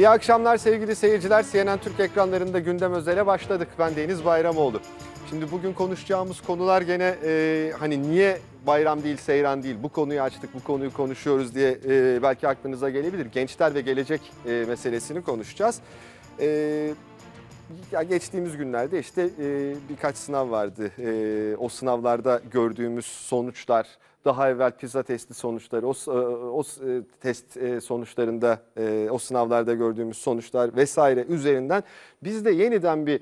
İyi akşamlar sevgili seyirciler. CNN Türk ekranlarında gündem özele başladık. Ben Deniz Bayramoğlu. Şimdi bugün konuşacağımız konular gene e, hani niye bayram değil seyran değil bu konuyu açtık bu konuyu konuşuyoruz diye e, belki aklınıza gelebilir. Gençler ve gelecek e, meselesini konuşacağız. E, ya geçtiğimiz günlerde işte e, birkaç sınav vardı. E, o sınavlarda gördüğümüz sonuçlar, daha evvel PISA testi sonuçları, o, e, o e, test e, sonuçlarında, o sınavlarda gördüğümüz sonuçlar vesaire üzerinden biz de yeniden bir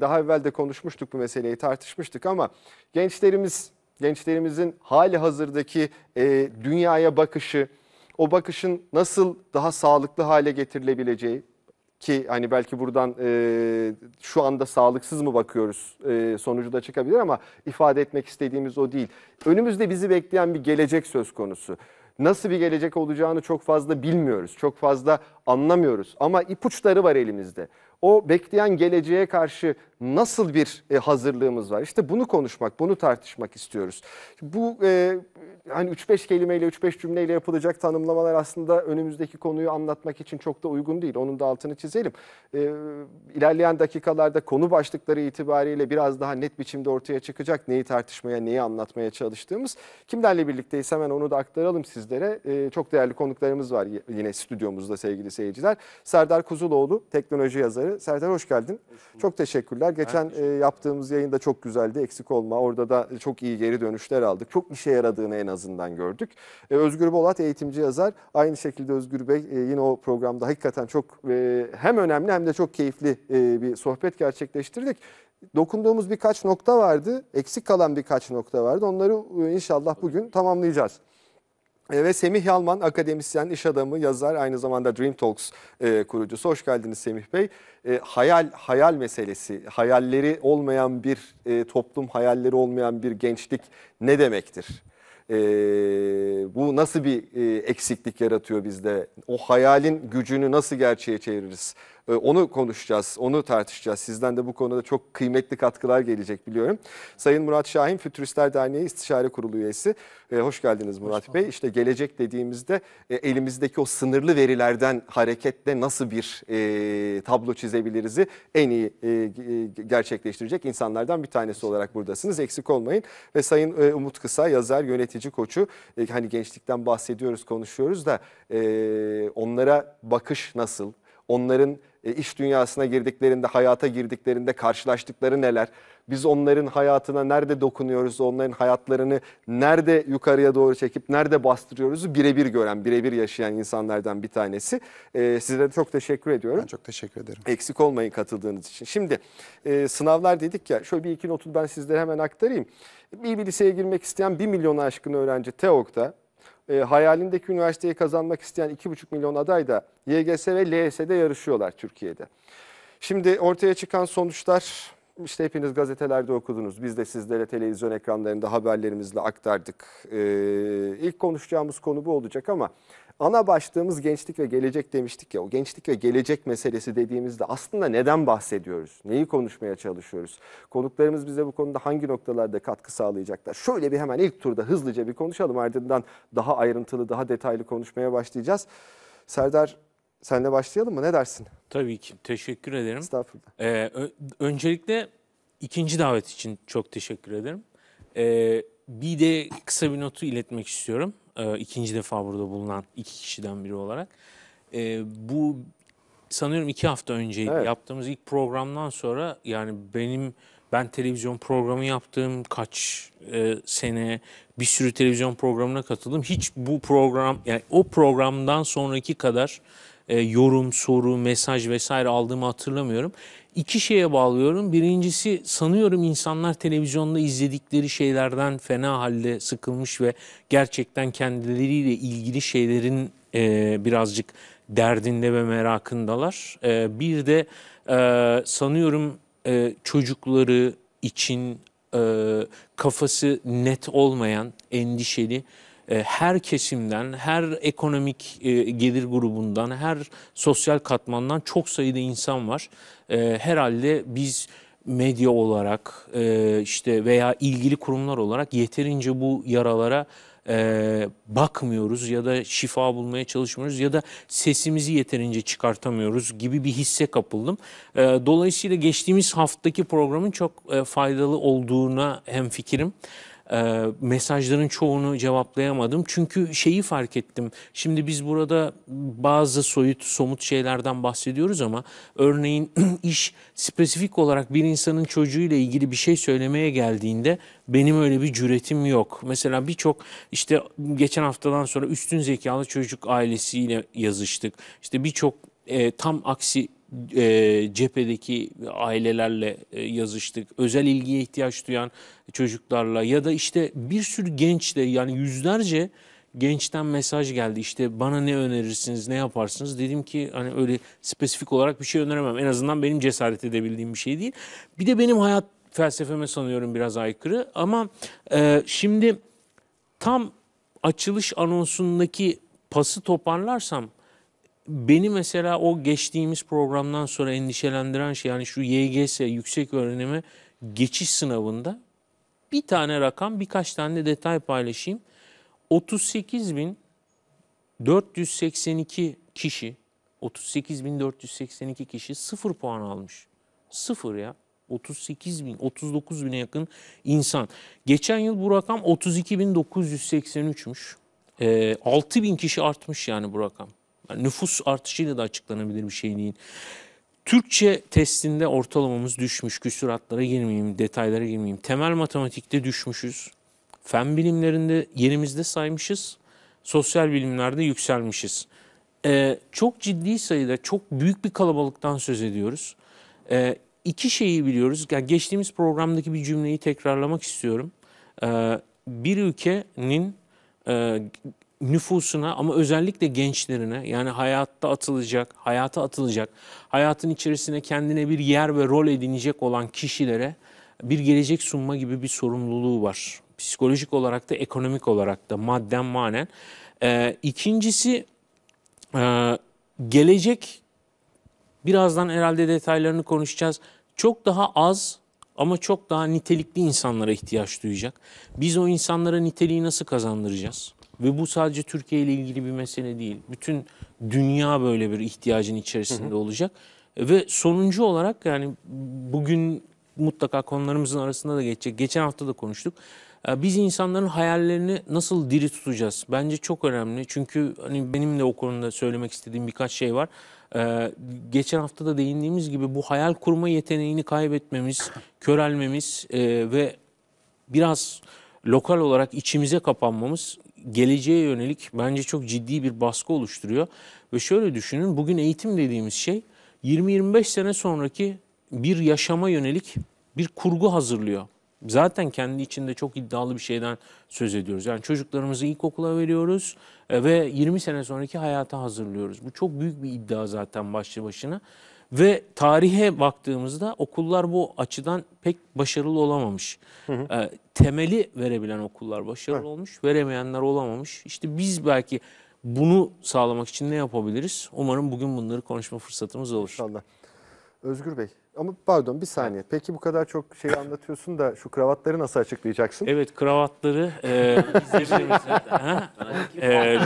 daha evvel de konuşmuştuk bu meseleyi tartışmıştık ama gençlerimiz gençlerimizin hali hazırdaki dünyaya bakışı, o bakışın nasıl daha sağlıklı hale getirilebileceği, ki hani belki buradan e, şu anda sağlıksız mı bakıyoruz e, sonucu da çıkabilir ama ifade etmek istediğimiz o değil. Önümüzde bizi bekleyen bir gelecek söz konusu. Nasıl bir gelecek olacağını çok fazla bilmiyoruz, çok fazla anlamıyoruz ama ipuçları var elimizde o bekleyen geleceğe karşı nasıl bir e, hazırlığımız var? İşte bunu konuşmak, bunu tartışmak istiyoruz. Bu e, hani 3-5 kelimeyle, 3-5 cümleyle yapılacak tanımlamalar aslında önümüzdeki konuyu anlatmak için çok da uygun değil. Onun da altını çizelim. E, ilerleyen dakikalarda konu başlıkları itibariyle biraz daha net biçimde ortaya çıkacak. Neyi tartışmaya, neyi anlatmaya çalıştığımız. Kimlerle birlikteyse hemen onu da aktaralım sizlere. E, çok değerli konuklarımız var yine stüdyomuzda sevgili seyirciler. Serdar Kuzuloğlu, teknoloji yazarı Serdar hoş geldin. Hoş çok teşekkürler. Geçen e, yaptığımız yayında çok güzeldi. Eksik olma. Orada da çok iyi geri dönüşler aldık. Çok işe yaradığını en azından gördük. E, Özgür Bolat eğitimci yazar. Aynı şekilde Özgür Bey e, yine o programda hakikaten çok e, hem önemli hem de çok keyifli e, bir sohbet gerçekleştirdik dokunduğumuz birkaç nokta vardı. Eksik kalan birkaç nokta vardı. Onları e, inşallah bugün tamamlayacağız. E, ve Semih Yalman akademisyen, iş adamı, yazar, aynı zamanda Dream Talks e, kurucusu. Hoş geldiniz Semih Bey. E, hayal, hayal meselesi, hayalleri olmayan bir e, toplum, hayalleri olmayan bir gençlik ne demektir? E, bu nasıl bir e, eksiklik yaratıyor bizde? O hayalin gücünü nasıl gerçeğe çeviririz? Ee, onu konuşacağız, onu tartışacağız. Sizden de bu konuda çok kıymetli katkılar gelecek biliyorum. Sayın Murat Şahin, Fütüristler Derneği İstişare Kurulu üyesi. Ee, hoş geldiniz Murat Hoş Bey. İşte gelecek dediğimizde e, elimizdeki o sınırlı verilerden hareketle nasıl bir e, tablo çizebiliriz'i en iyi e, gerçekleştirecek insanlardan bir tanesi olarak buradasınız. Eksik olmayın. Ve Sayın Umut Kısa, yazar, yönetici, koçu. Hani gençlikten bahsediyoruz, konuşuyoruz da onlara bakış nasıl? Onların e, iş dünyasına girdiklerinde, hayata girdiklerinde karşılaştıkları neler? Biz onların hayatına nerede dokunuyoruz, onların hayatlarını nerede yukarıya doğru çekip nerede bastırıyoruz? birebir gören, birebir yaşayan insanlardan bir tanesi. E, size de çok teşekkür ediyorum. Ben çok teşekkür ederim. Eksik olmayın katıldığınız için. Şimdi e, sınavlar dedik ya, şöyle bir iki notu ben sizlere hemen aktarayım. İyi bir liseye girmek isteyen bir milyona aşkın öğrenci TEOG'da e, hayalindeki üniversiteyi kazanmak isteyen 2,5 milyon aday da YGS ve LYS'de yarışıyorlar Türkiye'de. Şimdi ortaya çıkan sonuçlar işte hepiniz gazetelerde okudunuz. Biz de sizlere televizyon ekranlarında haberlerimizle aktardık. Ee, ilk konuşacağımız konu bu olacak ama ana başlığımız gençlik ve gelecek demiştik ya. O gençlik ve gelecek meselesi dediğimizde aslında neden bahsediyoruz? Neyi konuşmaya çalışıyoruz? Konuklarımız bize bu konuda hangi noktalarda katkı sağlayacaklar? Şöyle bir hemen ilk turda hızlıca bir konuşalım. Ardından daha ayrıntılı, daha detaylı konuşmaya başlayacağız. Serdar senle başlayalım mı? Ne dersin? Tabii ki. Teşekkür ederim. Estağfurullah. Ee, öncelikle ikinci davet için çok teşekkür ederim. Ee, bir de kısa bir notu iletmek istiyorum. Ee, ikinci defa burada bulunan iki kişiden biri olarak. Ee, bu sanıyorum iki hafta önce evet. yaptığımız ilk programdan sonra yani benim ben televizyon programı yaptım kaç e, sene bir sürü televizyon programına katıldım. Hiç bu program yani o programdan sonraki kadar e, yorum, soru, mesaj vesaire aldığımı hatırlamıyorum. İki şeye bağlıyorum. Birincisi sanıyorum insanlar televizyonda izledikleri şeylerden fena halde sıkılmış ve gerçekten kendileriyle ilgili şeylerin e, birazcık derdinde ve merakındalar. E, bir de e, sanıyorum e, çocukları için e, kafası net olmayan, endişeli e, her kesimden, her ekonomik e, gelir grubundan, her sosyal katmandan çok sayıda insan var. E, herhalde biz medya olarak işte veya ilgili kurumlar olarak yeterince bu yaralara bakmıyoruz ya da şifa bulmaya çalışmıyoruz ya da sesimizi yeterince çıkartamıyoruz gibi bir hisse kapıldım. dolayısıyla geçtiğimiz haftaki programın çok faydalı olduğuna hem fikrim e, mesajların çoğunu cevaplayamadım. Çünkü şeyi fark ettim. Şimdi biz burada bazı soyut, somut şeylerden bahsediyoruz ama örneğin iş spesifik olarak bir insanın çocuğuyla ilgili bir şey söylemeye geldiğinde benim öyle bir cüretim yok. Mesela birçok işte geçen haftadan sonra üstün zekalı çocuk ailesiyle yazıştık. İşte birçok e, tam aksi e, cephedeki ailelerle e, yazıştık. Özel ilgiye ihtiyaç duyan çocuklarla ya da işte bir sürü gençle yani yüzlerce gençten mesaj geldi. İşte bana ne önerirsiniz, ne yaparsınız? Dedim ki hani öyle spesifik olarak bir şey öneremem. En azından benim cesaret edebildiğim bir şey değil. Bir de benim hayat felsefeme sanıyorum biraz aykırı. Ama e, şimdi tam açılış anonsundaki pası toparlarsam beni mesela o geçtiğimiz programdan sonra endişelendiren şey yani şu YGS yüksek öğrenime geçiş sınavında bir tane rakam birkaç tane detay paylaşayım. 38.482 kişi 38.482 kişi sıfır puan almış. Sıfır ya. 38 bin, 39 bine yakın insan. Geçen yıl bu rakam 32.983'müş. Ee, 6 bin kişi artmış yani bu rakam. Yani nüfus artışıyla da açıklanabilir bir şey değil. Türkçe testinde ortalamamız düşmüş. Küsuratlara girmeyeyim, detaylara girmeyeyim. Temel matematikte düşmüşüz. Fen bilimlerinde yerimizde saymışız. Sosyal bilimlerde yükselmişiz. Ee, çok ciddi sayıda, çok büyük bir kalabalıktan söz ediyoruz. Ee, iki şeyi biliyoruz. Yani geçtiğimiz programdaki bir cümleyi tekrarlamak istiyorum. Ee, bir ülkenin e, nüfusuna ama özellikle gençlerine yani hayatta atılacak, hayata atılacak, hayatın içerisine kendine bir yer ve rol edinecek olan kişilere bir gelecek sunma gibi bir sorumluluğu var. Psikolojik olarak da, ekonomik olarak da, madden manen. Ee, ikincisi e, gelecek, birazdan herhalde detaylarını konuşacağız. Çok daha az ama çok daha nitelikli insanlara ihtiyaç duyacak. Biz o insanlara niteliği nasıl kazandıracağız? Ve bu sadece Türkiye ile ilgili bir mesele değil. Bütün dünya böyle bir ihtiyacın içerisinde olacak. Ve sonuncu olarak yani bugün mutlaka konularımızın arasında da geçecek. Geçen hafta da konuştuk. Ee, biz insanların hayallerini nasıl diri tutacağız? Bence çok önemli. Çünkü hani benim de o konuda söylemek istediğim birkaç şey var. Ee, geçen hafta da değindiğimiz gibi bu hayal kurma yeteneğini kaybetmemiz, körelmemiz e, ve biraz lokal olarak içimize kapanmamız geleceğe yönelik bence çok ciddi bir baskı oluşturuyor. Ve şöyle düşünün bugün eğitim dediğimiz şey 20-25 sene sonraki bir yaşama yönelik bir kurgu hazırlıyor. Zaten kendi içinde çok iddialı bir şeyden söz ediyoruz. Yani çocuklarımızı ilkokula veriyoruz e, ve 20 sene sonraki hayata hazırlıyoruz. Bu çok büyük bir iddia zaten başlı başına. Ve tarihe baktığımızda okullar bu açıdan pek başarılı olamamış. Hı hı. E, temeli verebilen okullar başarılı hı. olmuş, veremeyenler olamamış. İşte biz belki bunu sağlamak için ne yapabiliriz? Umarım bugün bunları konuşma fırsatımız olur. İnşallah. Özgür Bey ama pardon bir saniye. Peki bu kadar çok şey anlatıyorsun da şu kravatları nasıl açıklayacaksın? Evet kravatları e, izleyicilerimize... e,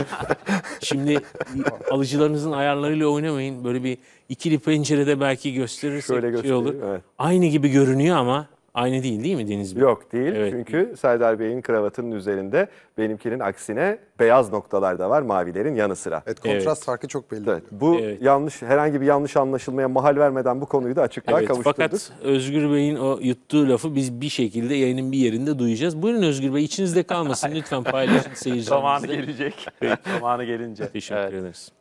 şimdi alıcılarınızın ayarlarıyla oynamayın. Böyle bir ikili pencerede belki gösterirsek Şöyle şey olur. Evet. Aynı gibi görünüyor ama aynı değil değil mi Deniz Bey? Yok değil evet. çünkü Serdar Bey'in kravatının üzerinde benimkinin aksine beyaz noktalar da var mavilerin yanı sıra. Evet kontrast evet. farkı çok belli. Evet, bu evet. yanlış herhangi bir yanlış anlaşılmaya mahal vermeden bu konuyu da açıklığa evet, kavuşturduk. Fakat Özgür Bey'in o yuttuğu lafı biz bir şekilde yayının bir yerinde duyacağız. Buyurun Özgür Bey içinizde kalmasın lütfen paylaşın seyircilerimizle. Zamanı gelecek. Zamanı gelince. Teşekkür evet. ederiz.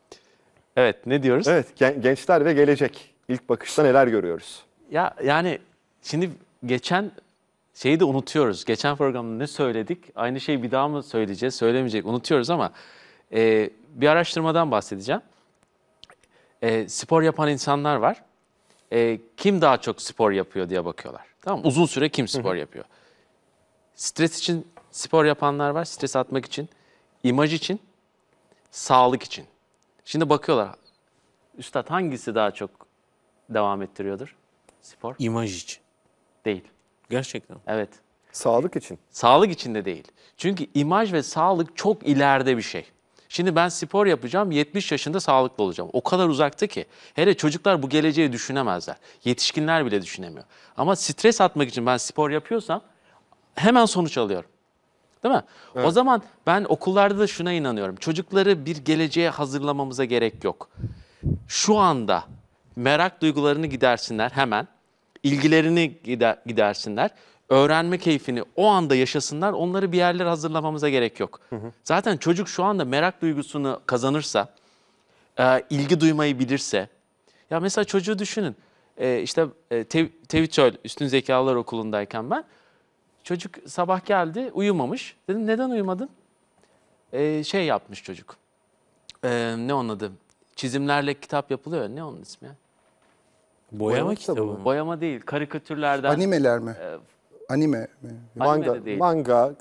Evet ne diyoruz? Evet gençler ve gelecek. İlk bakışta neler görüyoruz? Ya yani şimdi geçen şeyi de unutuyoruz. Geçen programda ne söyledik? Aynı şeyi bir daha mı söyleyeceğiz? Söylemeyecek unutuyoruz ama e, bir araştırmadan bahsedeceğim. E, spor yapan insanlar var. E, kim daha çok spor yapıyor diye bakıyorlar. Tamam mı? Uzun süre kim spor yapıyor? Stres için spor yapanlar var. Stres atmak için, imaj için, sağlık için. Şimdi bakıyorlar. Üstad hangisi daha çok devam ettiriyordur? Spor? İmaj için. Değil. Gerçekten. Evet. Sağlık için. Sağlık için de değil. Çünkü imaj ve sağlık çok ileride bir şey. Şimdi ben spor yapacağım, 70 yaşında sağlıklı olacağım. O kadar uzakta ki. Hele çocuklar bu geleceği düşünemezler. Yetişkinler bile düşünemiyor. Ama stres atmak için ben spor yapıyorsam hemen sonuç alıyorum. Değil mi? Evet. O zaman ben okullarda da şuna inanıyorum. Çocukları bir geleceğe hazırlamamıza gerek yok. Şu anda merak duygularını gidersinler hemen. ilgilerini gider, gidersinler. Öğrenme keyfini o anda yaşasınlar. Onları bir yerlere hazırlamamıza gerek yok. Hı hı. Zaten çocuk şu anda merak duygusunu kazanırsa, e, ilgi duymayı bilirse. Ya mesela çocuğu düşünün. E, işte e, Tev Üstün Zekalar Okulu'ndayken ben Çocuk sabah geldi uyumamış. Dedim neden uyumadın? Ee, şey yapmış çocuk. Ee, ne onun adı? Çizimlerle kitap yapılıyor. Ne onun ismi ya? Boyama kitabı mı? Boyama değil karikatürlerden. Animeler mi? e, Anime mi? Anime Manga, de değil. manga,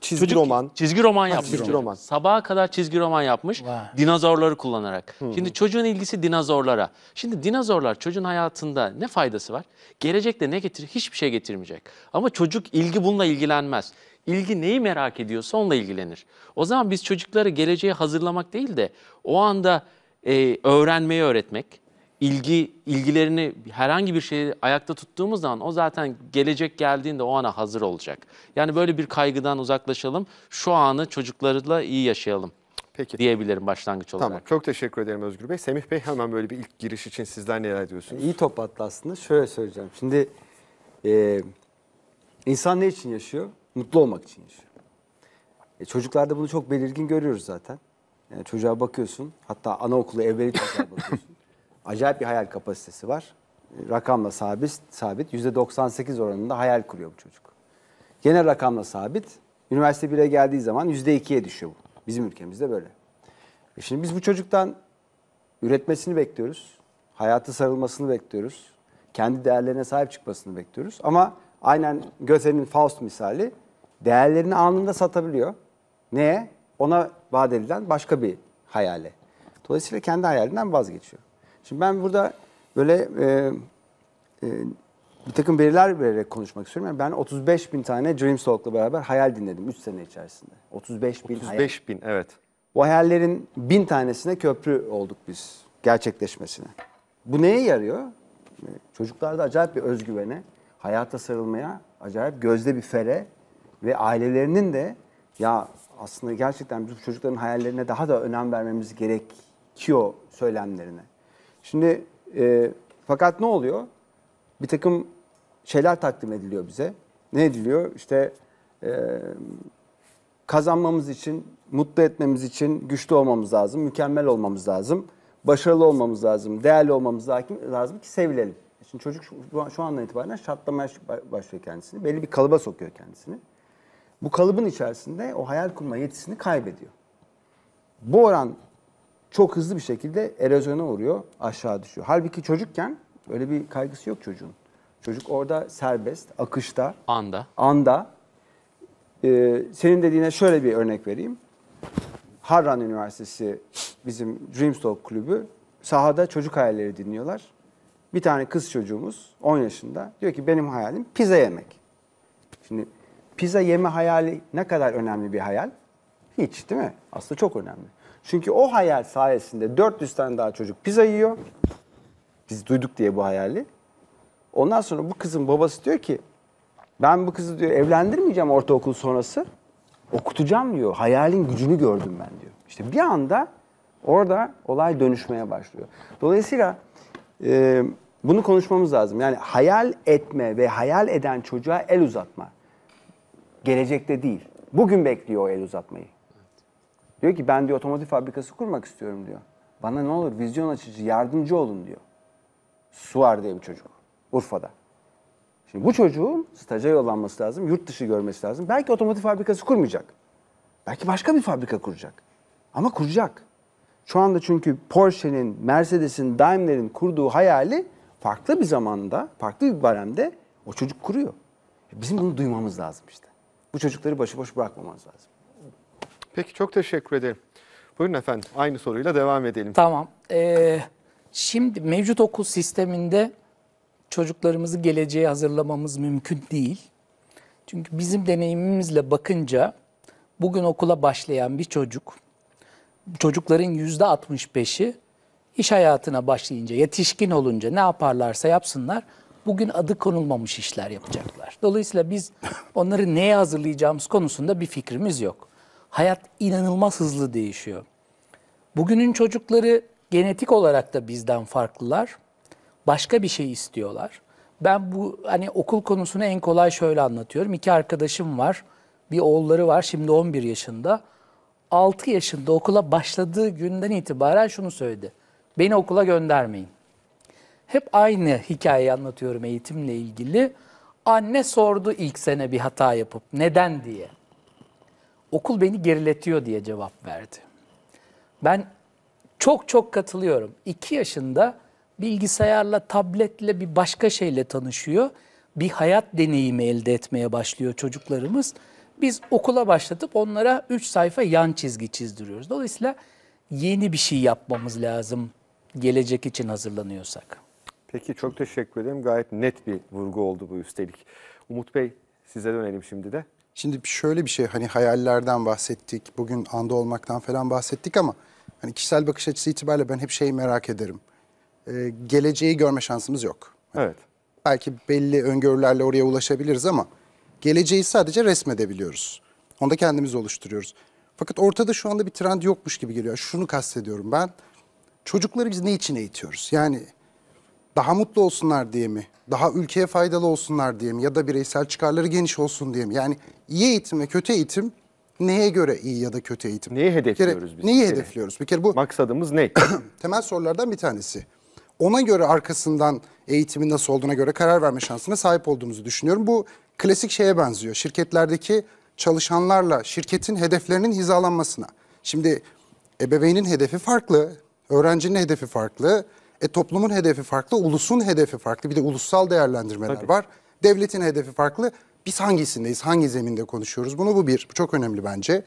çizgi Çocuk roman. çizgi roman yapmış. çizgi roman. Sabaha kadar çizgi roman yapmış. Vay. Dinozorları kullanarak. Şimdi çocuğun ilgisi dinozorlara. Şimdi dinozorlar çocuğun hayatında ne faydası var? Gelecekte ne getirir? Hiçbir şey getirmeyecek. Ama çocuk ilgi bununla ilgilenmez. İlgi neyi merak ediyorsa onunla ilgilenir. O zaman biz çocukları geleceğe hazırlamak değil de o anda e, öğrenmeyi öğretmek, ilgi ilgilerini herhangi bir şeyi ayakta tuttuğumuz zaman o zaten gelecek geldiğinde o ana hazır olacak. Yani böyle bir kaygıdan uzaklaşalım. Şu anı çocuklarla iyi yaşayalım. Peki. diyebilirim başlangıç olarak. Tamam çok teşekkür ederim Özgür Bey. Semih Bey hemen böyle bir ilk giriş için sizler neler diyorsunuz? İyi top aslında. Şöyle söyleyeceğim. Şimdi e, insan ne için yaşıyor? Mutlu olmak için yaşıyor. E, çocuklarda bunu çok belirgin görüyoruz zaten. Yani çocuğa bakıyorsun. Hatta anaokulu evveli çocuğa bakıyorsun acayip bir hayal kapasitesi var. Rakamla sabit, sabit %98 oranında hayal kuruyor bu çocuk. Genel rakamla sabit. Üniversite 1'e geldiği zaman %2'ye düşüyor bu. Bizim ülkemizde böyle. E şimdi biz bu çocuktan üretmesini bekliyoruz. Hayatı sarılmasını bekliyoruz. Kendi değerlerine sahip çıkmasını bekliyoruz. Ama aynen Göthe'nin Faust misali değerlerini anında satabiliyor. Neye? Ona vaat edilen başka bir hayale. Dolayısıyla kendi hayalinden vazgeçiyor. Şimdi ben burada böyle e, e, bir takım veriler vererek konuşmak istiyorum. Yani ben 35 bin tane dream talkla beraber hayal dinledim 3 sene içerisinde. 35 bin 35 hayal. bin evet. Bu hayallerin bin tanesine köprü olduk biz gerçekleşmesine. Bu neye yarıyor? E, çocuklarda acayip bir özgüvene, hayata sarılmaya, acayip gözde bir fere ve ailelerinin de ya aslında gerçekten biz çocukların hayallerine daha da önem vermemiz gerekiyor söylemlerine. Şimdi e, fakat ne oluyor? Bir takım şeyler takdim ediliyor bize. Ne ediliyor? İşte e, kazanmamız için, mutlu etmemiz için güçlü olmamız lazım, mükemmel olmamız lazım, başarılı olmamız lazım, değerli olmamız lazım ki sevilelim. E, şimdi çocuk şu, şu andan itibaren şartlamaya başlıyor kendisini. Belli bir kalıba sokuyor kendisini. Bu kalıbın içerisinde o hayal kurma yetisini kaybediyor. Bu oran çok hızlı bir şekilde erozyona uğruyor, aşağı düşüyor. Halbuki çocukken öyle bir kaygısı yok çocuğun. Çocuk orada serbest, akışta, Anda. anda. Ee, senin dediğine şöyle bir örnek vereyim. Harran Üniversitesi bizim Dream Talk kulübü sahada çocuk hayalleri dinliyorlar. Bir tane kız çocuğumuz 10 yaşında diyor ki benim hayalim pizza yemek. Şimdi pizza yeme hayali ne kadar önemli bir hayal? Hiç değil mi? Aslında çok önemli. Çünkü o hayal sayesinde 400 tane daha çocuk pizza yiyor. Biz duyduk diye bu hayali. Ondan sonra bu kızın babası diyor ki ben bu kızı diyor evlendirmeyeceğim ortaokul sonrası. Okutacağım diyor. Hayalin gücünü gördüm ben diyor. İşte bir anda orada olay dönüşmeye başlıyor. Dolayısıyla e, bunu konuşmamız lazım. Yani hayal etme ve hayal eden çocuğa el uzatma. Gelecekte değil. Bugün bekliyor o el uzatmayı. Diyor ki ben diyor otomotiv fabrikası kurmak istiyorum diyor. Bana ne olur vizyon açıcı yardımcı olun diyor. Suar diye bir çocuk Urfa'da. Şimdi bu çocuğun staja yollanması lazım, yurt dışı görmesi lazım. Belki otomotiv fabrikası kurmayacak. Belki başka bir fabrika kuracak. Ama kuracak. Şu anda çünkü Porsche'nin, Mercedes'in, Daimler'in kurduğu hayali farklı bir zamanda, farklı bir baremde o çocuk kuruyor. Bizim bunu duymamız lazım işte. Bu çocukları başıboş bırakmamamız lazım. Peki çok teşekkür ederim. Buyurun efendim aynı soruyla devam edelim. Tamam. Ee, şimdi mevcut okul sisteminde çocuklarımızı geleceğe hazırlamamız mümkün değil. Çünkü bizim deneyimimizle bakınca bugün okula başlayan bir çocuk, çocukların yüzde 65'i iş hayatına başlayınca, yetişkin olunca ne yaparlarsa yapsınlar bugün adı konulmamış işler yapacaklar. Dolayısıyla biz onları neye hazırlayacağımız konusunda bir fikrimiz yok hayat inanılmaz hızlı değişiyor. Bugünün çocukları genetik olarak da bizden farklılar. Başka bir şey istiyorlar. Ben bu hani okul konusunu en kolay şöyle anlatıyorum. İki arkadaşım var. Bir oğulları var şimdi 11 yaşında. 6 yaşında okula başladığı günden itibaren şunu söyledi. Beni okula göndermeyin. Hep aynı hikayeyi anlatıyorum eğitimle ilgili. Anne sordu ilk sene bir hata yapıp neden diye okul beni geriletiyor diye cevap verdi. Ben çok çok katılıyorum. İki yaşında bilgisayarla, tabletle bir başka şeyle tanışıyor. Bir hayat deneyimi elde etmeye başlıyor çocuklarımız. Biz okula başlatıp onlara üç sayfa yan çizgi çizdiriyoruz. Dolayısıyla yeni bir şey yapmamız lazım gelecek için hazırlanıyorsak. Peki çok teşekkür ederim. Gayet net bir vurgu oldu bu üstelik. Umut Bey size dönelim şimdi de. Şimdi şöyle bir şey hani hayallerden bahsettik, bugün anda olmaktan falan bahsettik ama hani kişisel bakış açısı itibariyle ben hep şeyi merak ederim. Ee, geleceği görme şansımız yok. Evet. Belki belli öngörülerle oraya ulaşabiliriz ama geleceği sadece resmedebiliyoruz. Onu da kendimiz oluşturuyoruz. Fakat ortada şu anda bir trend yokmuş gibi geliyor. Şunu kastediyorum ben. Çocukları biz ne için eğitiyoruz? Yani daha mutlu olsunlar diye mi? Daha ülkeye faydalı olsunlar diye mi? Ya da bireysel çıkarları geniş olsun diye mi? Yani iyi eğitim ve kötü eğitim neye göre iyi ya da kötü eğitim? Neyi hedefliyoruz biz? Neyi hedefliyoruz? Bir kere bu maksadımız ne? temel sorulardan bir tanesi. Ona göre arkasından eğitimin nasıl olduğuna göre karar verme şansına sahip olduğumuzu düşünüyorum. Bu klasik şeye benziyor. Şirketlerdeki çalışanlarla şirketin hedeflerinin hizalanmasına. Şimdi ebeveynin hedefi farklı, öğrencinin hedefi farklı, e toplumun hedefi farklı, ulusun hedefi farklı. Bir de ulusal değerlendirmeler Tabii. var. Devletin hedefi farklı. Biz hangisindeyiz, hangi zeminde konuşuyoruz? Bunu bu bir. Bu çok önemli bence.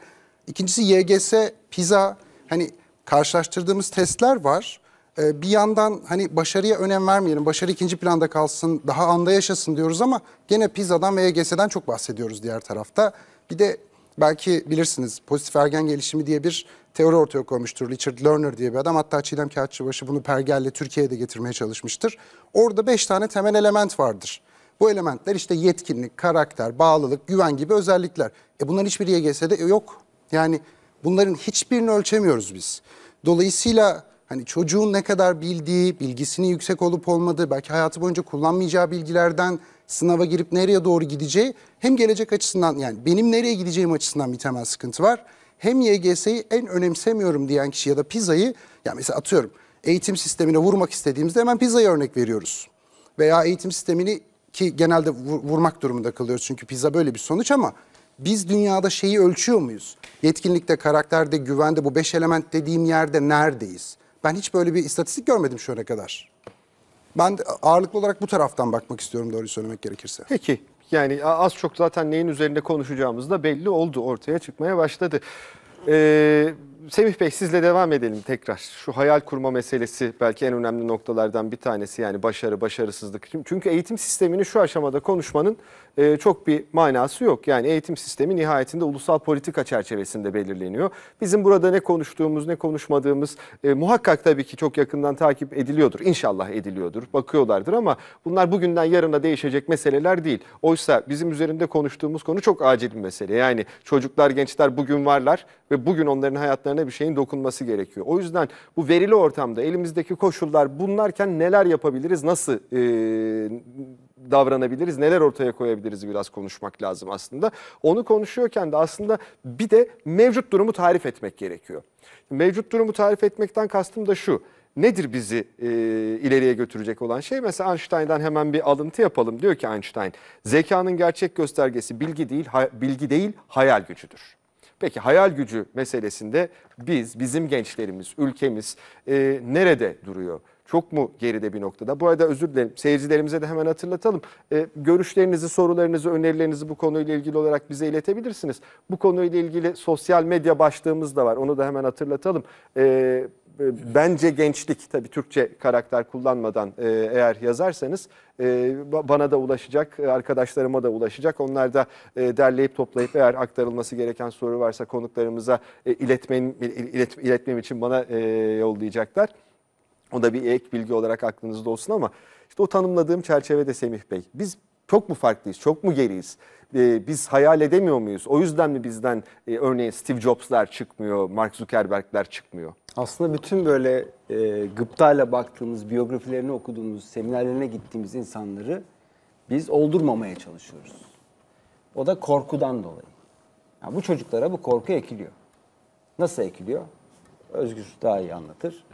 İkincisi YGS, PISA. Hani karşılaştırdığımız testler var. Ee, bir yandan hani başarıya önem vermeyelim. Başarı ikinci planda kalsın, daha anda yaşasın diyoruz ama gene PISA'dan ve YGS'den çok bahsediyoruz diğer tarafta. Bir de belki bilirsiniz pozitif ergen gelişimi diye bir teori ortaya koymuştur. Richard Lerner diye bir adam hatta Çiğdem Kağıtçıbaşı bunu Pergel'le Türkiye'ye de getirmeye çalışmıştır. Orada beş tane temel element vardır. Bu elementler işte yetkinlik, karakter, bağlılık, güven gibi özellikler. E bunların hiçbiri YGS'de yok. Yani bunların hiçbirini ölçemiyoruz biz. Dolayısıyla hani çocuğun ne kadar bildiği, bilgisinin yüksek olup olmadığı, belki hayatı boyunca kullanmayacağı bilgilerden sınava girip nereye doğru gideceği hem gelecek açısından yani benim nereye gideceğim açısından bir temel sıkıntı var. Hem YGS'yi en önemsemiyorum diyen kişi ya da pizzayı ya yani mesela atıyorum eğitim sistemine vurmak istediğimizde hemen pizzayı örnek veriyoruz. Veya eğitim sistemini ki genelde vurmak durumunda kalıyoruz çünkü pizza böyle bir sonuç ama biz dünyada şeyi ölçüyor muyuz? Yetkinlikte, karakterde, güvende bu beş element dediğim yerde neredeyiz? Ben hiç böyle bir istatistik görmedim şu ana kadar. Ben ağırlıklı olarak bu taraftan bakmak istiyorum doğruyu söylemek gerekirse. Peki yani az çok zaten neyin üzerinde konuşacağımız da belli oldu ortaya çıkmaya başladı. Ee, Semih Bey sizle devam edelim tekrar. Şu hayal kurma meselesi belki en önemli noktalardan bir tanesi yani başarı, başarısızlık. Çünkü eğitim sistemini şu aşamada konuşmanın e, çok bir manası yok. Yani eğitim sistemi nihayetinde ulusal politika çerçevesinde belirleniyor. Bizim burada ne konuştuğumuz, ne konuşmadığımız e, muhakkak tabii ki çok yakından takip ediliyordur. İnşallah ediliyordur, bakıyorlardır ama bunlar bugünden yarına değişecek meseleler değil. Oysa bizim üzerinde konuştuğumuz konu çok acil bir mesele. Yani çocuklar, gençler bugün varlar ve bugün onların hayatlarını kenarına bir şeyin dokunması gerekiyor. O yüzden bu verili ortamda elimizdeki koşullar bunlarken neler yapabiliriz, nasıl e, davranabiliriz, neler ortaya koyabiliriz biraz konuşmak lazım aslında. Onu konuşuyorken de aslında bir de mevcut durumu tarif etmek gerekiyor. Mevcut durumu tarif etmekten kastım da şu nedir bizi e, ileriye götürecek olan şey? Mesela Einstein'dan hemen bir alıntı yapalım. Diyor ki Einstein, zekanın gerçek göstergesi bilgi değil, bilgi değil, hayal gücüdür. Peki hayal gücü meselesinde biz, bizim gençlerimiz, ülkemiz e, nerede duruyor? Çok mu geride bir noktada? Bu arada özür dilerim seyircilerimize de hemen hatırlatalım. E, görüşlerinizi, sorularınızı, önerilerinizi bu konuyla ilgili olarak bize iletebilirsiniz. Bu konuyla ilgili sosyal medya başlığımız da var. Onu da hemen hatırlatalım. E, ee, bence gençlik tabii Türkçe karakter kullanmadan e, eğer yazarsanız e, bana da ulaşacak, e, arkadaşlarıma da ulaşacak. Onlar da derleyip toplayıp eğer aktarılması gereken soru varsa konuklarımıza iletmem, ilet, iletmem için bana yollayacaklar. O da bir ek bilgi olarak aklınızda olsun ama işte o tanımladığım çerçevede Semih Bey. Biz çok mu farklıyız, çok mu geriyiz? biz hayal edemiyor muyuz? O yüzden mi bizden örneğin Steve Jobs'lar çıkmıyor, Mark Zuckerberg'ler çıkmıyor? Aslında bütün böyle e, gıptayla baktığımız, biyografilerini okuduğumuz, seminerlerine gittiğimiz insanları biz oldurmamaya çalışıyoruz. O da korkudan dolayı. Yani bu çocuklara bu korku ekiliyor. Nasıl ekiliyor? Özgür daha iyi anlatır.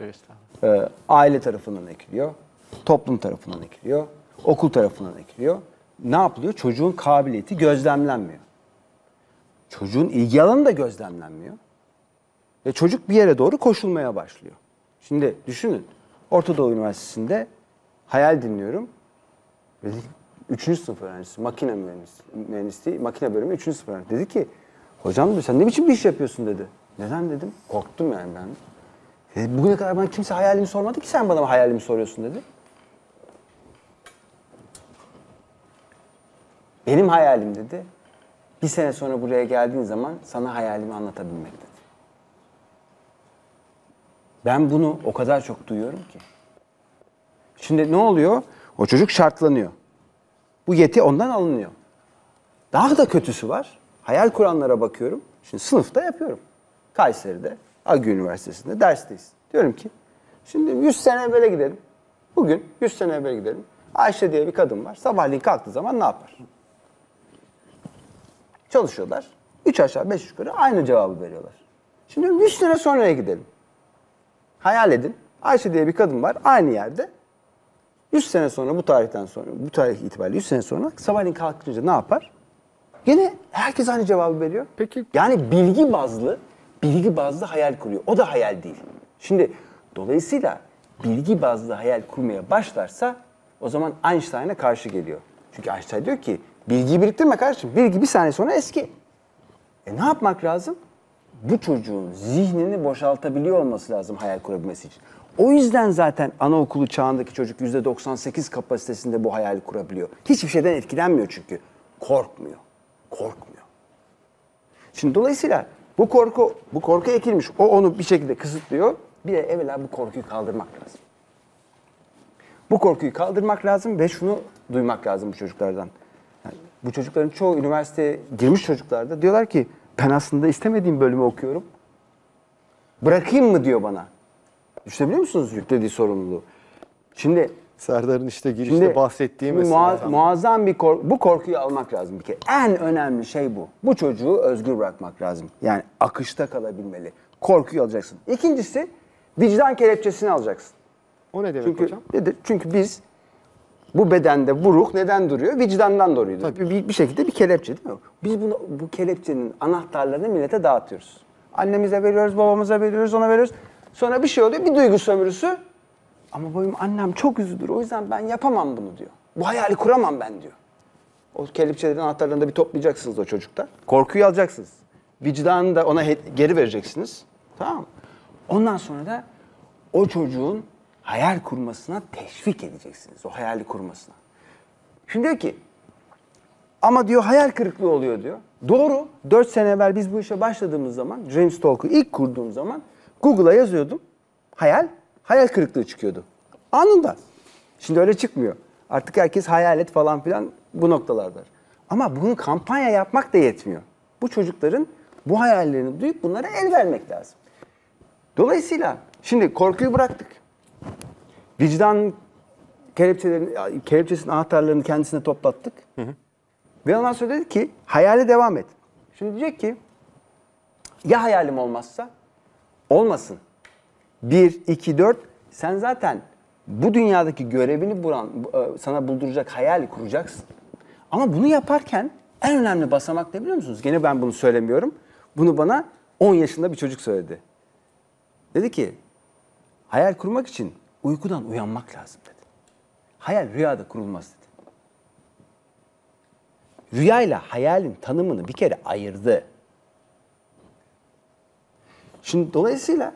Ee, aile tarafından ekiliyor, toplum tarafından ekiliyor, okul tarafından ekiliyor. Ne yapılıyor? Çocuğun kabiliyeti gözlemlenmiyor. Çocuğun ilgi alanı da gözlemlenmiyor. E çocuk bir yere doğru koşulmaya başlıyor. Şimdi düşünün. Orta Doğu Üniversitesi'nde hayal dinliyorum. Üçüncü sınıf öğrencisi, makine mühendisliği, makine bölümü üçüncü sınıf öğrencisi. Dedi ki, hocam dedi, sen ne biçim bir iş yapıyorsun dedi. Neden dedim, korktum yani ben. E, bugüne kadar bana kimse hayalimi sormadı ki sen bana hayalimi soruyorsun dedi. Benim hayalim dedi, bir sene sonra buraya geldiğin zaman sana hayalimi anlatabilmek dedi. Ben bunu o kadar çok duyuyorum ki. Şimdi ne oluyor? O çocuk şartlanıyor. Bu yeti ondan alınıyor. Daha da kötüsü var. Hayal kuranlara bakıyorum. Şimdi sınıfta yapıyorum. Kayseri'de, Agü Üniversitesi'nde dersteyiz. Diyorum ki şimdi 100 sene evvele gidelim. Bugün 100 sene evvele gidelim. Ayşe diye bir kadın var. Sabahleyin kalktığı zaman ne yapar? Çalışıyorlar. 3 aşağı beş yukarı aynı cevabı veriyorlar. Şimdi 100 sene sonraya gidelim. Hayal edin. Ayşe diye bir kadın var aynı yerde. 100 sene sonra bu tarihten sonra, bu tarih itibariyle 100 sene sonra sabahleyin kalkınca ne yapar? yine herkes aynı cevabı veriyor. Peki. Yani bilgi bazlı, bilgi bazlı hayal kuruyor. O da hayal değil. Şimdi dolayısıyla bilgi bazlı hayal kurmaya başlarsa o zaman Einstein'a karşı geliyor. Çünkü Einstein diyor ki bilgiyi biriktirme kardeşim. Bilgi bir saniye sonra eski. E ne yapmak lazım? bu çocuğun zihnini boşaltabiliyor olması lazım hayal kurabilmesi için. O yüzden zaten anaokulu çağındaki çocuk %98 kapasitesinde bu hayal kurabiliyor. Hiçbir şeyden etkilenmiyor çünkü. Korkmuyor. Korkmuyor. Şimdi dolayısıyla bu korku, bu korku ekilmiş. O onu bir şekilde kısıtlıyor. Bir de evvela bu korkuyu kaldırmak lazım. Bu korkuyu kaldırmak lazım ve şunu duymak lazım bu çocuklardan. Yani bu çocukların çoğu üniversiteye girmiş çocuklarda diyorlar ki ben aslında istemediğim bölümü okuyorum. Bırakayım mı diyor bana. Düşünebiliyor musunuz yüklediği sorumluluğu? Şimdi Serdar'ın işte girişte Şimdi, bahsettiği mesele. Mua- muazzam bir korku. Bu korkuyu almak lazım bir kere. En önemli şey bu. Bu çocuğu özgür bırakmak lazım. Yani akışta kalabilmeli. Korkuyu alacaksın. İkincisi vicdan kelepçesini alacaksın. O ne demek çünkü, hocam? Nedir? Çünkü biz bu bedende bu ruh neden duruyor? Vicdandan duruyor. Tabii. Bir, bir şekilde bir kelepçe değil mi? Biz bunu, bu kelepçenin anahtarlarını millete dağıtıyoruz. Annemize veriyoruz, babamıza veriyoruz, ona veriyoruz. Sonra bir şey oluyor, bir duygu sömürüsü. Ama boyum annem çok üzüldür, o yüzden ben yapamam bunu diyor. Bu hayali kuramam ben diyor. O kelepçelerin anahtarlarını da bir toplayacaksınız o çocukta. Korkuyu alacaksınız. Vicdanını da ona geri vereceksiniz. Tamam Ondan sonra da o çocuğun hayal kurmasına teşvik edeceksiniz. O hayali kurmasına. Şimdi diyor ki ama diyor hayal kırıklığı oluyor diyor. Doğru. 4 sene evvel biz bu işe başladığımız zaman, Dream Stalk'u ilk kurduğum zaman Google'a yazıyordum. Hayal, hayal kırıklığı çıkıyordu. Anında. Şimdi öyle çıkmıyor. Artık herkes hayal et falan filan bu noktalarda. Ama bunu kampanya yapmak da yetmiyor. Bu çocukların bu hayallerini duyup bunlara el vermek lazım. Dolayısıyla şimdi korkuyu bıraktık. Vicdan kelepçelerin, kelepçesinin anahtarlarını kendisine toplattık. Hı hı. Ve ondan sonra dedi ki hayale devam et. Şimdi diyecek ki ya hayalim olmazsa? Olmasın. Bir iki dört sen zaten bu dünyadaki görevini buran, e, sana bulduracak hayal kuracaksın. Ama bunu yaparken en önemli basamak ne biliyor musunuz? Gene ben bunu söylemiyorum. Bunu bana 10 yaşında bir çocuk söyledi. Dedi ki hayal kurmak için uykudan uyanmak lazım dedi. Hayal rüyada kurulmaz dedi rüyayla hayalin tanımını bir kere ayırdı. Şimdi dolayısıyla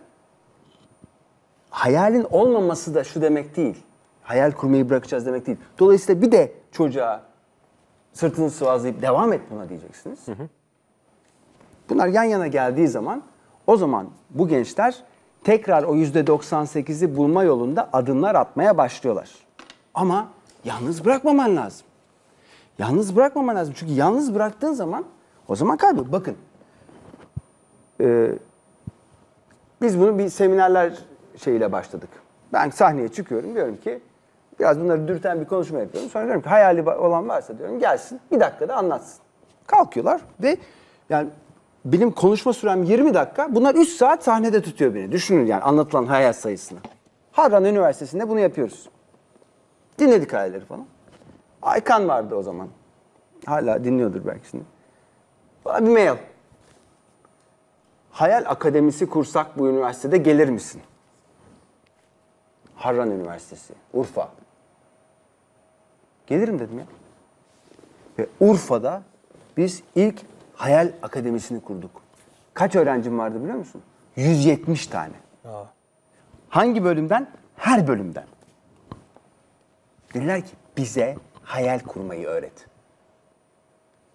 hayalin olmaması da şu demek değil. Hayal kurmayı bırakacağız demek değil. Dolayısıyla bir de çocuğa sırtını sıvazlayıp devam et buna diyeceksiniz. Hı hı. Bunlar yan yana geldiği zaman o zaman bu gençler tekrar o yüzde %98'i bulma yolunda adımlar atmaya başlıyorlar. Ama yalnız bırakmaman lazım. Yalnız bırakmaman lazım. Çünkü yalnız bıraktığın zaman o zaman kaybediyor. Bakın. E, biz bunu bir seminerler şeyiyle başladık. Ben sahneye çıkıyorum diyorum ki biraz bunları dürten bir konuşma yapıyorum. Sonra diyorum ki hayali olan varsa diyorum gelsin bir dakikada anlatsın. Kalkıyorlar ve yani benim konuşma sürem 20 dakika. Bunlar 3 saat sahnede tutuyor beni. Düşünün yani anlatılan hayal sayısını. Harran Üniversitesi'nde bunu yapıyoruz. Dinledik hayalleri falan. Aykan vardı o zaman. Hala dinliyordur belki şimdi. Bana bir mail. Hayal akademisi kursak bu üniversitede gelir misin? Harran Üniversitesi, Urfa. Gelirim dedim ya. Ve Urfa'da biz ilk hayal akademisini kurduk. Kaç öğrencim vardı biliyor musun? 170 tane. Aa. Hangi bölümden? Her bölümden. Dediler ki bize hayal kurmayı öğret.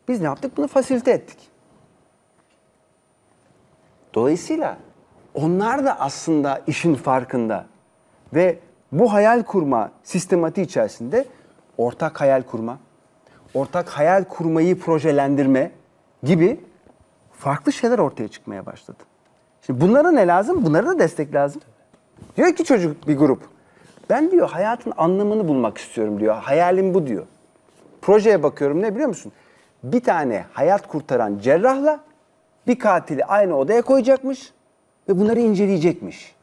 Biz ne yaptık? Bunu fasilite ettik. Dolayısıyla onlar da aslında işin farkında ve bu hayal kurma sistematiği içerisinde ortak hayal kurma, ortak hayal kurmayı projelendirme gibi farklı şeyler ortaya çıkmaya başladı. Şimdi bunlara ne lazım? Bunlara da destek lazım. Diyor ki çocuk bir grup. Ben diyor hayatın anlamını bulmak istiyorum diyor. Hayalim bu diyor. Projeye bakıyorum ne biliyor musun? Bir tane hayat kurtaran cerrahla bir katili aynı odaya koyacakmış ve bunları inceleyecekmiş.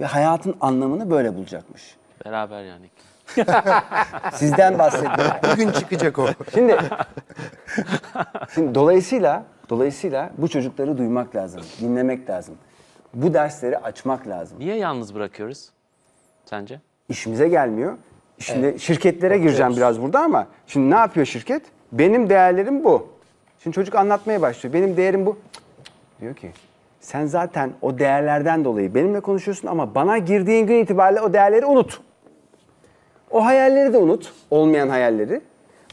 Ve hayatın anlamını böyle bulacakmış. Beraber yani. Sizden bahsediyorum. Bugün çıkacak o. Şimdi, şimdi dolayısıyla dolayısıyla bu çocukları duymak lazım, dinlemek lazım. Bu dersleri açmak lazım. Niye yalnız bırakıyoruz? sence? İşimize gelmiyor. Şimdi evet. şirketlere Bakıyoruz. gireceğim biraz burada ama şimdi ne yapıyor şirket? Benim değerlerim bu. Şimdi çocuk anlatmaya başlıyor. Benim değerim bu. Diyor ki sen zaten o değerlerden dolayı benimle konuşuyorsun ama bana girdiğin gün itibariyle o değerleri unut. O hayalleri de unut. Olmayan hayalleri.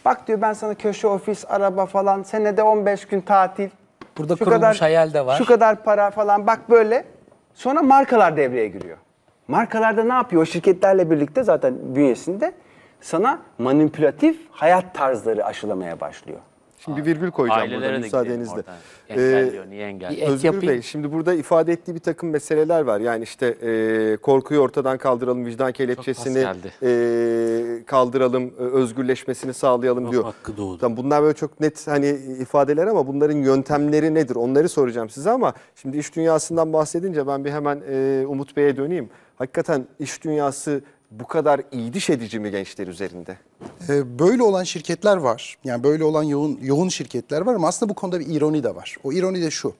Bak diyor ben sana köşe ofis, araba falan senede 15 gün tatil. Burada şu kurulmuş kadar, hayal de var. Şu kadar para falan bak böyle. Sonra markalar devreye giriyor. Markalarda ne yapıyor? O şirketlerle birlikte zaten bünyesinde sana manipülatif hayat tarzları aşılamaya başlıyor. Şimdi bir virgül koyacağım burada müsaadenizle. Engelliyor, ee, Özgür yapayım. Bey şimdi burada ifade ettiği bir takım meseleler var. Yani işte e, korkuyu ortadan kaldıralım, vicdan kelepçesini e, kaldıralım, e, özgürleşmesini sağlayalım diyor. hakkı doğdu. Tamam, bunlar böyle çok net hani ifadeler ama bunların yöntemleri nedir? Onları soracağım size ama şimdi iş dünyasından bahsedince ben bir hemen e, Umut Bey'e döneyim hakikaten iş dünyası bu kadar iyiliş edici mi gençler üzerinde? Ee, böyle olan şirketler var. Yani böyle olan yoğun, yoğun şirketler var ama aslında bu konuda bir ironi de var. O ironi de şu.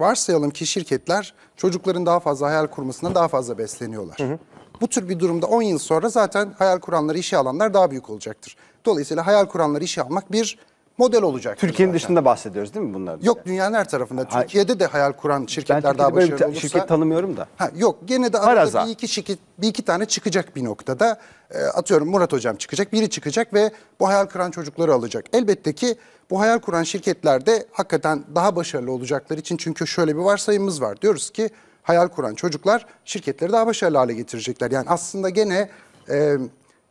Varsayalım ki şirketler çocukların daha fazla hayal kurmasından daha fazla besleniyorlar. Hı hı. Bu tür bir durumda 10 yıl sonra zaten hayal kuranları işe alanlar daha büyük olacaktır. Dolayısıyla hayal kuranları işe almak bir model olacak. Türkiye'nin zaten. dışında bahsediyoruz değil mi bunlar? Yok dünyanın her tarafında. Ha, Türkiye'de de hayal kuran şirketler daha başarılı olursa. Şirket tanımıyorum da. Ha, yok gene de arada bir iki, şirket, bir iki tane çıkacak bir noktada. E, atıyorum Murat Hocam çıkacak, biri çıkacak ve bu hayal kuran çocukları alacak. Elbette ki bu hayal kuran şirketler de hakikaten daha başarılı olacaklar için çünkü şöyle bir varsayımımız var. Diyoruz ki hayal kuran çocuklar şirketleri daha başarılı hale getirecekler. Yani aslında gene e,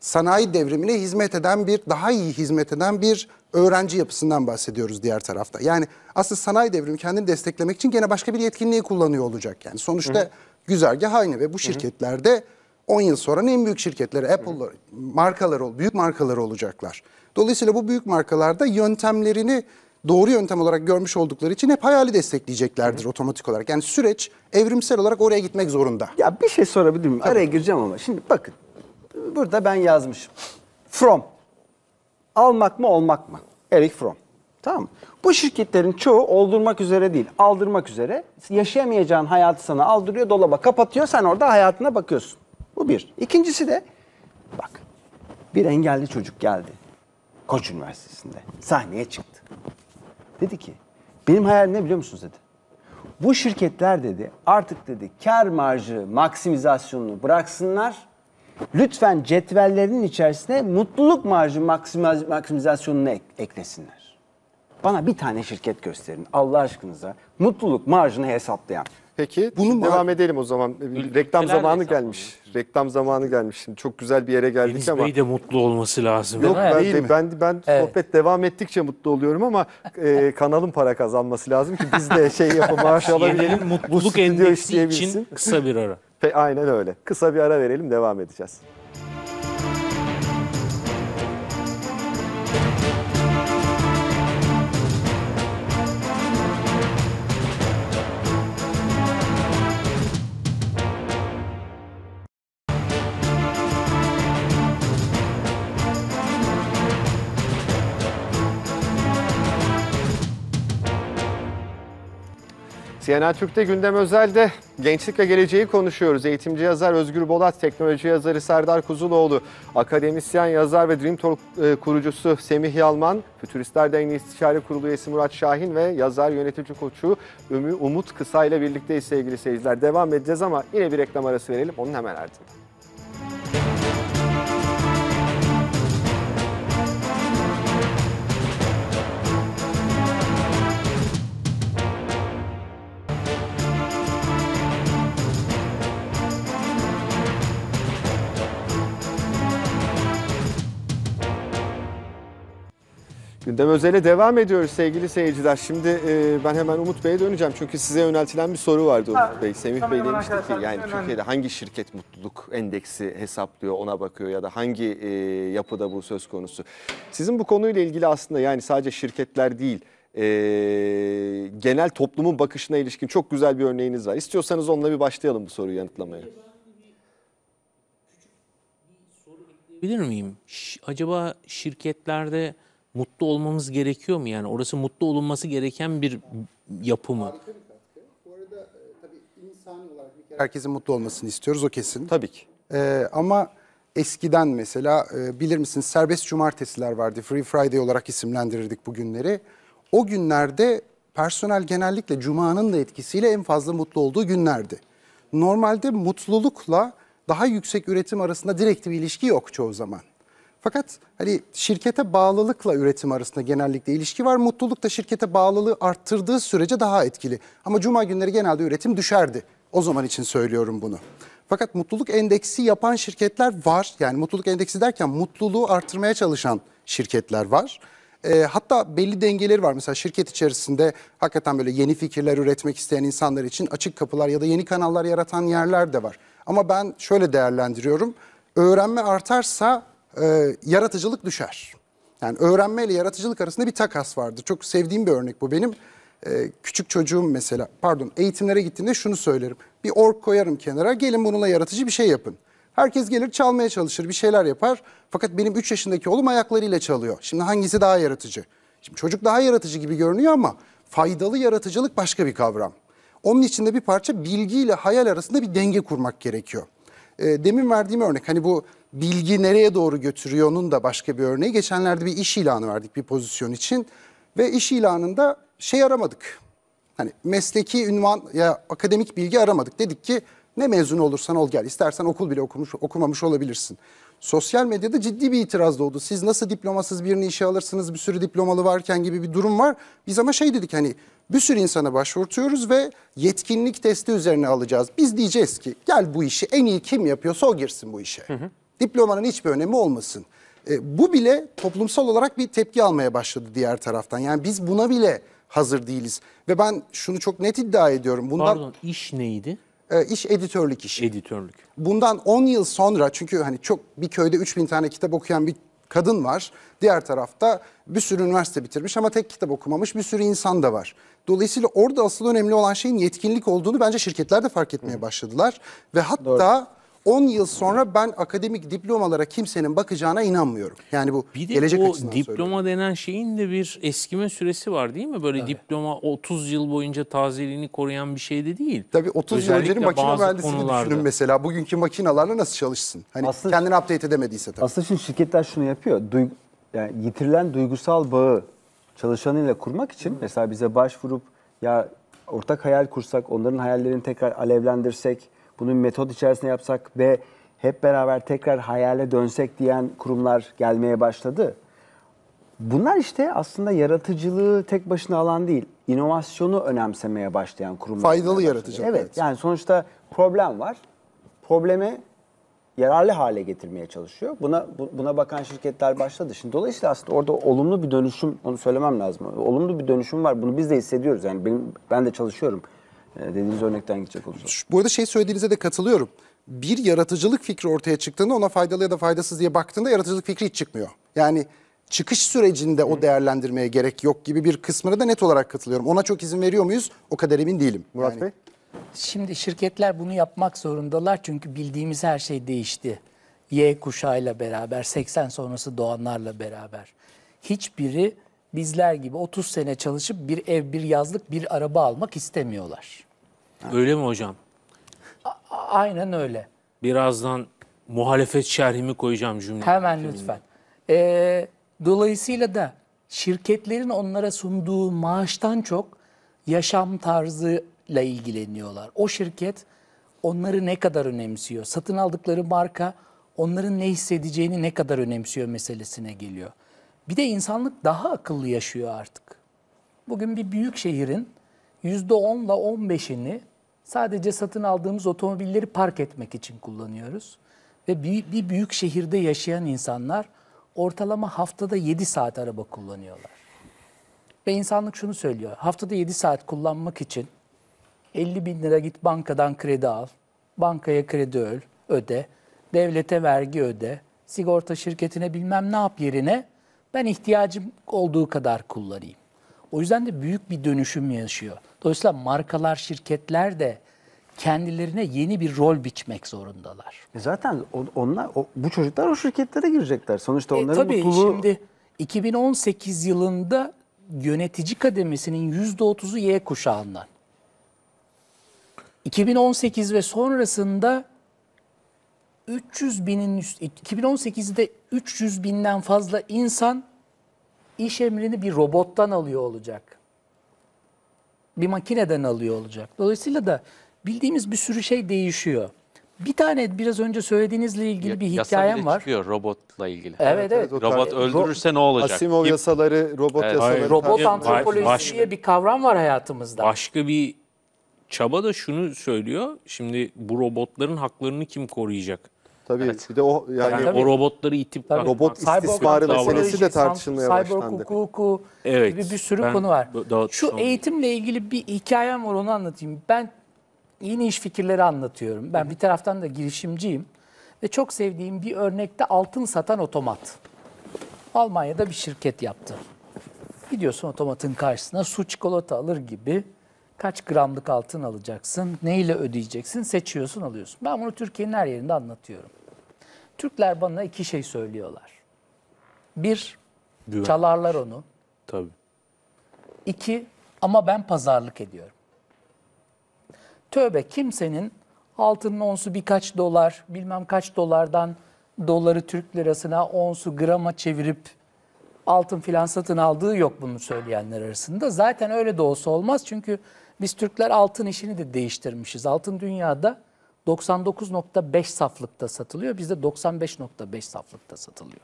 sanayi devrimine hizmet eden bir, daha iyi hizmet eden bir öğrenci yapısından bahsediyoruz diğer tarafta. Yani aslında sanayi devrimi kendini desteklemek için gene başka bir yetkinliği kullanıyor olacak. Yani sonuçta Hı-hı. güzergah aynı ve bu şirketlerde 10 yıl sonra en büyük şirketleri, Apple markaları, büyük markaları olacaklar. Dolayısıyla bu büyük markalarda yöntemlerini doğru yöntem olarak görmüş oldukları için hep hayali destekleyeceklerdir Hı. otomatik olarak. Yani süreç evrimsel olarak oraya gitmek zorunda. Ya bir şey sorabilir miyim? Tabii. Araya gireceğim ama. Şimdi bakın Burada ben yazmışım. From. Almak mı olmak mı? Eric From. Tamam Bu şirketlerin çoğu oldurmak üzere değil, aldırmak üzere. Yaşayamayacağın hayatı sana aldırıyor, dolaba kapatıyor. Sen orada hayatına bakıyorsun. Bu bir. İkincisi de bak bir engelli çocuk geldi. Koç Üniversitesi'nde sahneye çıktı. Dedi ki benim hayalim ne biliyor musunuz dedi. Bu şirketler dedi artık dedi kar marjı maksimizasyonunu bıraksınlar lütfen cetvellerinin içerisine mutluluk marjı maksimizasyonunu ek, eklesinler. Bana bir tane şirket gösterin Allah aşkınıza mutluluk marjını hesaplayan. Peki Bunun Şimdi devam edelim o zaman. Reklam zamanı gelmiş. Reklam zamanı gelmiş. Şimdi çok güzel bir yere geldik Deniz ama. Bey de mutlu olması lazım. Yok ben Değil de, mi? ben ben Evet. sohbet devam ettikçe mutlu oluyorum ama e, kanalın para kazanması lazım ki biz de şey yapalım maaş alabilirim. mutluluk stüdyo endeksi için kısa bir ara. Aynen öyle. Kısa bir ara verelim devam edeceğiz. CNN Türk'te gündem özelde gençlik ve geleceği konuşuyoruz. Eğitimci yazar Özgür Bolat, teknoloji yazarı Serdar Kuzuloğlu, akademisyen yazar ve Dream Talk e, kurucusu Semih Yalman, Fütüristler Derneği İstişare Kurulu üyesi Murat Şahin ve yazar yönetici koçu Ümü Umut Kısa ile birlikteyiz sevgili seyirciler. Devam edeceğiz ama yine bir reklam arası verelim onun hemen ardından. Gündem özele devam ediyoruz sevgili seyirciler. Şimdi e, ben hemen Umut Bey'e döneceğim. Çünkü size yöneltilen bir soru vardı Umut Bey. Semih Bey demişti ki yani önemli. Türkiye'de hangi şirket mutluluk endeksi hesaplıyor ona bakıyor ya da hangi e, yapıda bu söz konusu. Sizin bu konuyla ilgili aslında yani sadece şirketler değil e, genel toplumun bakışına ilişkin çok güzel bir örneğiniz var. İstiyorsanız onunla bir başlayalım bu soruyu yanıtlamaya. Bilir miyim? Ş acaba şirketlerde mutlu olmamız gerekiyor mu yani? Orası mutlu olunması gereken bir yapı mı? Bu arada e, tabii insani olarak Herkesin mutlu olmasını istiyoruz o kesin. Tabii ki. Ee, ama eskiden mesela e, bilir misiniz serbest cumartesiler vardı. Free Friday olarak isimlendirirdik bu günleri. O günlerde personel genellikle cumanın da etkisiyle en fazla mutlu olduğu günlerdi. Normalde mutlulukla daha yüksek üretim arasında direkt bir ilişki yok çoğu zaman. Fakat hani şirkete bağlılıkla üretim arasında genellikle ilişki var. Mutluluk da şirkete bağlılığı arttırdığı sürece daha etkili. Ama cuma günleri genelde üretim düşerdi. O zaman için söylüyorum bunu. Fakat mutluluk endeksi yapan şirketler var. Yani mutluluk endeksi derken mutluluğu artırmaya çalışan şirketler var. E, hatta belli dengeleri var. Mesela şirket içerisinde hakikaten böyle yeni fikirler üretmek isteyen insanlar için açık kapılar ya da yeni kanallar yaratan yerler de var. Ama ben şöyle değerlendiriyorum. Öğrenme artarsa e, yaratıcılık düşer. Yani öğrenme ile yaratıcılık arasında bir takas vardı. Çok sevdiğim bir örnek bu benim. E, küçük çocuğum mesela pardon eğitimlere gittiğinde şunu söylerim. Bir ork koyarım kenara gelin bununla yaratıcı bir şey yapın. Herkes gelir çalmaya çalışır bir şeyler yapar. Fakat benim 3 yaşındaki oğlum ayaklarıyla çalıyor. Şimdi hangisi daha yaratıcı? Şimdi çocuk daha yaratıcı gibi görünüyor ama faydalı yaratıcılık başka bir kavram. Onun içinde bir parça bilgi ile hayal arasında bir denge kurmak gerekiyor. E, demin verdiğim örnek hani bu bilgi nereye doğru götürüyor onun da başka bir örneği. Geçenlerde bir iş ilanı verdik bir pozisyon için ve iş ilanında şey aramadık. Hani mesleki ünvan ya akademik bilgi aramadık. Dedik ki ne mezun olursan ol gel. istersen okul bile okumuş, okumamış olabilirsin. Sosyal medyada ciddi bir itiraz doğdu. Siz nasıl diplomasız birini işe alırsınız bir sürü diplomalı varken gibi bir durum var. Biz ama şey dedik hani bir sürü insana başvurtuyoruz ve yetkinlik testi üzerine alacağız. Biz diyeceğiz ki gel bu işi en iyi kim yapıyorsa o girsin bu işe. Hı hı. Diplomanın hiçbir önemi olmasın. E, bu bile toplumsal olarak bir tepki almaya başladı diğer taraftan. Yani biz buna bile hazır değiliz. Ve ben şunu çok net iddia ediyorum. Bundan, Pardon iş neydi? E, iş editörlük işi. Editörlük. Bundan 10 yıl sonra çünkü hani çok bir köyde 3000 tane kitap okuyan bir kadın var. Diğer tarafta bir sürü üniversite bitirmiş ama tek kitap okumamış bir sürü insan da var. Dolayısıyla orada asıl önemli olan şeyin yetkinlik olduğunu bence şirketler de fark etmeye başladılar. Ve hatta... Doğru 10 yıl sonra ben akademik diplomalara kimsenin bakacağına inanmıyorum. Yani bu bir de gelecek o açısından diploma söylüyorum. denen şeyin de bir eskime süresi var değil mi? Böyle evet. diploma 30 yıl boyunca tazeliğini koruyan bir şey de değil. Tabii 30 yıl öncenin makine mühendisini düşünün mesela. Bugünkü makinelerle nasıl çalışsın? Hani aslında, kendini update edemediyse tabii. Aslında şimdi şirketler şunu yapıyor. Duy, yani yitirilen duygusal bağı çalışanıyla kurmak için mesela bize başvurup ya ortak hayal kursak, onların hayallerini tekrar alevlendirsek bunun metot içerisinde yapsak ve hep beraber tekrar hayale dönsek diyen kurumlar gelmeye başladı. Bunlar işte aslında yaratıcılığı tek başına alan değil, inovasyonu önemsemeye başlayan kurumlar. Faydalı yaratıcılık. Evet, evet, yani sonuçta problem var. probleme yararlı hale getirmeye çalışıyor. Buna buna bakan şirketler başladı. Şimdi dolayısıyla aslında orada olumlu bir dönüşüm, onu söylemem lazım. Olumlu bir dönüşüm var. Bunu biz de hissediyoruz. Yani benim, ben de çalışıyorum ee, dediğiniz örnekten gidecek olursak. Bu arada şey söylediğinize de katılıyorum. Bir yaratıcılık fikri ortaya çıktığında ona faydalı ya da faydasız diye baktığında yaratıcılık fikri hiç çıkmıyor. Yani çıkış sürecinde o değerlendirmeye gerek yok gibi bir kısmına da net olarak katılıyorum. Ona çok izin veriyor muyuz? O kadar emin değilim. Murat yani. Bey? Şimdi şirketler bunu yapmak zorundalar çünkü bildiğimiz her şey değişti. Y kuşağıyla beraber, 80 sonrası doğanlarla beraber. Hiçbiri bizler gibi 30 sene çalışıp bir ev, bir yazlık, bir araba almak istemiyorlar. Öyle mi hocam? A- aynen öyle. Birazdan muhalefet şerhimi koyacağım cümle. Hemen lütfen. Ee, dolayısıyla da şirketlerin onlara sunduğu maaştan çok yaşam tarzıyla ilgileniyorlar. O şirket onları ne kadar önemsiyor? Satın aldıkları marka onların ne hissedeceğini ne kadar önemsiyor meselesine geliyor. Bir de insanlık daha akıllı yaşıyor artık. Bugün bir büyük şehrin %10 ile 15'ini sadece satın aldığımız otomobilleri park etmek için kullanıyoruz. Ve bir, bir büyük şehirde yaşayan insanlar ortalama haftada 7 saat araba kullanıyorlar. Ve insanlık şunu söylüyor. Haftada 7 saat kullanmak için 50 bin lira git bankadan kredi al. Bankaya kredi öl, öde. Devlete vergi öde. Sigorta şirketine bilmem ne yap yerine ben ihtiyacım olduğu kadar kullanayım. O yüzden de büyük bir dönüşüm yaşıyor. Dolayısıyla markalar, şirketler de kendilerine yeni bir rol biçmek zorundalar. E zaten onlar bu çocuklar o şirketlere girecekler. Sonuçta e onların e, tabii mutluluğu... şimdi 2018 yılında yönetici kademesinin %30'u Y kuşağından. 2018 ve sonrasında 300 binin üst, 2018'de 300 binden fazla insan iş emrini bir robottan alıyor olacak. Bir makineden alıyor olacak. Dolayısıyla da bildiğimiz bir sürü şey değişiyor. Bir tane biraz önce söylediğinizle ilgili bir Yasa hikayem bile var. çıkıyor robotla ilgili. Evet evet. evet. Robot öldürürse ne olacak? Asimov yasaları, robot Evet. yasaları. Hayır. Robot antropolojisi baş- diye bir kavram var hayatımızda. Başka bir çaba da şunu söylüyor. Şimdi bu robotların haklarını kim koruyacak? Tabii evet. bir de o yani, yani tabii. o robotları itip tabii. robot istismarı meselesi de tartışılmaya başlandı. Cyborg hukuku evet. gibi bir sürü ben, konu var. Şu sonra. eğitimle ilgili bir hikayem var onu anlatayım. Ben yeni iş fikirleri anlatıyorum. Ben bir taraftan da girişimciyim ve çok sevdiğim bir örnekte altın satan otomat. Almanya'da bir şirket yaptı. Gidiyorsun otomatın karşısına su çikolata alır gibi Kaç gramlık altın alacaksın? Neyle ödeyeceksin? Seçiyorsun, alıyorsun. Ben bunu Türkiye'nin her yerinde anlatıyorum. Türkler bana iki şey söylüyorlar. Bir, Güven. çalarlar onu. Tabii. İki, ama ben pazarlık ediyorum. Tövbe kimsenin altının onsu birkaç dolar, bilmem kaç dolardan doları Türk lirasına onsu grama çevirip altın filan satın aldığı yok bunu söyleyenler arasında. Zaten öyle de olsa olmaz çünkü biz Türkler altın işini de değiştirmişiz. Altın dünyada 99.5 saflıkta satılıyor. Bizde 95.5 saflıkta satılıyor.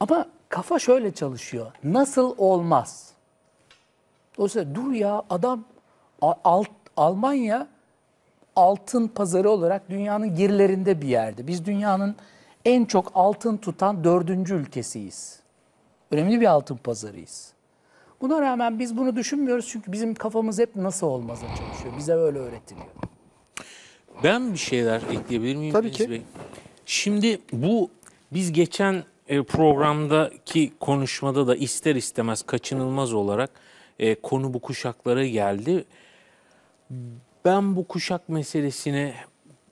Ama kafa şöyle çalışıyor. Nasıl olmaz? Dolayısıyla dur ya adam alt, Almanya altın pazarı olarak dünyanın gerilerinde bir yerde. Biz dünyanın en çok altın tutan dördüncü ülkesiyiz. Önemli bir altın pazarıyız. Buna rağmen biz bunu düşünmüyoruz çünkü bizim kafamız hep nasıl olmaza çalışıyor. Bize öyle öğretiliyor. Ben bir şeyler ekleyebilir miyim? Tabii ki. Bey? Şimdi bu biz geçen e, programdaki konuşmada da ister istemez kaçınılmaz olarak e, konu bu kuşaklara geldi. Ben bu kuşak meselesine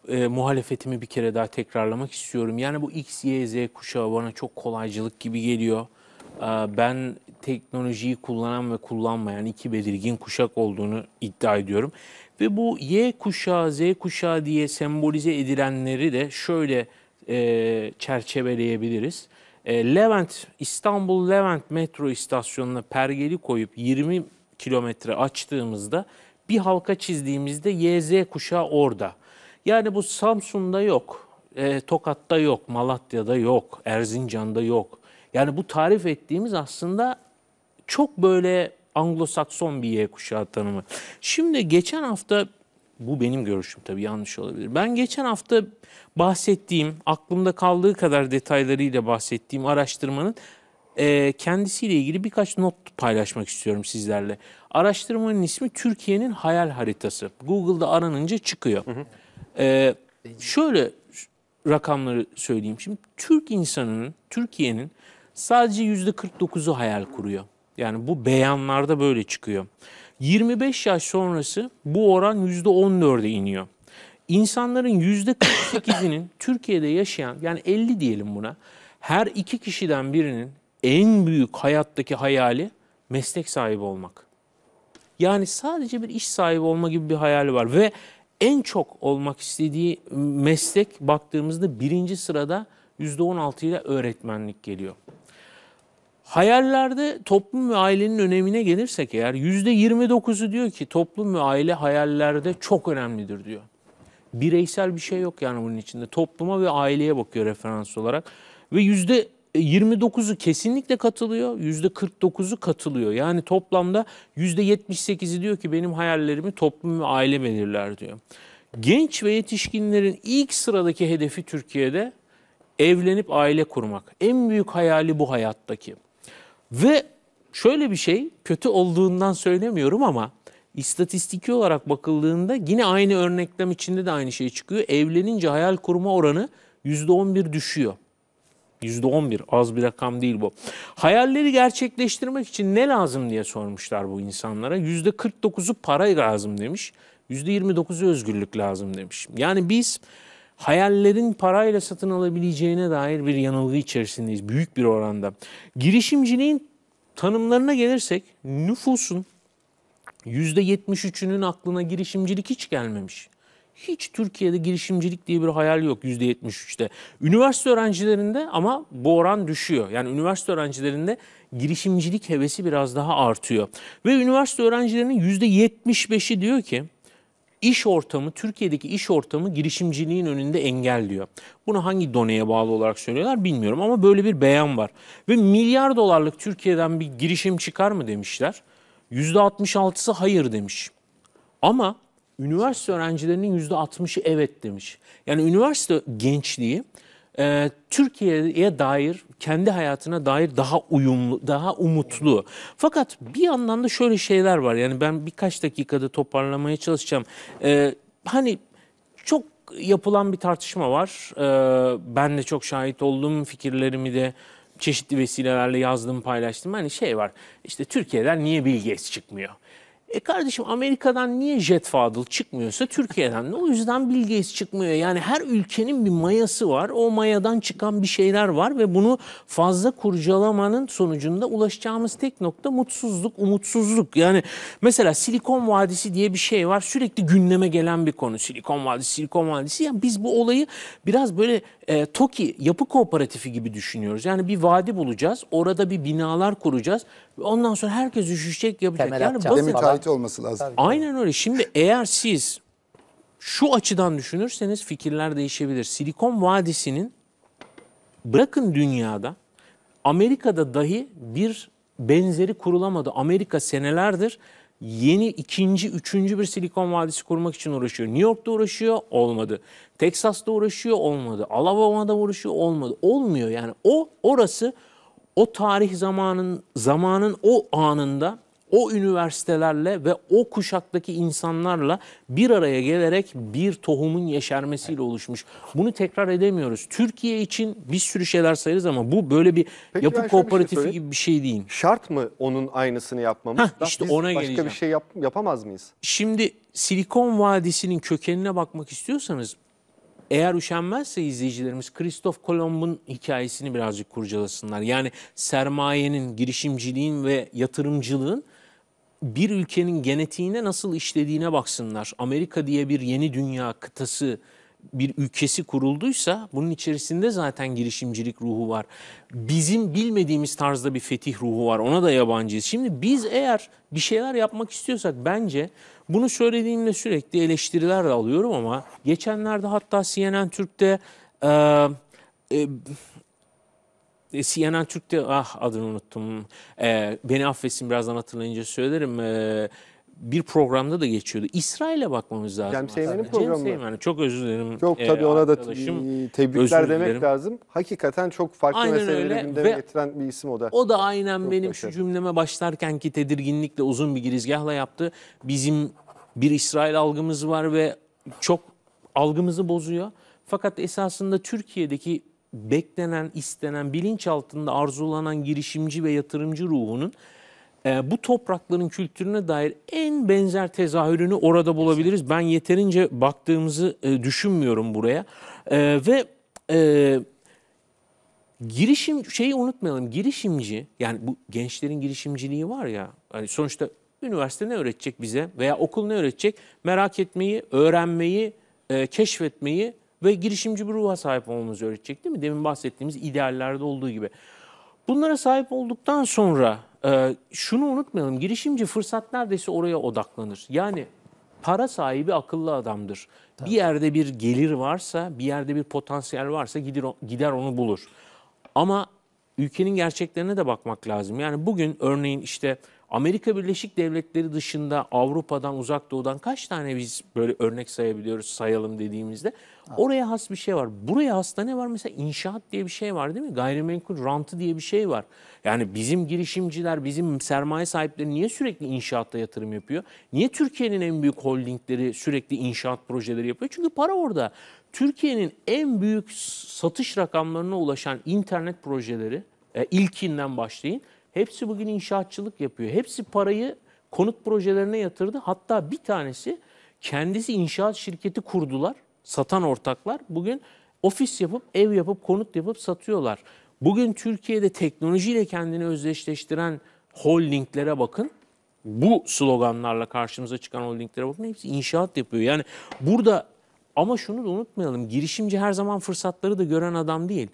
e, muhalefetimi bir kere daha tekrarlamak istiyorum. Yani bu X, Y, Z kuşağı bana çok kolaycılık gibi geliyor. E, ben teknolojiyi kullanan ve kullanmayan iki belirgin kuşak olduğunu iddia ediyorum. Ve bu Y kuşağı, Z kuşağı diye sembolize edilenleri de şöyle e, çerçeveleyebiliriz. E, Levent, İstanbul Levent metro istasyonuna pergeli koyup 20 kilometre açtığımızda bir halka çizdiğimizde YZ kuşağı orada. Yani bu Samsun'da yok, e, Tokat'ta yok, Malatya'da yok, Erzincan'da yok. Yani bu tarif ettiğimiz aslında çok böyle Anglo-Sakson bir Y kuşağı tanımı. Şimdi geçen hafta bu benim görüşüm tabii yanlış olabilir. Ben geçen hafta bahsettiğim, aklımda kaldığı kadar detaylarıyla bahsettiğim araştırmanın e, kendisiyle ilgili birkaç not paylaşmak istiyorum sizlerle. Araştırmanın ismi Türkiye'nin hayal haritası. Google'da aranınca çıkıyor. Hı hı. E, şöyle rakamları söyleyeyim şimdi. Türk insanının, Türkiye'nin sadece yüzde %49'u hayal kuruyor. Yani bu beyanlarda böyle çıkıyor. 25 yaş sonrası bu oran %14'e iniyor. İnsanların %48'inin Türkiye'de yaşayan yani 50 diyelim buna her iki kişiden birinin en büyük hayattaki hayali meslek sahibi olmak. Yani sadece bir iş sahibi olma gibi bir hayali var ve en çok olmak istediği meslek baktığımızda birinci sırada %16 ile öğretmenlik geliyor. Hayallerde toplum ve ailenin önemine gelirsek eğer yüzde 29'u diyor ki toplum ve aile hayallerde çok önemlidir diyor. Bireysel bir şey yok yani bunun içinde. Topluma ve aileye bakıyor referans olarak. Ve yüzde 29'u kesinlikle katılıyor, yüzde 49'u katılıyor. Yani toplamda yüzde 78'i diyor ki benim hayallerimi toplum ve aile belirler diyor. Genç ve yetişkinlerin ilk sıradaki hedefi Türkiye'de evlenip aile kurmak. En büyük hayali bu hayattaki. Ve şöyle bir şey kötü olduğundan söylemiyorum ama istatistiki olarak bakıldığında yine aynı örneklem içinde de aynı şey çıkıyor. Evlenince hayal kurma oranı %11 düşüyor. %11 az bir rakam değil bu. Hayalleri gerçekleştirmek için ne lazım diye sormuşlar bu insanlara. %49'u para lazım demiş. %29'u özgürlük lazım demiş. Yani biz hayallerin parayla satın alabileceğine dair bir yanılgı içerisindeyiz büyük bir oranda. Girişimciliğin tanımlarına gelirsek nüfusun %73'ünün aklına girişimcilik hiç gelmemiş. Hiç Türkiye'de girişimcilik diye bir hayal yok %73'te. Üniversite öğrencilerinde ama bu oran düşüyor. Yani üniversite öğrencilerinde girişimcilik hevesi biraz daha artıyor. Ve üniversite öğrencilerinin %75'i diyor ki iş ortamı, Türkiye'deki iş ortamı girişimciliğin önünde engel diyor. Bunu hangi doneye bağlı olarak söylüyorlar bilmiyorum ama böyle bir beyan var. Ve milyar dolarlık Türkiye'den bir girişim çıkar mı demişler. %66'sı hayır demiş. Ama üniversite öğrencilerinin %60'ı evet demiş. Yani üniversite gençliği e, Türkiye'ye dair, kendi hayatına dair daha uyumlu, daha umutlu. Fakat bir yandan da şöyle şeyler var. Yani ben birkaç dakikada toparlamaya çalışacağım. E, hani çok yapılan bir tartışma var. E, ben de çok şahit oldum. Fikirlerimi de çeşitli vesilelerle yazdım, paylaştım. Hani şey var, İşte Türkiye'den niye Bill Gates çıkmıyor? E kardeşim Amerika'dan niye Jet Fadıl çıkmıyorsa Türkiye'den de o yüzden Bill Gates çıkmıyor. Yani her ülkenin bir mayası var. O mayadan çıkan bir şeyler var ve bunu fazla kurcalamanın sonucunda ulaşacağımız tek nokta mutsuzluk, umutsuzluk. Yani mesela Silikon Vadisi diye bir şey var. Sürekli gündeme gelen bir konu. Silikon Vadisi, Silikon Vadisi. Yani biz bu olayı biraz böyle e, TOKİ yapı kooperatifi gibi düşünüyoruz. Yani bir vadi bulacağız, orada bir binalar kuracağız. Ondan sonra herkes üşüşecek, yapacak. Temel yani basit. müteahhit olması lazım. Tabii. Aynen öyle. Şimdi eğer siz şu açıdan düşünürseniz fikirler değişebilir. Silikon Vadisi'nin bırakın dünyada Amerika'da dahi bir benzeri kurulamadı. Amerika senelerdir yeni ikinci, üçüncü bir Silikon Vadisi kurmak için uğraşıyor. New York'ta uğraşıyor, olmadı. Texas'ta uğraşıyor, olmadı. Alabama'da uğraşıyor, olmadı. Olmuyor yani o orası o tarih zamanın zamanın o anında o üniversitelerle ve o kuşaktaki insanlarla bir araya gelerek bir tohumun yeşermesiyle oluşmuş. Bunu tekrar edemiyoruz. Türkiye için bir sürü şeyler sayarız ama bu böyle bir Peki yapı şey kooperatifi şey gibi bir şey değil. Şart mı onun aynısını yapmamız? Heh, işte Biz ona başka geleceğim. bir şey yap, yapamaz mıyız? Şimdi Silikon Vadisi'nin kökenine bakmak istiyorsanız eğer üşenmezse izleyicilerimiz Kristof Kolomb'un hikayesini birazcık kurcalasınlar. Yani sermayenin, girişimciliğin ve yatırımcılığın bir ülkenin genetiğine nasıl işlediğine baksınlar. Amerika diye bir yeni dünya kıtası bir ülkesi kurulduysa bunun içerisinde zaten girişimcilik ruhu var. Bizim bilmediğimiz tarzda bir fetih ruhu var. Ona da yabancıyız. Şimdi biz eğer bir şeyler yapmak istiyorsak bence bunu söylediğimde sürekli eleştiriler alıyorum ama geçenlerde hatta CNN Türk'te e, e, e, CNN Türk'te ah adını unuttum. E, beni affetsin birazdan hatırlayınca söylerim. E, bir programda da geçiyordu. İsrail'e bakmamız lazım. Cem Seymen'in programı. Cem Seymen. Çok özür dilerim. Çok e, tabii ona da tebrikler demek lazım. Hakikaten çok farklı aynen meseleleri gündeme getiren bir isim o da. O da aynen çok benim başarılı. şu cümleme başlarkenki tedirginlikle uzun bir girizgahla yaptı. Bizim bir İsrail algımız var ve çok algımızı bozuyor. Fakat esasında Türkiye'deki beklenen, istenen, bilinç altında arzulanan girişimci ve yatırımcı ruhunun e, bu toprakların kültürüne dair en benzer tezahürünü orada bulabiliriz. Ben yeterince baktığımızı e, düşünmüyorum buraya. E, ve e, girişim şeyi unutmayalım. Girişimci yani bu gençlerin girişimciliği var ya. Hani sonuçta üniversite ne öğretecek bize veya okul ne öğretecek? Merak etmeyi, öğrenmeyi, e, keşfetmeyi ve girişimci bir ruha sahip olmamızı öğretecek değil mi? Demin bahsettiğimiz ideallerde olduğu gibi. Bunlara sahip olduktan sonra e, şunu unutmayalım. Girişimci fırsat neredeyse oraya odaklanır. Yani para sahibi akıllı adamdır. Tabii. Bir yerde bir gelir varsa, bir yerde bir potansiyel varsa gider, gider onu bulur. Ama ülkenin gerçeklerine de bakmak lazım. Yani bugün örneğin işte Amerika Birleşik Devletleri dışında Avrupa'dan, Uzak Doğu'dan kaç tane biz böyle örnek sayabiliyoruz sayalım dediğimizde oraya has bir şey var. Buraya hasta ne var? Mesela inşaat diye bir şey var değil mi? Gayrimenkul rantı diye bir şey var. Yani bizim girişimciler, bizim sermaye sahipleri niye sürekli inşaatta yatırım yapıyor? Niye Türkiye'nin en büyük holdingleri sürekli inşaat projeleri yapıyor? Çünkü para orada. Türkiye'nin en büyük satış rakamlarına ulaşan internet projeleri, e, ilkinden başlayın. Hepsi bugün inşaatçılık yapıyor. Hepsi parayı konut projelerine yatırdı. Hatta bir tanesi kendisi inşaat şirketi kurdular. Satan ortaklar bugün ofis yapıp, ev yapıp, konut yapıp satıyorlar. Bugün Türkiye'de teknolojiyle kendini özdeşleştiren holdinglere bakın. Bu sloganlarla karşımıza çıkan holdinglere bakın hepsi inşaat yapıyor. Yani burada ama şunu da unutmayalım. Girişimci her zaman fırsatları da gören adam değil.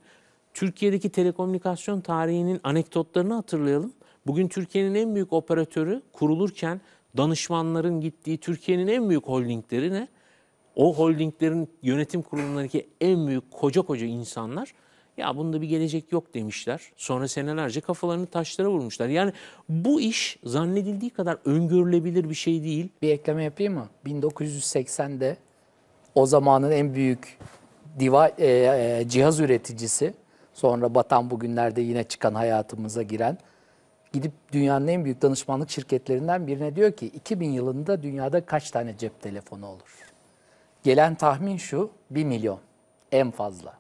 Türkiye'deki telekomünikasyon tarihinin anekdotlarını hatırlayalım. Bugün Türkiye'nin en büyük operatörü kurulurken danışmanların gittiği Türkiye'nin en büyük holdingleri ne? O holdinglerin yönetim kurulundaki en büyük koca koca insanlar ya bunda bir gelecek yok demişler. Sonra senelerce kafalarını taşlara vurmuşlar. Yani bu iş zannedildiği kadar öngörülebilir bir şey değil. Bir ekleme yapayım mı? 1980'de o zamanın en büyük diva, e, e, cihaz üreticisi Sonra batan bugünlerde yine çıkan hayatımıza giren gidip dünyanın en büyük danışmanlık şirketlerinden birine diyor ki 2000 yılında dünyada kaç tane cep telefonu olur? Gelen tahmin şu 1 milyon en fazla.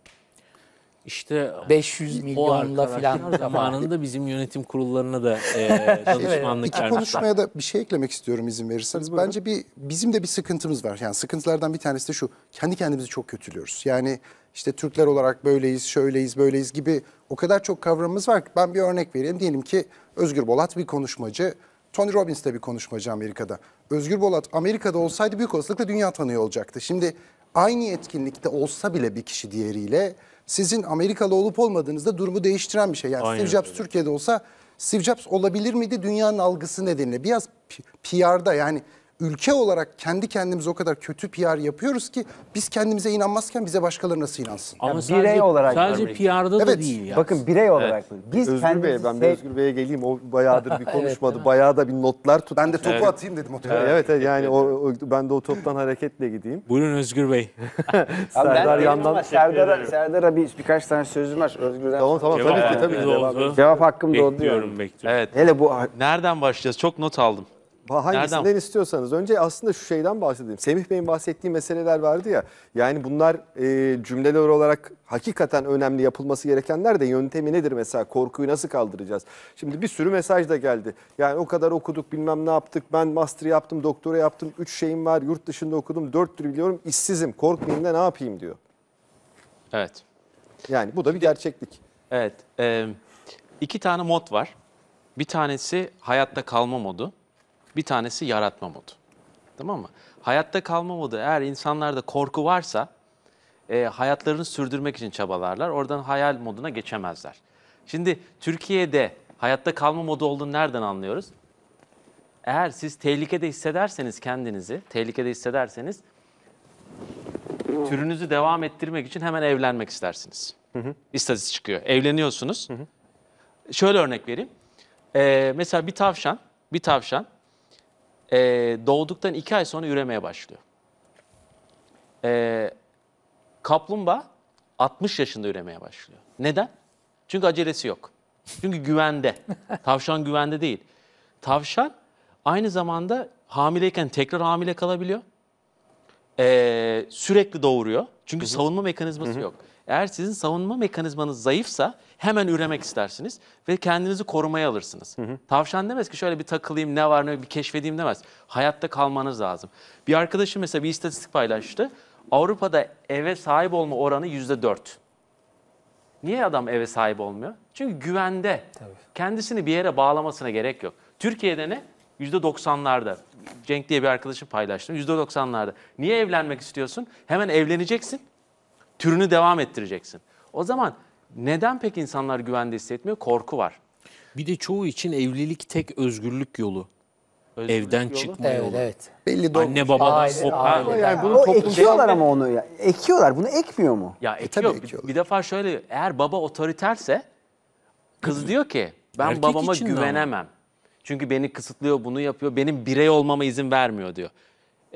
İşte 500 milyonla falan zamanında bizim yönetim kurullarına da e, danışmanlık evet. konuşmaya da bir şey eklemek istiyorum izin verirseniz. Bence bir bizim de bir sıkıntımız var. Yani sıkıntılardan bir tanesi de şu. Kendi kendimizi çok kötülüyoruz. Yani işte Türkler olarak böyleyiz, şöyleyiz, böyleyiz gibi o kadar çok kavramımız var ki ben bir örnek vereyim. Diyelim ki Özgür Bolat bir konuşmacı. Tony Robbins de bir konuşmacı Amerika'da. Özgür Bolat Amerika'da olsaydı büyük olasılıkla dünya tanıyor olacaktı. Şimdi aynı etkinlikte olsa bile bir kişi diğeriyle sizin Amerikalı olup olmadığınızda durumu değiştiren bir şey. Yani Aynen Steve Jobs Türkiye'de olsa Steve Jobs olabilir miydi dünyanın algısı nedeniyle? Biraz PR'da yani ülke olarak kendi kendimize o kadar kötü PR yapıyoruz ki biz kendimize inanmazken bize başkaları nasıl inansın? Ama yani birey sadece, olarak sadece görmek. PR'da evet. da değil ya. Bakın birey olarak evet. biz Özgür kendimizi... Bey, ben bir Özgür Bey'e geleyim. O bayağıdır bir konuşmadı. evet, bayağı da bir notlar tuttu. Ben de topu evet. atayım dedim. O evet. evet, evet yani o, o, ben de o toptan hareketle gideyim. Buyurun Özgür Bey. Serdar yandan... Serdar'a Serdar'a bir birkaç tane sözüm var. Özgür'den. Tamam tamam cevap tabii ki tabii ki. Cevap hakkım doğdu. Bekliyorum bekliyorum. Evet. Hele bu nereden başlayacağız? Çok not aldım. Hangisinden Nereden? istiyorsanız. Önce aslında şu şeyden bahsedeyim. Semih Bey'in bahsettiği meseleler vardı ya. Yani bunlar e, cümleler olarak hakikaten önemli yapılması gerekenler de yöntemi nedir mesela? Korkuyu nasıl kaldıracağız? Şimdi bir sürü mesaj da geldi. Yani o kadar okuduk bilmem ne yaptık. Ben master yaptım, doktora yaptım. Üç şeyim var. Yurt dışında okudum. Dört dil biliyorum. işsizim. Korkmayayım da ne yapayım diyor. Evet. Yani bu da bir gerçeklik. Evet. E, iki tane mod var. Bir tanesi hayatta kalma modu. Bir tanesi yaratma modu. Tamam mı? Hayatta kalma modu eğer insanlarda korku varsa e, hayatlarını sürdürmek için çabalarlar. Oradan hayal moduna geçemezler. Şimdi Türkiye'de hayatta kalma modu olduğunu nereden anlıyoruz? Eğer siz tehlikede hissederseniz kendinizi, tehlikede hissederseniz türünüzü devam ettirmek için hemen evlenmek istersiniz. Hı İstatistik çıkıyor. Evleniyorsunuz. Hı hı. Şöyle örnek vereyim. Ee, mesela bir tavşan, bir tavşan e, doğduktan iki ay sonra üremeye başlıyor. E, kaplumbağa 60 yaşında üremeye başlıyor. Neden? Çünkü acelesi yok. Çünkü güvende. Tavşan güvende değil. Tavşan aynı zamanda hamileyken tekrar hamile kalabiliyor. E, sürekli doğuruyor. Çünkü Hı-hı. savunma mekanizması Hı-hı. yok. Eğer sizin savunma mekanizmanız zayıfsa hemen üremek istersiniz ve kendinizi korumaya alırsınız. Hı hı. Tavşan demez ki şöyle bir takılayım ne var ne bir keşfedeyim demez. Hayatta kalmanız lazım. Bir arkadaşım mesela bir istatistik paylaştı. Avrupa'da eve sahip olma oranı yüzde dört. Niye adam eve sahip olmuyor? Çünkü güvende. Tabii. Kendisini bir yere bağlamasına gerek yok. Türkiye'de ne? Yüzde doksanlarda. Cenk diye bir arkadaşım paylaştım. doksanlarda. Niye evlenmek istiyorsun? Hemen evleneceksin türünü devam ettireceksin. O zaman neden pek insanlar güvende hissetmiyor? Korku var. Bir de çoğu için evlilik tek özgürlük yolu. Özgürlük Evden yolu. çıkma Evet, yolu. evet. Belli doğru. Anne babadan Aile- Yani bunu o şey ekiyorlar ama onu. ya. Ekiyorlar. Bunu ekmiyor mu? Ya e, ekiyor. tabii Bir, ekiyorlar. bir defa şöyle eğer baba otoriterse kız diyor ki ben Erkek babama güvenemem. Çünkü beni kısıtlıyor, bunu yapıyor. Benim birey olmama izin vermiyor diyor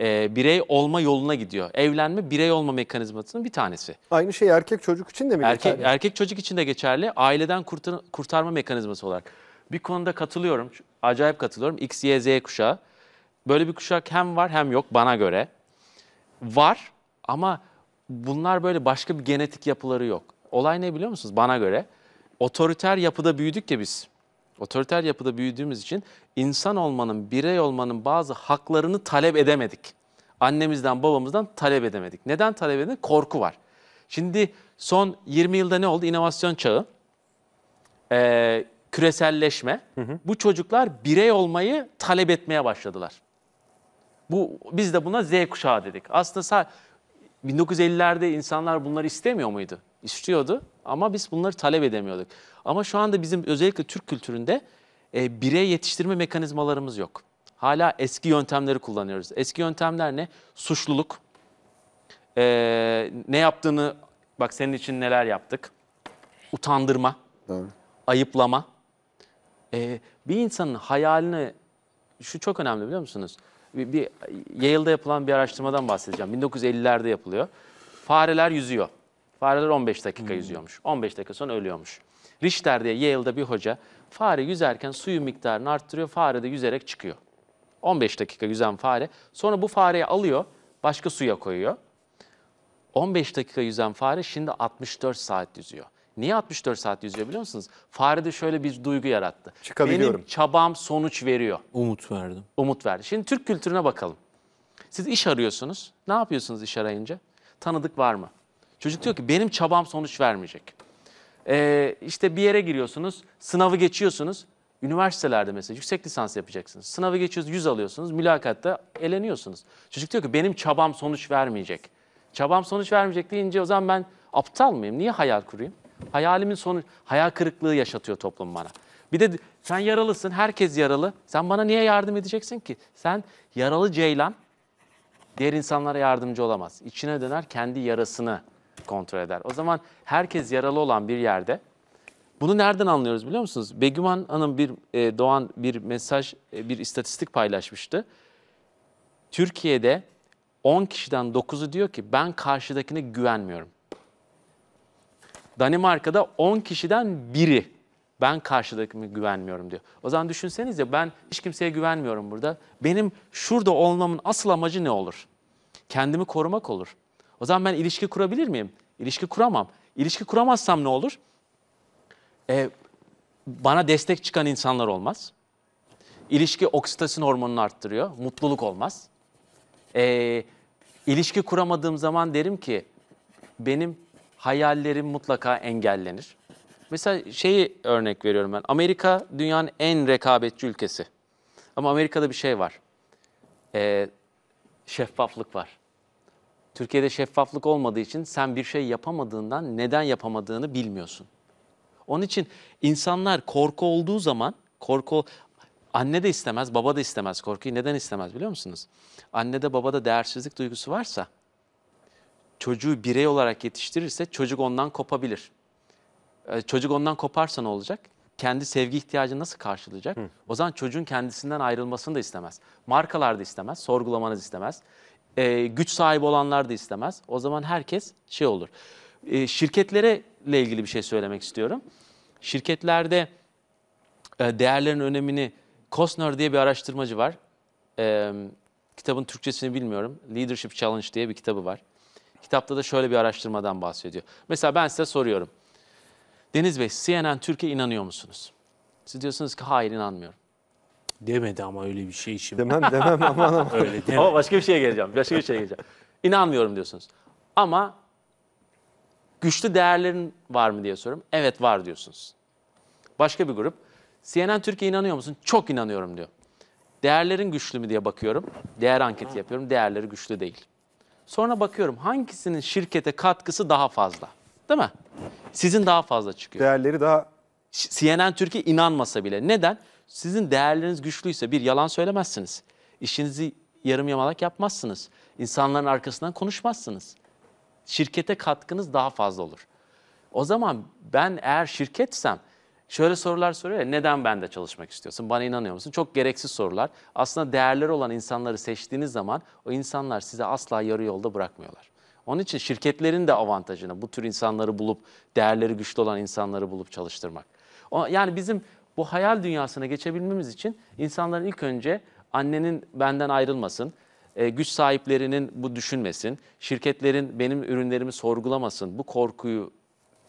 e, birey olma yoluna gidiyor. Evlenme birey olma mekanizmasının bir tanesi. Aynı şey erkek çocuk için de mi erkek, geçerli? Erkek çocuk için de geçerli. Aileden kurtar, kurtarma mekanizması olarak. Bir konuda katılıyorum, acayip katılıyorum. X, Y, Z kuşağı. Böyle bir kuşak hem var hem yok bana göre. Var ama bunlar böyle başka bir genetik yapıları yok. Olay ne biliyor musunuz bana göre? Otoriter yapıda büyüdük ya biz otoriter yapıda büyüdüğümüz için insan olmanın, birey olmanın bazı haklarını talep edemedik. Annemizden, babamızdan talep edemedik. Neden talep edemedik? Korku var. Şimdi son 20 yılda ne oldu? İnovasyon çağı, e, küreselleşme. Hı hı. Bu çocuklar birey olmayı talep etmeye başladılar. Bu Biz de buna Z kuşağı dedik. Aslında 1950'lerde insanlar bunları istemiyor muydu? İstiyordu ama biz bunları talep edemiyorduk. Ama şu anda bizim özellikle Türk kültüründe e, birey yetiştirme mekanizmalarımız yok. Hala eski yöntemleri kullanıyoruz. Eski yöntemler ne? Suçluluk. E, ne yaptığını, bak senin için neler yaptık. Utandırma. Doğru. Ayıplama. E, bir insanın hayalini, şu çok önemli biliyor musunuz? Bir, bir Yale'da yapılan bir araştırmadan bahsedeceğim. 1950'lerde yapılıyor. Fareler yüzüyor. Fareler 15 dakika hmm. yüzüyormuş. 15 dakika sonra ölüyormuş. Richter diye Yale'da bir hoca fare yüzerken suyun miktarını arttırıyor. Fare de yüzerek çıkıyor. 15 dakika yüzen fare. Sonra bu fareyi alıyor başka suya koyuyor. 15 dakika yüzen fare şimdi 64 saat yüzüyor. Niye 64 saat yüzüyor biliyor musunuz? Farede şöyle bir duygu yarattı. Çıkabiliyorum. Benim çabam sonuç veriyor. Umut verdim. Umut verdi. Şimdi Türk kültürüne bakalım. Siz iş arıyorsunuz. Ne yapıyorsunuz iş arayınca? Tanıdık var mı? Çocuk diyor ki benim çabam sonuç vermeyecek. Ee, işte bir yere giriyorsunuz, sınavı geçiyorsunuz. Üniversitelerde mesela yüksek lisans yapacaksınız. Sınavı geçiyorsunuz, 100 alıyorsunuz, mülakatta eleniyorsunuz. Çocuk diyor ki benim çabam sonuç vermeyecek. Çabam sonuç vermeyecek deyince o zaman ben aptal mıyım? Niye hayal kurayım? Hayalimin sonu hayal kırıklığı yaşatıyor toplum bana. Bir de sen yaralısın, herkes yaralı. Sen bana niye yardım edeceksin ki? Sen yaralı ceylan diğer insanlara yardımcı olamaz. İçine döner kendi yarasını kontrol eder. O zaman herkes yaralı olan bir yerde bunu nereden anlıyoruz biliyor musunuz? Begüman Hanım bir e, doğan bir mesaj, e, bir istatistik paylaşmıştı. Türkiye'de 10 kişiden 9'u diyor ki ben karşıdakine güvenmiyorum. Danimarka'da 10 kişiden biri ben karşıdakine güvenmiyorum diyor. O zaman düşünseniz düşünsenize ben hiç kimseye güvenmiyorum burada. Benim şurada olmamın asıl amacı ne olur? Kendimi korumak olur. O zaman ben ilişki kurabilir miyim? İlişki kuramam. İlişki kuramazsam ne olur? Ee, bana destek çıkan insanlar olmaz. İlişki oksitosin hormonunu arttırıyor. Mutluluk olmaz. Ee, ilişki kuramadığım zaman derim ki benim hayallerim mutlaka engellenir. Mesela şeyi örnek veriyorum ben. Amerika dünyanın en rekabetçi ülkesi. Ama Amerika'da bir şey var. Ee, şeffaflık var. Türkiye'de şeffaflık olmadığı için sen bir şey yapamadığından neden yapamadığını bilmiyorsun. Onun için insanlar korku olduğu zaman korku anne de istemez, baba da istemez korkuyu. Neden istemez biliyor musunuz? Annede babada değersizlik duygusu varsa çocuğu birey olarak yetiştirirse çocuk ondan kopabilir. Ee, çocuk ondan koparsa ne olacak? Kendi sevgi ihtiyacını nasıl karşılayacak? Hı. O zaman çocuğun kendisinden ayrılmasını da istemez. Markalar da istemez, sorgulamanız istemez. E, güç sahibi olanlar da istemez. O zaman herkes şey olur. E, şirketlere ile ilgili bir şey söylemek istiyorum. Şirketlerde e, değerlerin önemini Kostner diye bir araştırmacı var. E, kitabın Türkçesini bilmiyorum. Leadership Challenge diye bir kitabı var. Kitapta da şöyle bir araştırmadan bahsediyor. Mesela ben size soruyorum. Deniz Bey, CNN Türkiye inanıyor musunuz? Siz diyorsunuz ki hayır inanmıyorum. Demedi ama öyle bir şey şimdi. Demem demem aman aman. Öyle deme. Ama başka bir şeye geleceğim. Başka bir şeye geleceğim. İnanmıyorum diyorsunuz. Ama güçlü değerlerin var mı diye soruyorum. Evet var diyorsunuz. Başka bir grup. CNN Türkiye inanıyor musun? Çok inanıyorum diyor. Değerlerin güçlü mü diye bakıyorum. Değer anketi yapıyorum. Değerleri güçlü değil. Sonra bakıyorum hangisinin şirkete katkısı daha fazla. Değil mi? Sizin daha fazla çıkıyor. Değerleri daha... CNN Türkiye inanmasa bile. Neden? Sizin değerleriniz güçlüyse bir yalan söylemezsiniz. İşinizi yarım yamalak yapmazsınız. İnsanların arkasından konuşmazsınız. Şirkete katkınız daha fazla olur. O zaman ben eğer şirketsem şöyle sorular soruyor ya neden bende çalışmak istiyorsun? Bana inanıyor musun? Çok gereksiz sorular. Aslında değerleri olan insanları seçtiğiniz zaman o insanlar size asla yarı yolda bırakmıyorlar. Onun için şirketlerin de avantajını bu tür insanları bulup değerleri güçlü olan insanları bulup çalıştırmak. Yani bizim bu hayal dünyasına geçebilmemiz için insanların ilk önce annenin benden ayrılmasın, e, güç sahiplerinin bu düşünmesin, şirketlerin benim ürünlerimi sorgulamasın, bu korkuyu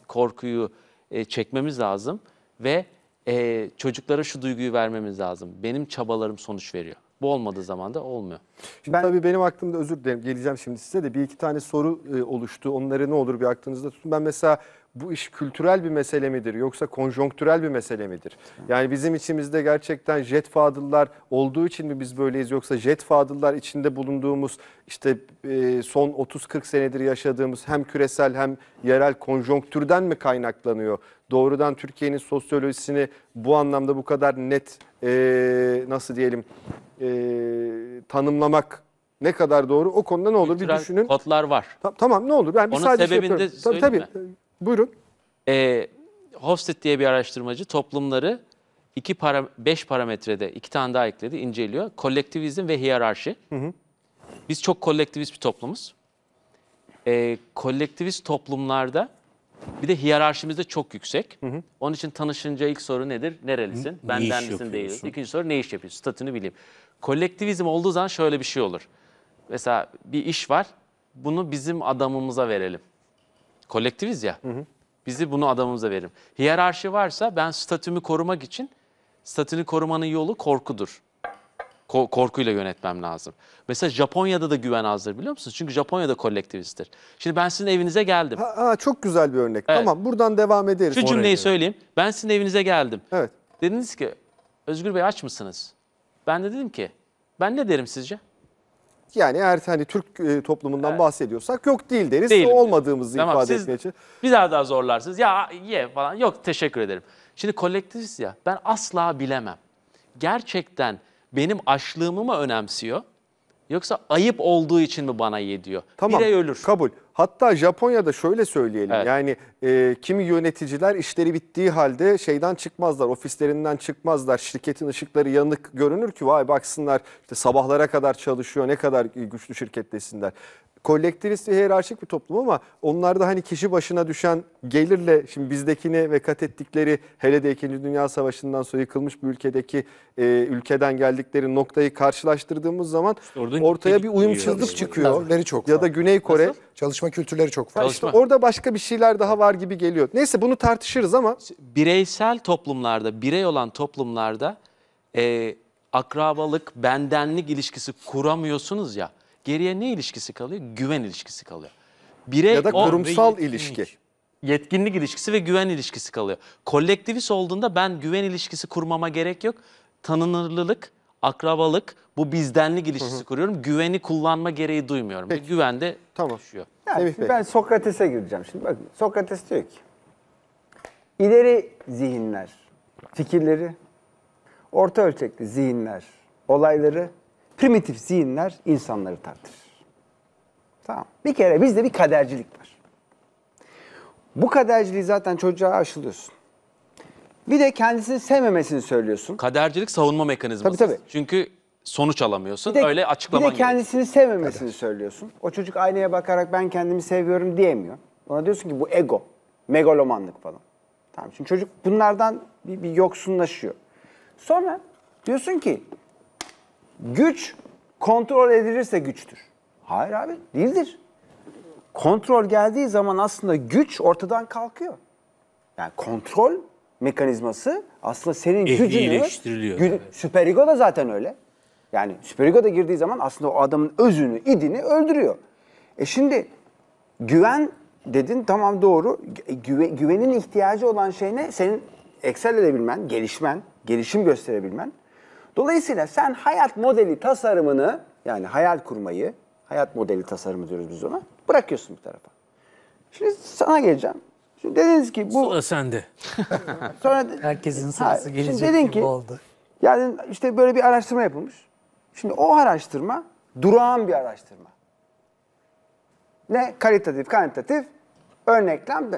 korkuyu e, çekmemiz lazım ve e, çocuklara şu duyguyu vermemiz lazım. Benim çabalarım sonuç veriyor. Bu olmadığı zaman da olmuyor. Şimdi ben, tabii benim aklımda özür dilerim geleceğim şimdi size de bir iki tane soru e, oluştu. Onları ne olur bir aklınızda tutun. Ben mesela bu iş kültürel bir mesele midir yoksa konjonktürel bir mesele midir? Yani bizim içimizde gerçekten jet fadıllar olduğu için mi biz böyleyiz yoksa jet fadıllar içinde bulunduğumuz işte e, son 30-40 senedir yaşadığımız hem küresel hem yerel konjonktürden mi kaynaklanıyor? Doğrudan Türkiye'nin sosyolojisini bu anlamda bu kadar net e, nasıl diyelim e, tanımlamak ne kadar doğru o konuda ne olur bir düşünün. Kodlar var. Ta tamam ne olur ben bir Onun sadece şey sebebini şey yapıyorum. de tabii, tabii. Buyurun. E, ee, Hofstede diye bir araştırmacı toplumları iki para, beş parametrede iki tane daha ekledi, inceliyor. Kolektivizm ve hiyerarşi. Hı hı. Biz çok kolektivist bir toplumuz. E, ee, kolektivist toplumlarda bir de hiyerarşimiz de çok yüksek. Hı hı. Onun için tanışınca ilk soru nedir? Nerelisin? Hı? Benden misin değil. İkinci soru ne iş yapıyorsun? Statünü bileyim. Kolektivizm olduğu zaman şöyle bir şey olur. Mesela bir iş var. Bunu bizim adamımıza verelim kolektiviz ya. Hı hı. Bizi bunu adamımıza verim. Hiyerarşi varsa ben statümü korumak için statünü korumanın yolu korkudur. Ko korkuyla yönetmem lazım. Mesela Japonya'da da güven azdır biliyor musunuz? Çünkü Japonya'da kolektivisttir. Şimdi ben sizin evinize geldim. Ha, ha, çok güzel bir örnek. Evet. Tamam buradan devam ederiz. Şu cümleyi Oraya. söyleyeyim. Ben sizin evinize geldim. Evet. Dediniz ki Özgür Bey aç mısınız? Ben de dedim ki ben ne derim sizce? Yani eğer hani Türk e, toplumundan evet. bahsediyorsak yok değil deriz. Değilim. Olmadığımızı tamam, ifade etmeye için. Bir daha daha zorlarsınız. Ya ye falan. Yok teşekkür ederim. Şimdi kolektiviz ya. Ben asla bilemem. Gerçekten benim açlığımı mı önemsiyor? Yoksa ayıp olduğu için mi bana yediyor? Tamam, Birey ölür. Kabul. Hatta Japonya'da şöyle söyleyelim evet. yani e, kimi yöneticiler işleri bittiği halde şeyden çıkmazlar, ofislerinden çıkmazlar, şirketin ışıkları yanık görünür ki vay baksınlar işte sabahlara kadar çalışıyor ne kadar güçlü şirket desinler kolektivist ve hiyerarşik bir toplum ama onlar da hani kişi başına düşen gelirle şimdi bizdekini ve kat ettikleri hele de 2. Dünya Savaşı'ndan sonra yıkılmış bir ülkedeki e, ülkeden geldikleri noktayı karşılaştırdığımız zaman işte ortaya bir uyumsuzluk çıkıyor. Çok ya da Güney Kore Nasıl? çalışma kültürleri çok var. İşte orada başka bir şeyler daha var gibi geliyor. Neyse bunu tartışırız ama. Bireysel toplumlarda, birey olan toplumlarda e, akrabalık, bendenlik ilişkisi kuramıyorsunuz ya. Geriye ne ilişkisi kalıyor? Güven ilişkisi kalıyor. Birey ya da kurumsal o, ilişki. Yetkinlik ilişkisi ve güven ilişkisi kalıyor. Kolektivist olduğunda ben güven ilişkisi kurmama gerek yok. Tanınırlılık akrabalık, bu bizdenlik ilişkisi kuruyorum. Güveni kullanma gereği duymuyorum. Bir güven de Tamam. düşüyor. Yani ben Sokrates'e gireceğim şimdi. Bakın Sokrates diyor ki, ileri zihinler, fikirleri, orta ölçekli zihinler, olayları, primitif zihinler insanları tartır. Tamam. Bir kere bizde bir kadercilik var. Bu kaderciliği zaten çocuğa aşılıyorsun. Bir de kendisini sevmemesini söylüyorsun. Kadercilik savunma mekanizması. Tabii tabii. Çünkü sonuç alamıyorsun. de, Öyle açıklaman Bir de kendisini gerekiyor. sevmemesini evet. söylüyorsun. O çocuk aynaya bakarak ben kendimi seviyorum diyemiyor. Ona diyorsun ki bu ego, megalomanlık falan. Tamam şimdi çocuk bunlardan bir, bir yoksunlaşıyor. Sonra diyorsun ki güç kontrol edilirse güçtür. Hayır abi değildir. Kontrol geldiği zaman aslında güç ortadan kalkıyor. Yani kontrol mekanizması aslında senin gücünü... Gü, Süper Ego da zaten öyle. Yani Süper Ego da girdiği zaman aslında o adamın özünü, idini öldürüyor. E şimdi güven dedin tamam doğru. E, güve, güvenin ihtiyacı olan şey ne? Senin excel edebilmen, gelişmen, gelişim gösterebilmen. Dolayısıyla sen hayat modeli tasarımını yani hayal kurmayı, hayat modeli tasarımı diyoruz biz ona, bırakıyorsun bir tarafa. Şimdi sana geleceğim. Şimdi dediniz ki bu... Sıra sende. sonra, Herkesin sırası ha, gelecek dedin gibi ki, oldu. Yani işte böyle bir araştırma yapılmış. Şimdi o araştırma durağan bir araştırma. Ne? Kalitatif, kantitatif, örneklem.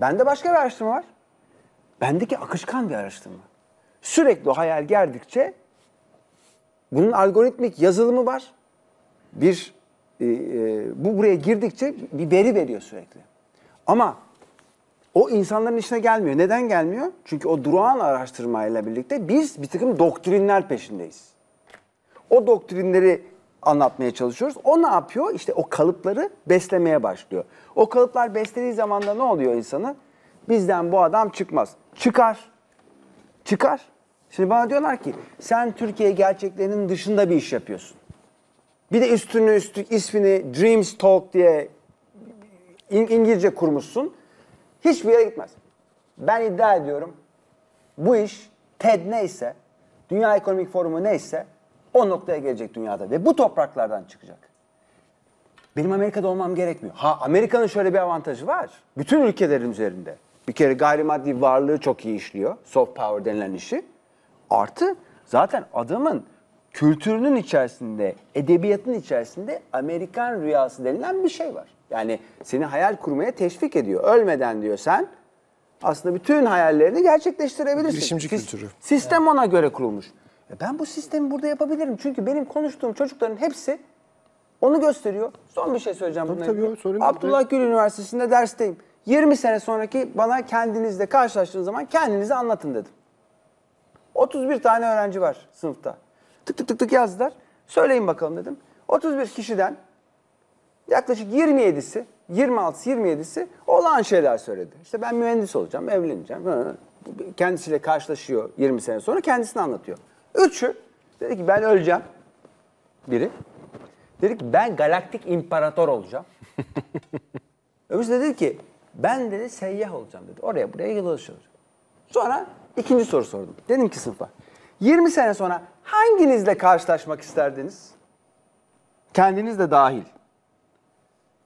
Bende başka bir araştırma var. Bendeki akışkan bir araştırma. Sürekli o hayal geldikçe bunun algoritmik yazılımı var. Bir e, e, bu buraya girdikçe bir veri veriyor sürekli. Ama o insanların içine gelmiyor. Neden gelmiyor? Çünkü o durağan araştırmayla birlikte biz bir takım doktrinler peşindeyiz. O doktrinleri anlatmaya çalışıyoruz. O ne yapıyor? İşte o kalıpları beslemeye başlıyor. O kalıplar beslediği zaman da ne oluyor insanı? Bizden bu adam çıkmaz. Çıkar. Çıkar. Şimdi bana diyorlar ki sen Türkiye gerçeklerinin dışında bir iş yapıyorsun. Bir de üstünü üstlük ismini Dreams Talk diye İngilizce kurmuşsun. Hiçbir yere gitmez. Ben iddia ediyorum bu iş TED neyse, Dünya Ekonomik Forumu neyse o noktaya gelecek dünyada ve bu topraklardan çıkacak. Benim Amerika'da olmam gerekmiyor. Ha Amerika'nın şöyle bir avantajı var. Bütün ülkelerin üzerinde. Bir kere gayrimaddi varlığı çok iyi işliyor. Soft power denilen işi. Artı zaten adamın kültürünün içerisinde, edebiyatın içerisinde Amerikan rüyası denilen bir şey var. Yani seni hayal kurmaya teşvik ediyor. Ölmeden diyor sen aslında bütün hayallerini gerçekleştirebilirsin. Girişimci kültürü. Sistem ona göre kurulmuş. E ben bu sistemi burada yapabilirim. Çünkü benim konuştuğum çocukların hepsi onu gösteriyor. Son bir şey söyleyeceğim. Tabii, tabii, ilgili. sorun yok. Abdullah Gül Üniversitesi'nde dersteyim. 20 sene sonraki bana kendinizle karşılaştığınız zaman kendinizi anlatın dedim. 31 tane öğrenci var sınıfta. Tık tık tık tık yazdılar. Söyleyin bakalım dedim. 31 kişiden Yaklaşık 27'si, 26'sı 27'si olağan şeyler söyledi. İşte ben mühendis olacağım, evleneceğim. Kendisiyle karşılaşıyor 20 sene sonra kendisini anlatıyor. Üçü dedi ki ben öleceğim. Biri. Dedi ki ben galaktik imparator olacağım. Öbürsü dedi ki ben dedi seyyah olacağım dedi. Oraya buraya yılışıyor. Sonra ikinci soru sordum. Dedim ki sınıfa 20 sene sonra hanginizle karşılaşmak isterdiniz? Kendiniz de dahil.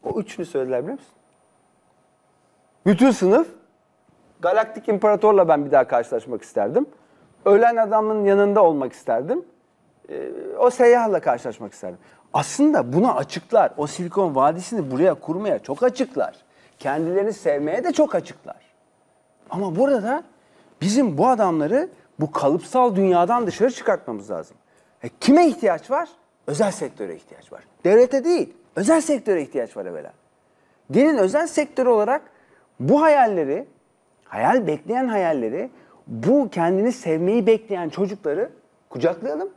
O üçünü söylediler biliyor musun? Bütün sınıf Galaktik İmparator'la ben bir daha karşılaşmak isterdim. Ölen adamın yanında olmak isterdim. Ee, o seyyahla karşılaşmak isterdim. Aslında buna açıklar. O Silikon Vadisi'ni buraya kurmaya çok açıklar. Kendilerini sevmeye de çok açıklar. Ama burada bizim bu adamları bu kalıpsal dünyadan dışarı çıkartmamız lazım. E, kime ihtiyaç var? Özel sektöre ihtiyaç var. Devlete değil. Özel sektöre ihtiyaç var evvela. Gelin özel sektör olarak bu hayalleri, hayal bekleyen hayalleri, bu kendini sevmeyi bekleyen çocukları kucaklayalım.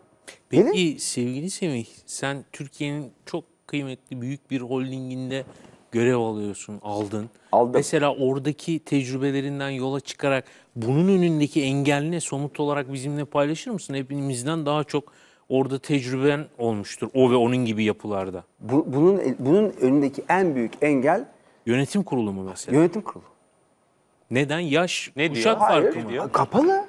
Peki Gelin. sevgili Semih, sen Türkiye'nin çok kıymetli büyük bir holdinginde görev alıyorsun, aldın. Aldım. Mesela oradaki tecrübelerinden yola çıkarak bunun önündeki engel ne somut olarak bizimle paylaşır mısın? Hepimizden daha çok orada tecrüben olmuştur o ve onun gibi yapılarda. Bu, bunun bunun önündeki en büyük engel yönetim kurulu mu mesela? Yönetim kurulu. Neden yaş ne kuşak diyor? farkı Hayır, mı? Diyor. Kapalı.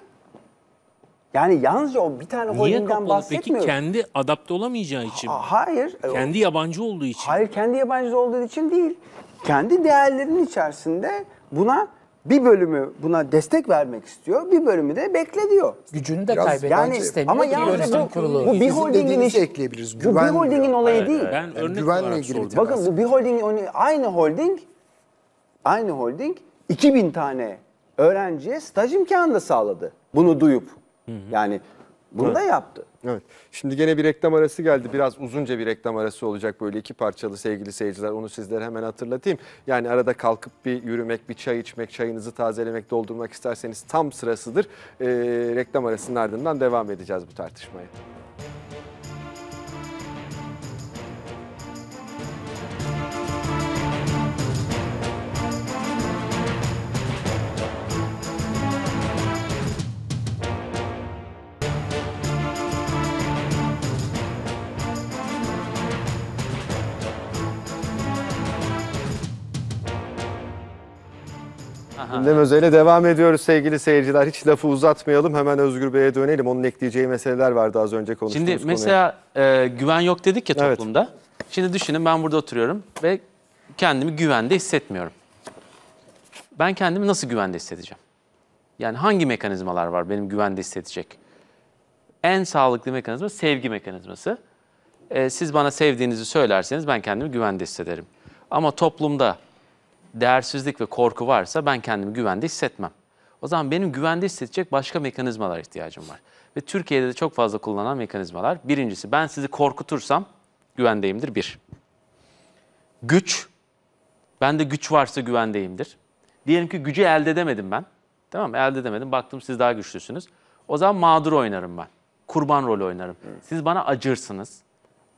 Yani yalnızca o bir tane Niye holdingden kapalı peki? Kendi adapte olamayacağı için mi? hayır. E, kendi yabancı olduğu için. Hayır kendi yabancı olduğu için değil. Kendi değerlerinin içerisinde buna bir bölümü buna destek vermek istiyor, bir bölümü de bekle Gücünü de Biraz kaybetmek yani, istemiyor. Ama yani bu, kurulu. bu bir holdingin iş, ekleyebiliriz. Güven bu bir holdingin olayı evet, değil. Ben yani güvenle ilgili. Bakın bu bir holding aynı holding aynı holding 2000 tane öğrenciye staj imkanı da sağladı. Bunu duyup. Hı hı. Yani bunu hı. da yaptı. Evet. Şimdi gene bir reklam arası geldi. Biraz uzunca bir reklam arası olacak böyle iki parçalı sevgili seyirciler. Onu sizlere hemen hatırlatayım. Yani arada kalkıp bir yürümek, bir çay içmek, çayınızı tazelemek, doldurmak isterseniz tam sırasıdır. Ee, reklam arasının ardından devam edeceğiz bu tartışmaya. Gündem özeyle devam ediyoruz sevgili seyirciler. Hiç lafı uzatmayalım. Hemen Özgür Bey'e dönelim. Onun ekleyeceği meseleler vardı az önce konuştuğumuz Şimdi mesela e, güven yok dedik ya Evet. toplumda. Şimdi düşünün ben burada oturuyorum ve kendimi güvende hissetmiyorum. Ben kendimi nasıl güvende hissedeceğim? Yani hangi mekanizmalar var benim güvende hissedecek? En sağlıklı mekanizma sevgi mekanizması. E, siz bana sevdiğinizi söylerseniz ben kendimi güvende hissederim. Ama toplumda değersizlik ve korku varsa ben kendimi güvende hissetmem. O zaman benim güvende hissedecek başka mekanizmalar ihtiyacım var. Ve Türkiye'de de çok fazla kullanılan mekanizmalar. Birincisi ben sizi korkutursam güvendeyimdir bir. Güç, bende güç varsa güvendeyimdir. Diyelim ki gücü elde edemedim ben. Tamam mı? Elde edemedim. Baktım siz daha güçlüsünüz. O zaman mağdur oynarım ben. Kurban rolü oynarım. Evet. Siz bana acırsınız.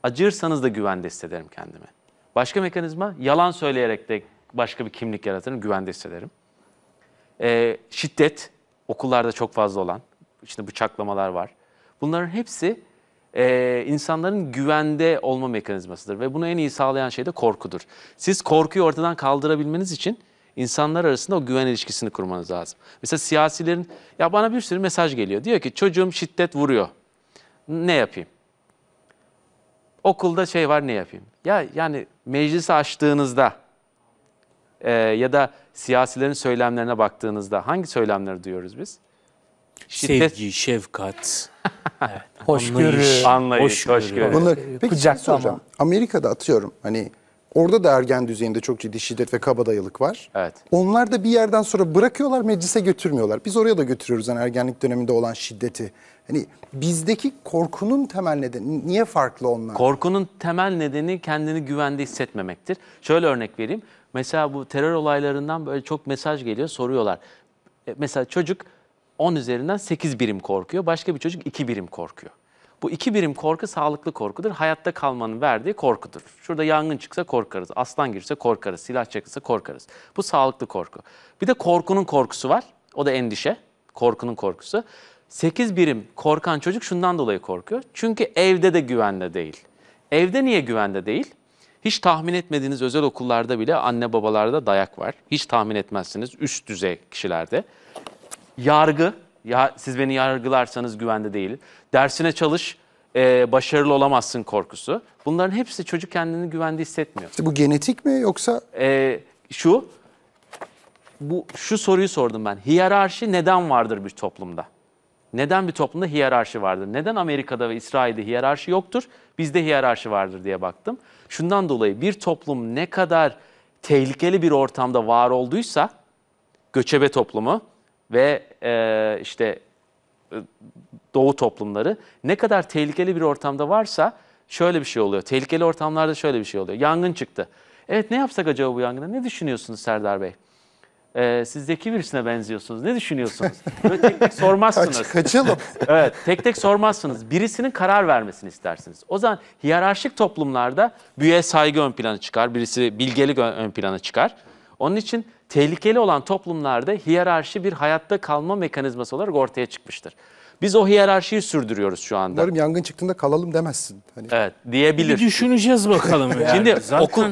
Acırsanız da güvende hissederim kendimi. Başka mekanizma yalan söyleyerek de başka bir kimlik yaratırım, güvende hissederim. E, şiddet, okullarda çok fazla olan, işte bıçaklamalar var. Bunların hepsi e, insanların güvende olma mekanizmasıdır ve bunu en iyi sağlayan şey de korkudur. Siz korkuyu ortadan kaldırabilmeniz için insanlar arasında o güven ilişkisini kurmanız lazım. Mesela siyasilerin, ya bana bir sürü mesaj geliyor. Diyor ki çocuğum şiddet vuruyor. Ne yapayım? Okulda şey var ne yapayım? Ya yani meclisi açtığınızda e, ya da siyasilerin söylemlerine baktığınızda hangi söylemleri duyuyoruz biz? Şiddet... Sevgi, şefkat, evet, hoşgörü, anlayış, hoşgörü. Bunlar, peki Kucak soracağım. Amerika'da atıyorum hani orada da ergen düzeyinde çok ciddi şiddet ve kabadayılık var. Evet. Onlar da bir yerden sonra bırakıyorlar meclise götürmüyorlar. Biz oraya da götürüyoruz yani ergenlik döneminde olan şiddeti. Hani bizdeki korkunun temel nedeni niye farklı onlar? Korkunun temel nedeni kendini güvende hissetmemektir. Şöyle örnek vereyim. Mesela bu terör olaylarından böyle çok mesaj geliyor, soruyorlar. E, mesela çocuk 10 üzerinden 8 birim korkuyor, başka bir çocuk 2 birim korkuyor. Bu iki birim korku sağlıklı korkudur. Hayatta kalmanın verdiği korkudur. Şurada yangın çıksa korkarız, aslan girse korkarız, silah çakılsa korkarız. Bu sağlıklı korku. Bir de korkunun korkusu var. O da endişe. Korkunun korkusu. 8 birim korkan çocuk şundan dolayı korkuyor. Çünkü evde de güvende değil. Evde niye güvende değil? Hiç tahmin etmediğiniz özel okullarda bile anne babalarda dayak var. Hiç tahmin etmezsiniz üst düzey kişilerde. Yargı, ya siz beni yargılarsanız güvende değil. Dersine çalış, e, başarılı olamazsın korkusu. Bunların hepsi çocuk kendini güvende hissetmiyor. İşte bu genetik mi yoksa? E, şu, bu şu soruyu sordum ben. Hiyerarşi neden vardır bir toplumda? Neden bir toplumda hiyerarşi vardır? Neden Amerika'da ve İsrail'de hiyerarşi yoktur? Bizde hiyerarşi vardır diye baktım. Şundan dolayı bir toplum ne kadar tehlikeli bir ortamda var olduysa göçebe toplumu ve e, işte e, doğu toplumları ne kadar tehlikeli bir ortamda varsa şöyle bir şey oluyor. Tehlikeli ortamlarda şöyle bir şey oluyor. Yangın çıktı. Evet ne yapsak acaba bu yangına? Ne düşünüyorsunuz Serdar Bey? e, siz zeki birisine benziyorsunuz. Ne düşünüyorsunuz? Böyle tek tek sormazsınız. Kaç, kaçalım. evet, tek tek sormazsınız. Birisinin karar vermesini istersiniz. O zaman hiyerarşik toplumlarda büyüye saygı ön plana çıkar, birisi bilgelik ön plana çıkar. Onun için tehlikeli olan toplumlarda hiyerarşi bir hayatta kalma mekanizması olarak ortaya çıkmıştır. Biz o hiyerarşiyi sürdürüyoruz şu anda. Umarım yangın çıktığında kalalım demezsin. Hani... Evet diyebilir. Bir düşüneceğiz bakalım. yani. Şimdi Zaten... okul,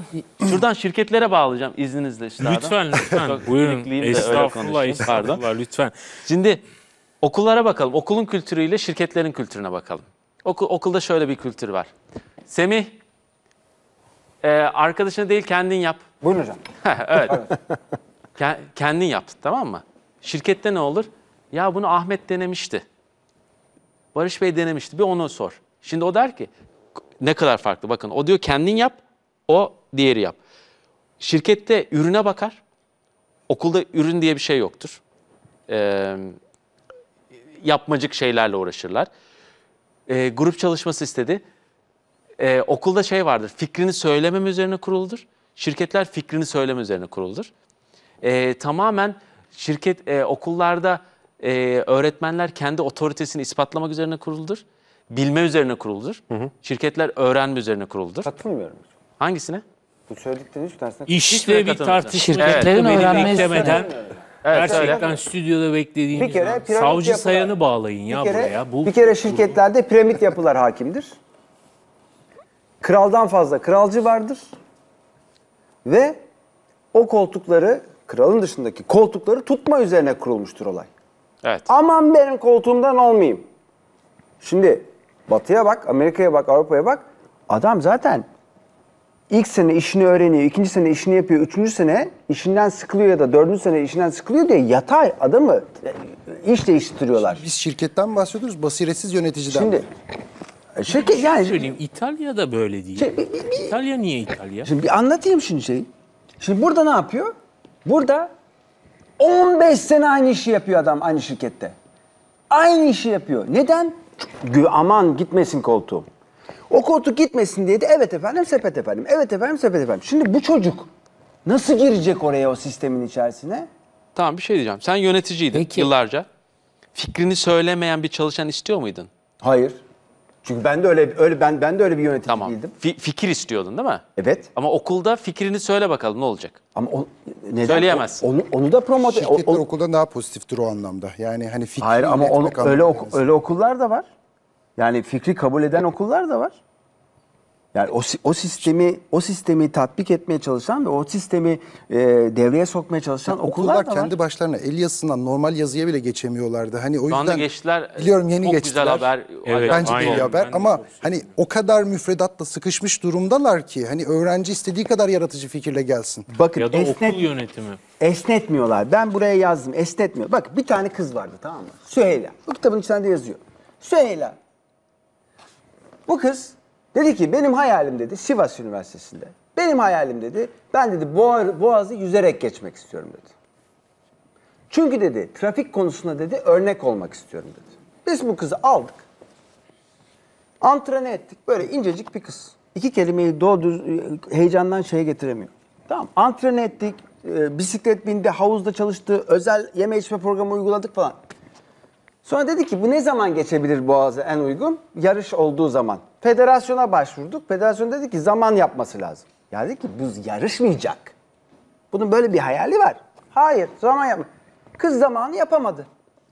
şuradan şirketlere bağlayacağım izninizle. Işte lütfen lütfen. Buyurun. Estağfurullah, estağfurullah lütfen. Şimdi okullara bakalım. Okulun kültürüyle şirketlerin kültürüne bakalım. Okul, okulda şöyle bir kültür var. Semih e, arkadaşına değil kendin yap. Buyurun hocam. evet. kendin yap tamam mı? Şirkette ne olur? Ya bunu Ahmet denemişti. Barış Bey denemişti. Bir onu sor. Şimdi o der ki ne kadar farklı bakın. O diyor kendin yap, o diğeri yap. Şirkette ürüne bakar. Okulda ürün diye bir şey yoktur. Ee, yapmacık şeylerle uğraşırlar. Ee, grup çalışması istedi. Ee, okulda şey vardır, fikrini söylemem üzerine kuruludur. Şirketler fikrini söyleme üzerine kuruludur. Ee, tamamen şirket e, okullarda e, öğretmenler kendi otoritesini ispatlamak üzerine kuruludur. Bilme üzerine kuruludur. Hı hı. Şirketler öğrenme üzerine kuruludur. Katılmıyorum. Hangisine? Bu söyledikleriniz bir tanesine İşte bir tartışma şirketlerin evet. öğrenmesi demeden evet, gerçekten öyle. stüdyoda beklediğimiz bir kere zaman, savcı yapılar, sayanı bağlayın ya kere, buraya. Bu, bir kere şirketlerde bu, piramit yapılar hakimdir. Kraldan fazla kralcı vardır. Ve o koltukları kralın dışındaki koltukları tutma üzerine kurulmuştur olay. Evet. Aman benim koltuğumdan olmayayım. Şimdi batıya bak, Amerika'ya bak, Avrupa'ya bak. Adam zaten ilk sene işini öğreniyor, ikinci sene işini yapıyor, üçüncü sene işinden sıkılıyor ya da dördüncü sene işinden sıkılıyor diye yatay adamı e, iş değiştiriyorlar. Şimdi biz şirketten bahsediyoruz, basiretsiz yöneticiden. Şimdi e, şirket yani söyleyeyim İtalya da böyle değil. Şey, bir, e, bir, İtalya niye İtalya? Şimdi bir anlatayım şimdi şeyi. Şimdi burada ne yapıyor? Burada 15 sene aynı işi yapıyor adam aynı şirkette. Aynı işi yapıyor. Neden? Gü aman gitmesin koltuğum. O koltuk gitmesin diye de evet efendim sepet efendim. Evet efendim sepet efendim. Şimdi bu çocuk nasıl girecek oraya o sistemin içerisine? Tamam bir şey diyeceğim. Sen yöneticiydin Peki. yıllarca. Fikrini söylemeyen bir çalışan istiyor muydun? Hayır. Çünkü ben de öyle öyle ben ben de öyle bir yönetici Tamam. değildim. Fi- fikir istiyordun değil mi? Evet. Ama okulda fikrini söyle bakalım ne olacak? Ama o, neden? Söyleyemezsin. Onu, onu da promote Şirketler o- okulda daha pozitiftir o anlamda. Yani hani fikri Hayır ama onu, öyle ok- öyle okullar da var. Yani fikri kabul eden okullar da var. Yani o, o sistemi o sistemi tatbik etmeye çalışan ve o sistemi e, devreye sokmaya çalışan okullar, okullar da kendi var. başlarına el yazısından normal yazıya bile geçemiyorlardı. Hani o yüzden geçtiler, e, biliyorum yeni çok geçtiler. güzel haber. Evet, Bence aynen, iyi haber ama hani o kadar müfredatla sıkışmış durumdalar ki hani öğrenci istediği kadar yaratıcı fikirle gelsin. Bakın ya da esnet, okul yönetimi. Esnetmiyorlar. Ben buraya yazdım. Esnetmiyor. Bak bir tane kız vardı tamam mı? Süheyla. Bu kitabın içinde yazıyor. Süheyla. Bu kız Dedi ki benim hayalim dedi Sivas Üniversitesi'nde. Benim hayalim dedi ben dedi boğazı yüzerek geçmek istiyorum dedi. Çünkü dedi trafik konusunda dedi örnek olmak istiyorum dedi. Biz bu kızı aldık. Antrene ettik. Böyle incecik bir kız. İki kelimeyi doğru düz e, heyecandan şeye getiremiyor. Tamam. Antrene ettik. E, bisiklet bindi, havuzda çalıştı, özel yeme içme programı uyguladık falan. Sonra dedi ki bu ne zaman geçebilir Boğaz'a en uygun? Yarış olduğu zaman. Federasyona başvurduk. Federasyon dedi ki zaman yapması lazım. Ya dedi ki bu yarışmayacak. Bunun böyle bir hayali var. Hayır zaman yapma. Kız zamanı yapamadı.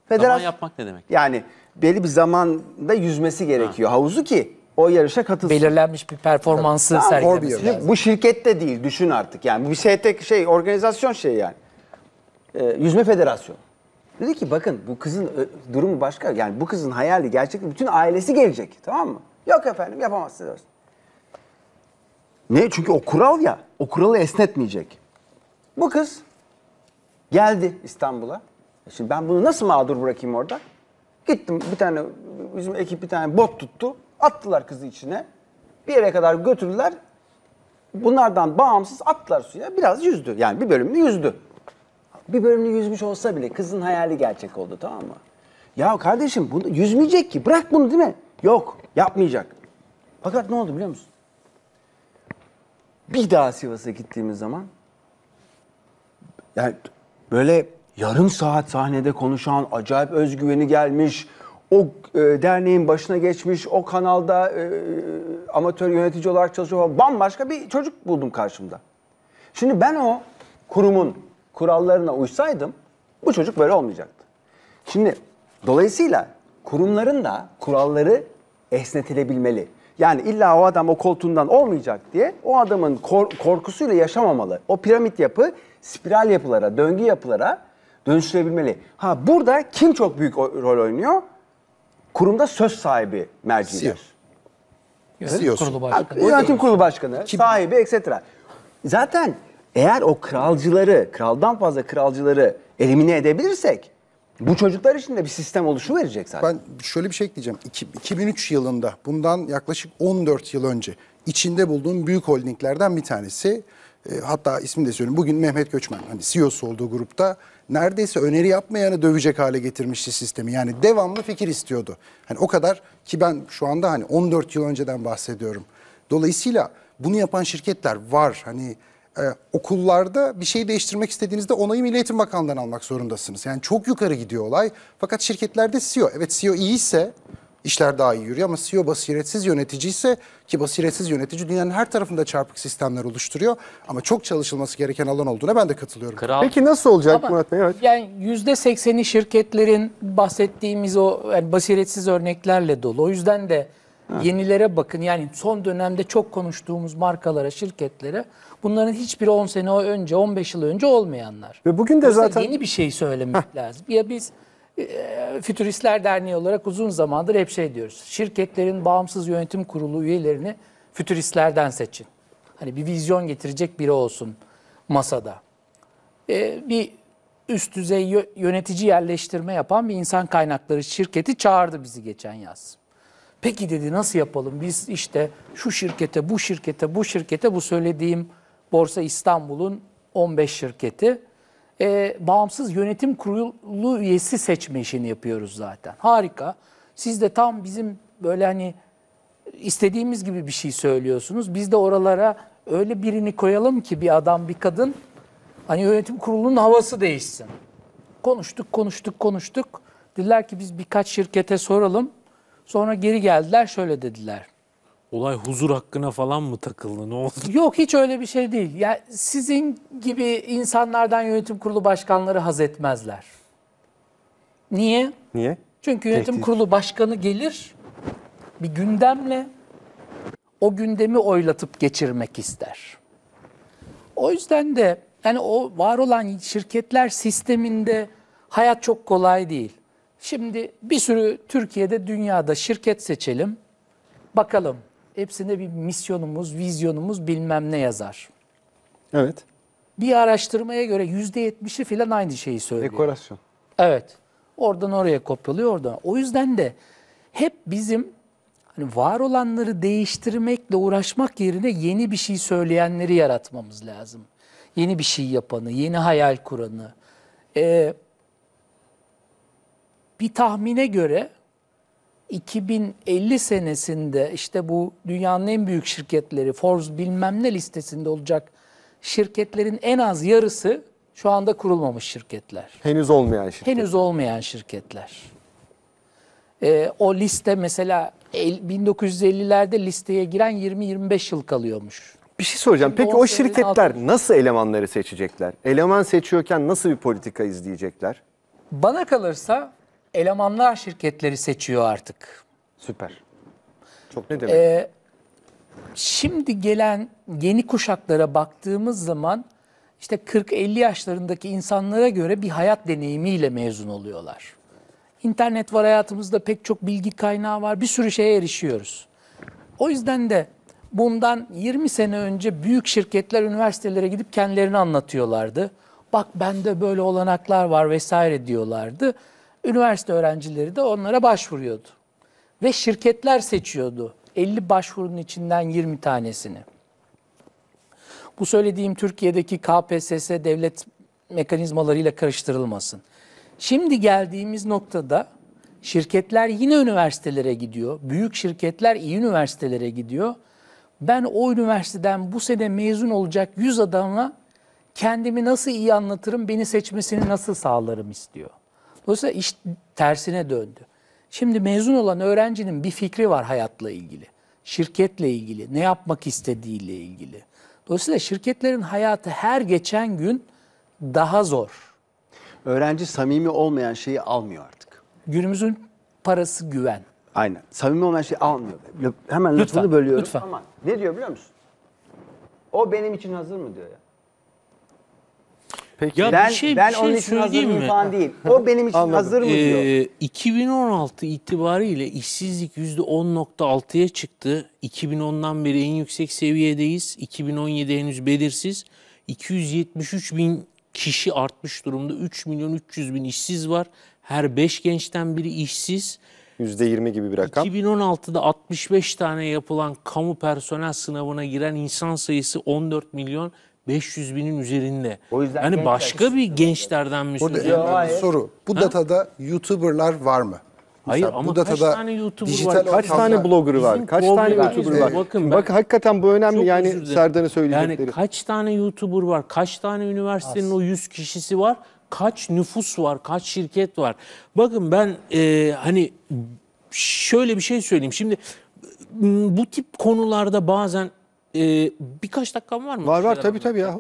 Federasyon, zaman yapmak ne demek? Yani belli bir zamanda yüzmesi gerekiyor ha. havuzu ki o yarışa katılsın. Belirlenmiş bir performansı tamam, sergilemesi lazım. Bu şirkette de değil düşün artık yani. Bu bir şey, tek şey organizasyon şey yani. Ee, yüzme federasyonu. Dedi ki bakın bu kızın e, durumu başka. Yani bu kızın hayali gerçekten bütün ailesi gelecek. Tamam mı? Yok efendim yapamazsın Ne? Çünkü o kural ya. O kuralı esnetmeyecek. Bu kız geldi İstanbul'a. E şimdi ben bunu nasıl mağdur bırakayım orada? Gittim bir tane bizim ekip bir tane bot tuttu. Attılar kızı içine. Bir yere kadar götürdüler. Bunlardan bağımsız attılar suya. Biraz yüzdü. Yani bir bölümünü yüzdü. Bir bölümünü yüzmüş olsa bile kızın hayali gerçek oldu tamam mı? Ya kardeşim bunu yüzmeyecek ki. Bırak bunu değil mi? Yok yapmayacak. Fakat ne oldu biliyor musun? Bir daha Sivas'a gittiğimiz zaman yani böyle yarım saat sahnede konuşan, acayip özgüveni gelmiş, o e, derneğin başına geçmiş, o kanalda e, amatör yönetici olarak çalışıyor falan bambaşka bir çocuk buldum karşımda. Şimdi ben o kurumun kurallarına uysaydım bu çocuk böyle olmayacaktı. Şimdi dolayısıyla kurumların da kuralları esnetilebilmeli. Yani illa o adam o koltuğundan olmayacak diye o adamın kor korkusuyla yaşamamalı. O piramit yapı spiral yapılara, döngü yapılara dönüştürebilmeli. Ha burada kim çok büyük rol oynuyor? Kurumda söz sahibi merciler. E e yönetim kurulu başkanı. Yönetim kurulu başkanı, sahibi, etc. Zaten eğer o kralcıları, kraldan fazla kralcıları elimine edebilirsek bu çocuklar için de bir sistem oluşu verecek zaten. Ben şöyle bir şey ekleyeceğim. 2003 yılında bundan yaklaşık 14 yıl önce içinde bulduğum büyük holdinglerden bir tanesi e, hatta ismini de söyleyeyim. Bugün Mehmet Göçmen hani CEO'su olduğu grupta neredeyse öneri yapmayanı dövecek hale getirmişti sistemi. Yani devamlı fikir istiyordu. Hani o kadar ki ben şu anda hani 14 yıl önceden bahsediyorum. Dolayısıyla bunu yapan şirketler var. Hani e, okullarda bir şey değiştirmek istediğinizde onayı Milli Eğitim Bakanlığı'ndan almak zorundasınız. Yani çok yukarı gidiyor olay. Fakat şirketlerde CEO. Evet CEO iyiyse işler daha iyi yürüyor ama CEO basiretsiz yönetici ise ki basiretsiz yönetici dünyanın her tarafında çarpık sistemler oluşturuyor. Ama çok çalışılması gereken alan olduğuna ben de katılıyorum. Kral. Peki nasıl olacak Ama Murat Bey? Evet. Yani yüzde sekseni şirketlerin bahsettiğimiz o yani basiretsiz örneklerle dolu. O yüzden de yenilere bakın. Yani son dönemde çok konuştuğumuz markalara, şirketlere Bunların hiçbiri 10 sene önce, 15 yıl önce olmayanlar. Ve bugün de Mesela zaten... Yeni bir şey söylemek lazım. Ya biz e, Fütüristler Derneği olarak uzun zamandır hep şey diyoruz. Şirketlerin bağımsız yönetim kurulu üyelerini fütüristlerden seçin. Hani bir vizyon getirecek biri olsun masada. E, bir üst düzey yönetici yerleştirme yapan bir insan kaynakları şirketi çağırdı bizi geçen yaz. Peki dedi nasıl yapalım? Biz işte şu şirkete, bu şirkete, bu şirkete bu söylediğim Borsa İstanbul'un 15 şirketi e, bağımsız yönetim kurulu üyesi seçme işini yapıyoruz zaten. Harika. Siz de tam bizim böyle hani istediğimiz gibi bir şey söylüyorsunuz. Biz de oralara öyle birini koyalım ki bir adam bir kadın hani yönetim kurulunun havası değişsin. Konuştuk konuştuk konuştuk. Dediler ki biz birkaç şirkete soralım. Sonra geri geldiler şöyle dediler. Olay huzur hakkına falan mı takıldı? Ne oldu? Yok hiç öyle bir şey değil. Ya yani sizin gibi insanlardan yönetim kurulu başkanları haz etmezler. Niye? Niye? Çünkü yönetim Tehdit. kurulu başkanı gelir bir gündemle o gündemi oylatıp geçirmek ister. O yüzden de yani o var olan şirketler sisteminde hayat çok kolay değil. Şimdi bir sürü Türkiye'de dünyada şirket seçelim. Bakalım hepsinde bir misyonumuz, vizyonumuz bilmem ne yazar. Evet. Bir araştırmaya göre yüzde %70'i falan aynı şeyi söylüyor. Dekorasyon. Evet. Oradan oraya kopyalıyor oradan. O yüzden de hep bizim hani var olanları değiştirmekle uğraşmak yerine yeni bir şey söyleyenleri yaratmamız lazım. Yeni bir şey yapanı, yeni hayal kuranı. Ee, bir tahmine göre 2050 senesinde işte bu dünyanın en büyük şirketleri Forbes bilmem ne listesinde olacak şirketlerin en az yarısı şu anda kurulmamış şirketler. Henüz olmayan şirketler. Henüz olmayan şirketler. Ee, o liste mesela 1950'lerde listeye giren 20-25 yıl kalıyormuş. Bir şey soracağım. Şimdi Peki o şirketler altmış. nasıl elemanları seçecekler? Eleman seçiyorken nasıl bir politika izleyecekler? Bana kalırsa elemanlar şirketleri seçiyor artık. Süper. Çok ne ee, demek? Ee, şimdi gelen yeni kuşaklara baktığımız zaman işte 40-50 yaşlarındaki insanlara göre bir hayat deneyimiyle mezun oluyorlar. İnternet var hayatımızda pek çok bilgi kaynağı var. Bir sürü şeye erişiyoruz. O yüzden de bundan 20 sene önce büyük şirketler üniversitelere gidip kendilerini anlatıyorlardı. Bak bende böyle olanaklar var vesaire diyorlardı. Üniversite öğrencileri de onlara başvuruyordu. Ve şirketler seçiyordu. 50 başvurunun içinden 20 tanesini. Bu söylediğim Türkiye'deki KPSS devlet mekanizmalarıyla karıştırılmasın. Şimdi geldiğimiz noktada şirketler yine üniversitelere gidiyor. Büyük şirketler iyi üniversitelere gidiyor. Ben o üniversiteden bu sene mezun olacak 100 adamla kendimi nasıl iyi anlatırım, beni seçmesini nasıl sağlarım istiyor. Dolayısıyla iş tersine döndü. Şimdi mezun olan öğrencinin bir fikri var hayatla ilgili. Şirketle ilgili, ne yapmak istediğiyle ilgili. Dolayısıyla şirketlerin hayatı her geçen gün daha zor. Öğrenci samimi olmayan şeyi almıyor artık. Günümüzün parası güven. Aynen. Samimi olmayan şeyi almıyor. Hemen lütfen, lafını bölüyorum. Lütfen. Ama ne diyor biliyor musun? O benim için hazır mı diyor ya. Peki. Ya ben, şey, bir şey, ben bir şey onun için hazır mı falan değil. O benim için Anladım. hazır mı diyor. Ee, 2016 itibariyle işsizlik %10.6'ya çıktı. 2010'dan beri en yüksek seviyedeyiz. 2017 henüz belirsiz. 273 bin kişi artmış durumda. 3 milyon 300 bin işsiz var. Her 5 gençten biri işsiz. %20 gibi bir rakam. 2016'da 65 tane yapılan kamu personel sınavına giren insan sayısı 14 milyon 500 binin üzerinde. O yüzden yani başka bir gençlerden mi müsünüz? soru. Bu datada YouTuber'lar var mı? Hayır Mesela ama bu kaç tane YouTuber var? Kaç tane blogger var? Bizim Kaç tane YouTuber var? Bakın Bakın ben- bak hakikaten bu önemli yani Serdar'ın söyledikleri. Yani kaç tane YouTuber var? Kaç tane üniversitenin o 100 kişisi var? Kaç nüfus var? Kaç şirket var? Bakın ben e, hani şöyle bir şey söyleyeyim. Şimdi bu tip konularda bazen ee, birkaç dakikam var mı? Var var tabii tabii ya.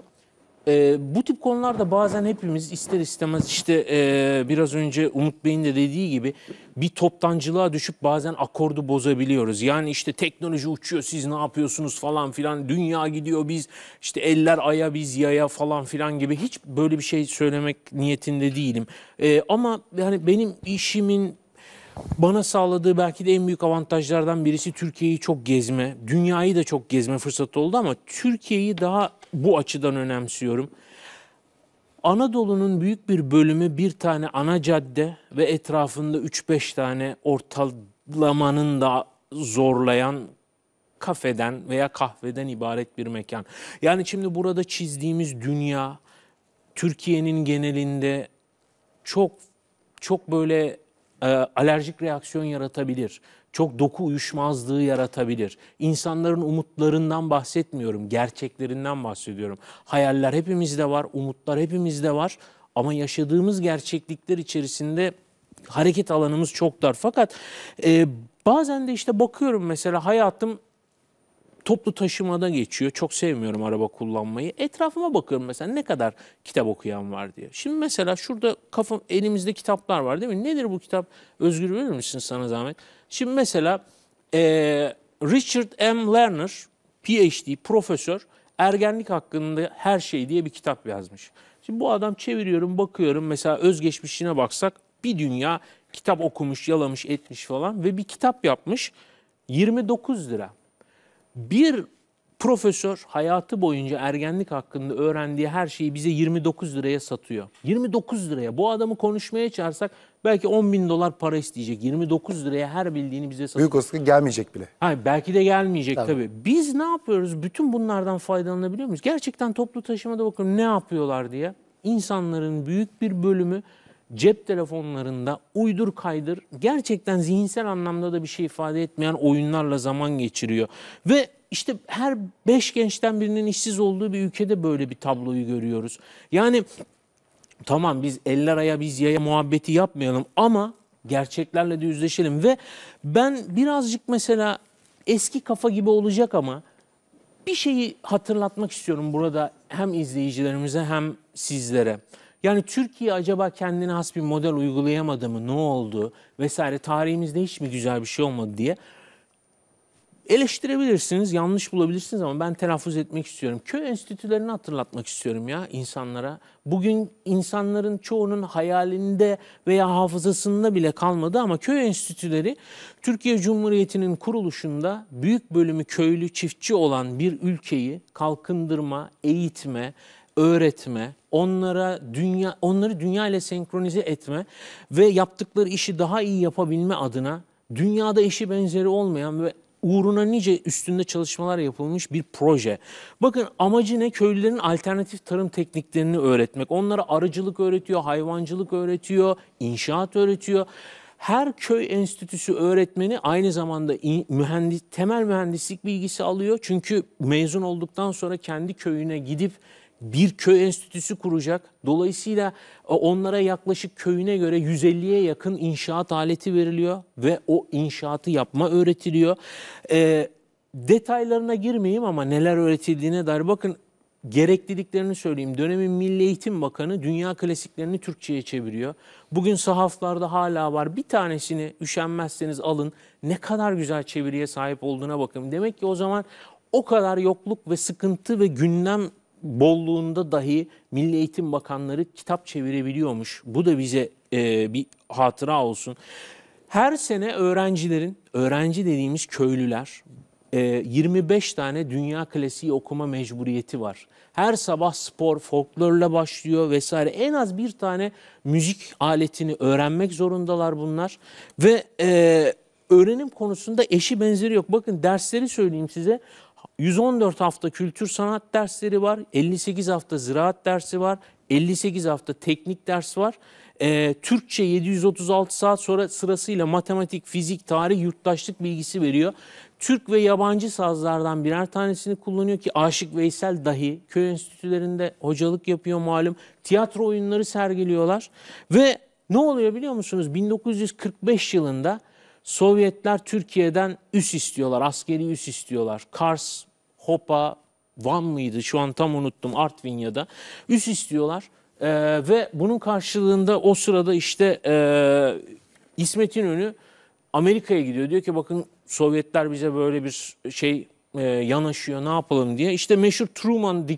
E, bu tip konularda bazen hepimiz ister istemez işte e, biraz önce Umut Bey'in de dediği gibi bir toptancılığa düşüp bazen akordu bozabiliyoruz. Yani işte teknoloji uçuyor siz ne yapıyorsunuz falan filan dünya gidiyor biz işte eller aya biz yaya falan filan gibi hiç böyle bir şey söylemek niyetinde değilim. E, ama yani benim işimin bana sağladığı belki de en büyük avantajlardan birisi Türkiye'yi çok gezme, dünyayı da çok gezme fırsatı oldu ama Türkiye'yi daha bu açıdan önemsiyorum. Anadolu'nun büyük bir bölümü bir tane ana cadde ve etrafında 3-5 tane ortalamanın da zorlayan kafeden veya kahveden ibaret bir mekan. Yani şimdi burada çizdiğimiz dünya Türkiye'nin genelinde çok çok böyle e, alerjik reaksiyon yaratabilir. Çok doku uyuşmazlığı yaratabilir. İnsanların umutlarından bahsetmiyorum, gerçeklerinden bahsediyorum. Hayaller hepimizde var, umutlar hepimizde var ama yaşadığımız gerçeklikler içerisinde hareket alanımız çok dar. Fakat e, bazen de işte bakıyorum mesela hayatım Toplu taşımada geçiyor. Çok sevmiyorum araba kullanmayı. Etrafıma bakıyorum mesela ne kadar kitap okuyan var diye. Şimdi mesela şurada kafam elimizde kitaplar var değil mi? Nedir bu kitap? Özgür verir misin sana zahmet? Şimdi mesela e, Richard M. Lerner, PhD, profesör ergenlik hakkında her şey diye bir kitap yazmış. Şimdi bu adam çeviriyorum bakıyorum mesela özgeçmişine baksak bir dünya kitap okumuş, yalamış, etmiş falan ve bir kitap yapmış 29 lira. Bir profesör hayatı boyunca ergenlik hakkında öğrendiği her şeyi bize 29 liraya satıyor. 29 liraya bu adamı konuşmaya çağırsak belki 10 bin dolar para isteyecek. 29 liraya her bildiğini bize satıyor. Büyük olasılık gelmeyecek bile. Hayır belki de gelmeyecek tabii. tabii. Biz ne yapıyoruz? Bütün bunlardan faydalanabiliyor muyuz? Gerçekten toplu taşımada bakın ne yapıyorlar diye. İnsanların büyük bir bölümü cep telefonlarında uydur kaydır gerçekten zihinsel anlamda da bir şey ifade etmeyen oyunlarla zaman geçiriyor. Ve işte her beş gençten birinin işsiz olduğu bir ülkede böyle bir tabloyu görüyoruz. Yani tamam biz eller aya biz yaya muhabbeti yapmayalım ama gerçeklerle de yüzleşelim. Ve ben birazcık mesela eski kafa gibi olacak ama bir şeyi hatırlatmak istiyorum burada hem izleyicilerimize hem sizlere. Yani Türkiye acaba kendine has bir model uygulayamadı mı? Ne oldu? Vesaire tarihimizde hiç mi güzel bir şey olmadı diye eleştirebilirsiniz, yanlış bulabilirsiniz ama ben telaffuz etmek istiyorum. Köy enstitülerini hatırlatmak istiyorum ya insanlara. Bugün insanların çoğunun hayalinde veya hafızasında bile kalmadı ama köy enstitüleri Türkiye Cumhuriyeti'nin kuruluşunda büyük bölümü köylü, çiftçi olan bir ülkeyi kalkındırma, eğitme, öğretme, onlara dünya onları dünya ile senkronize etme ve yaptıkları işi daha iyi yapabilme adına dünyada işi benzeri olmayan ve uğruna nice üstünde çalışmalar yapılmış bir proje. Bakın amacı ne? Köylülerin alternatif tarım tekniklerini öğretmek. Onlara arıcılık öğretiyor, hayvancılık öğretiyor, inşaat öğretiyor. Her köy enstitüsü öğretmeni aynı zamanda mühendis, temel mühendislik bilgisi alıyor. Çünkü mezun olduktan sonra kendi köyüne gidip bir köy enstitüsü kuracak. Dolayısıyla e, onlara yaklaşık köyüne göre 150'ye yakın inşaat aleti veriliyor ve o inşaatı yapma öğretiliyor. E, detaylarına girmeyeyim ama neler öğretildiğine dair bakın gerekliliklerini söyleyeyim. Dönemin Milli Eğitim Bakanı dünya klasiklerini Türkçe'ye çeviriyor. Bugün sahaflarda hala var. Bir tanesini üşenmezseniz alın. Ne kadar güzel çeviriye sahip olduğuna bakın. Demek ki o zaman o kadar yokluk ve sıkıntı ve gündem bolluğunda dahi Milli Eğitim Bakanları kitap çevirebiliyormuş. Bu da bize e, bir hatıra olsun. Her sene öğrencilerin, öğrenci dediğimiz köylüler, 25 e, tane dünya klasiği okuma mecburiyeti var. Her sabah spor, folklorla başlıyor vesaire. En az bir tane müzik aletini öğrenmek zorundalar bunlar. Ve e, öğrenim konusunda eşi benzeri yok. Bakın dersleri söyleyeyim size. 114 hafta kültür sanat dersleri var, 58 hafta ziraat dersi var, 58 hafta teknik ders var. Ee, Türkçe 736 saat sonra sırasıyla matematik, fizik, tarih, yurttaşlık bilgisi veriyor. Türk ve yabancı sazlardan birer tanesini kullanıyor ki Aşık Veysel dahi köy enstitülerinde hocalık yapıyor malum. Tiyatro oyunları sergiliyorlar ve ne oluyor biliyor musunuz? 1945 yılında Sovyetler Türkiye'den üs istiyorlar, askeri üs istiyorlar. Kars, Hopa, Van mıydı şu an tam unuttum Artvin ya da. Üs istiyorlar ee, ve bunun karşılığında o sırada işte e, İsmet İnönü Amerika'ya gidiyor. Diyor ki bakın Sovyetler bize böyle bir şey e, yanaşıyor ne yapalım diye. İşte meşhur Truman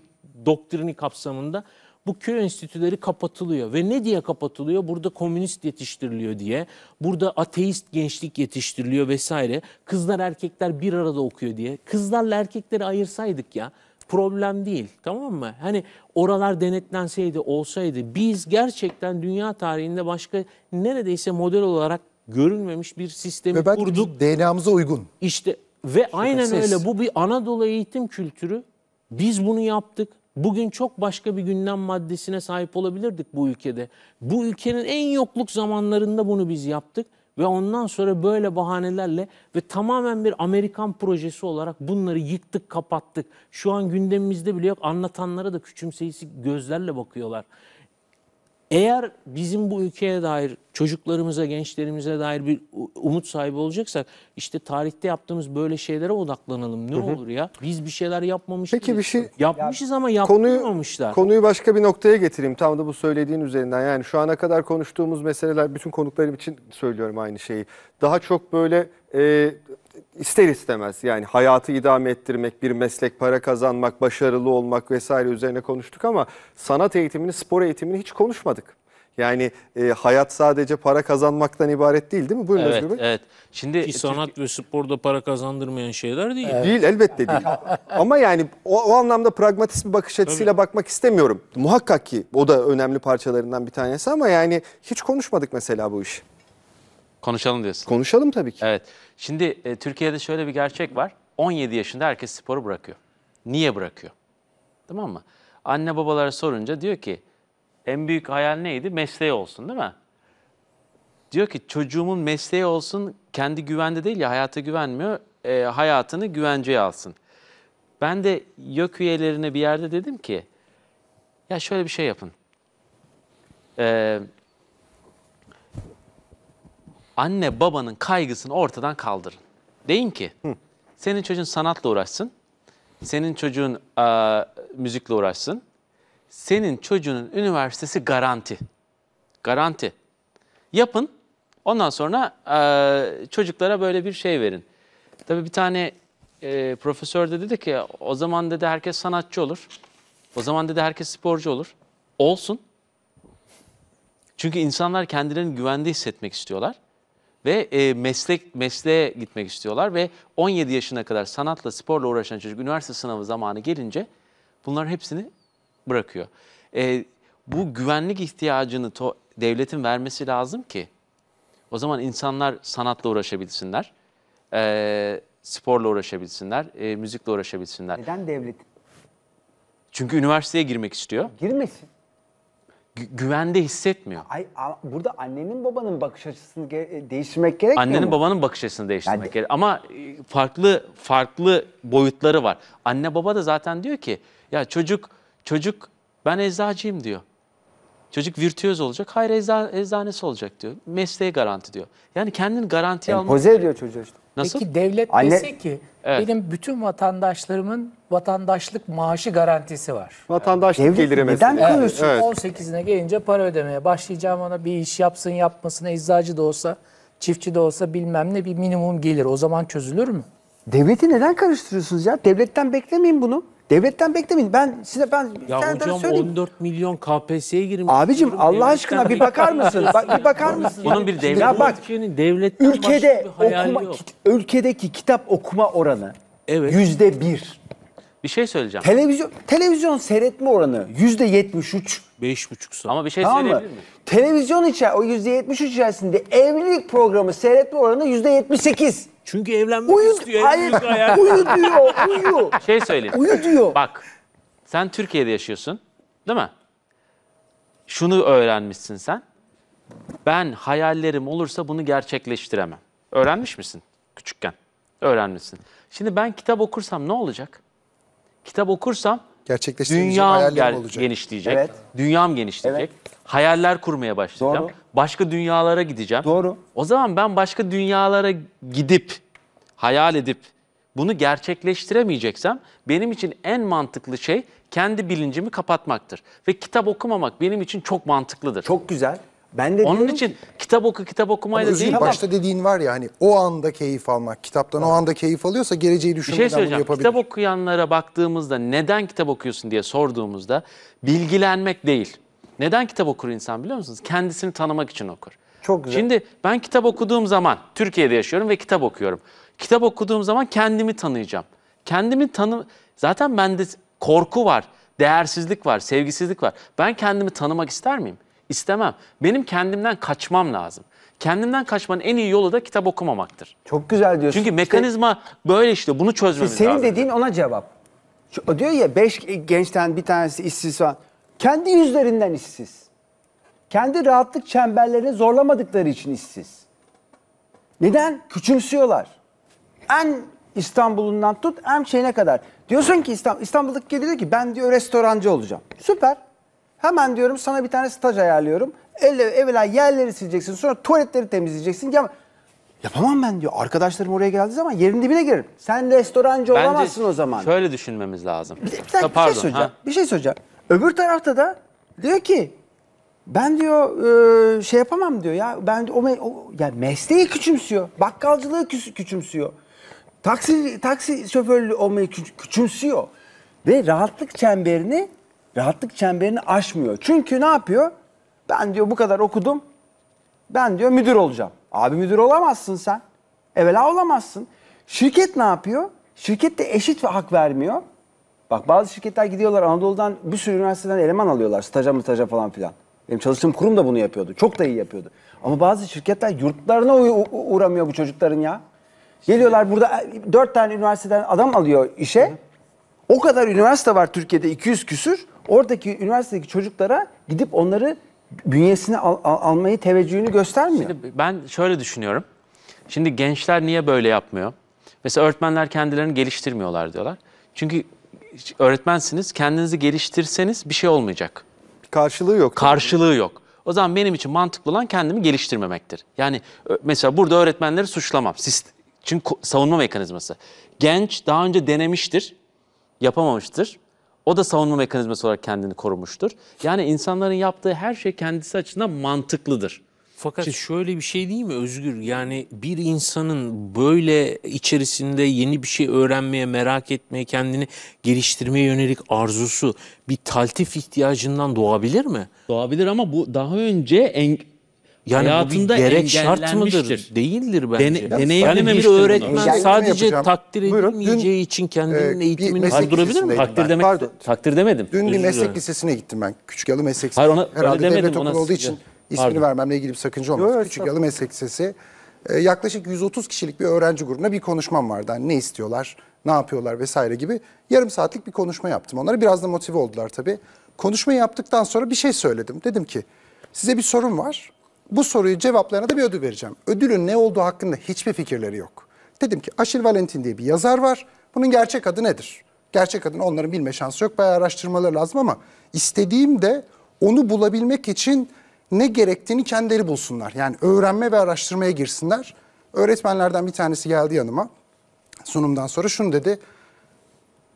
doktrini kapsamında bu köy enstitüleri kapatılıyor. Ve ne diye kapatılıyor? Burada komünist yetiştiriliyor diye. Burada ateist gençlik yetiştiriliyor vesaire. Kızlar erkekler bir arada okuyor diye. Kızlarla erkekleri ayırsaydık ya problem değil tamam mı? Hani oralar denetlenseydi olsaydı biz gerçekten dünya tarihinde başka neredeyse model olarak görülmemiş bir sistemi ve belki kurduk. DNA'mıza uygun. İşte ve Şüphesiz. aynen öyle bu bir Anadolu eğitim kültürü. Biz bunu yaptık. Bugün çok başka bir gündem maddesine sahip olabilirdik bu ülkede. Bu ülkenin en yokluk zamanlarında bunu biz yaptık ve ondan sonra böyle bahanelerle ve tamamen bir Amerikan projesi olarak bunları yıktık, kapattık. Şu an gündemimizde bile yok. Anlatanlara da küçümseyici gözlerle bakıyorlar. Eğer bizim bu ülkeye dair, çocuklarımıza, gençlerimize dair bir umut sahibi olacaksak işte tarihte yaptığımız böyle şeylere odaklanalım. Ne hı hı. olur ya? Biz bir şeyler yapmamış Peki bir şey yapmışız ya, ama yapmamışlar. Konuyu, konuyu başka bir noktaya getireyim tam da bu söylediğin üzerinden. Yani şu ana kadar konuştuğumuz meseleler bütün konuklarım için söylüyorum aynı şeyi. Daha çok böyle e, ister istemez yani hayatı idame ettirmek, bir meslek, para kazanmak, başarılı olmak vesaire üzerine konuştuk ama sanat eğitimini, spor eğitimini hiç konuşmadık. Yani e, hayat sadece para kazanmaktan ibaret değil değil mi? Buyurun evet, Özgür Bey. Evet. Şimdi Ki sanat Türkiye... ve sporda para kazandırmayan şeyler değil. Evet. Değil elbette değil. Ama yani o, o anlamda pragmatist bir bakış açısıyla Tabii. bakmak istemiyorum. Muhakkak ki o da önemli parçalarından bir tanesi ama yani hiç konuşmadık mesela bu işi. Konuşalım diyorsun. Konuşalım tabii ki. Evet. Şimdi e, Türkiye'de şöyle bir gerçek var. 17 yaşında herkes sporu bırakıyor. Niye bırakıyor? Tamam mı? Anne babalara sorunca diyor ki en büyük hayal neydi? Mesleği olsun değil mi? Diyor ki çocuğumun mesleği olsun kendi güvende değil ya hayata güvenmiyor. E, hayatını güvenceye alsın. Ben de YÖK üyelerine bir yerde dedim ki ya şöyle bir şey yapın. Eee anne babanın kaygısını ortadan kaldırın. Deyin ki Hı. senin çocuğun sanatla uğraşsın, senin çocuğun e, müzikle uğraşsın, senin çocuğunun üniversitesi garanti. Garanti. Yapın ondan sonra e, çocuklara böyle bir şey verin. Tabii bir tane e, profesör de dedi ki o zaman dedi herkes sanatçı olur. O zaman dedi herkes sporcu olur. Olsun. Çünkü insanlar kendilerini güvende hissetmek istiyorlar ve e, meslek mesleğe gitmek istiyorlar ve 17 yaşına kadar sanatla, sporla uğraşan çocuk üniversite sınavı zamanı gelince bunların hepsini bırakıyor. E, bu güvenlik ihtiyacını devletin vermesi lazım ki o zaman insanlar sanatla uğraşabilsinler, e, sporla uğraşabilsinler, e, müzikle uğraşabilsinler. Neden devlet? Çünkü üniversiteye girmek istiyor. Girmesin güvende hissetmiyor. Ay, burada annenin babanın bakış açısını ge- e, değiştirmek gerekiyor. Annenin mu? babanın bakış açısını değiştirmek Yani- gerekiyor. Ama e, farklı farklı boyutları var. Anne baba da zaten diyor ki ya çocuk çocuk ben eczacıyım diyor. Çocuk virtüöz olacak. Hayır eczan, eczanesi olacak diyor. mesleğe garanti diyor. Yani kendini garantiye almak. Empoze ediyor çocuğu. işte. Nasıl? Peki devlet Anne... dese ki evet. benim bütün vatandaşlarımın vatandaşlık maaşı garantisi var. Vatandaşlık devlet geliri Neden koyuyorsun? Evet. evet. 18'ine gelince para ödemeye başlayacağım ona bir iş yapsın yapmasın eczacı da olsa çiftçi de olsa bilmem ne bir minimum gelir. O zaman çözülür mü? Devleti neden karıştırıyorsunuz ya? Devletten beklemeyin bunu. Devletten beklemeyin. Ben size ben ya hocam tane söyleyeyim. 14 milyon KPSS'ye girmiş. Abicim Allah aşkına bir bakar mısın? Bak bir bakar mısın? Bunun bir devlet. Ya bak devletten ülkede okuma yok. ülkedeki kitap okuma oranı evet. yüzde bir. Bir şey söyleyeceğim. Televizyon televizyon seyretme oranı yüzde yetmiş üç. Beş buçuk Ama bir şey tamam söyleyebilir miyim? Televizyon içer o yüzde yetmiş üç içerisinde evlilik programı seyretme oranı yüzde yetmiş sekiz. Çünkü evlenmek Uyu, istiyor. hayır, uyu diyor, uyu. Şey söyleyeyim. Uyu diyor. Bak sen Türkiye'de yaşıyorsun değil mi? Şunu öğrenmişsin sen. Ben hayallerim olursa bunu gerçekleştiremem. Öğrenmiş misin küçükken? Öğrenmişsin. Şimdi ben kitap okursam ne olacak? Kitap okursam Gerçekleştiremeyeceğim Dünyam hayallerim gel- olacak. genişleyecek. Evet. Dünyam genişleyecek. Hayaller kurmaya başlayacağım. Doğru. Başka dünyalara gideceğim. Doğru. O zaman ben başka dünyalara gidip, hayal edip bunu gerçekleştiremeyeceksem benim için en mantıklı şey kendi bilincimi kapatmaktır. Ve kitap okumamak benim için çok mantıklıdır. Çok güzel. Ben de Onun diyorum, için kitap oku, kitap okumayla Özgür değil. başta dediğin var ya hani o anda keyif almak, kitaptan o anda keyif alıyorsa geleceği Bir şey düşünmeden şey bunu yapabilir. Kitap okuyanlara baktığımızda neden kitap okuyorsun diye sorduğumuzda bilgilenmek değil. Neden kitap okur insan biliyor musunuz? Kendisini tanımak için okur. Çok güzel. Şimdi ben kitap okuduğum zaman Türkiye'de yaşıyorum ve kitap okuyorum. Kitap okuduğum zaman kendimi tanıyacağım. Kendimi tanı zaten bende korku var, değersizlik var, sevgisizlik var. Ben kendimi tanımak ister miyim? istemem. Benim kendimden kaçmam lazım. Kendimden kaçmanın en iyi yolu da kitap okumamaktır. Çok güzel diyorsun. Çünkü mekanizma işte, böyle işte bunu çözmemiz işte senin lazım. Senin dediğin ona cevap. Şu, o diyor ya beş gençten bir tanesi işsiz falan. Kendi yüzlerinden işsiz. Kendi rahatlık çemberlerini zorlamadıkları için işsiz. Neden? Küçümsüyorlar. En İstanbul'undan tut en şeyine kadar. Diyorsun ki İstanbul, İstanbul'daki diyor ki ben diyor restorancı olacağım. Süper. Hemen diyorum sana bir tane staj ayarlıyorum. Elle, evvela yerleri sileceksin sonra tuvaletleri temizleyeceksin. Ya, yapamam ben diyor. Arkadaşlarım oraya geldiği zaman yerin dibine girerim. Sen restorancı Bence olamazsın o zaman. Şöyle düşünmemiz lazım. Bir, bir, dakika, ha, pardon, bir şey söyleyeceğim. Ha? Bir şey söyleyeceğim. Öbür tarafta da diyor ki ben diyor e, şey yapamam diyor ya. Ben o, o ya mesleği küçümsüyor. Bakkalcılığı küçümsüyor. Taksi taksi şoförlüğü olmayı küçümsüyor ve rahatlık çemberini rahatlık çemberini aşmıyor. Çünkü ne yapıyor? Ben diyor bu kadar okudum. Ben diyor müdür olacağım. Abi müdür olamazsın sen. Evvela olamazsın. Şirket ne yapıyor? Şirket de eşit ve hak vermiyor. Bak bazı şirketler gidiyorlar Anadolu'dan bir sürü üniversiteden eleman alıyorlar. Staja mı staja falan filan. Benim çalıştığım kurum da bunu yapıyordu. Çok da iyi yapıyordu. Ama bazı şirketler yurtlarına uğramıyor bu çocukların ya. Geliyorlar burada e, dört tane üniversiteden adam alıyor işe. O kadar üniversite var Türkiye'de 200 küsür oradaki üniversitedeki çocuklara gidip onları bünyesine al, al, almayı teveccühünü göstermiyor. Şimdi ben şöyle düşünüyorum. Şimdi gençler niye böyle yapmıyor? Mesela öğretmenler kendilerini geliştirmiyorlar diyorlar. Çünkü öğretmensiniz, kendinizi geliştirseniz bir şey olmayacak. Karşılığı yok. Karşılığı yok. O zaman benim için mantıklı olan kendimi geliştirmemektir. Yani mesela burada öğretmenleri suçlamam. Çünkü savunma mekanizması. Genç daha önce denemiştir, yapamamıştır. O da savunma mekanizması olarak kendini korumuştur. Yani insanların yaptığı her şey kendisi açısından mantıklıdır. Fakat Şimdi, şöyle bir şey değil mi Özgür? Yani bir insanın böyle içerisinde yeni bir şey öğrenmeye, merak etmeye, kendini geliştirmeye yönelik arzusu bir taltif ihtiyacından doğabilir mi? Doğabilir ama bu daha önce en, yani Hayatında bu bir gerek şart mıdır? Değildir bence. Dene, yani bir öğretmen bunu. sadece e, takdir edilmeyeceği için kendinin e, eğitimini durdurabilir mi? Takdir demek Pardon. takdir demedim. Dün bir meslek öyle. lisesine gittim ben. Küçükyalı Meslek Lisesi. Hayır ona Herhalde öyle demedim. Ona, olduğu için ismini vermemle ilgili bir sakınca olmaz. Yok, Küçükyalı Meslek Lisesi e, yaklaşık 130 kişilik bir öğrenci grubuna bir konuşmam vardı. Hani ne istiyorlar, ne yapıyorlar vesaire gibi. Yarım saatlik bir konuşma yaptım. Onlara biraz da motive oldular tabii. Konuşmayı yaptıktan sonra bir şey söyledim. Dedim ki size bir sorun var bu soruyu cevaplarına da bir ödül vereceğim. Ödülün ne olduğu hakkında hiçbir fikirleri yok. Dedim ki Aşil Valentin diye bir yazar var. Bunun gerçek adı nedir? Gerçek adını onların bilme şansı yok. Bayağı araştırmaları lazım ama istediğim de onu bulabilmek için ne gerektiğini kendileri bulsunlar. Yani öğrenme ve araştırmaya girsinler. Öğretmenlerden bir tanesi geldi yanıma. Sunumdan sonra şunu dedi.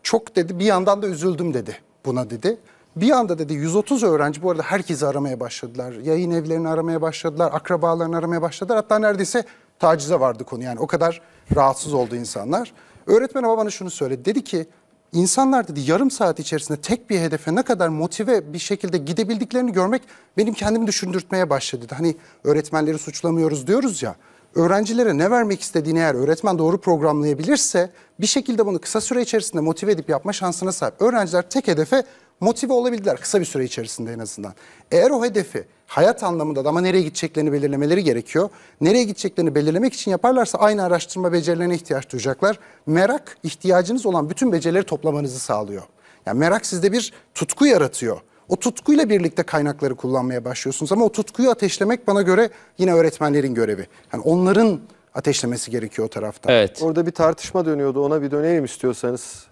Çok dedi bir yandan da üzüldüm dedi buna dedi. Bir anda dedi 130 öğrenci bu arada herkesi aramaya başladılar. Yayın evlerini aramaya başladılar, akrabalarını aramaya başladılar. Hatta neredeyse tacize vardı konu yani o kadar rahatsız oldu insanlar. Öğretmen ama şunu söyledi. Dedi ki insanlar dedi yarım saat içerisinde tek bir hedefe ne kadar motive bir şekilde gidebildiklerini görmek benim kendimi düşündürtmeye başladı. Hani öğretmenleri suçlamıyoruz diyoruz ya. Öğrencilere ne vermek istediğini eğer öğretmen doğru programlayabilirse bir şekilde bunu kısa süre içerisinde motive edip yapma şansına sahip. Öğrenciler tek hedefe motive olabildiler kısa bir süre içerisinde en azından. Eğer o hedefi hayat anlamında da ama nereye gideceklerini belirlemeleri gerekiyor. Nereye gideceklerini belirlemek için yaparlarsa aynı araştırma becerilerine ihtiyaç duyacaklar. Merak ihtiyacınız olan bütün becerileri toplamanızı sağlıyor. Yani merak sizde bir tutku yaratıyor. O tutkuyla birlikte kaynakları kullanmaya başlıyorsunuz ama o tutkuyu ateşlemek bana göre yine öğretmenlerin görevi. Yani onların ateşlemesi gerekiyor o tarafta. Evet. Orada bir tartışma dönüyordu ona bir döneyim istiyorsanız.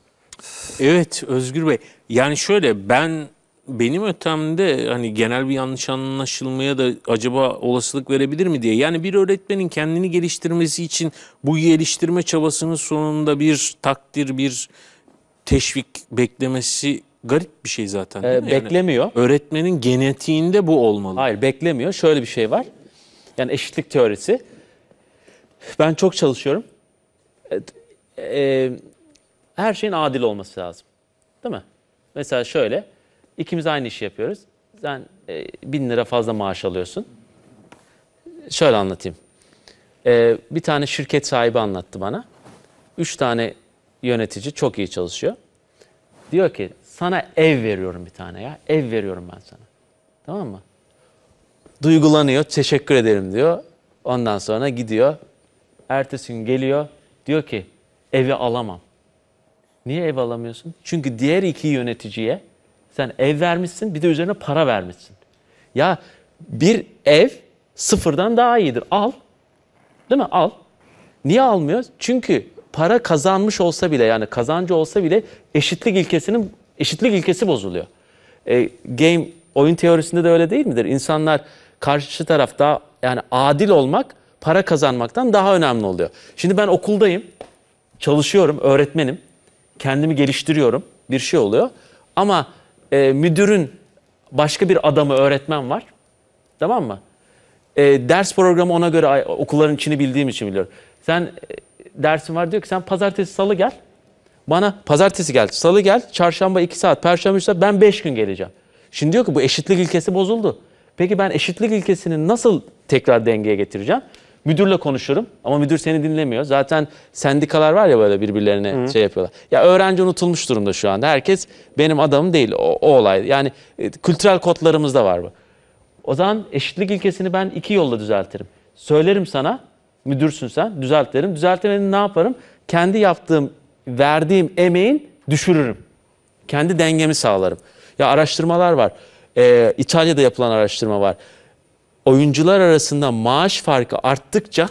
Evet Özgür Bey. Yani şöyle ben benim ötemde hani genel bir yanlış anlaşılmaya da acaba olasılık verebilir mi diye. Yani bir öğretmenin kendini geliştirmesi için bu geliştirme çabasının sonunda bir takdir, bir teşvik beklemesi garip bir şey zaten. Ee, yani beklemiyor. Öğretmenin genetiğinde bu olmalı. Hayır beklemiyor. Şöyle bir şey var. Yani eşitlik teorisi. Ben çok çalışıyorum. Ee, e, her şeyin adil olması lazım. Değil mi? Mesela şöyle, ikimiz aynı işi yapıyoruz. Sen e, bin lira fazla maaş alıyorsun. Şöyle anlatayım. E, bir tane şirket sahibi anlattı bana. Üç tane yönetici çok iyi çalışıyor. Diyor ki sana ev veriyorum bir tane ya. Ev veriyorum ben sana. Tamam mı? Duygulanıyor, teşekkür ederim diyor. Ondan sonra gidiyor. Ertesi gün geliyor. Diyor ki evi alamam. Niye ev alamıyorsun? Çünkü diğer iki yöneticiye sen ev vermişsin bir de üzerine para vermişsin. Ya bir ev sıfırdan daha iyidir. Al. Değil mi? Al. Niye almıyor? Çünkü para kazanmış olsa bile yani kazancı olsa bile eşitlik ilkesinin eşitlik ilkesi bozuluyor. E, game oyun teorisinde de öyle değil midir? İnsanlar karşı tarafta yani adil olmak para kazanmaktan daha önemli oluyor. Şimdi ben okuldayım. Çalışıyorum, öğretmenim kendimi geliştiriyorum. Bir şey oluyor. Ama e, müdürün başka bir adamı öğretmen var. Tamam mı? E, ders programı ona göre okulların içini bildiğim için biliyorum. Sen e, dersin var diyor ki sen pazartesi salı gel. Bana pazartesi gel, salı gel, çarşamba 2 saat, perşembe 3 saat ben 5 gün geleceğim. Şimdi diyor ki bu eşitlik ilkesi bozuldu. Peki ben eşitlik ilkesini nasıl tekrar dengeye getireceğim? Müdürle konuşurum ama müdür seni dinlemiyor. Zaten sendikalar var ya böyle birbirlerine Hı. şey yapıyorlar. Ya öğrenci unutulmuş durumda şu anda. Herkes benim adamım değil o, o olay. Yani e, kültürel kodlarımızda var bu. O zaman eşitlik ilkesini ben iki yolla düzeltirim. Söylerim sana, müdürsün sen, düzeltirim. derim. ne yaparım? Kendi yaptığım, verdiğim emeğin düşürürüm. Kendi dengemi sağlarım. Ya araştırmalar var. Ee, İtalya'da yapılan araştırma var oyuncular arasında maaş farkı arttıkça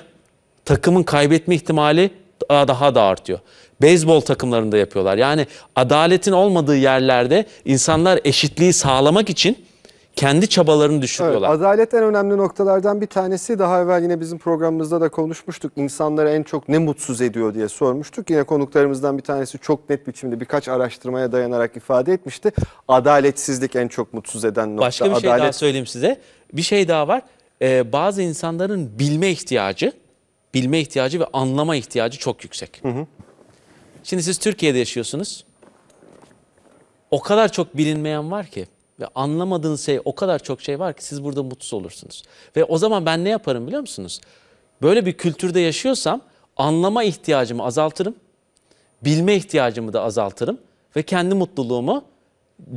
takımın kaybetme ihtimali daha, da artıyor. Beyzbol takımlarında yapıyorlar. Yani adaletin olmadığı yerlerde insanlar eşitliği sağlamak için kendi çabalarını düşürüyorlar. Evet, adalet en önemli noktalardan bir tanesi. Daha evvel yine bizim programımızda da konuşmuştuk. İnsanları en çok ne mutsuz ediyor diye sormuştuk. Yine konuklarımızdan bir tanesi çok net biçimde birkaç araştırmaya dayanarak ifade etmişti. Adaletsizlik en çok mutsuz eden nokta. Başka bir şey adalet... daha söyleyeyim size bir şey daha var. Ee, bazı insanların bilme ihtiyacı, bilme ihtiyacı ve anlama ihtiyacı çok yüksek. Hı hı. Şimdi siz Türkiye'de yaşıyorsunuz. O kadar çok bilinmeyen var ki ve anlamadığınız şey o kadar çok şey var ki siz burada mutsuz olursunuz. Ve o zaman ben ne yaparım biliyor musunuz? Böyle bir kültürde yaşıyorsam anlama ihtiyacımı azaltırım. Bilme ihtiyacımı da azaltırım ve kendi mutluluğumu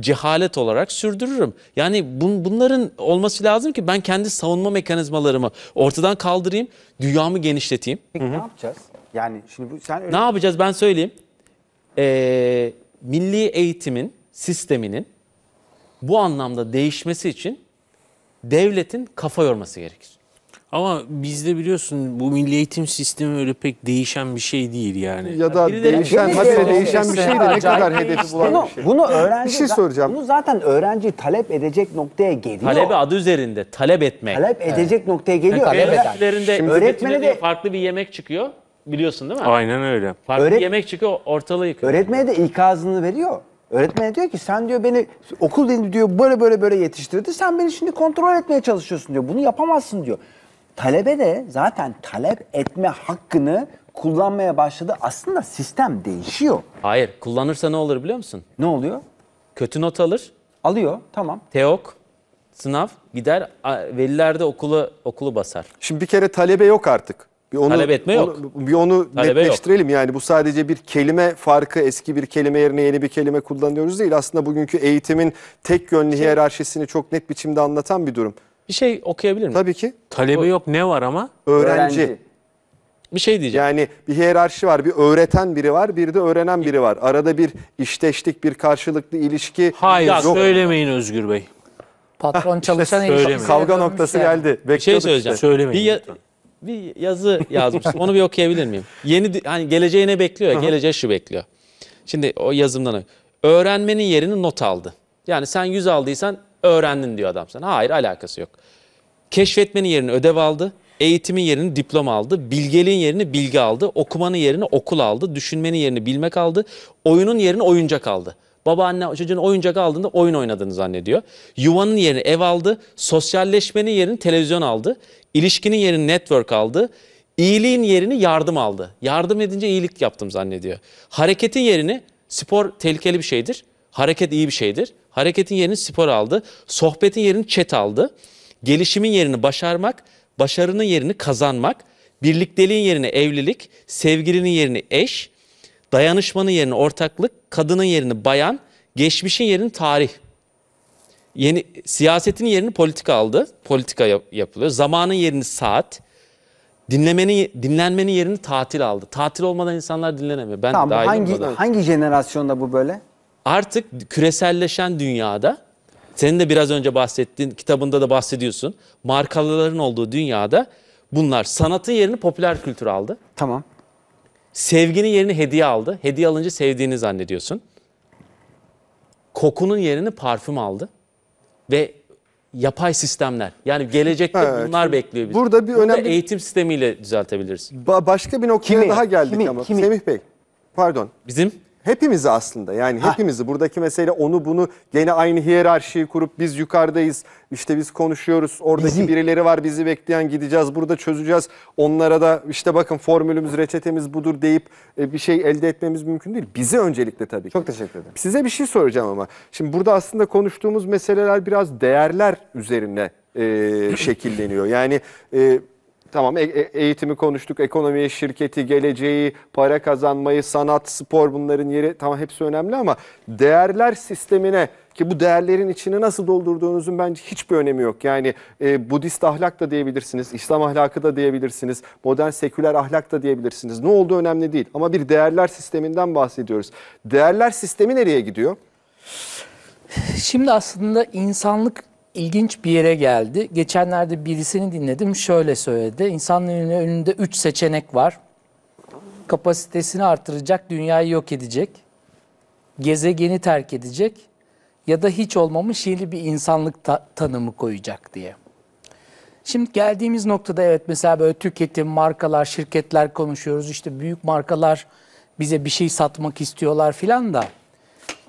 cehalet olarak sürdürürüm. Yani bun, bunların olması lazım ki ben kendi savunma mekanizmalarımı ortadan kaldırayım, dünyamı genişleteyim. Peki Hı-hı. ne yapacağız? Yani şimdi bu, sen öyle... Ne yapacağız ben söyleyeyim. Ee, milli eğitimin sisteminin bu anlamda değişmesi için devletin kafa yorması gerekir. Ama bizde biliyorsun bu milli eğitim sistemi öyle pek değişen bir şey değil yani. Ya da Birileri değişen, hadi şey, de değişen bir şey de ne kadar hedefi bulan bunu, bir şey. Bunu öğrenci, bir şey soracağım. Bunu zaten öğrenci talep edecek noktaya geliyor. Talebi adı üzerinde talep etmek. Talep edecek evet. noktaya geliyor. Talep eder. Öğretmene de farklı bir yemek çıkıyor. Biliyorsun değil mi? Aynen öyle. Farklı Öğret... yemek çıkıyor ortalığı yıkıyor. Öğretmene de ikazını veriyor. Öğretmene diyor ki sen diyor beni okul diyor böyle böyle böyle yetiştirdi. Sen beni şimdi kontrol etmeye çalışıyorsun diyor. Bunu yapamazsın diyor. Talebe de zaten talep etme hakkını kullanmaya başladı. Aslında sistem değişiyor. Hayır, kullanırsa ne olur biliyor musun? Ne oluyor? Kötü not alır. Alıyor, tamam. Teok, sınav gider veliler de okulu okulu basar. Şimdi bir kere talebe yok artık. Bir onu, Talep etme onu, Bir onu Talebe netleştirelim. Yok. Yani bu sadece bir kelime farkı, eski bir kelime yerine yeni bir kelime kullanıyoruz değil. Aslında bugünkü eğitimin tek yönlü şey- hiyerarşisini çok net biçimde anlatan bir durum. Bir şey okuyabilir miyim? Tabii ki. Talebi yok ne var ama? Öğrenci. Bir şey diyeceğim. Yani bir hiyerarşi var. Bir öğreten biri var, bir de öğrenen biri var. Arada bir işteşlik, bir karşılıklı ilişki Hayır yok. söylemeyin Özgür Bey. Patron çalışan söylemeyin. ilişkisi. Kavga noktası yani. geldi. Bir şey söyleyeceğim. işte. Söylemeyin. Bir, ya- bir yazı yazmıştım. Onu bir okuyabilir miyim? Yeni di- hani geleceği ne bekliyor Geleceği şu bekliyor. Şimdi o yazımdan öğrenmenin yerini not aldı. Yani sen 100 aldıysan Öğrendin diyor adam sana. Hayır alakası yok. Keşfetmenin yerini ödev aldı. Eğitimin yerini diploma aldı. Bilgeliğin yerini bilgi aldı. Okumanın yerini okul aldı. Düşünmenin yerini bilmek aldı. Oyunun yerini oyuncak aldı. Baba anne çocuğun oyuncak aldığında oyun oynadığını zannediyor. Yuvanın yerini ev aldı. Sosyalleşmenin yerini televizyon aldı. İlişkinin yerini network aldı. İyiliğin yerini yardım aldı. Yardım edince iyilik yaptım zannediyor. Hareketin yerini spor tehlikeli bir şeydir. Hareket iyi bir şeydir. Hareketin yerini spor aldı. Sohbetin yerini chat aldı. Gelişimin yerini başarmak, başarının yerini kazanmak, birlikteliğin yerini evlilik, sevgilinin yerini eş, dayanışmanın yerini ortaklık, kadının yerini bayan, geçmişin yerini tarih. Yeni siyasetin yerini politika aldı. Politika yap, yapılıyor. Zamanın yerini saat. Dinlemenin dinlenmenin yerini tatil aldı. Tatil olmadan insanlar dinlenemiyor. Ben tamam, dahil hangi olmadan. hangi jenerasyonda bu böyle? artık küreselleşen dünyada senin de biraz önce bahsettiğin kitabında da bahsediyorsun. Markaların olduğu dünyada bunlar sanatın yerini popüler kültür aldı. Tamam. Sevginin yerini hediye aldı. Hediye alınca sevdiğini zannediyorsun. Kokunun yerini parfüm aldı. Ve yapay sistemler. Yani gelecekte Evet. bunlar bekliyor bizi. Burada bir önemli- eğitim sistemiyle düzeltebiliriz. Ba- başka bir noktaya Kimi? daha geldik Kimi? ama. Kimi? Semih Bey. Pardon. Bizim hepimizi aslında yani ha. hepimizi buradaki mesele onu bunu gene aynı hiyerarşiyi kurup biz yukarıdayız işte biz konuşuyoruz oradaki Bizi. birileri var bizi bekleyen gideceğiz burada çözeceğiz onlara da işte bakın formülümüz reçetemiz budur deyip e, bir şey elde etmemiz mümkün değil. Bizi öncelikle tabii ki. Çok teşekkür ederim. Size bir şey soracağım ama şimdi burada aslında konuştuğumuz meseleler biraz değerler üzerine e, şekilleniyor. Yani e, Tamam e, e eğitimi konuştuk, ekonomiyi, şirketi, geleceği, para kazanmayı, sanat, spor bunların yeri tamam hepsi önemli ama değerler sistemine ki bu değerlerin içini nasıl doldurduğunuzun bence hiçbir önemi yok. Yani e, Budist ahlak da diyebilirsiniz, İslam ahlakı da diyebilirsiniz, modern seküler ahlak da diyebilirsiniz. Ne olduğu önemli değil ama bir değerler sisteminden bahsediyoruz. Değerler sistemi nereye gidiyor? Şimdi aslında insanlık ilginç bir yere geldi. Geçenlerde birisini dinledim şöyle söyledi. İnsanların önünde üç seçenek var. Kapasitesini artıracak, dünyayı yok edecek, gezegeni terk edecek ya da hiç olmamış yeni bir insanlık ta tanımı koyacak diye. Şimdi geldiğimiz noktada evet mesela böyle tüketim, markalar, şirketler konuşuyoruz. İşte büyük markalar bize bir şey satmak istiyorlar filan da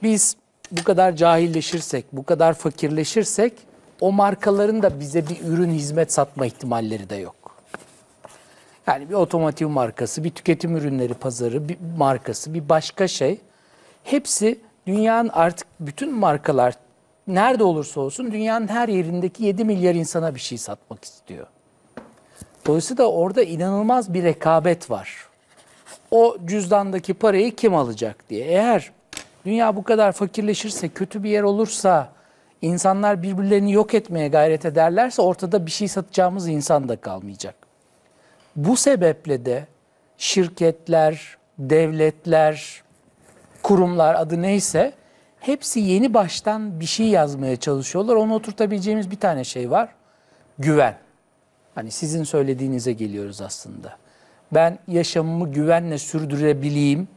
biz bu kadar cahilleşirsek, bu kadar fakirleşirsek o markaların da bize bir ürün hizmet satma ihtimalleri de yok. Yani bir otomotiv markası, bir tüketim ürünleri pazarı, bir markası, bir başka şey. Hepsi dünyanın artık bütün markalar nerede olursa olsun dünyanın her yerindeki 7 milyar insana bir şey satmak istiyor. Dolayısıyla orada inanılmaz bir rekabet var. O cüzdandaki parayı kim alacak diye. Eğer dünya bu kadar fakirleşirse, kötü bir yer olursa, insanlar birbirlerini yok etmeye gayret ederlerse ortada bir şey satacağımız insan da kalmayacak. Bu sebeple de şirketler, devletler, kurumlar adı neyse hepsi yeni baştan bir şey yazmaya çalışıyorlar. Onu oturtabileceğimiz bir tane şey var. Güven. Hani sizin söylediğinize geliyoruz aslında. Ben yaşamımı güvenle sürdürebileyim.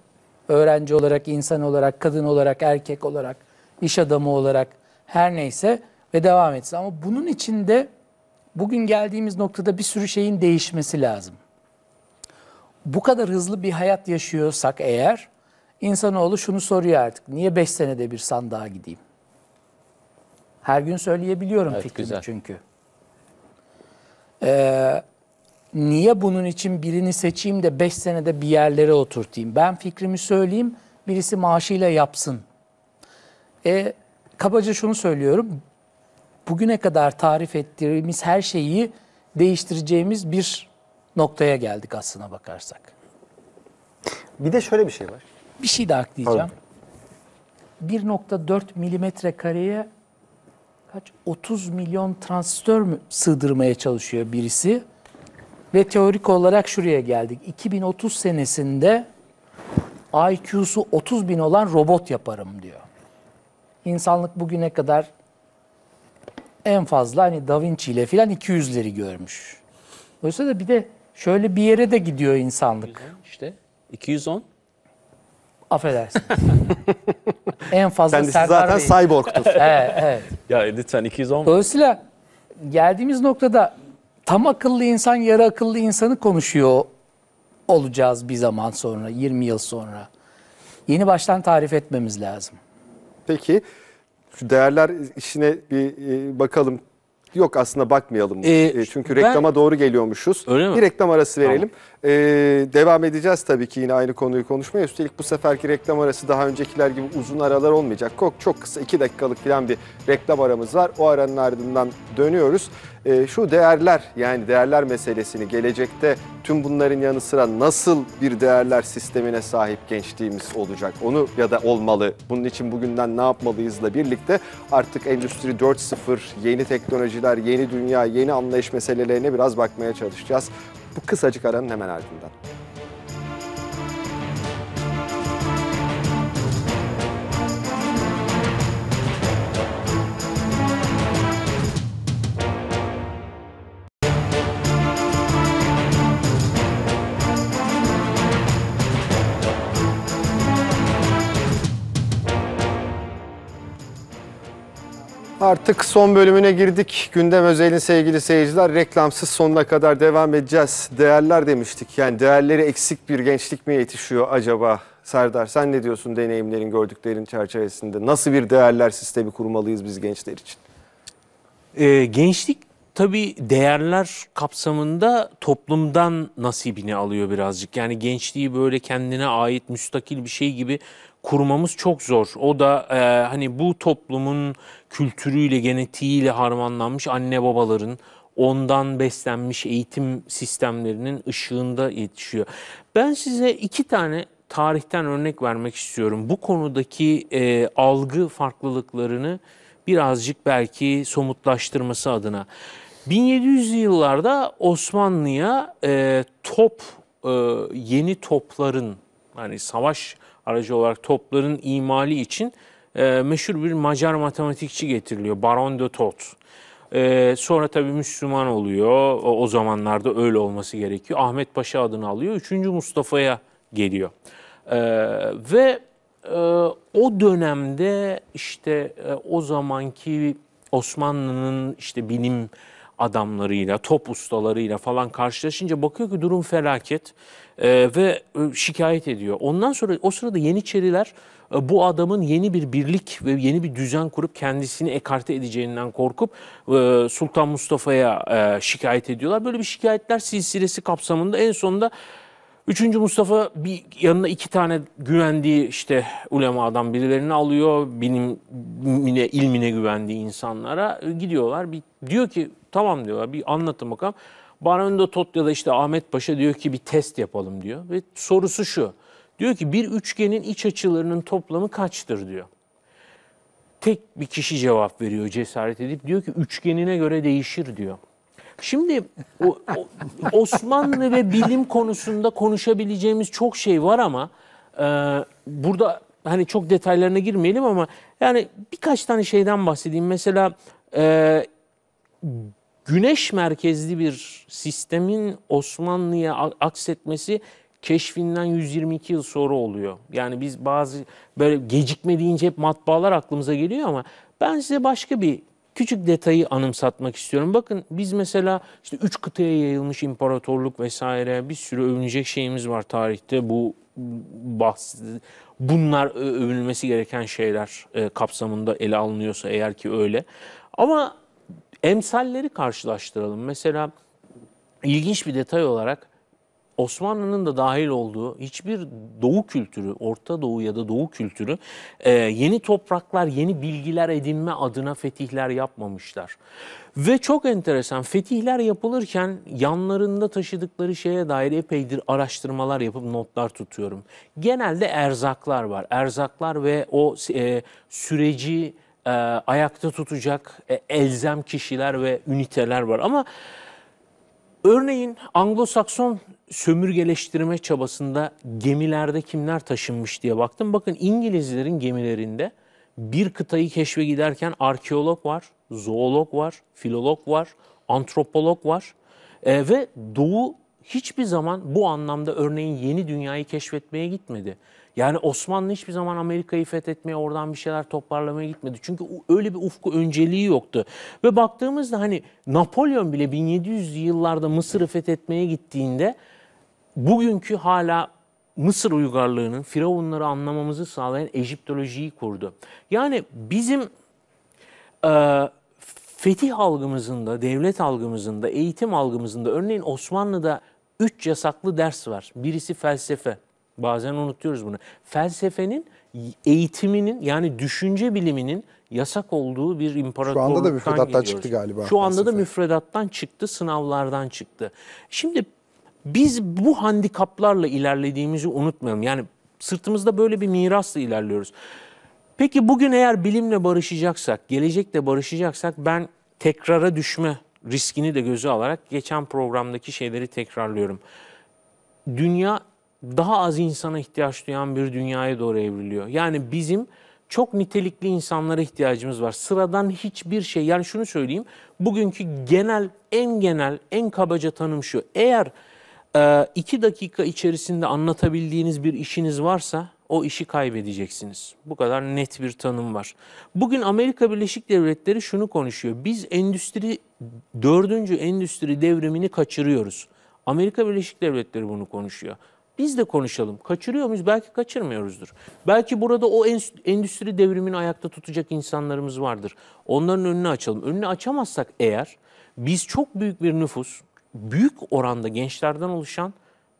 Öğrenci olarak, insan olarak, kadın olarak, erkek olarak, iş adamı olarak her neyse ve devam etsin. Ama bunun içinde bugün geldiğimiz noktada bir sürü şeyin değişmesi lazım. Bu kadar hızlı bir hayat yaşıyorsak eğer insanoğlu şunu soruyor artık. Niye 5 senede bir sandığa gideyim? Her gün söyleyebiliyorum evet, fikrimi güzel. çünkü. Ee, niye bunun için birini seçeyim de 5 senede bir yerlere oturtayım? Ben fikrimi söyleyeyim, birisi maaşıyla yapsın. E kabaca şunu söylüyorum. Bugüne kadar tarif ettiğimiz her şeyi değiştireceğimiz bir noktaya geldik aslına bakarsak. Bir de şöyle bir şey var. Bir şey daha ekleyeceğim. 1.4 milimetre kareye kaç 30 milyon transistör mü sığdırmaya çalışıyor birisi ve teorik olarak şuraya geldik. 2030 senesinde IQ'su 30 bin olan robot yaparım diyor insanlık bugüne kadar en fazla hani Da Vinci ile filan 200'leri görmüş. Dolayısıyla da bir de şöyle bir yere de gidiyor insanlık. 210 işte 210 Affedersin. en fazla Kendisi Serdar zaten Bey. cyborg'tur. evet, evet. Ya lütfen 210. Dolayısıyla geldiğimiz noktada tam akıllı insan yarı akıllı insanı konuşuyor olacağız bir zaman sonra, 20 yıl sonra. Yeni baştan tarif etmemiz lazım. Peki şu değerler işine bir e, bakalım. Yok aslında bakmayalım. Ee, Çünkü reklama doğru geliyormuşuz. Öyle mi? Bir reklam arası verelim. Tamam. Ee, devam edeceğiz tabii ki yine aynı konuyu konuşmaya. Üstelik bu seferki reklam arası daha öncekiler gibi uzun aralar olmayacak. Çok, çok kısa iki dakikalık falan bir reklam aramız var. O aranın ardından dönüyoruz. Ee, şu değerler yani değerler meselesini gelecekte tüm bunların yanı sıra nasıl bir değerler sistemine sahip gençliğimiz olacak onu ya da olmalı bunun için bugünden ne yapmalıyızla birlikte artık Endüstri 4.0 yeni teknolojiler yeni dünya yeni anlayış meselelerine biraz bakmaya çalışacağız bu kısacık aranın hemen ardından. Artık son bölümüne girdik. Gündem özelin sevgili seyirciler reklamsız sonuna kadar devam edeceğiz. Değerler demiştik. Yani değerleri eksik bir gençlik mi yetişiyor acaba? Serdar sen ne diyorsun deneyimlerin, gördüklerin çerçevesinde? Nasıl bir değerler sistemi kurmalıyız biz gençler için? Ee, gençlik tabii değerler kapsamında toplumdan nasibini alıyor birazcık. Yani gençliği böyle kendine ait müstakil bir şey gibi kurmamız çok zor. O da e, hani bu toplumun kültürüyle, genetiğiyle harmanlanmış anne babaların, ondan beslenmiş eğitim sistemlerinin ışığında yetişiyor. Ben size iki tane tarihten örnek vermek istiyorum. Bu konudaki e, algı farklılıklarını birazcık belki somutlaştırması adına. 1700'lü yıllarda Osmanlı'ya e, top, e, yeni topların, yani savaş aracı olarak topların imali için e, meşhur bir Macar matematikçi getiriliyor Baron de Tot. E, sonra tabii Müslüman oluyor. O, o zamanlarda öyle olması gerekiyor. Ahmet Paşa adını alıyor. Üçüncü Mustafa'ya geliyor. E, ve e, o dönemde işte e, o zamanki Osmanlı'nın işte bilim adamlarıyla, top ustalarıyla falan karşılaşınca bakıyor ki durum felaket e, ve e, şikayet ediyor. Ondan sonra o sırada Yeniçeriler e, bu adamın yeni bir birlik ve yeni bir düzen kurup kendisini ekarte edeceğinden korkup e, Sultan Mustafa'ya e, şikayet ediyorlar. Böyle bir şikayetler silsilesi kapsamında en sonunda Üçüncü Mustafa bir yanına iki tane güvendiği işte ulema adam birilerini alıyor. Bilimine, ilmine güvendiği insanlara e, gidiyorlar. Bir, diyor ki tamam diyorlar bir anlatın bakalım. Barando Tot ya da işte Ahmet Paşa diyor ki bir test yapalım diyor. Ve sorusu şu. Diyor ki bir üçgenin iç açılarının toplamı kaçtır diyor. Tek bir kişi cevap veriyor cesaret edip diyor ki üçgenine göre değişir diyor. Şimdi o, o, Osmanlı ve bilim konusunda konuşabileceğimiz çok şey var ama e, burada hani çok detaylarına girmeyelim ama yani birkaç tane şeyden bahsedeyim. Mesela e, güneş merkezli bir sistemin Osmanlı'ya aksetmesi keşfinden 122 yıl sonra oluyor. Yani biz bazı böyle gecikme deyince hep matbaalar aklımıza geliyor ama ben size başka bir küçük detayı anımsatmak istiyorum. Bakın biz mesela işte üç kıtaya yayılmış imparatorluk vesaire bir sürü övünecek şeyimiz var tarihte. Bu bahs bunlar övünülmesi gereken şeyler e, kapsamında ele alınıyorsa eğer ki öyle. Ama emsalleri karşılaştıralım. Mesela ilginç bir detay olarak Osmanlı'nın da dahil olduğu hiçbir doğu kültürü, Orta Doğu ya da Doğu kültürü e, yeni topraklar, yeni bilgiler edinme adına fetihler yapmamışlar. Ve çok enteresan fetihler yapılırken yanlarında taşıdıkları şeye dair epeydir araştırmalar yapıp notlar tutuyorum. Genelde erzaklar var. Erzaklar ve o e, süreci e, ayakta tutacak e, elzem kişiler ve üniteler var. Ama Örneğin Anglo-Sakson sömürgeleştirme çabasında gemilerde kimler taşınmış diye baktım. Bakın İngilizlerin gemilerinde bir kıtayı keşfe giderken arkeolog var, zoolog var, filolog var, antropolog var. E, ve Doğu hiçbir zaman bu anlamda örneğin yeni dünyayı keşfetmeye gitmedi. Yani Osmanlı hiçbir zaman Amerika'yı fethetmeye, oradan bir şeyler toparlamaya gitmedi. Çünkü öyle bir ufku önceliği yoktu. Ve baktığımızda hani Napolyon bile 1700'lü yıllarda Mısır'ı fethetmeye gittiğinde bugünkü hala Mısır uygarlığının firavunları anlamamızı sağlayan Egiptolojiyi kurdu. Yani bizim e, fetih algımızında, devlet algımızında, eğitim algımızında, örneğin Osmanlı'da üç yasaklı ders var. Birisi felsefe. Bazen unutuyoruz bunu. Felsefenin eğitiminin yani düşünce biliminin yasak olduğu bir imparatorluktan Şu anda da müfredattan gidiyoruz. çıktı galiba. Şu anda felsefe. da müfredattan çıktı, sınavlardan çıktı. Şimdi biz bu handikaplarla ilerlediğimizi unutmayalım. Yani sırtımızda böyle bir mirasla ilerliyoruz. Peki bugün eğer bilimle barışacaksak, gelecekle barışacaksak ben tekrara düşme riskini de göze alarak geçen programdaki şeyleri tekrarlıyorum. Dünya daha az insana ihtiyaç duyan bir dünyaya doğru evriliyor. Yani bizim çok nitelikli insanlara ihtiyacımız var. Sıradan hiçbir şey. Yani şunu söyleyeyim. Bugünkü genel, en genel, en kabaca tanım şu. Eğer e, iki dakika içerisinde anlatabildiğiniz bir işiniz varsa o işi kaybedeceksiniz. Bu kadar net bir tanım var. Bugün Amerika Birleşik Devletleri şunu konuşuyor. Biz endüstri, dördüncü endüstri devrimini kaçırıyoruz. Amerika Birleşik Devletleri bunu konuşuyor. Biz de konuşalım. Kaçırıyor muyuz? Belki kaçırmıyoruzdur. Belki burada o endüstri devrimini ayakta tutacak insanlarımız vardır. Onların önünü açalım. Önünü açamazsak eğer biz çok büyük bir nüfus, büyük oranda gençlerden oluşan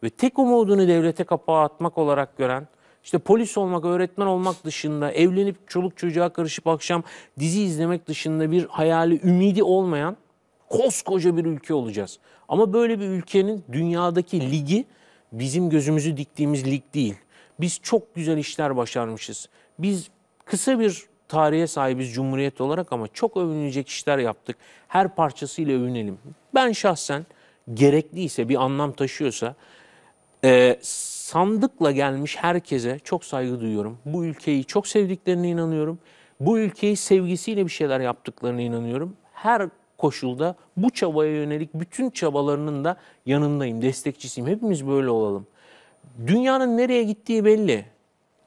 ve tek umudunu devlete kapağı atmak olarak gören, işte polis olmak, öğretmen olmak dışında, evlenip çoluk çocuğa karışıp akşam dizi izlemek dışında bir hayali, ümidi olmayan koskoca bir ülke olacağız. Ama böyle bir ülkenin dünyadaki ligi bizim gözümüzü diktiğimiz lig değil. Biz çok güzel işler başarmışız. Biz kısa bir tarihe sahibiz Cumhuriyet olarak ama çok övünecek işler yaptık. Her parçasıyla övünelim. Ben şahsen gerekliyse, bir anlam taşıyorsa e, sandıkla gelmiş herkese çok saygı duyuyorum. Bu ülkeyi çok sevdiklerine inanıyorum. Bu ülkeyi sevgisiyle bir şeyler yaptıklarına inanıyorum. Her koşulda bu çabaya yönelik bütün çabalarının da yanındayım, destekçisiyim. Hepimiz böyle olalım. Dünyanın nereye gittiği belli.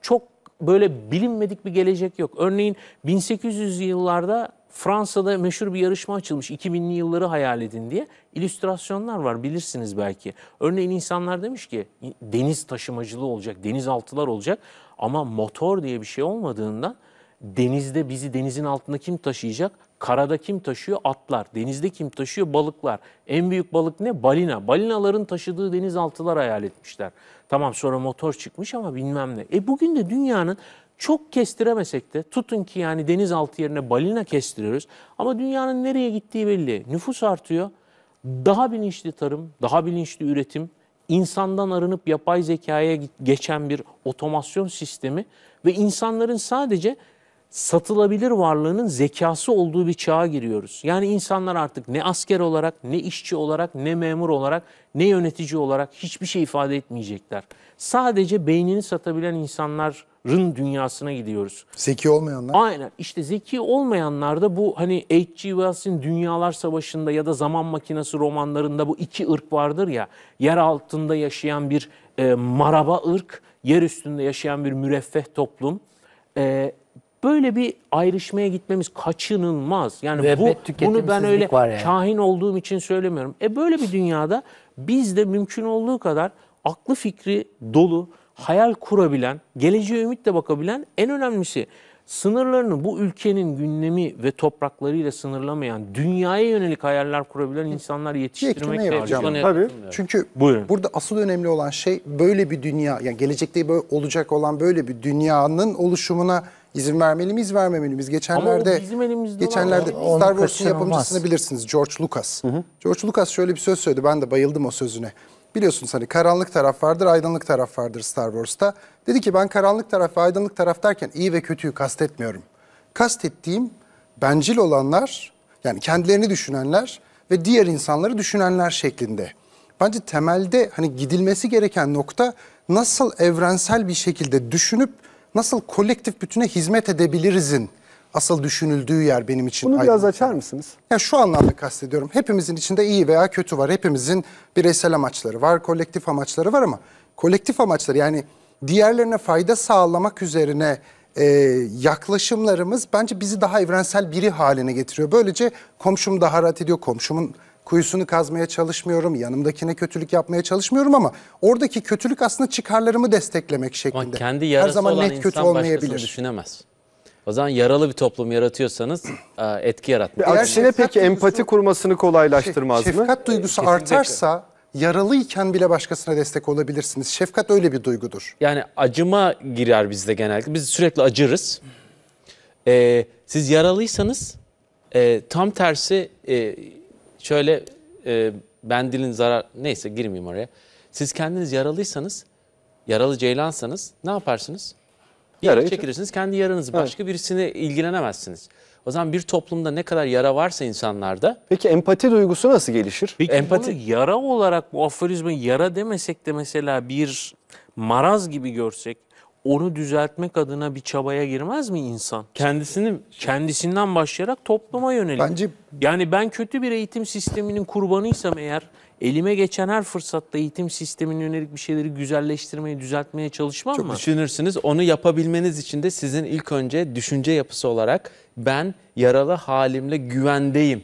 Çok böyle bilinmedik bir gelecek yok. Örneğin 1800 yıllarda Fransa'da meşhur bir yarışma açılmış 2000'li yılları hayal edin diye illüstrasyonlar var bilirsiniz belki. Örneğin insanlar demiş ki deniz taşımacılığı olacak, denizaltılar olacak ama motor diye bir şey olmadığından denizde bizi denizin altında kim taşıyacak? Karada kim taşıyor? Atlar. Denizde kim taşıyor? Balıklar. En büyük balık ne? Balina. Balinaların taşıdığı denizaltılar hayal etmişler. Tamam sonra motor çıkmış ama bilmem ne. E bugün de dünyanın çok kestiremesek de tutun ki yani denizaltı yerine balina kestiriyoruz. Ama dünyanın nereye gittiği belli. Nüfus artıyor. Daha bilinçli tarım, daha bilinçli üretim, insandan arınıp yapay zekaya geçen bir otomasyon sistemi ve insanların sadece satılabilir varlığının zekası olduğu bir çağa giriyoruz. Yani insanlar artık ne asker olarak, ne işçi olarak, ne memur olarak, ne yönetici olarak hiçbir şey ifade etmeyecekler. Sadece beynini satabilen insanların dünyasına gidiyoruz. Zeki olmayanlar. Aynen. İşte zeki olmayanlar da bu hani H.G. Wells'in Dünyalar Savaşı'nda ya da Zaman Makinesi romanlarında bu iki ırk vardır ya. Yer altında yaşayan bir e, maraba ırk, yer üstünde yaşayan bir müreffeh toplum. E, Böyle bir ayrışmaya gitmemiz kaçınılmaz. Yani bu bunu ben öyle yani. kahin olduğum için söylemiyorum. E böyle bir dünyada biz de mümkün olduğu kadar aklı fikri dolu, hayal kurabilen, geleceğe ümitle bakabilen en önemlisi sınırlarını bu ülkenin gündemi ve topraklarıyla sınırlamayan, dünyaya yönelik hayaller kurabilen insanlar yetiştirmek lazım. Tabii. Tabii. Çünkü Buyurun. burada asıl önemli olan şey böyle bir dünya, yani gelecekte böyle olacak olan böyle bir dünyanın oluşumuna İzin vermeli miyiz, vermemeli miyiz? Geçenlerde geçenlerde olan Star Wars'un yapımcısını bilirsiniz George Lucas. Hı hı. George Lucas şöyle bir söz söyledi. Ben de bayıldım o sözüne. Biliyorsunuz hani karanlık taraf vardır, aydınlık taraf vardır Star Wars'ta. Dedi ki ben karanlık taraf ve aydınlık taraf derken iyi ve kötüyü kastetmiyorum. Kastettiğim bencil olanlar, yani kendilerini düşünenler ve diğer insanları düşünenler şeklinde. Bence temelde hani gidilmesi gereken nokta nasıl evrensel bir şekilde düşünüp nasıl kolektif bütüne hizmet edebilirizin asıl düşünüldüğü yer benim için. Bunu biraz açar mısınız? Ya şu anlamda kastediyorum. Hepimizin içinde iyi veya kötü var. Hepimizin bireysel amaçları var, kolektif amaçları var ama kolektif amaçları yani diğerlerine fayda sağlamak üzerine e, yaklaşımlarımız bence bizi daha evrensel biri haline getiriyor. Böylece komşum daha rahat ediyor, komşumun kuyusunu kazmaya çalışmıyorum, yanımdakine kötülük yapmaya çalışmıyorum ama oradaki kötülük aslında çıkarlarımı desteklemek şeklinde. Ama kendi Her zaman olan net insan kötü olmayabilir. düşünemez. O zaman yaralı bir toplum yaratıyorsanız e, etki yaratmak. Aksine peki duygusu, empati kurmasını kolaylaştırmaz şefkat mı? Şefkat duygusu Kesinlikle. artarsa yaralıyken bile başkasına destek olabilirsiniz. Şefkat öyle bir duygudur. Yani acıma girer bizde genellikle. Biz sürekli acırız. Ee, siz yaralıysanız e, tam tersi e, Şöyle e, ben dilin zarar neyse girmeyeyim oraya. Siz kendiniz yaralıysanız, yaralı ceylansanız ne yaparsınız? Yara çekilirsiniz. Kendi yaranızı evet. başka birisine ilgilenemezsiniz. O zaman bir toplumda ne kadar yara varsa insanlarda... Peki empati duygusu nasıl gelişir? Peki empati... yara olarak bu aforizmi yara demesek de mesela bir maraz gibi görsek, onu düzeltmek adına bir çabaya girmez mi insan? Kendisini kendisinden başlayarak topluma yönelik. Bence yani ben kötü bir eğitim sisteminin kurbanıysam eğer elime geçen her fırsatta eğitim sistemine yönelik bir şeyleri güzelleştirmeye, düzeltmeye çalışmam Çok mı? Çok düşünürsünüz. Onu yapabilmeniz için de sizin ilk önce düşünce yapısı olarak ben yaralı halimle güvendeyim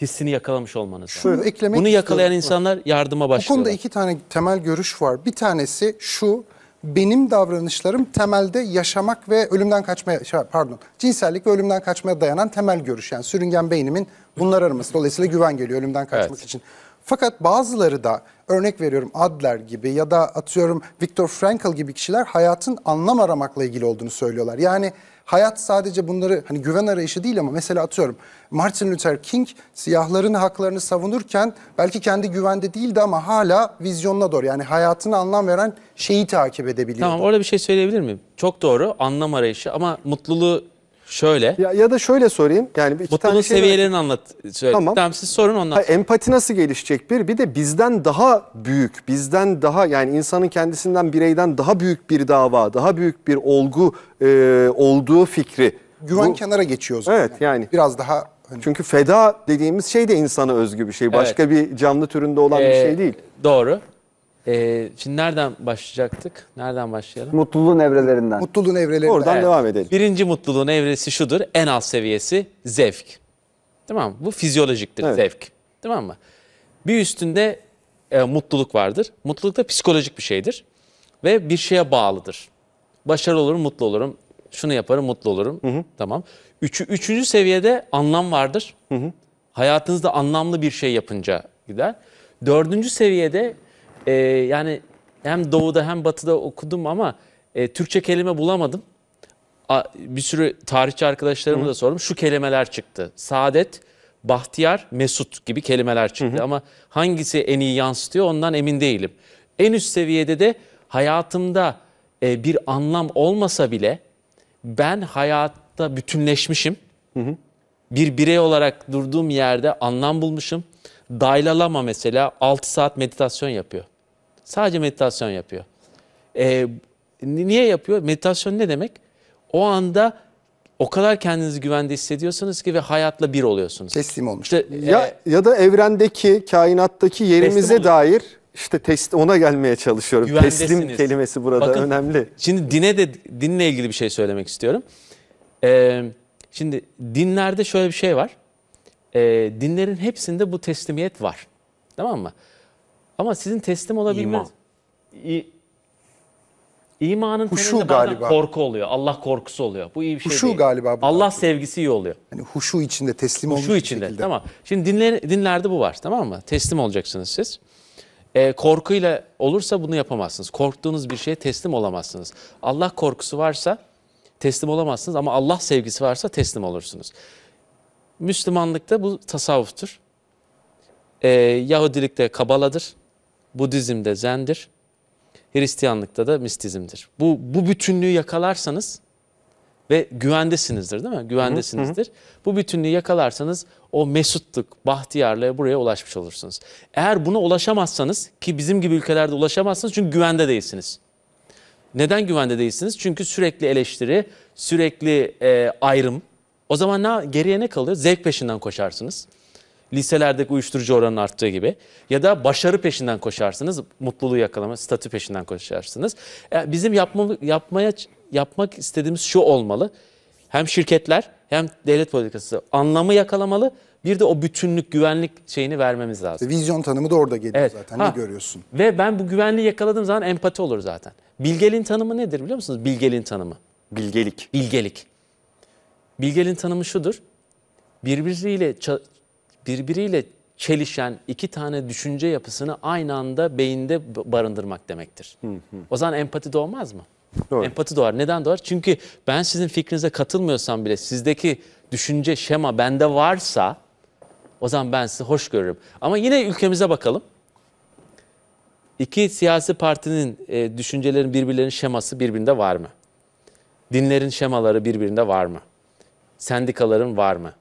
hissini yakalamış olmanız. Şunu yani. eklemek Bunu yakalayan istiyorum. insanlar yardıma başlıyor. Bu konuda iki tane temel görüş var. Bir tanesi şu, benim davranışlarım temelde yaşamak ve ölümden kaçmaya şey, pardon cinsellik ve ölümden kaçmaya dayanan temel görüş. Yani sürüngen beynimin bunlar arası. Dolayısıyla güven geliyor ölümden kaçması evet. için. Fakat bazıları da örnek veriyorum Adler gibi ya da atıyorum Viktor Frankl gibi kişiler hayatın anlam aramakla ilgili olduğunu söylüyorlar. Yani hayat sadece bunları hani güven arayışı değil ama mesela atıyorum Martin Luther King siyahların haklarını savunurken belki kendi güvende değildi ama hala vizyonuna doğru yani hayatına anlam veren şeyi takip edebiliyordu. Tamam orada bir şey söyleyebilir miyim? Çok doğru anlam arayışı ama mutluluğu Şöyle. Ya, ya da şöyle sorayım. Yani iki Mutluluk tane şey seviyelerini var. anlat. Söyle. Tamam. tamam siz sorun ondan. Ha, empati nasıl gelişecek bir? Bir de bizden daha büyük, bizden daha yani insanın kendisinden bireyden daha büyük bir dava, daha büyük bir olgu e, olduğu fikri. Güven Bu, kenara geçiyoruz Evet yani. Biraz daha hani- Çünkü feda dediğimiz şey de insana özgü bir şey. Başka evet. bir canlı türünde olan ee, bir şey değil. Doğru. Ee, şimdi nereden başlayacaktık? Nereden başlayalım? Mutluluğun evrelerinden. Mutluluğun evrelerinden. Oradan Evet. devam edelim. Birinci mutluluğun evresi şudur. En alt seviyesi zevk. Tamam mı? Bu fizyolojiktir Evet. zevk. Tamam mı? Bir üstünde e, mutluluk vardır. Mutluluk da psikolojik bir şeydir. Ve bir şeye bağlıdır. Başarılı olurum, mutlu olurum. Şunu yaparım, mutlu olurum. Tamam. Üçü, üçüncü seviyede anlam vardır. Hayatınızda anlamlı bir şey yapınca gider. Dördüncü seviyede e, yani hem doğuda hem batıda okudum ama e, Türkçe kelime bulamadım. A, bir sürü tarihçi arkadaşlarıma da sordum. Şu kelimeler çıktı. Saadet, Bahtiyar, Mesut gibi kelimeler çıktı. Hı hı. Ama hangisi en iyi yansıtıyor ondan emin değilim. En üst seviyede de hayatımda e, bir anlam olmasa bile ben hayatta bütünleşmişim. Hı hı. Bir birey olarak durduğum yerde anlam bulmuşum. Daylalama mesela 6 saat meditasyon yapıyor. Sadece meditasyon yapıyor. Ee, niye yapıyor? Meditasyon ne demek? O anda o kadar kendinizi güvende hissediyorsunuz ki ve hayatla bir oluyorsunuz. Teslim olmuş. İşte, ya, e, ya da evrendeki, kainattaki yerimize dair işte test ona gelmeye çalışıyorum. Teslim kelimesi burada Bakın, önemli. Şimdi dine de dinle ilgili bir şey söylemek istiyorum. Ee, şimdi dinlerde şöyle bir şey var e, dinlerin hepsinde bu teslimiyet var. Tamam mı? Ama sizin teslim olabilmeniz... İman. İmanın huşu galiba. korku oluyor. Allah korkusu oluyor. Bu iyi bir şey huşu galiba. Bu Allah korku. sevgisi iyi oluyor. Yani huşu içinde teslim huşu olmuş içinde, şekilde. Tamam. Şimdi dinler, dinlerde bu var tamam mı? Teslim olacaksınız siz. E, korkuyla olursa bunu yapamazsınız. Korktuğunuz bir şeye teslim olamazsınız. Allah korkusu varsa teslim olamazsınız ama Allah sevgisi varsa teslim olursunuz. Müslümanlıkta bu tasavvuftur. Ee, Yahudilikte kabaladır. Budizm'de zendir. Hristiyanlıkta da mistizmdir. Bu, bu bütünlüğü yakalarsanız ve güvendesinizdir değil mi? Güvendesinizdir. Hı hı. Bu bütünlüğü yakalarsanız o mesutluk, bahtiyarlığa buraya ulaşmış olursunuz. Eğer buna ulaşamazsanız ki bizim gibi ülkelerde ulaşamazsınız çünkü güvende değilsiniz. Neden güvende değilsiniz? Çünkü sürekli eleştiri, sürekli e, ayrım, o zaman ne, geriye ne kalıyor? Zevk peşinden koşarsınız. Liselerdeki uyuşturucu oranının arttığı gibi. Ya da başarı peşinden koşarsınız. Mutluluğu yakalama, statü peşinden koşarsınız. Yani e, bizim yapma, yapmaya yapmak istediğimiz şu olmalı. Hem şirketler hem devlet politikası anlamı yakalamalı. Bir de o bütünlük, güvenlik şeyini vermemiz lazım. Vizyon tanımı da orada geliyor evet. zaten. Ha. Ne görüyorsun? Ve ben bu güvenliği yakaladığım zaman empati olur zaten. Bilgelin tanımı nedir biliyor musunuz? Bilgelin tanımı. Bilgelik. Bilgelik. Bilgel'in tanımı şudur. Birbiriyle birbiriyle çelişen iki tane düşünce yapısını aynı anda beyinde barındırmak demektir. Hı hı. O zaman empati doğmaz mı? Doğru. Empati doğar. Neden doğar? Çünkü ben sizin fikrinize katılmıyorsam bile sizdeki düşünce şema bende varsa o zaman ben sizi hoş görürüm. Ama yine ülkemize bakalım. İki siyasi partinin e, düşüncelerin birbirlerinin şeması birbirinde var mı? Dinlerin şemaları birbirinde var mı? Sendikaların var mı?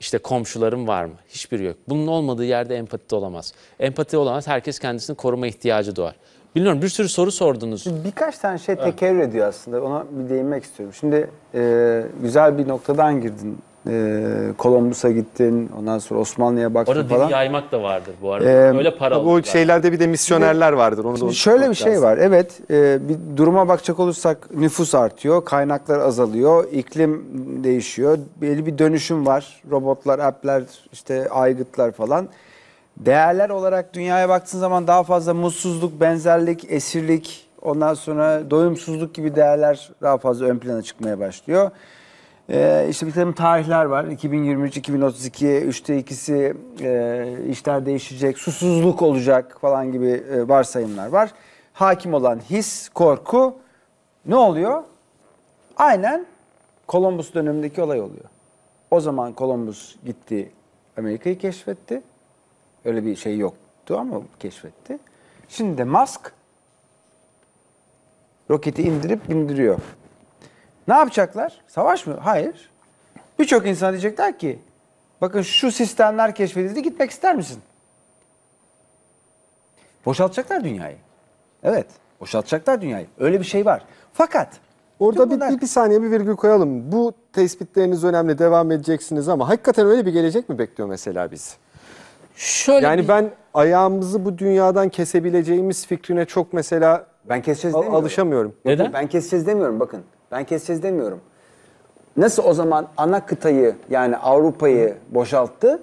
İşte komşuların var mı? Hiçbir yok. Bunun olmadığı yerde empati de olamaz. Empati olamaz. Herkes kendisini koruma ihtiyacı doğar. Bilmiyorum bir sürü soru sordunuz. Birkaç tane şey tekerrür ediyor aslında. Ona bir değinmek istiyorum. Şimdi e, güzel bir noktadan girdin e, ee, Kolombus'a gittin, ondan sonra Osmanlı'ya baktın Orada falan. Orada yaymak da vardır bu arada. Ee, Öyle para Bu şeylerde bir de misyonerler vardır. Onu da şöyle bir şey var. Evet, e, bir duruma bakacak olursak nüfus artıyor, kaynaklar azalıyor, iklim değişiyor. Belli bir dönüşüm var. Robotlar, app'ler, işte aygıtlar falan. Değerler olarak dünyaya baktığın zaman daha fazla mutsuzluk, benzerlik, esirlik, ondan sonra doyumsuzluk gibi değerler daha fazla ön plana çıkmaya başlıyor. Ee, işte bir takım tarihler var. 2023, 2032, 3'te ikisi e, işler değişecek, susuzluk olacak falan gibi e, varsayımlar var. Hakim olan his, korku ne oluyor? Aynen Kolombus dönemindeki olay oluyor. O zaman Kolombus gitti Amerika'yı keşfetti. Öyle bir şey yoktu ama keşfetti. Şimdi de Musk roketi indirip indiriyor. Ne yapacaklar? Savaş mı? Hayır. Birçok insan diyecekler ki bakın şu sistemler keşfedildi gitmek ister misin? Boşaltacaklar dünyayı. Evet boşaltacaklar dünyayı. Öyle bir şey var. Fakat Orada bir, bunlar... bir, bir saniye bir virgül koyalım. Bu tespitleriniz önemli devam edeceksiniz ama hakikaten öyle bir gelecek mi bekliyor mesela biz? Şöyle yani bir... ben ayağımızı bu dünyadan kesebileceğimiz fikrine çok mesela ben keseceğiz demiyorum. Alışamıyorum. Neden? Ben keseceğiz demiyorum bakın. Ben keseceğiz demiyorum. Nasıl o zaman ana kıtayı yani Avrupa'yı boşalttı?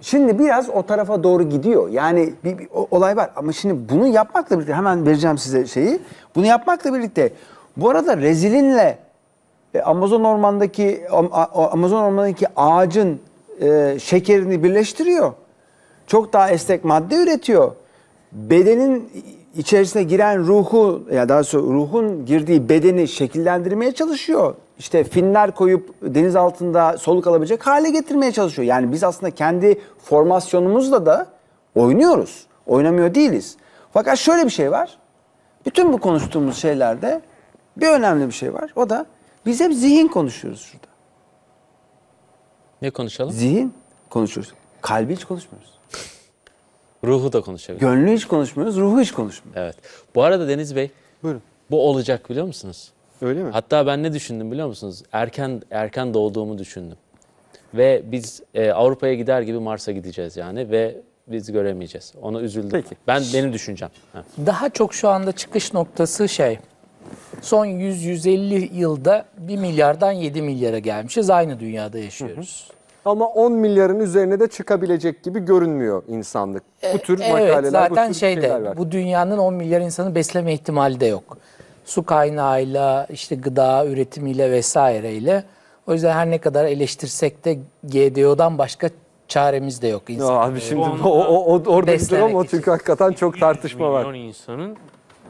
Şimdi biraz o tarafa doğru gidiyor. Yani bir, bir olay var ama şimdi bunu yapmakla birlikte hemen vereceğim size şeyi. Bunu yapmakla birlikte bu arada rezilinle e, Amazon ormandaki Amazon ormandaki ağacın e, şekerini birleştiriyor. Çok daha esnek madde üretiyor. Bedenin içerisine giren ruhu ya daha sonra ruhun girdiği bedeni şekillendirmeye çalışıyor. İşte finler koyup deniz altında soluk alabilecek hale getirmeye çalışıyor. Yani biz aslında kendi formasyonumuzla da oynuyoruz. Oynamıyor değiliz. Fakat şöyle bir şey var. Bütün bu konuştuğumuz şeylerde bir önemli bir şey var. O da biz hep zihin konuşuyoruz şurada. Ne konuşalım? Zihin konuşuyoruz. Kalbi hiç konuşmuyoruz. Ruhu da konuşabilir. Gönlü hiç konuşmuyoruz, ruhu hiç konuşmuyoruz. Evet. Bu arada Deniz Bey. Buyurun. Bu olacak biliyor musunuz? Öyle mi? Hatta ben ne düşündüm biliyor musunuz? Erken erken doğduğumu düşündüm. Ve biz e, Avrupa'ya gider gibi Mars'a gideceğiz yani ve biz göremeyeceğiz. Ona üzüldüm. Peki. Ben benim düşüncem. Daha çok şu anda çıkış noktası şey. Son 100-150 yılda 1 milyardan 7 milyara gelmişiz. Aynı dünyada yaşıyoruz. Hı hı ama 10 milyarın üzerine de çıkabilecek gibi görünmüyor insanlık. Bu e, tür evet, makaleler, zaten bu tür şeyde, var. Bu dünyanın 10 milyar insanı besleme ihtimali de yok. Su kaynağıyla, işte gıda üretimiyle vesaireyle. O yüzden her ne kadar eleştirsek de GDO'dan başka çaremiz de yok insan. Ya abi şimdi o, o, o orada bir durum o çünkü hakikaten çok tartışma var. milyon insanın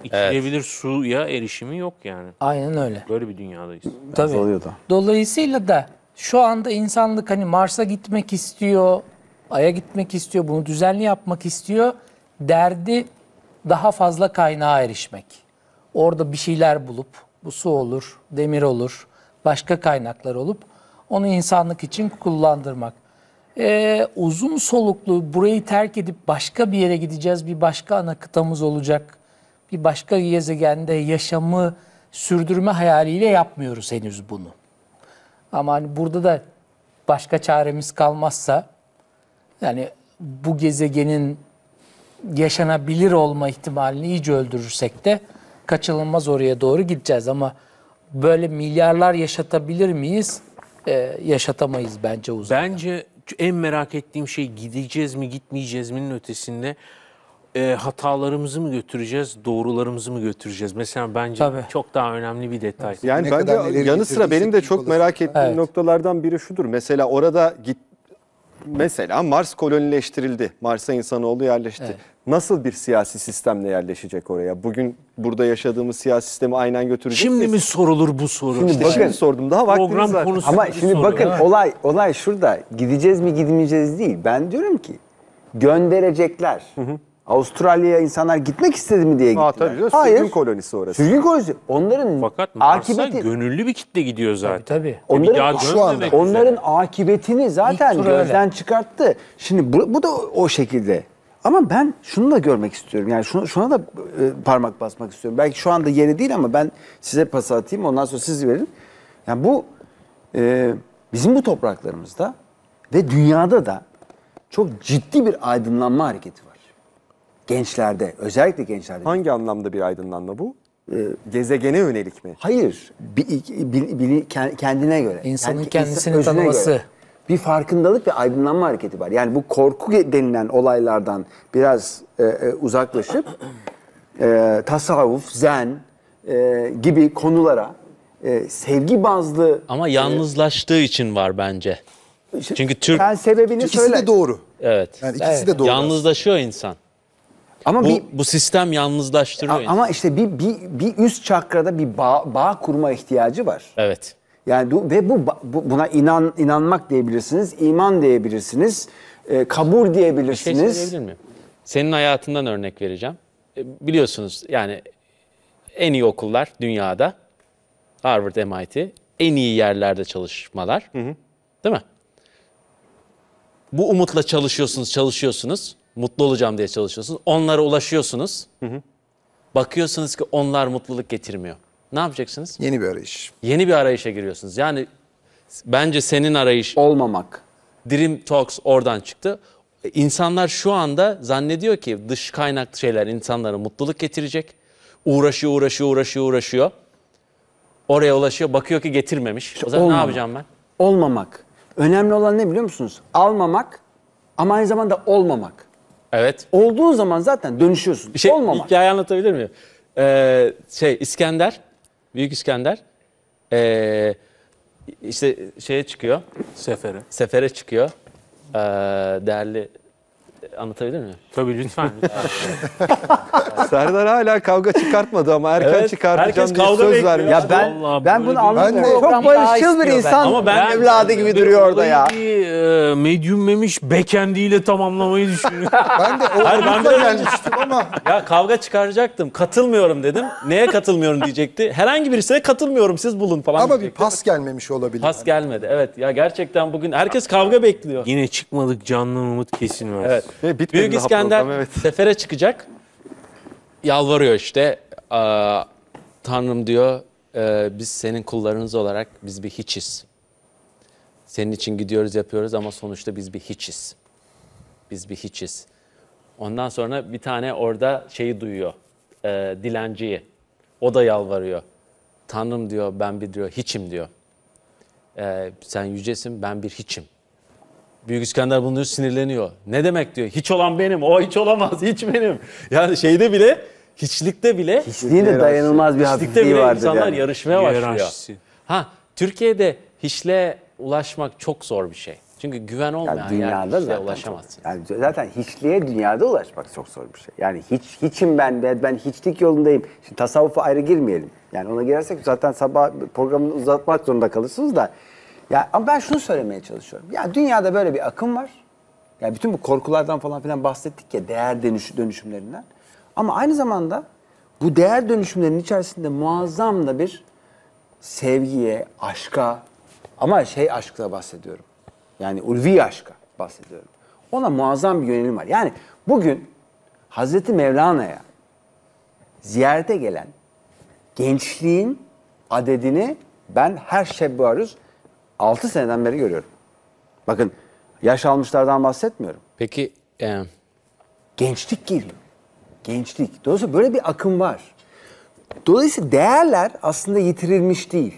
içilebilir evet. suya erişimi yok yani. Aynen öyle. Böyle bir dünyadayız. Tabii. Dolayısıyla da şu anda insanlık hani Mars'a gitmek istiyor, Ay'a gitmek istiyor, bunu düzenli yapmak istiyor. Derdi daha fazla kaynağa erişmek. Orada bir şeyler bulup, bu su olur, demir olur, başka kaynaklar olup onu insanlık için kullandırmak. Ee, uzun soluklu burayı terk edip başka bir yere gideceğiz, bir başka ana kıtamız olacak, bir başka gezegende yaşamı sürdürme hayaliyle yapmıyoruz henüz bunu. Ama hani burada da başka çaremiz kalmazsa yani bu gezegenin yaşanabilir olma ihtimalini iyice öldürürsek de kaçınılmaz oraya doğru gideceğiz ama böyle milyarlar yaşatabilir miyiz? Ee, yaşatamayız bence uzakta. Bence en merak ettiğim şey gideceğiz mi gitmeyeceğiz mi'nin ötesinde e, hatalarımızı mı götüreceğiz, doğrularımızı mı götüreceğiz? Mesela bence Tabii. çok daha önemli bir detay. Yani ne ben de yanı sıra benim de çok merak ettiğim evet. noktalardan biri şudur. Mesela orada git mesela Mars kolonileştirildi. Mars'a insanoğlu yerleşti. Evet. Nasıl bir siyasi sistemle yerleşecek oraya? Bugün burada yaşadığımız siyasi sistemi aynen götürecek Şimdi mi sorulur bu soru? Şimdi işte bakın, şimdi sordum daha vaktimiz var. Ama şimdi soru, bakın ha? olay olay şurada. Gideceğiz mi gidemeyeceğiz değil. Ben diyorum ki gönderecekler. Hı hı. Avustralya'ya insanlar gitmek istedi mi diye gittiler. Aa, tabii canım, Hayır. Sürgün kolonisi orası. Sürgün kolonisi. Onların Fakat Mars'a akibeti... gönüllü bir kitle gidiyor zaten. Tabii. tabii. E, onların, daha şu anda. onların akibetini zaten gözden çıkarttı. Şimdi bu, bu da o şekilde. Ama ben şunu da görmek istiyorum. Yani şuna, şuna da e, parmak basmak istiyorum. Belki şu anda yeri değil ama ben size pas atayım. Ondan sonra siz verin. Yani bu e, bizim bu topraklarımızda ve dünyada da çok ciddi bir aydınlanma hareketi var. Gençlerde, özellikle gençlerde. Hangi anlamda bir aydınlanma bu? Ee, gezegene yönelik mi? Hayır, bi, bi, bi, kendine göre. İnsanın yani, kendisini insan, tanıması. Göre bir farkındalık ve aydınlanma hareketi var. Yani bu korku denilen olaylardan biraz e, e, uzaklaşıp e, tasavvuf, zen e, gibi konulara e, sevgi bazlı... Ama e, yalnızlaştığı e, için var bence. Çünkü Türk... Ben sebebini ikisi söyle. de doğru. Evet. Yani ikisi evet. de doğru. Yalnızlaşıyor insan. Ama bu, bir, bu sistem yalnızlaştırıyor. Ama yani. işte bir, bir, bir üst çakrada bir bağ, bağ kurma ihtiyacı var. Evet. Yani ve bu, bu buna inan inanmak diyebilirsiniz, iman diyebilirsiniz, e, kabul diyebilirsiniz. Bir şey söyleyebilir miyim? Senin hayatından örnek vereceğim. E, biliyorsunuz yani en iyi okullar dünyada Harvard, MIT en iyi yerlerde çalışmalar. Hı hı. Değil mi? Bu umutla çalışıyorsunuz, çalışıyorsunuz mutlu olacağım diye çalışıyorsunuz. Onlara ulaşıyorsunuz. Hı hı. Bakıyorsunuz ki onlar mutluluk getirmiyor. Ne yapacaksınız? Yeni bir arayış. Yeni bir arayışa giriyorsunuz. Yani bence senin arayış... Olmamak. Dream Talks oradan çıktı. İnsanlar şu anda zannediyor ki dış kaynaklı şeyler insanlara mutluluk getirecek. Uğraşıyor, uğraşıyor, uğraşıyor, uğraşıyor. Oraya ulaşıyor, bakıyor ki getirmemiş. İşte o zaman olmamak. ne yapacağım ben? Olmamak. Önemli olan ne biliyor musunuz? Almamak ama aynı zamanda olmamak. Evet. Olduğun zaman zaten dönüşüyorsun. Bir şey, Olmamak. Hikaye anlatabilir miyim? Ee, şey İskender, Büyük İskender ee, işte şeye çıkıyor. Sefere. Sefere çıkıyor. Ee, değerli anlatabilir miyim? Tabii lütfen. Serdar hala kavga çıkartmadı ama erken Evet, çıkartacağım diye kavga söz bekliyor. vermiş. Ya ben Allah, ben bunu anladım. Çok barışçıl bir insan Ama ben- evladı gibi duruyor orada ya. Olayı, e, medyum memiş bekendiyle tamamlamayı düşünüyorum. Ben de o Hayır, ben umutla gelmiştim ama Ya kavga çıkaracaktım. Katılmıyorum dedim. Neye katılmıyorum diyecekti. Herhangi birisine katılmıyorum siz bulun falan ama bir pas gelmemiş olabilir. Pas gelmedi. Evet ya gerçekten bugün herkes kavga bekliyor. Yine çıkmadık canlı Umut kesin var. Evet. Büyük İskender program, evet. sefere çıkacak. Yalvarıyor işte. Tanrım diyor e, biz senin kullarınız olarak biz bir hiçiz. Senin için gidiyoruz yapıyoruz ama sonuçta biz bir hiçiz. Biz bir hiçiz. Ondan sonra bir tane orada şeyi duyuyor. E, dilenciyi. O da yalvarıyor. Tanrım diyor ben bir diyor hiçim diyor. E, sen yücesin ben bir hiçim. Büyük İskender bunu sinirleniyor. Ne demek diyor? Hiç olan benim. O hiç olamaz. Hiç benim. Yani şeyde bile hiçlikte bile hiçliğin de dayanılmaz bir hafifliği bile vardır insanlar yani. yarışmaya başlıyor. Ha Türkiye'de hiçle ulaşmak çok zor bir şey. Çünkü güven olmayan yani dünyada yani zaten ulaşamazsın. Yani zaten hiçliğe dünyada ulaşmak çok zor bir şey. Yani hiç hiçim ben ben hiçlik yolundayım. Şimdi tasavvufa ayrı girmeyelim. Yani ona girersek zaten sabah programını uzatmak zorunda kalırsınız da ya ama ben şunu söylemeye çalışıyorum. Ya dünyada böyle bir akım var. Ya bütün bu korkulardan falan filan bahsettik ya değer dönüş, dönüşümlerinden. Ama aynı zamanda bu değer dönüşümlerinin içerisinde muazzam da bir sevgiye, aşka ama şey aşkla bahsediyorum. Yani ulvi aşka bahsediyorum. Ona muazzam bir yönelim var. Yani bugün Hazreti Mevlana'ya ziyarete gelen gençliğin adedini ben her şey şebbarüz 6 seneden beri görüyorum. Bakın yaş almışlardan bahsetmiyorum. Peki e... gençlik geliyor. Gençlik. Dolayısıyla böyle bir akım var. Dolayısıyla değerler aslında yitirilmiş değil.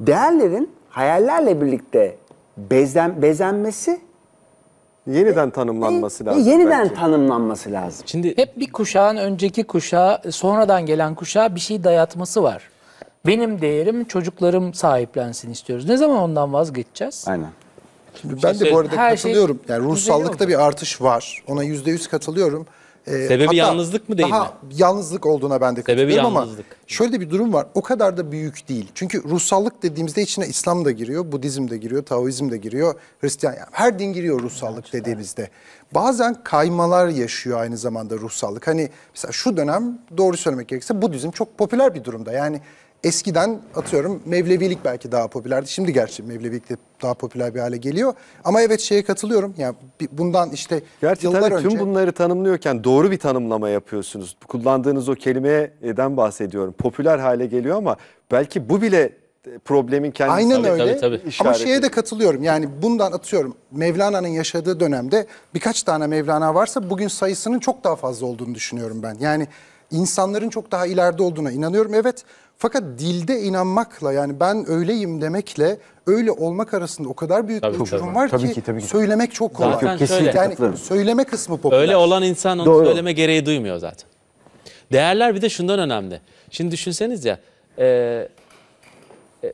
Değerlerin hayallerle birlikte bezen, bezenmesi Yeniden tanımlanması e, lazım. yeniden belki. tanımlanması lazım. Şimdi hep bir kuşağın önceki kuşağı, sonradan gelen kuşağa bir şey dayatması var. Benim değerim çocuklarım sahiplensin istiyoruz. Ne zaman ondan vazgeçeceğiz? Aynen. Şimdi ben de bu arada Her şey katılıyorum. Şey yani ruhsallıkta bir artış var. Ona yüzde yüz katılıyorum. Ee, Sebebi yalnızlık mı değil daha mi? Yalnızlık olduğuna ben de katılıyorum yalnızlık. ama şöyle bir durum var. O kadar da büyük değil. Çünkü ruhsallık dediğimizde içine İslam da giriyor, Budizm de giriyor, Taoizm de giriyor, Hristiyan. Yani her din giriyor ruhsallık evet, dediğimizde. Evet. Bazen kaymalar yaşıyor aynı zamanda ruhsallık. Hani mesela şu dönem doğru söylemek gerekirse Budizm çok popüler bir durumda. Yani Eskiden atıyorum Mevlevilik belki daha popülerdi. Şimdi gerçi Mevlevilik de daha popüler bir hale geliyor. Ama evet şeye katılıyorum. Yani bundan işte gerçi yıllar tabii önce... tüm bunları tanımlıyorken doğru bir tanımlama yapıyorsunuz. Kullandığınız o kelimeden bahsediyorum. Popüler hale geliyor ama belki bu bile e, problemin kendisi. Aynen tabii, öyle. Tabii, tabii. Ama şeye de katılıyorum. Yani bundan atıyorum Mevlana'nın yaşadığı dönemde birkaç tane Mevlana varsa bugün sayısının çok daha fazla olduğunu düşünüyorum ben. Yani insanların çok daha ileride olduğuna inanıyorum. Evet fakat dilde inanmakla yani ben öyleyim demekle öyle olmak arasında o kadar büyük tabii, bir uçurum tabii. var tabii ki, tabii ki. söylemek çok kolay. Zaten Kesinlikle yani söyleme kısmı popüler. Öyle olan insan onu Doğru. söyleme gereği duymuyor zaten. Değerler bir de şundan önemli. Şimdi düşünseniz ya e, e,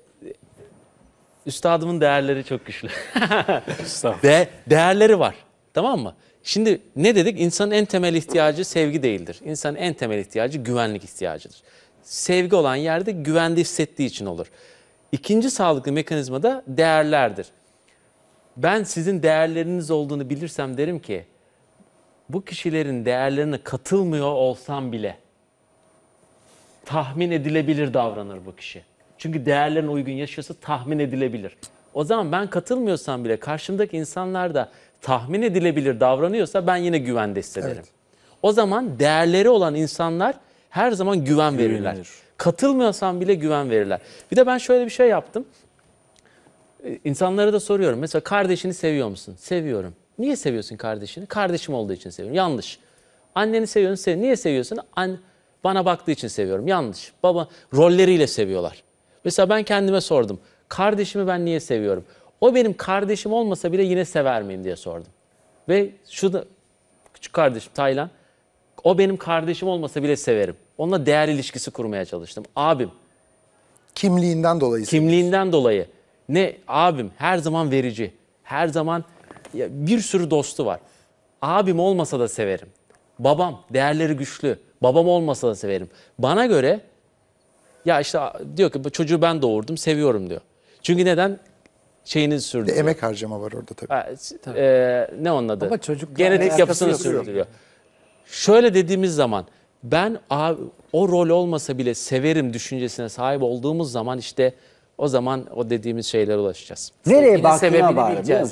üstadımın değerleri çok güçlü. de, değerleri var tamam mı? Şimdi ne dedik? İnsanın en temel ihtiyacı sevgi değildir. İnsanın en temel ihtiyacı güvenlik ihtiyacıdır sevgi olan yerde güvende hissettiği için olur. İkinci sağlıklı mekanizma da değerlerdir. Ben sizin değerleriniz olduğunu bilirsem derim ki bu kişilerin değerlerine katılmıyor olsam bile tahmin edilebilir davranır bu kişi. Çünkü değerlerine uygun yaşıyorsa tahmin edilebilir. O zaman ben katılmıyorsam bile karşımdaki insanlar da tahmin edilebilir davranıyorsa ben yine güvende hissederim. Evet. O zaman değerleri olan insanlar her zaman güven verirler. Katılmıyorsan bile güven verirler. Bir de ben şöyle bir şey yaptım. Ee, İnsanlara da soruyorum. Mesela kardeşini seviyor musun? Seviyorum. Niye seviyorsun kardeşini? Kardeşim olduğu için seviyorum. Yanlış. Anneni seviyorsun. Sev Niye seviyorsun? An bana baktığı için seviyorum. Yanlış. Baba rolleriyle seviyorlar. Mesela ben kendime sordum. Kardeşimi ben niye seviyorum? O benim kardeşim olmasa bile yine sever miyim diye sordum. Ve şu da küçük kardeşim Taylan o benim kardeşim olmasa bile severim. Onunla değer ilişkisi kurmaya çalıştım. Abim. Kimliğinden dolayı. Kimliğinden dolayı. Ne abim her zaman verici. Her zaman bir sürü dostu var. Abim olmasa da severim. Babam değerleri güçlü. Babam olmasa da severim. Bana göre ya işte diyor ki çocuğu ben doğurdum seviyorum diyor. Çünkü neden? şeyini sürdürüyor. emek harcama var orada tabii. Ha, e, ne onun adı? Ama çocuk genetik yapısını sürdürüyor. Yok. Şöyle dediğimiz zaman ben abi, o rol olmasa bile severim düşüncesine sahip olduğumuz zaman işte o zaman o dediğimiz şeylere ulaşacağız. Nereye baktığına bağlı Yani.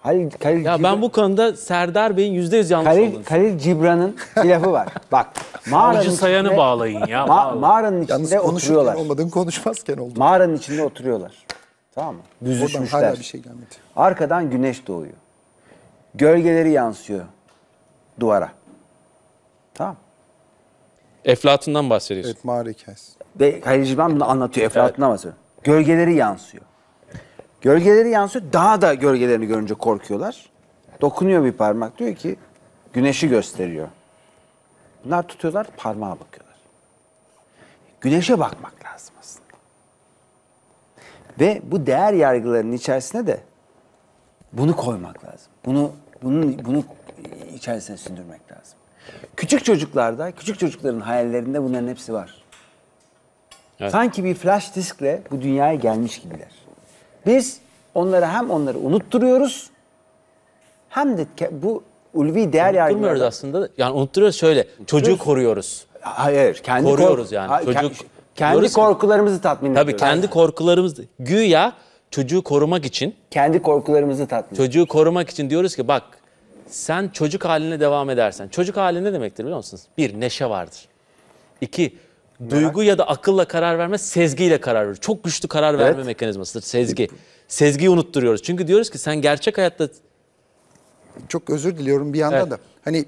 Halil, Halil ya Cibran, ben bu konuda Serdar Bey'in yüzde yüz yanlış Halil, olduğunu Halil Cibran'ın bir lafı var. Bak mağaranın Avcı sayanı içinde, bağlayın ya. Ma mağaranın içinde oturuyorlar. olmadığını konuşmazken oldu. Mağaranın içinde oturuyorlar. Tamam mı? Büzüşmüşler. Oradan hala bir şey gelmedi. Arkadan güneş doğuyor. Gölgeleri yansıyor duvara. Tamam. Eflatın'dan bahsediyorsun. Evet, Marikes. Ve Hayrici bunu anlatıyor, Eflatun'dan bahsediyor. Gölgeleri yansıyor. Gölgeleri yansıyor, daha da gölgelerini görünce korkuyorlar. Dokunuyor bir parmak, diyor ki güneşi gösteriyor. Bunlar tutuyorlar, parmağa bakıyorlar. Güneşe bakmak lazım aslında. Ve bu değer yargılarının içerisine de bunu koymak lazım. Bunu bunun bunu içerisine sündürmek lazım. Küçük çocuklarda, küçük çocukların hayallerinde bunların hepsi var. Evet. Sanki bir flash diskle bu dünyaya gelmiş gibiler. Biz onlara hem onları unutturuyoruz hem de bu ulvi değer yargıları. yargılardan... aslında. Yani unutturuyoruz şöyle. Çocuğu koruyoruz. Hayır. Kendi koruyoruz yani. Ha, Çocuk... Kendi korkularımızı tatmin ediyoruz. Tabii kendi korkularımız. Güya çocuğu korumak için. Kendi korkularımızı tatmin Çocuğu korumak için diyoruz ki bak sen çocuk haline devam edersen. Çocuk halinde ne demektir biliyor musunuz? Bir, neşe vardır. İki, duygu ya da akılla karar verme, sezgiyle karar verir. Çok güçlü karar evet. verme mekanizmasıdır sezgi. Sezgiyi unutturuyoruz. Çünkü diyoruz ki sen gerçek hayatta... Çok özür diliyorum bir yandan evet. da. Hani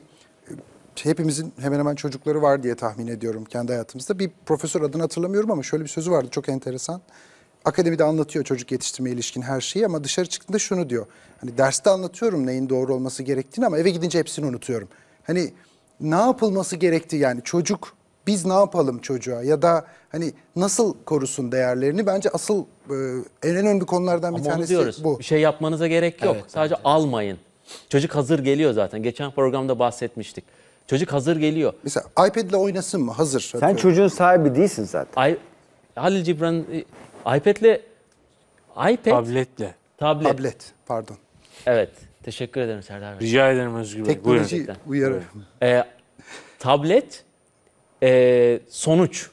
hepimizin hemen hemen çocukları var diye tahmin ediyorum kendi hayatımızda. Bir profesör adını hatırlamıyorum ama şöyle bir sözü vardı çok enteresan. Akademide anlatıyor çocuk yetiştirme ilişkin her şeyi ama dışarı çıktığında şunu diyor. Hani derste anlatıyorum neyin doğru olması gerektiğini ama eve gidince hepsini unutuyorum. Hani ne yapılması gerekti yani çocuk biz ne yapalım çocuğa ya da hani nasıl korusun değerlerini bence asıl e, en önemli konulardan bir Ama tanesi diyoruz. bu. Bir şey yapmanıza gerek yok. Evet, Sadece evet. almayın. Çocuk hazır geliyor zaten. Geçen programda bahsetmiştik. Çocuk hazır geliyor. Mesela iPad ile oynasın mı? Hazır. Sen atıyorum. çocuğun sahibi değilsin zaten. I, Halil Cibran e, iPad'le iPad tabletle tablet. Tablet pardon. Evet. Teşekkür ederim Serdar Bey. Rica ederim Özgür Bey. Teknoloji Buyurun. uyarı. Ee, tablet e, sonuç.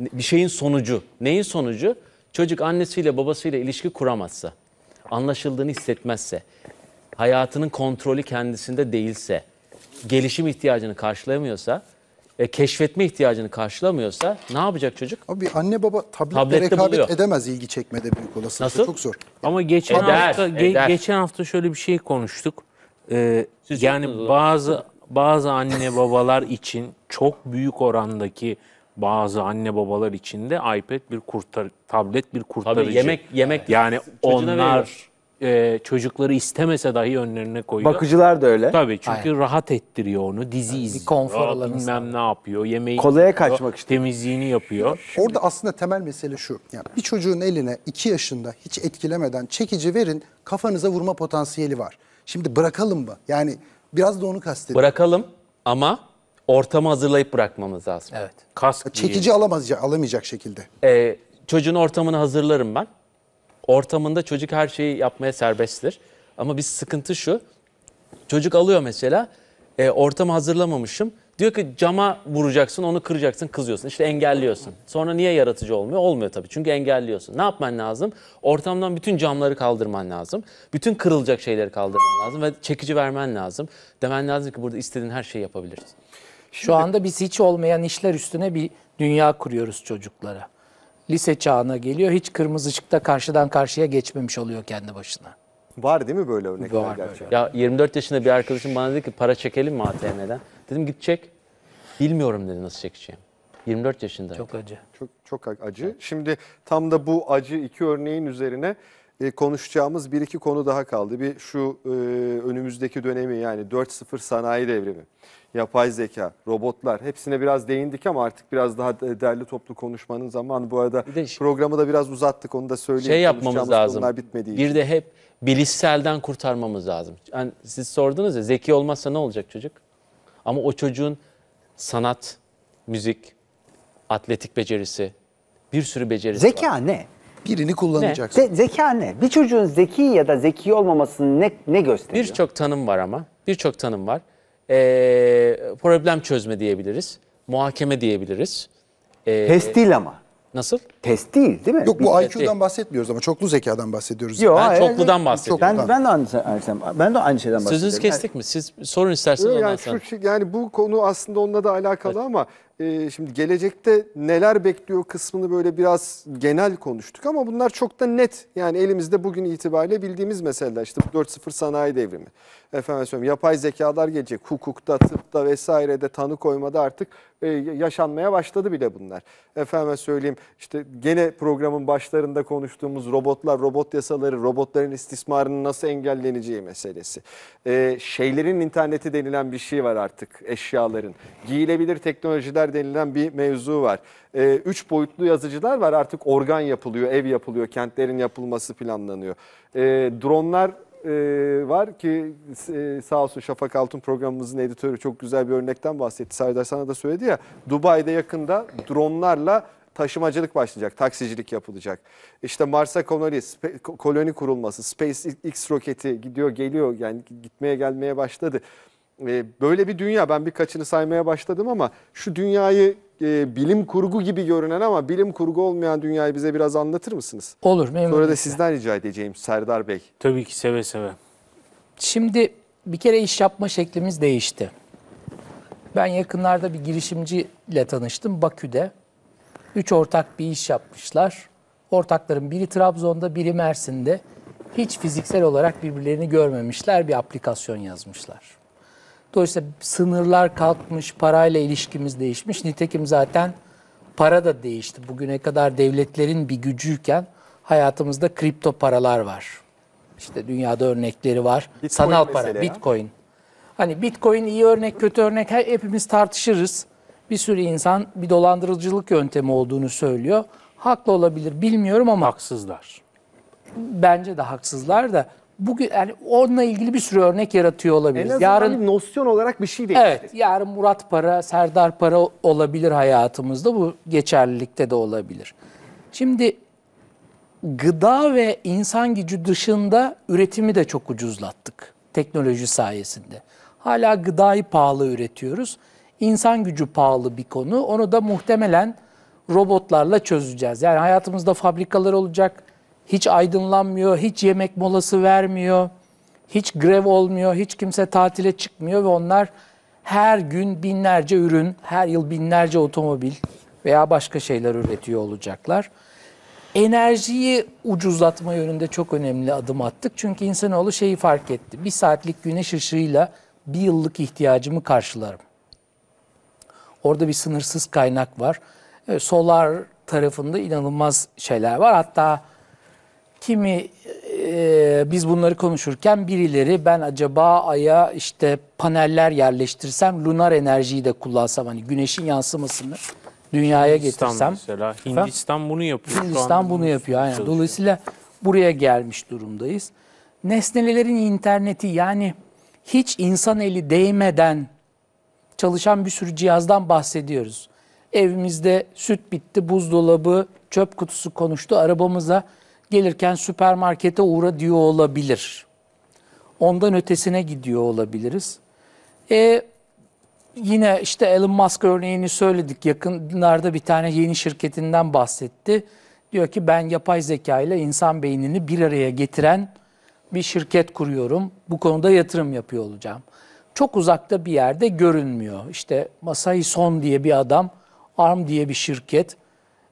Bir şeyin sonucu. Neyin sonucu? Çocuk annesiyle babasıyla ilişki kuramazsa, anlaşıldığını hissetmezse, hayatının kontrolü kendisinde değilse, gelişim ihtiyacını karşılayamıyorsa e, keşfetme ihtiyacını karşılamıyorsa ne yapacak çocuk? Abi anne baba tabletle, Tablette rekabet buluyor. edemez ilgi çekmede büyük olasılıkla. Nasıl? Çok zor. Ama geçen Eder, hafta eder. geçen hafta şöyle bir şey konuştuk. Ee, yani o. bazı bazı anne babalar için çok büyük orandaki bazı anne babalar için de iPad bir kurtar tablet bir kurtarıcı. yemek- yemek Yani onlar veriyor e, çocukları istemese dahi önlerine koyuyor. Bakıcılar da öyle. Tabii çünkü Aynen. rahat ettiriyor onu. Dizi yani izliyor. Bir konfor alanı. Bilmem ne yapıyor. Yemeği Kolaya yapıyor, kaçmak işte. Temizliğini yapıyor. Şimdi... Orada aslında temel mesele şu. Yani bir çocuğun eline 2 yaşında hiç etkilemeden çekici verin kafanıza vurma potansiyeli var. Şimdi bırakalım mı? Yani biraz da onu kastediyorum. Bırakalım ama ortamı hazırlayıp bırakmamız lazım. Evet. Kask Çekici alamayacak, alamayacak şekilde. Ee, çocuğun ortamını hazırlarım ben ortamında çocuk her şeyi yapmaya serbesttir. Ama bir sıkıntı şu. Çocuk alıyor mesela e, ortamı hazırlamamışım. Diyor ki cama vuracaksın, onu kıracaksın, kızıyorsun. İşte engelliyorsun. Sonra niye yaratıcı olmuyor? Olmuyor tabii çünkü engelliyorsun. Ne yapman lazım? Ortamdan bütün camları kaldırman lazım. Bütün kırılacak şeyleri kaldırman lazım ve çekici vermen lazım. Demen lazım ki burada istediğin her şeyi yapabilirsin. Şu anda biz hiç olmayan işler üstüne bir dünya kuruyoruz çocuklara lise çağına geliyor. Hiç kırmızı ışıkta karşıdan karşıya geçmemiş oluyor kendi başına. Var değil mi böyle örnekler Var gerçekten? Ya 24 yaşında bir arkadaşım bana dedi ki para çekelim mi ATM'den? Dedim git çek. Bilmiyorum dedi nasıl çekeceğim. 24 yaşında. Çok acı. Çok çok acı. Şimdi tam da bu acı iki örneğin üzerine e, konuşacağımız bir iki konu daha kaldı. Bir şu e, önümüzdeki dönemi yani 4.0 sanayi devrimi, yapay zeka, robotlar hepsine biraz değindik ama artık biraz daha değerli toplu konuşmanın zamanı. Bu arada de şimdi, programı da biraz uzattık onu da söyleyeyim. Şey yapmamız lazım. Bitmediği bir de hep bilişselden kurtarmamız lazım. Yani siz sordunuz ya zeki olmazsa ne olacak çocuk? Ama o çocuğun sanat, müzik, atletik becerisi, bir sürü becerisi Zeka var. ne? Birini kullanacaksın. Ne? zeka ne? Bir çocuğun zeki ya da zeki olmamasını ne, ne gösteriyor? Birçok tanım var ama. Birçok tanım var. Ee, problem çözme diyebiliriz. Muhakeme diyebiliriz. Ee, Test değil ama. Nasıl? Test değil değil mi? Yok bu IQ'dan değil. bahsetmiyoruz ama çoklu zekadan bahsediyoruz. Yok, ben çokludan bahsediyorum. Ben, ben, de aynı, şey, şey, ben de aynı şeyden bahsediyorum. Sözünüzü kestik mi? Siz sorun isterseniz yani ondan sonra. Şey, yani bu konu aslında onunla da alakalı evet. ama e, şimdi gelecekte neler bekliyor kısmını böyle biraz genel konuştuk ama bunlar çok da net. Yani elimizde bugün itibariyle bildiğimiz meseleler işte 4.0 sanayi devrimi. Efendim söyleyeyim yapay zekalar gelecek hukukta, tıpta vesairede tanı koymada artık e, yaşanmaya başladı bile bunlar. Efendim söyleyeyim işte gene programın başlarında konuştuğumuz robotlar, robot yasaları, robotların istismarının nasıl engelleneceği meselesi. E, şeylerin interneti denilen bir şey var artık eşyaların. Giyilebilir teknolojiler denilen bir mevzu var. E, üç boyutlu yazıcılar var artık organ yapılıyor, ev yapılıyor, kentlerin yapılması planlanıyor. E, dronlar e, var ki e, sağ olsun Şafak Altun programımızın editörü çok güzel bir örnekten bahsetti. Serdar sana da söyledi ya Dubai'de yakında dronlarla taşımacılık başlayacak, taksicilik yapılacak. İşte Mars'a koloni, koloni kurulması, SpaceX roketi gidiyor geliyor yani gitmeye gelmeye başladı. E, böyle bir dünya ben birkaçını saymaya başladım ama şu dünyayı e, bilim kurgu gibi görünen ama bilim kurgu olmayan dünyayı bize biraz anlatır mısınız? Olur memnun Sonra da sizden rica edeceğim Serdar Bey. Tabii ki seve seve. Şimdi bir kere iş yapma şeklimiz değişti. Ben yakınlarda bir girişimciyle tanıştım Bakü'de. Üç ortak bir iş yapmışlar. Ortakların biri Trabzon'da, biri Mersin'de. Hiç fiziksel olarak birbirlerini görmemişler, bir aplikasyon yazmışlar. Dolayısıyla sınırlar kalkmış, parayla ilişkimiz değişmiş. Nitekim zaten para da değişti. Bugüne kadar devletlerin bir gücüyken hayatımızda kripto paralar var. İşte dünyada örnekleri var. Bitcoin Sanal para, ya. bitcoin. Hani bitcoin iyi örnek, kötü örnek hepimiz tartışırız. Bir sürü insan bir dolandırıcılık yöntemi olduğunu söylüyor. Haklı olabilir bilmiyorum ama... Haksızlar. Bence de haksızlar da bugün yani onunla ilgili bir sürü örnek yaratıyor olabiliriz. En azından yarın bir nosyon olarak bir şey değil. Evet, yarın Murat Para, Serdar Para olabilir hayatımızda. Bu geçerlilikte de olabilir. Şimdi gıda ve insan gücü dışında üretimi de çok ucuzlattık teknoloji sayesinde. Hala gıdayı pahalı üretiyoruz. İnsan gücü pahalı bir konu. Onu da muhtemelen robotlarla çözeceğiz. Yani hayatımızda fabrikalar olacak, hiç aydınlanmıyor, hiç yemek molası vermiyor, hiç grev olmuyor, hiç kimse tatile çıkmıyor ve onlar her gün binlerce ürün, her yıl binlerce otomobil veya başka şeyler üretiyor olacaklar. Enerjiyi ucuzlatma yönünde çok önemli adım attık. Çünkü insanoğlu şeyi fark etti. Bir saatlik güneş ışığıyla bir yıllık ihtiyacımı karşılarım. Orada bir sınırsız kaynak var. Ee, solar tarafında inanılmaz şeyler var. Hatta Kimi e, biz bunları konuşurken birileri ben acaba aya işte paneller yerleştirsem lunar enerjiyi de kullansam hani güneşin yansımasını dünyaya Hindistan getirsem. Mesela. Hindistan bunu yapıyor. Hindistan bunu yapıyor aynen. Çalışıyor. Dolayısıyla buraya gelmiş durumdayız. Nesnelerin interneti yani hiç insan eli değmeden çalışan bir sürü cihazdan bahsediyoruz. Evimizde süt bitti, buzdolabı, çöp kutusu konuştu, arabamıza gelirken süpermarkete uğra diyor olabilir. Ondan ötesine gidiyor olabiliriz. E, yine işte Elon Musk örneğini söyledik. Yakınlarda bir tane yeni şirketinden bahsetti. Diyor ki ben yapay zeka ile insan beynini bir araya getiren bir şirket kuruyorum. Bu konuda yatırım yapıyor olacağım. Çok uzakta bir yerde görünmüyor. İşte Masai Son diye bir adam, ARM diye bir şirket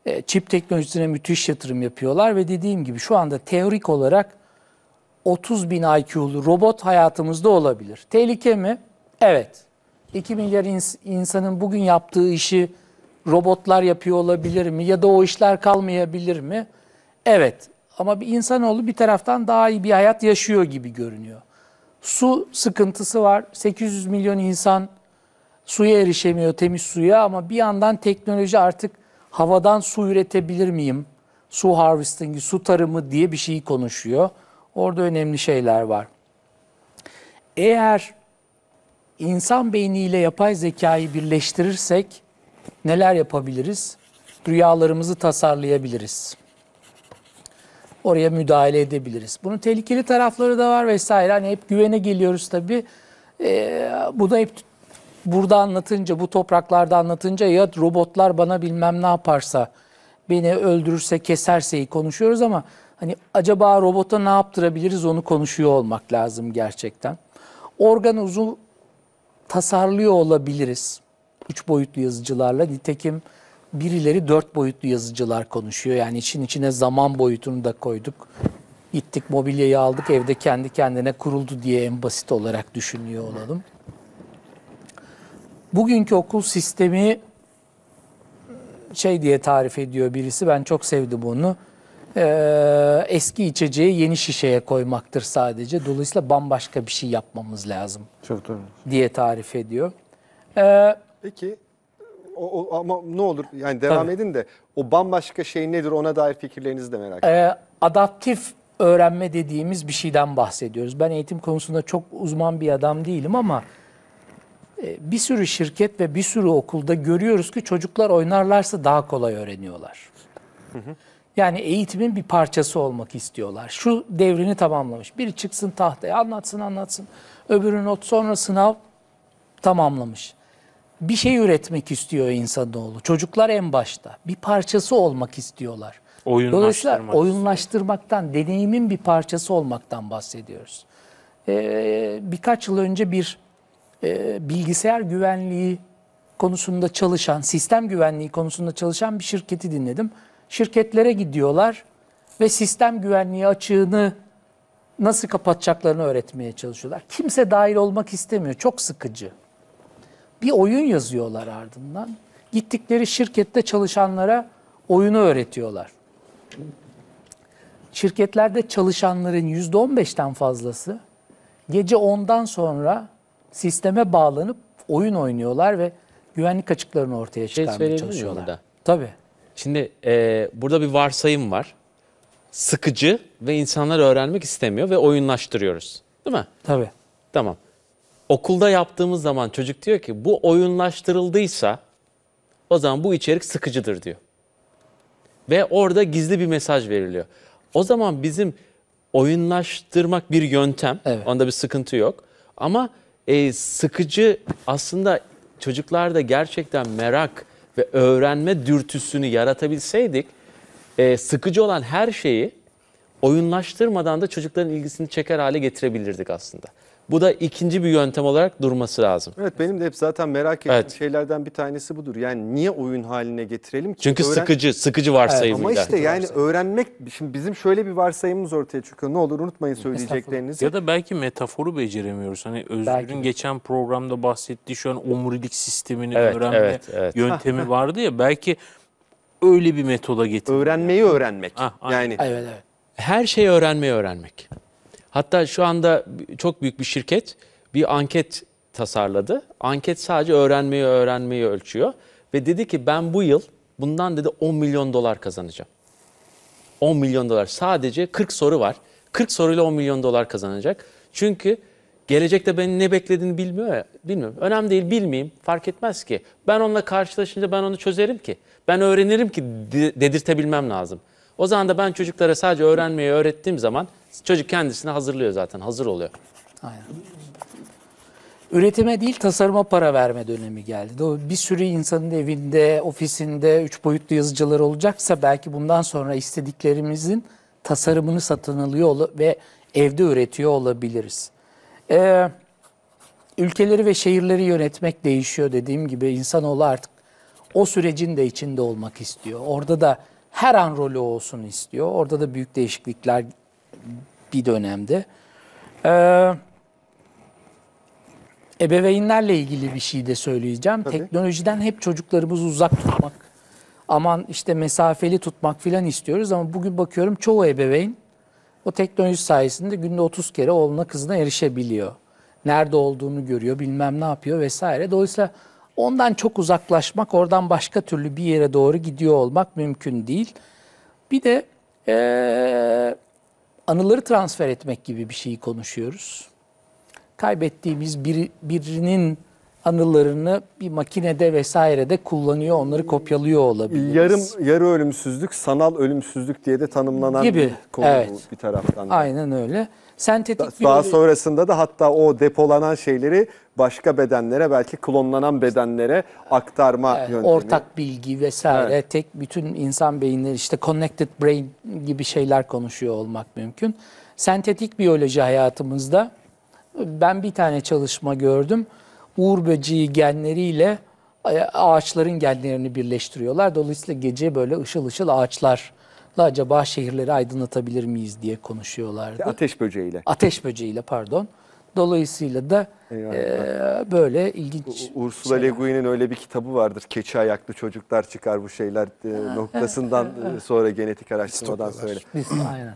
e, çip teknolojisine müthiş yatırım yapıyorlar ve dediğim gibi şu anda teorik olarak 30 bin IQ'lu robot hayatımızda olabilir. Tehlike mi? Evet. 2 milyar ins insanın bugün yaptığı işi robotlar yapıyor olabilir mi? Ya da o işler kalmayabilir mi? Evet. Ama bir insanoğlu bir taraftan daha iyi bir hayat yaşıyor gibi görünüyor. Su sıkıntısı var. 800 milyon insan suya erişemiyor, temiz suya ama bir yandan teknoloji artık havadan su üretebilir miyim? Su harvestingi, su tarımı diye bir şeyi konuşuyor. Orada önemli şeyler var. Eğer insan beyniyle yapay zekayı birleştirirsek neler yapabiliriz? Rüyalarımızı tasarlayabiliriz. Oraya müdahale edebiliriz. Bunun tehlikeli tarafları da var vesaire. Hani hep güvene geliyoruz tabii. Ee, bu da hep burada anlatınca, bu topraklarda anlatınca ya robotlar bana bilmem ne yaparsa, beni öldürürse, keserseyi konuşuyoruz ama hani acaba robota ne yaptırabiliriz onu konuşuyor olmak lazım gerçekten. Organ uzun tasarlıyor olabiliriz. Üç boyutlu yazıcılarla nitekim birileri dört boyutlu yazıcılar konuşuyor. Yani için içine zaman boyutunu da koyduk. Gittik mobilyayı aldık evde kendi kendine kuruldu diye en basit olarak düşünüyor olalım bugünkü okul sistemi e, şey diye tarif ediyor birisi. Ben çok sevdim onu. Ee, eski içeceği yeni şişeye koymaktır sadece. Dolayısıyla bambaşka bir şey yapmamız lazım. Çok doğru. Diye tarif ediyor. Ee, Peki o, o, ama ne olur yani devam Tabii. edin de o bambaşka şey nedir ona dair fikirlerinizi de merak e, ediyorum. Ee, adaptif öğrenme dediğimiz bir şeyden bahsediyoruz. Ben eğitim konusunda çok uzman bir adam değilim ama e, bir sürü şirket ve bir sürü okulda görüyoruz ki çocuklar oynarlarsa daha kolay öğreniyorlar. Hı hı. Yani eğitimin bir parçası olmak istiyorlar. Şu devrini tamamlamış. Biri çıksın tahtaya anlatsın anlatsın. Öbürü not sonra sınav tamamlamış. Bir şey üretmek istiyor insanoğlu. Çocuklar en başta. Bir parçası olmak istiyorlar. Dolayısıyla oyunlaştırmaktan, deneyimin bir parçası olmaktan bahsediyoruz. Ee, birkaç yıl önce bir e, bilgisayar güvenliği konusunda çalışan, sistem güvenliği konusunda çalışan bir şirketi dinledim. Şirketlere gidiyorlar ve sistem güvenliği açığını nasıl kapatacaklarını öğretmeye çalışıyorlar. Kimse dahil olmak istemiyor. Çok sıkıcı. Bir oyun yazıyorlar ardından. Gittikleri şirkette çalışanlara oyunu öğretiyorlar. Şirketlerde çalışanların %15'ten fazlası gece 10'dan sonra sisteme bağlanıp oyun oynuyorlar ve güvenlik açıklarını ortaya şey çıkarmaya şey çalışıyorlar. Da. Tabii. Şimdi e, burada bir varsayım var. Sıkıcı ve insanlar öğrenmek istemiyor ve oyunlaştırıyoruz. Değil mi? Tabii. Tamam. Okulda yaptığımız zaman çocuk diyor ki bu oyunlaştırıldıysa o zaman bu içerik sıkıcıdır diyor. Ve orada gizli bir mesaj veriliyor. O zaman bizim oyunlaştırmak bir yöntem. Evet. Onda bir sıkıntı yok. Ama e, sıkıcı aslında çocuklarda gerçekten merak ve öğrenme dürtüsünü yaratabilseydik e, sıkıcı olan her şeyi oyunlaştırmadan da çocukların ilgisini çeker hale getirebilirdik aslında. Bu da ikinci bir yöntem olarak durması lazım. Evet benim de hep zaten merak ettiğim evet. şeylerden bir tanesi budur. Yani niye oyun haline getirelim ki? Çünkü öğren... sıkıcı, sıkıcı varsayımıyla. Evet, ama işte yani varsayım. öğrenmek, şimdi bizim şöyle bir varsayımımız ortaya çıkıyor. Ne olur unutmayın söyleyeceklerinizi. Ya da belki metaforu beceremiyoruz. Hani Özgür'ün geçen programda bahsettiği şu an omurilik sistemini evet, öğrenme evet, evet. yöntemi vardı ya. Belki öyle bir metoda getirelim. Öğrenmeyi öğrenmek. Ah, yani evet, evet. Her şeyi öğrenmeyi öğrenmek. Hatta şu anda çok büyük bir şirket bir anket tasarladı. Anket sadece öğrenmeyi öğrenmeyi ölçüyor. Ve dedi ki ben bu yıl bundan dedi 10 milyon dolar kazanacağım. 10 milyon dolar sadece 40 soru var. 40 soruyla 10 milyon dolar kazanacak. Çünkü gelecekte beni ne beklediğini bilmiyor ya. Bilmiyorum. Önemli değil bilmeyeyim fark etmez ki. Ben onunla karşılaşınca ben onu çözerim ki. Ben öğrenirim ki dedirtebilmem lazım. O zaman da ben çocuklara sadece öğrenmeyi öğrettiğim zaman Çocuk kendisini hazırlıyor zaten, hazır oluyor. Aynen. Üretime değil tasarıma para verme dönemi geldi. Bir sürü insanın evinde, ofisinde üç boyutlu yazıcılar olacaksa belki bundan sonra istediklerimizin tasarımını satın alıyor ve evde üretiyor olabiliriz. Ee, ülkeleri ve şehirleri yönetmek değişiyor dediğim gibi insanoğlu artık o sürecin de içinde olmak istiyor. Orada da her an rolü olsun istiyor. Orada da büyük değişiklikler bir dönemde. Ee, ebeveynlerle ilgili bir şey de söyleyeceğim. Tabii. Teknolojiden hep çocuklarımızı uzak tutmak, aman işte mesafeli tutmak filan istiyoruz ama bugün bakıyorum çoğu ebeveyn o teknoloji sayesinde günde 30 kere oğluna kızına erişebiliyor. Nerede olduğunu görüyor, bilmem ne yapıyor vesaire. Dolayısıyla ondan çok uzaklaşmak, oradan başka türlü bir yere doğru gidiyor olmak mümkün değil. Bir de ee, anıları transfer etmek gibi bir şeyi konuşuyoruz. Kaybettiğimiz bir, birinin anılarını bir makinede vesairede kullanıyor, onları kopyalıyor olabiliriz. Yarım yarı ölümsüzlük, sanal ölümsüzlük diye de tanımlanan gibi. bir konu evet. bu bir taraftan. Aynen öyle sentetik biyoloji. Daha sonrasında da hatta o depolanan şeyleri başka bedenlere belki klonlanan bedenlere aktarma evet, yöntemi. Ortak bilgi vesaire evet. tek bütün insan beyinleri işte connected brain gibi şeyler konuşuyor olmak mümkün. Sentetik biyoloji hayatımızda ben bir tane çalışma gördüm. Uğur böceği genleriyle e, ağaçların genlerini birleştiriyorlar. Dolayısıyla gece böyle ışıl ışıl ağaçlar acaba şehirleri aydınlatabilir miyiz diye konuşuyorlardı. Ateş böceğiyle. Ateş böceğiyle pardon. Dolayısıyla da e, böyle ilginç. Ursula Le Guin'in öyle bir kitabı vardır. Keçi ayaklı çocuklar çıkar bu şeyler e, noktasından sonra genetik araştırmadan söyle. Aynen.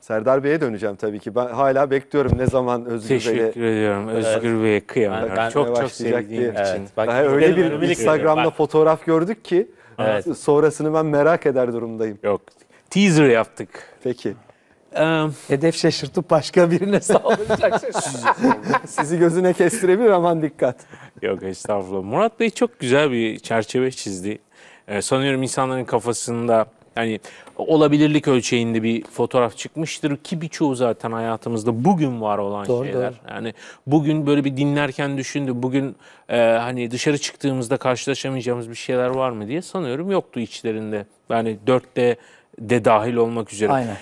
Serdar Bey'e döneceğim tabii ki. Ben hala bekliyorum ne zaman Özgür Bey'e... Teşekkür ediyorum Özgür evet. Bey'e kıyamıyorum. Ben çok çok sevdiğim evet. için. Bak, öyle bir Instagram'da fotoğraf gördük ki Evet. Sonrasını ben merak eder durumdayım. Yok. Teaser yaptık. Peki. Ee, Hedef şaşırtıp başka birine saldıracak Sizi gözüne kestirebilir aman dikkat. Yok estağfurullah. Murat Bey çok güzel bir çerçeve çizdi. Ee, sanıyorum insanların kafasında hani olabilirlik ölçeğinde bir fotoğraf çıkmıştır ki birçoğu zaten hayatımızda bugün var olan doğru, şeyler. Doğru. Yani bugün böyle bir dinlerken düşündüm. Bugün e, hani dışarı çıktığımızda karşılaşamayacağımız bir şeyler var mı diye sanıyorum yoktu içlerinde. Yani 4D de dahil olmak üzere. Aynen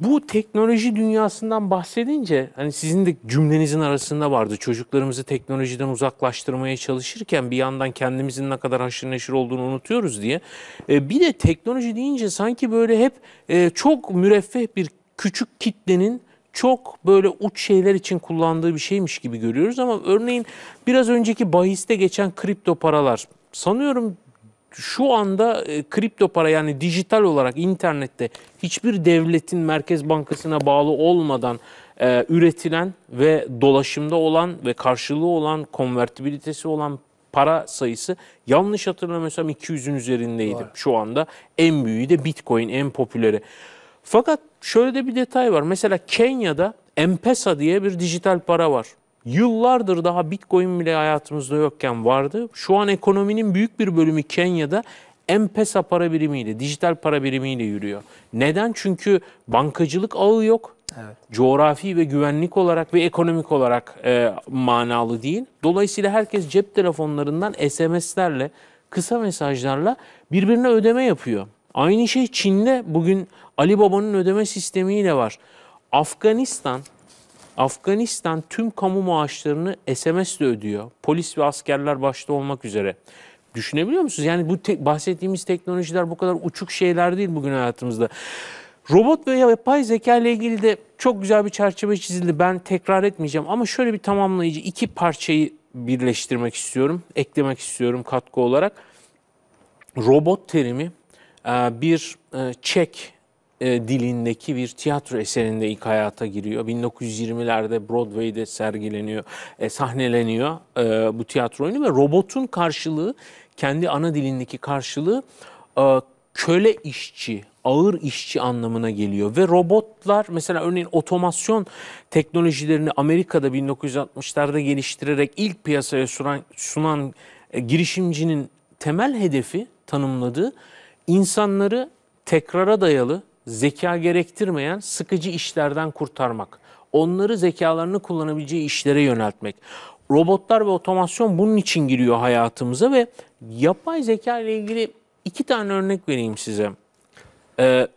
bu teknoloji dünyasından bahsedince hani sizin de cümlenizin arasında vardı. Çocuklarımızı teknolojiden uzaklaştırmaya çalışırken bir yandan kendimizin ne kadar haşır neşir olduğunu unutuyoruz diye. E, bir de teknoloji deyince sanki böyle hep e, çok müreffeh bir küçük kitlenin çok böyle uç şeyler için kullandığı bir şeymiş gibi görüyoruz ama örneğin biraz önceki bahiste geçen kripto paralar sanıyorum şu anda e, kripto para yani dijital olarak internette hiçbir devletin merkez bankasına bağlı olmadan e, üretilen ve dolaşımda olan ve karşılığı olan konvertibilitesi olan para sayısı yanlış hatırlamıyorsam 200'ün üzerindeydi Doğru. şu anda. En büyüğü de Bitcoin en popüleri. Fakat şöyle de bir detay var. Mesela Kenya'da M-Pesa diye bir dijital para var. Yıllardır daha Bitcoin bile hayatımızda yokken vardı. Şu an ekonominin büyük bir bölümü Kenya'da M-Pesa para birimiyle, dijital para birimiyle yürüyor. Neden? Çünkü bankacılık ağı yok. Evet. Coğrafi ve güvenlik olarak ve ekonomik olarak e, manalı değil. Dolayısıyla herkes cep telefonlarından SMS'lerle, kısa mesajlarla birbirine ödeme yapıyor. Aynı şey Çin'de bugün Ali Baba'nın ödeme sistemiyle var. Afganistan Afganistan tüm kamu maaşlarını SMS ile ödüyor. Polis ve askerler başta olmak üzere. Düşünebiliyor musunuz? Yani bu te- bahsettiğimiz teknolojiler bu kadar uçuk şeyler değil bugün hayatımızda. Robot ve yapay zeka ile ilgili de çok güzel bir çerçeve çizildi. Ben tekrar etmeyeceğim ama şöyle bir tamamlayıcı iki parçayı birleştirmek istiyorum, eklemek istiyorum katkı olarak. Robot terimi e, bir e, Çek e, dilindeki bir tiyatro eserinde ilk hayata giriyor. 1920'lerde Broadway'de sergileniyor, e, sahneleniyor e, bu tiyatro oyunu ve robotun karşılığı, kendi ana dilindeki karşılığı e, köle işçi, ağır işçi anlamına geliyor. Ve robotlar mesela örneğin otomasyon teknolojilerini Amerika'da 1960'larda geliştirerek ilk piyasaya sunan, sunan e, girişimcinin temel hedefi tanımladığı insanları tekrara dayalı zeka gerektirmeyen sıkıcı işlerden kurtarmak. Onları zekalarını kullanabileceği işlere yöneltmek. Robotlar ve otomasyon bunun için giriyor hayatımıza ve yapay zeka ile ilgili iki tane örnek vereyim size. Ee,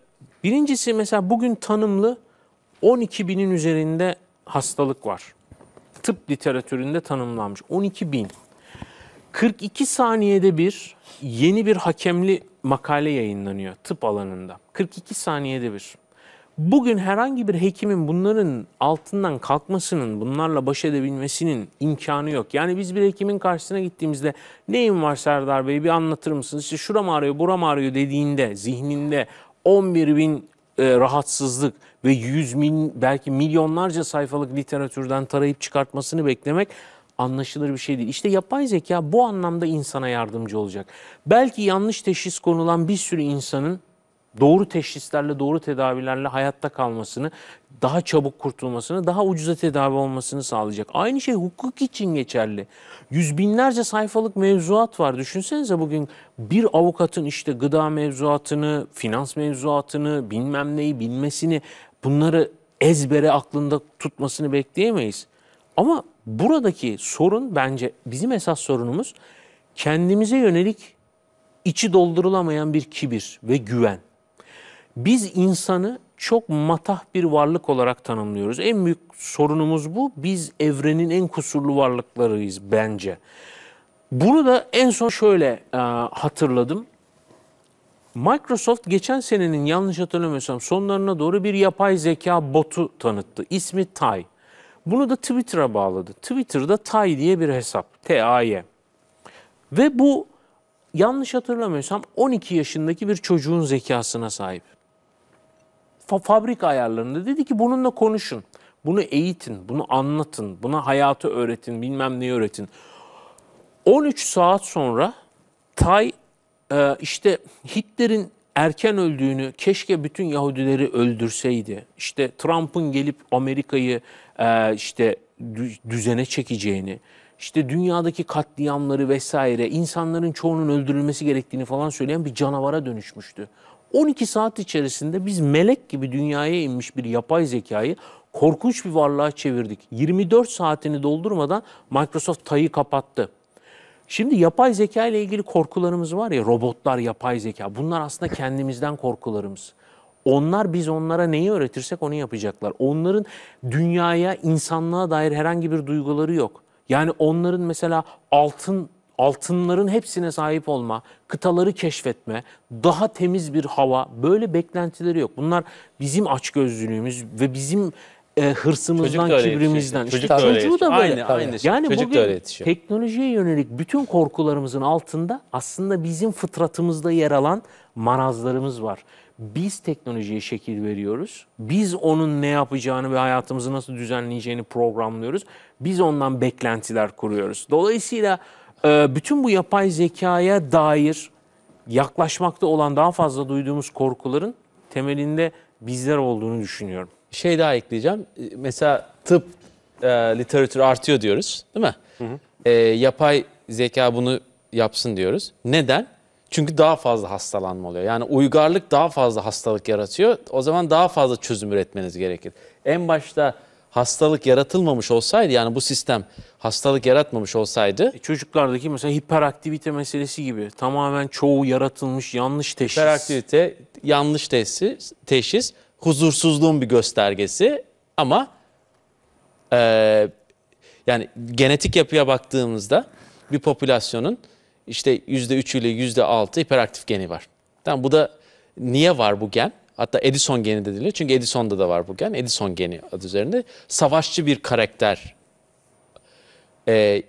birincisi mesela bugün tanımlı 12 binin üzerinde hastalık var. Tıp literatüründe tanımlanmış 12 bin. 42 saniyede bir yeni bir hakemli makale yayınlanıyor tıp alanında. 42 saniyede bir. Bugün herhangi bir hekimin bunların altından kalkmasının, bunlarla baş edebilmesinin imkanı yok. Yani biz bir hekimin karşısına gittiğimizde neyin var Serdar Bey bir anlatır mısınız? İşte şuram ağrıyor, buram ağrıyor dediğinde zihninde 11 bin e, rahatsızlık ve 100 bin belki milyonlarca sayfalık literatürden tarayıp çıkartmasını beklemek anlaşılır bir şey değil. İşte yapay zeka bu anlamda insana yardımcı olacak. Belki yanlış teşhis konulan bir sürü insanın doğru teşhislerle, doğru tedavilerle hayatta kalmasını, daha çabuk kurtulmasını, daha ucuza tedavi olmasını sağlayacak. Aynı şey hukuk için geçerli. Yüz binlerce sayfalık mevzuat var. Düşünsenize bugün bir avukatın işte gıda mevzuatını, finans mevzuatını, bilmem neyi bilmesini, bunları ezbere aklında tutmasını bekleyemeyiz. Ama Buradaki sorun bence bizim esas sorunumuz kendimize yönelik içi doldurulamayan bir kibir ve güven. Biz insanı çok matah bir varlık olarak tanımlıyoruz. En büyük sorunumuz bu. Biz evrenin en kusurlu varlıklarıyız bence. Bunu da en son şöyle e, hatırladım. Microsoft geçen senenin yanlış hatırlamıyorsam sonlarına doğru bir yapay zeka botu tanıttı. İsmi Tay. Bunu da Twitter'a bağladı. Twitter'da Tay diye bir hesap. T-A-Y. Ve bu yanlış hatırlamıyorsam 12 yaşındaki bir çocuğun zekasına sahip. Fa fabrika ayarlarında dedi ki bununla konuşun. Bunu eğitin, bunu anlatın, buna hayatı öğretin, bilmem ne öğretin. 13 saat sonra Tay e, işte Hitler'in erken öldüğünü, keşke bütün Yahudileri öldürseydi, işte Trump'ın gelip Amerika'yı ee, işte düzene çekeceğini, işte dünyadaki katliamları vesaire insanların çoğunun öldürülmesi gerektiğini falan söyleyen bir canavara dönüşmüştü. 12 saat içerisinde biz melek gibi dünyaya inmiş bir yapay zekayı korkunç bir varlığa çevirdik. 24 saatini doldurmadan Microsoft tayı kapattı. Şimdi yapay zeka ile ilgili korkularımız var ya robotlar, yapay zeka. Bunlar aslında kendimizden korkularımız. Onlar biz onlara neyi öğretirsek onu yapacaklar. Onların dünyaya, insanlığa dair herhangi bir duyguları yok. Yani onların mesela altın altınların hepsine sahip olma, kıtaları keşfetme, daha temiz bir hava böyle beklentileri yok. Bunlar bizim açgözlülüğümüz ve bizim e, hırsımızdan, Çocuk kibrimizden. Çocuk işte, da çocuğu yetişiyor. da böyle. Aynı, aynı şey. Yani Çocuk bugün teknolojiye yönelik bütün korkularımızın altında aslında bizim fıtratımızda yer alan marazlarımız var biz teknolojiye şekil veriyoruz. Biz onun ne yapacağını ve hayatımızı nasıl düzenleyeceğini programlıyoruz. Biz ondan beklentiler kuruyoruz. Dolayısıyla e, bütün bu yapay zekaya dair yaklaşmakta olan daha fazla duyduğumuz korkuların temelinde bizler olduğunu düşünüyorum. Şey daha ekleyeceğim. E, mesela tıp e, literatür artıyor diyoruz değil mi? Hı hı. E, yapay zeka bunu yapsın diyoruz. Neden? Çünkü daha fazla hastalanma oluyor. Yani uygarlık daha fazla hastalık yaratıyor. O zaman daha fazla çözüm üretmeniz gerekir. En başta hastalık yaratılmamış olsaydı yani bu sistem hastalık yaratmamış olsaydı. E çocuklardaki mesela hiperaktivite meselesi gibi tamamen çoğu yaratılmış yanlış teşhis. Hiperaktivite yanlış teşhis, teşhis huzursuzluğun bir göstergesi ama e, yani genetik yapıya baktığımızda bir popülasyonun işte %3 ile %6 hiperaktif geni var. Tamam bu da niye var bu gen? Hatta Edison geni de deniliyor. Çünkü Edison'da da var bu gen. Edison geni adı üzerinde. Savaşçı bir karakter e,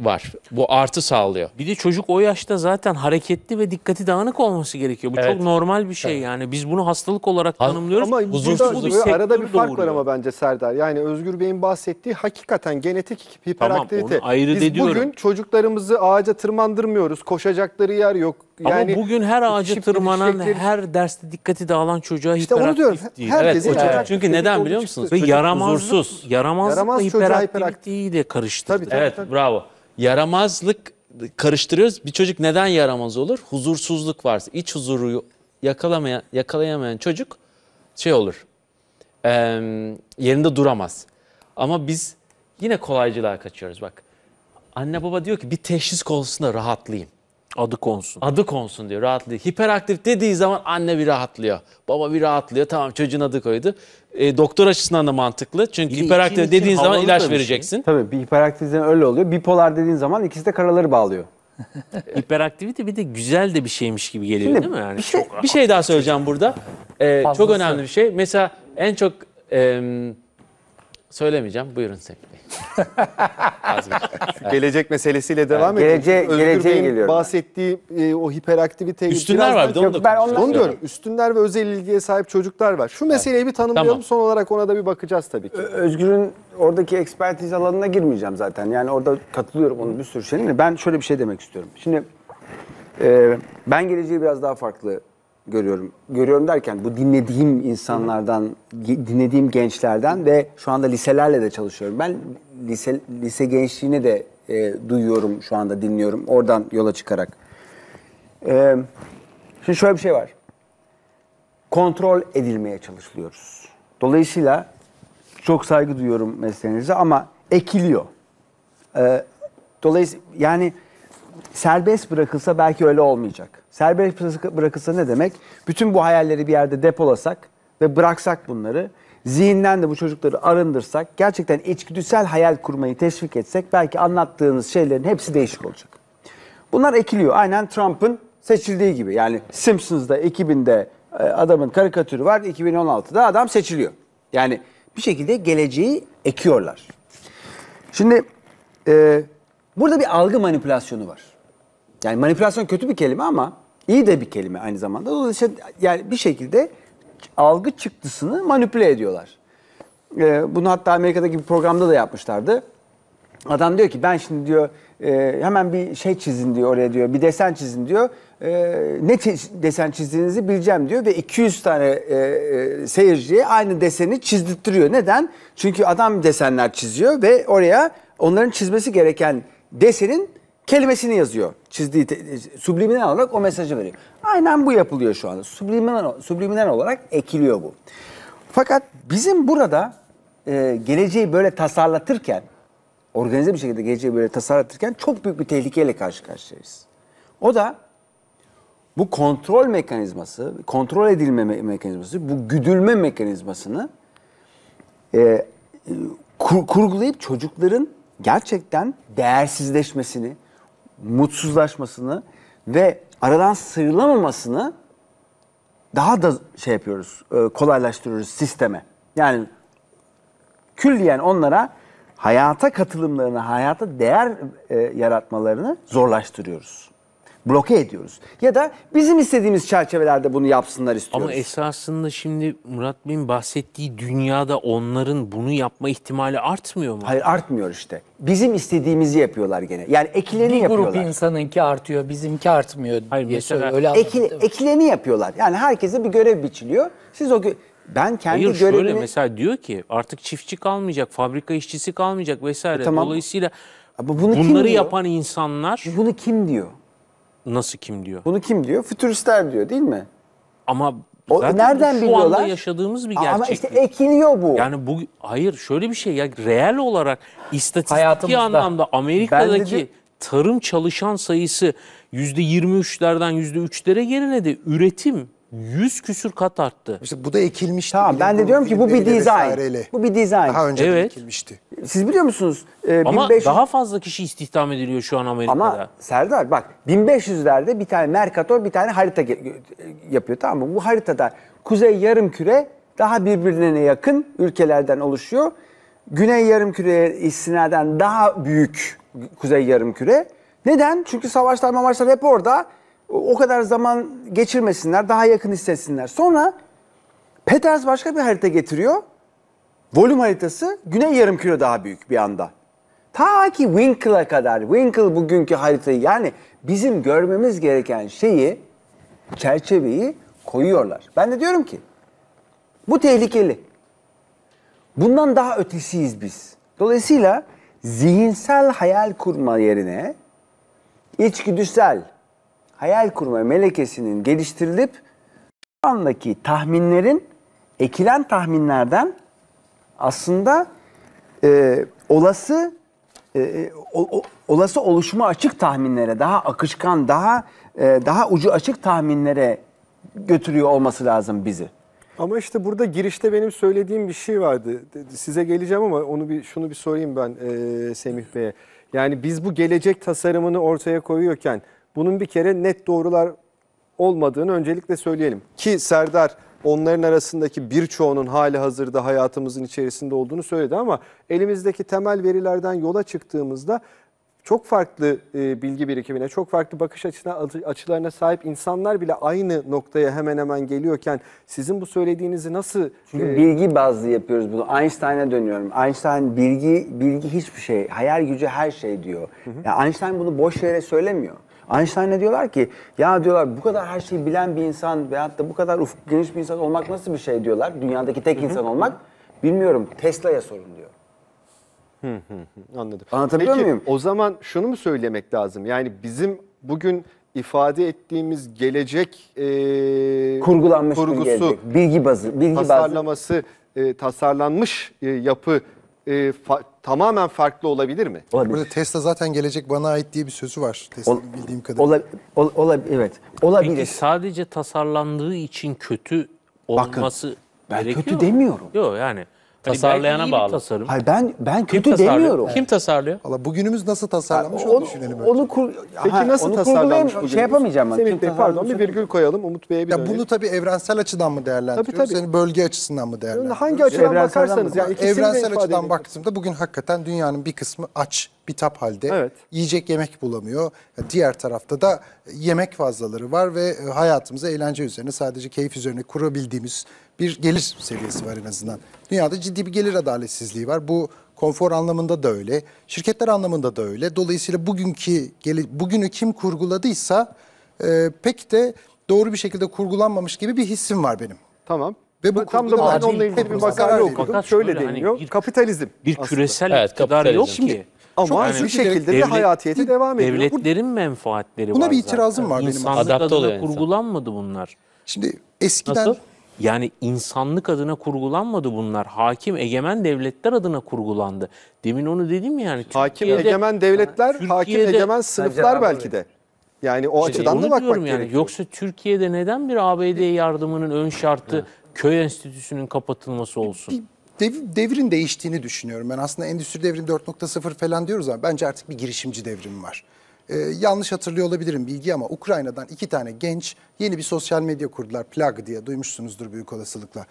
var. Bu artı sağlıyor. Bir de çocuk o yaşta zaten hareketli ve dikkati dağınık olması gerekiyor. Bu Evet. çok normal bir şey Evet. yani. Biz bunu hastalık olarak Ha- tanımlıyoruz. Ama huzursuz Bu sektör arada bir fark var ama bence Serdar. Yani Özgür Bey'in bahsettiği hakikaten genetik Tamam, hiperaktivite. onu ayrı Biz de bugün çocuklarımızı ağaca tırmandırmıyoruz. Koşacakları yer yok yani Ama bugün her ağacı tırmanan, çiftli. her derste dikkati dağılan çocuğa işte hiperaktif diyorum. değil. Herkes evet, hocam. Çünkü neden biliyor musunuz? Ve yaramazlık, huzursuz. yaramazlıkla Yaramaz hiperaktiviteyi de karıştırdı. Tabii, tabii, evet tabii. bravo. Yaramazlık karıştırıyoruz. Bir çocuk neden yaramaz olur? Huzursuzluk varsa, iç huzuru yakalamayan, yakalayamayan çocuk şey olur. E, yerinde duramaz. Ama biz yine kolaycılığa kaçıyoruz bak. Anne baba diyor ki bir teşhis konusunda rahatlayayım. Adı konsun. Adı konsun diyor rahatlıyor. Hiperaktif dediği zaman anne bir rahatlıyor. Baba bir rahatlıyor. Tamam çocuğun adı koydu. E, doktor açısından da mantıklı. Çünkü İyi, hiperaktif dediğin zaman ilaç bir şey. vereceksin. Tabii bir hiperaktivizm öyle oluyor. Bipolar dediğin zaman ikisi de karaları bağlıyor. Hiperaktivite bir de güzel de bir şeymiş gibi geliyor Şimdi değil mi? Yani bir şey, çok bir şey daha söyleyeceğim burada. Ee, çok önemli bir şey. Mesela en çok em, söylemeyeceğim. Buyurun sen gelecek meselesiyle devam yani gelecek, ediyoruz. geleceğe Bey'in geliyorum. bahsettiği e, o hiperaktivite... Üstünler var bir de onu da ben Onu diyorum. Üstünler ve özel ilgiye sahip çocuklar var. Şu meseleyi bir tanımlayalım tamam. son olarak ona da bir bakacağız tabii ki. Özgür'ün oradaki ekspertiz alanına girmeyeceğim zaten. Yani orada katılıyorum onun bir sürü şeyine. Ben şöyle bir şey demek istiyorum. Şimdi e, ben geleceği biraz daha farklı görüyorum. Görüyorum derken bu dinlediğim insanlardan, dinlediğim gençlerden ve şu anda liselerle de çalışıyorum. Ben lise, lise gençliğini de e, duyuyorum şu anda dinliyorum oradan yola çıkarak. E, şimdi şöyle bir şey var. Kontrol edilmeye çalışılıyoruz. Dolayısıyla çok saygı duyuyorum mesleğinize ama ekiliyor. E, dolayısıyla yani serbest bırakılsa belki öyle olmayacak. Serbest bırakılsa ne demek? Bütün bu hayalleri bir yerde depolasak ve bıraksak bunları, zihinden de bu çocukları arındırsak, gerçekten içgüdüsel hayal kurmayı teşvik etsek belki anlattığınız şeylerin hepsi değişik olacak. Bunlar ekiliyor. Aynen Trump'ın seçildiği gibi. Yani Simpsons'da ekibinde e, adamın karikatürü var. 2016'da adam seçiliyor. Yani bir şekilde geleceği ekiyorlar. Şimdi e, Burada bir algı manipülasyonu var. Yani manipülasyon kötü bir kelime ama iyi de bir kelime aynı zamanda. Dolayısıyla yani bir şekilde algı çıktısını manipüle ediyorlar. Ee, bunu hatta Amerika'daki bir programda da yapmışlardı. Adam diyor ki ben şimdi diyor e, hemen bir şey çizin diyor oraya diyor. Bir desen çizin diyor. E, ne desen çizdiğinizi bileceğim diyor ve 200 tane e, e, seyirciye aynı deseni çizdirtiyor. Neden? Çünkü adam desenler çiziyor ve oraya onların çizmesi gereken desenin kelimesini yazıyor. Çizdiği te- e, subliminal olarak o mesajı veriyor. Aynen bu yapılıyor şu anda. Subliminal, subliminal olarak ekiliyor bu. Fakat bizim burada e, geleceği böyle tasarlatırken, organize bir şekilde geleceği böyle tasarlatırken çok büyük bir tehlikeyle karşı karşıyayız. O da bu kontrol mekanizması, kontrol edilme me- mekanizması, bu güdülme mekanizmasını e, e kur- kurgulayıp çocukların gerçekten değersizleşmesini, mutsuzlaşmasını ve aradan sıyrılamamasını daha da şey yapıyoruz, e, kolaylaştırıyoruz sisteme. Yani külliyen onlara hayata katılımlarını, hayata değer e, yaratmalarını zorlaştırıyoruz bloke ediyoruz. Ya da bizim istediğimiz çerçevelerde bunu yapsınlar istiyoruz. Ama esasında şimdi Murat Bey'in bahsettiği dünyada onların bunu yapma ihtimali artmıyor mu? Hayır artmıyor işte. Bizim istediğimizi yapıyorlar gene. Yani ekileni Bir yapıyorlar. grup insanınki artıyor, bizimki artmıyor Hayır, diye mesela- söylüyor. Öyle Eki, anladım. ekileni yapıyorlar. Yani herkese bir görev biçiliyor. Siz o ben kendi Hayır şöyle mesela diyor ki artık çiftçi kalmayacak, fabrika işçisi kalmayacak vesaire. E, tamam. Dolayısıyla Ama bunu kim bunları diyor? yapan insanlar e, bunu kim diyor? Nasıl kim diyor? Bunu kim diyor? Fütüristler diyor değil mi? Ama o, nereden bu şu biliyorlar? anda yaşadığımız bir gerçek. Ama işte ekiliyor bu. Yani bu hayır şöyle bir şey ya reel olarak istatistik anlamda Amerika'daki de... tarım çalışan sayısı %23'lerden %3'lere geriledi. Üretim 100 küsür kat arttı. İşte bu da ekilmişti. Tamam ben de diyorum ki bu bir dizayn. Bu bir dizayn. Daha önce evet. ekilmişti. Siz biliyor musunuz? E, Ama 1500... daha fazla kişi istihdam ediliyor şu an Amerika'da. Ama Serdar bak 1500'lerde bir tane Mercator bir tane harita yapıyor tamam mı? Bu haritada kuzey yarım küre daha birbirine yakın ülkelerden oluşuyor. Güney yarım küre istinaden daha büyük kuzey yarım küre. Neden? Çünkü savaşlar mamaçlar hep orada o kadar zaman geçirmesinler, daha yakın hissetsinler. Sonra Peters başka bir harita getiriyor. Volüm haritası güney yarım kilo daha büyük bir anda. Ta ki Winkle'a kadar, Winkle bugünkü haritayı yani bizim görmemiz gereken şeyi, çerçeveyi koyuyorlar. Ben de diyorum ki bu tehlikeli. Bundan daha ötesiyiz biz. Dolayısıyla zihinsel hayal kurma yerine içgüdüsel hayal kurma melekesinin geliştirilip şu andaki tahminlerin ekilen tahminlerden aslında e, olası e, e o, o, olası oluşumu açık tahminlere, daha akışkan, daha e, daha ucu açık tahminlere götürüyor olması lazım bizi. Ama işte burada girişte benim söylediğim bir şey vardı. Size geleceğim ama onu bir şunu bir sorayım ben e, Semih Bey'e. Yani biz bu gelecek tasarımını ortaya koyuyorken bunun bir kere net doğrular olmadığını öncelikle söyleyelim. Ki Serdar onların arasındaki birçoğunun hali hazırda hayatımızın içerisinde olduğunu söyledi ama elimizdeki temel verilerden yola çıktığımızda çok farklı e, bilgi birikimine, çok farklı bakış açına açılarına sahip insanlar bile aynı noktaya hemen hemen geliyorken sizin bu söylediğinizi nasıl... Çünkü e, bilgi bazlı yapıyoruz bunu. Einstein'a dönüyorum. Einstein bilgi, bilgi hiçbir şey, hayal gücü her şey diyor. Hı hı. Yani Einstein bunu boş yere söylemiyor. Einstein'a diyorlar ki ya diyorlar bu kadar her şeyi bilen bir insan veyahut da bu kadar ufuk geniş bir insan olmak nasıl bir şey diyorlar. Dünyadaki tek insan olmak. Bilmiyorum Tesla'ya sorun diyor. anladım. Anlatabiliyor Peki, muyum? O zaman şunu mu söylemek lazım? Yani bizim bugün ifade ettiğimiz gelecek e, kurgulanmış kurgusu, gelecek. bilgi bazı, bilgi tasarlaması, bazı. E, tasarlanmış e, yapı e, fa tamamen farklı olabilir mi? Olabilir. Burada Tesla zaten gelecek bana ait diye bir sözü var Tesla'nın bildiğim kadarıyla. Ola, ola, ola, evet. Olabilir. Peki sadece tasarlandığı için kötü olması Bakın, ben kötü mu? demiyorum. Yok yani Hani Tasarlayana belki bir bağlı. tasarım. Hayır ben ben Kim kötü tasarlıyor? demiyorum. Kim tasarlıyor? Allah bugünümüz nasıl tasarlanmış onu, onu düşünelim. önce. Onu kur, Peki nasıl onu tasarlanmış kurgulayam- Şey yapamayacağım ben. Semih pardon bir virgül koyalım Umut Bey'e bir Ya bunu tabii evrensel açıdan mı değerlendiriyoruz? Tabii, tabii. Yani bölge açısından mı değerlendiriyoruz? Hangi açıdan Evrenselden bakarsanız yani evrensel açıdan edelim. baktığımda bugün hakikaten dünyanın bir kısmı aç, bitap halde. Evet. Yiyecek yemek bulamıyor. Diğer tarafta da yemek fazlaları var ve e, hayatımızı eğlence üzerine sadece keyif üzerine kurabildiğimiz bir gelir seviyesi var en azından. Dünyada ciddi bir gelir adaletsizliği var. Bu konfor anlamında da öyle, şirketler anlamında da öyle. Dolayısıyla bugünkü bugünü kim kurguladıysa e, pek de doğru bir şekilde kurgulanmamış gibi bir hissim var benim. Tamam. Ve bu tam da ben onunla ilgili bir makale okudum. Şöyle deniliyor. Hani bir, kapitalizm. Bir küresel evet, iktidar yok şimdi. Ama yani bir şekilde devlet, de hayatiyeti devam ediyor. Devletlerin menfaatleri Buna var bir itirazım zaten. var benim. İnsanlık adına insan. kurgulanmadı bunlar. Şimdi eskiden... Nasıl? Yani insanlık adına kurgulanmadı bunlar. Hakim egemen devletler adına kurgulandı. Demin onu dedim yani. Hakim Türkiye'de, egemen devletler, Türkiye'de, hakim egemen sınıflar belki de. Yani o işte açıdan da bakmak yani. gerekiyor. Yoksa Türkiye'de neden bir ABD yardımının ön şartı köy enstitüsünün kapatılması olsun? dev, devrin değiştiğini düşünüyorum. Ben aslında endüstri devrimi 4.0 falan diyoruz ama bence artık bir girişimci devrimi var. Ee, yanlış hatırlıyor olabilirim bilgi ama Ukrayna'dan iki tane genç yeni bir sosyal medya kurdular. Plug diye duymuşsunuzdur büyük olasılıkla.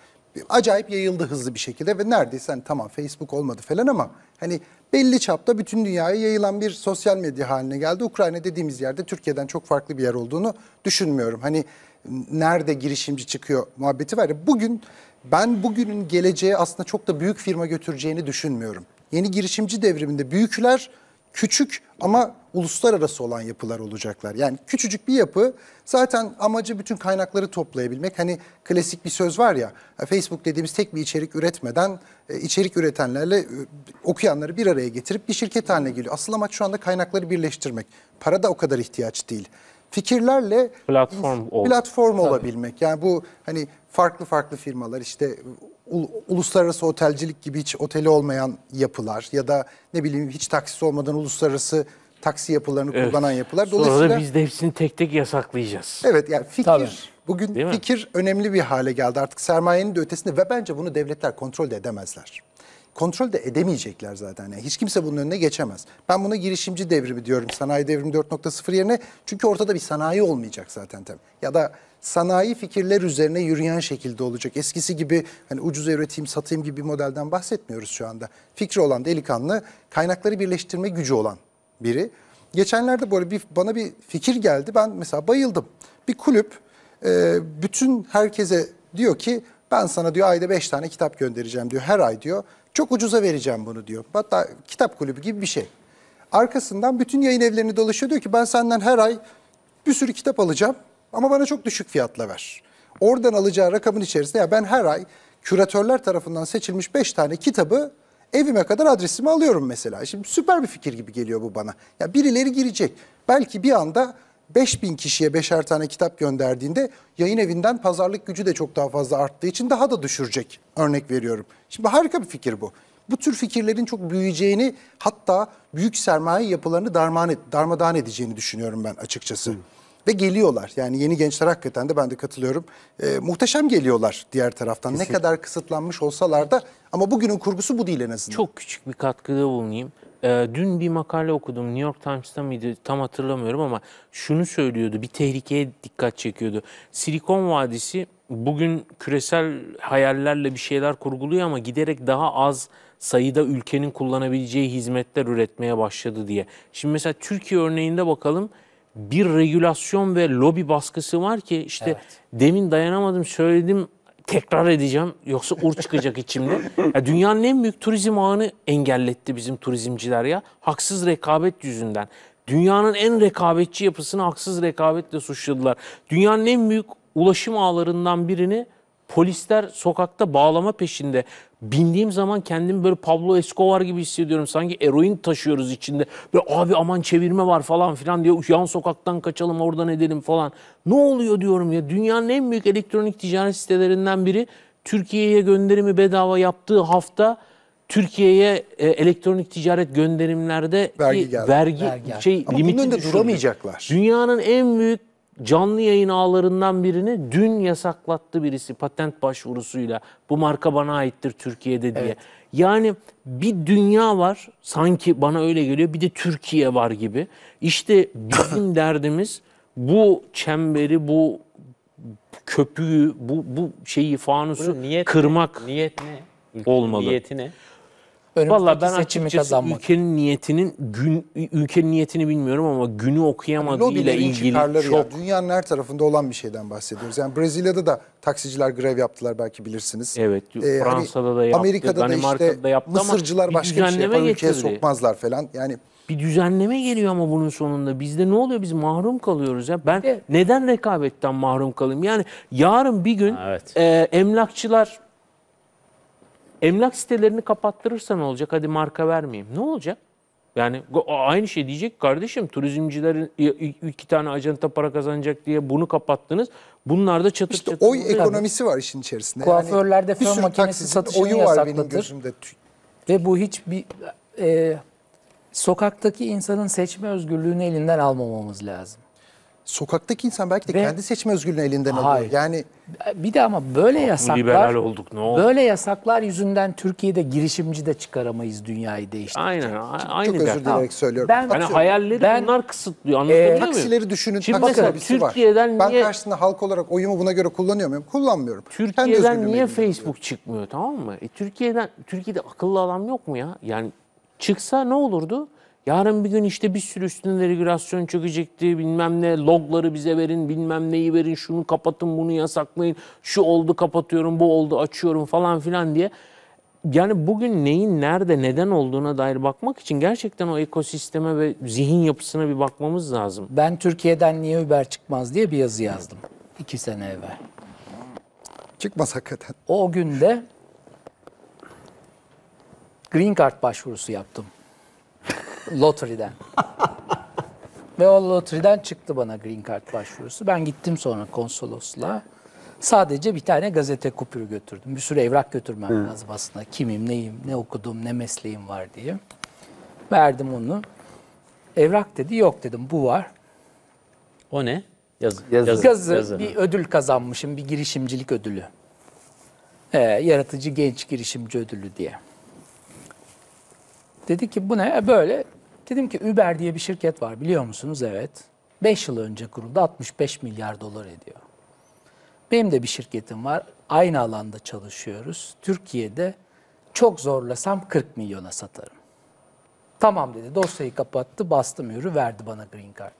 Acayip yayıldı hızlı bir şekilde ve neredeyse hani tamam Facebook olmadı falan ama hani belli çapta bütün dünyaya yayılan bir sosyal medya haline geldi. Ukrayna dediğimiz yerde Türkiye'den çok farklı bir yer olduğunu düşünmüyorum. Hani nerede girişimci çıkıyor muhabbeti var ya bugün ben bugünün geleceğe aslında çok da büyük firma götüreceğini düşünmüyorum. Yeni girişimci devriminde büyükler küçük ama uluslararası olan yapılar olacaklar. Yani küçücük bir yapı zaten amacı bütün kaynakları toplayabilmek. Hani klasik bir söz var ya e, Facebook dediğimiz tek bir içerik üretmeden e, içerik üretenlerle e, okuyanları bir araya getirip bir şirket haline geliyor. Asıl amaç şu anda kaynakları birleştirmek. Para da o kadar ihtiyaç değil fikirlerle platform platform olabilmek. Yani bu hani farklı farklı firmalar işte uluslararası otelcilik gibi hiç oteli olmayan yapılar ya da ne bileyim hiç taksisi olmadan uluslararası taksi yapılarını evet. kullanan yapılar. Dolayısıyla, Sonra da biz de hepsini tek tek yasaklayacağız. Evet yani fikir Tabii. bugün Değil fikir mi? önemli bir hale geldi artık sermayenin de ötesinde ve bence bunu devletler kontrol de edemezler. Kontrol de edemeyecekler zaten. Yani hiç kimse bunun önüne geçemez. Ben buna girişimci devrimi diyorum. Sanayi devrimi 4.0 yerine. Çünkü ortada bir sanayi olmayacak zaten tabii. Ya da sanayi fikirler üzerine yürüyen şekilde olacak. Eskisi gibi hani ucuz üreteyim satayım gibi bir modelden bahsetmiyoruz şu anda. Fikri olan delikanlı kaynakları birleştirme gücü olan biri. Geçenlerde böyle bir, bana bir fikir geldi ben mesela bayıldım. Bir kulüp e, bütün herkese diyor ki ben sana diyor ayda beş tane kitap göndereceğim diyor her ay diyor. Çok ucuza vereceğim bunu diyor. Hatta kitap kulübü gibi bir şey. Arkasından bütün yayın evlerini dolaşıyor diyor ki ben senden her ay bir sürü kitap alacağım. Ama bana çok düşük fiyatla ver. Oradan alacağı rakamın içerisinde ya ben her ay küratörler tarafından seçilmiş 5 tane kitabı evime kadar adresimi alıyorum mesela. Şimdi süper bir fikir gibi geliyor bu bana. Ya birileri girecek. Belki bir anda 5000 kişiye beşer tane kitap gönderdiğinde yayın evinden pazarlık gücü de çok daha fazla arttığı için daha da düşürecek. Örnek veriyorum. Şimdi harika bir fikir bu. Bu tür fikirlerin çok büyüyeceğini hatta büyük sermaye yapılarını darman darmadağın edeceğini düşünüyorum ben açıkçası. Hı ve geliyorlar. Yani yeni gençler hakikaten de ben de katılıyorum. E, muhteşem geliyorlar diğer taraftan. Kesinlikle. Ne kadar kısıtlanmış olsalar da ama bugünün kurgusu bu değil en azından. Çok küçük bir katkıda bulunayım. E, dün bir makale okudum New York Times'ta mıydı tam hatırlamıyorum ama şunu söylüyordu bir tehlikeye dikkat çekiyordu. Silikon Vadisi bugün küresel hayallerle bir şeyler kurguluyor ama giderek daha az sayıda ülkenin kullanabileceği hizmetler üretmeye başladı diye. Şimdi mesela Türkiye örneğinde bakalım bir regülasyon ve lobi baskısı var ki işte evet. demin dayanamadım söyledim tekrar edeceğim yoksa ur çıkacak içimde. Ya dünyanın en büyük turizm ağını engelletti bizim turizmciler ya. Haksız rekabet yüzünden. Dünyanın en rekabetçi yapısını haksız rekabetle suçladılar. Dünyanın en büyük ulaşım ağlarından birini Polisler sokakta bağlama peşinde. Bindiğim zaman kendimi böyle Pablo Escobar gibi hissediyorum. Sanki eroin taşıyoruz içinde. Böyle abi aman çevirme var falan filan diyor. Yan sokaktan kaçalım oradan edelim falan. Ne oluyor diyorum ya. Dünyanın en büyük elektronik ticaret sitelerinden biri Türkiye'ye gönderimi bedava yaptığı hafta Türkiye'ye e, elektronik ticaret gönderimlerde vergi, vergi, vergi şey Ama limitini düşürdü. duramayacaklar. Dünyanın en büyük canlı yayın ağlarından birini dün yasaklattı birisi patent başvurusuyla. Bu marka bana aittir Türkiye'de diye. Evet. Yani bir dünya var sanki bana öyle geliyor bir de Türkiye var gibi. İşte bizim derdimiz bu çemberi, bu köpüğü, bu, bu şeyi fanusu Bunu niyet kırmak ne? niyet ne? olmalı. Niyeti ne? önümüzdeki Vallahi ben seçimi açıkçası kazanmak. ülkenin niyetinin gün ülkenin niyetini bilmiyorum ama günü okuyamadığıyla yani ilgili çok yani. dünyanın her tarafında olan bir şeyden bahsediyoruz. Yani Brezilya'da da taksiciler grev yaptılar belki bilirsiniz. Evet. Ee, hani Fransa'da hani, da yaptı, Amerika'da Danimarka'da da işte da yaptı Mısırcılar bir başka bir şey yapar, ülkeye sokmazlar falan. Yani bir düzenleme geliyor ama bunun sonunda bizde ne oluyor? Biz mahrum kalıyoruz ya. Ben evet. neden rekabetten mahrum kalayım? Yani yarın bir gün ha, evet. e, emlakçılar Emlak sitelerini kapattırırsan olacak? Hadi marka vermeyeyim. Ne olacak? Yani aynı şey diyecek kardeşim turizmcilerin iki tane ajanta para kazanacak diye bunu kapattınız. Bunlar da çatır işte çatır. oy oluyor. ekonomisi var işin içerisinde. Kuaförlerde yani fön makinesi satışını oyu var benim gözümde. Ve bu hiçbir e, sokaktaki insanın seçme özgürlüğünü elinden almamamız lazım sokaktaki insan belki de Ve, kendi seçme özgürlüğünü elinden hayır. alıyor. Yani bir de ama böyle yasaklar liberal olduk ne oldu? Böyle yasaklar yüzünden Türkiye'de girişimci de çıkaramayız dünyayı değiştirecek. Aynen. aynı çok özür dilerim söylüyorum. Ben yani hayalleri ben, bunlar kısıtlıyor. Anlatabiliyor e, muyum? Taksileri düşünün. Şimdi taksi mesela Türkiye'den var. niye ben karşısında halk olarak oyumu buna göre kullanıyor muyum? Kullanmıyorum. Türkiye'den niye Facebook diyor. çıkmıyor tamam mı? E, Türkiye'den Türkiye'de akıllı adam yok mu ya? Yani çıksa ne olurdu? Yarın bir gün işte bir sürü üstüne regülasyon çökecekti, bilmem ne, logları bize verin, bilmem neyi verin, şunu kapatın, bunu yasaklayın, şu oldu kapatıyorum, bu oldu açıyorum falan filan diye. Yani bugün neyin nerede neden olduğuna dair bakmak için gerçekten o ekosisteme ve zihin yapısına bir bakmamız lazım. Ben Türkiye'den niye Uber çıkmaz diye bir yazı yazdım iki sene evvel. Çıkmaz hakikaten. O günde Green Card başvurusu yaptım Lottery'den. Ve o lotteriden çıktı bana green card başvurusu. Ben gittim sonra konsolosla Sadece bir tane gazete kupürü götürdüm. Bir sürü evrak götürmem Hı. lazım aslında. Kimim, neyim, ne okudum, ne mesleğim var diye. Verdim onu. Evrak dedi, yok dedim bu var. O ne? Yaz, yazı. Yazı, yazı, yazı. Bir ödül kazanmışım, bir girişimcilik ödülü. Ee, yaratıcı genç girişimci ödülü diye. Dedi ki bu ne? böyle. Dedim ki Uber diye bir şirket var biliyor musunuz? Evet. 5 yıl önce kuruldu 65 milyar dolar ediyor. Benim de bir şirketim var. Aynı alanda çalışıyoruz. Türkiye'de çok zorlasam 40 milyona satarım. Tamam dedi. Dosyayı kapattı, Bastı yürü, verdi bana green card.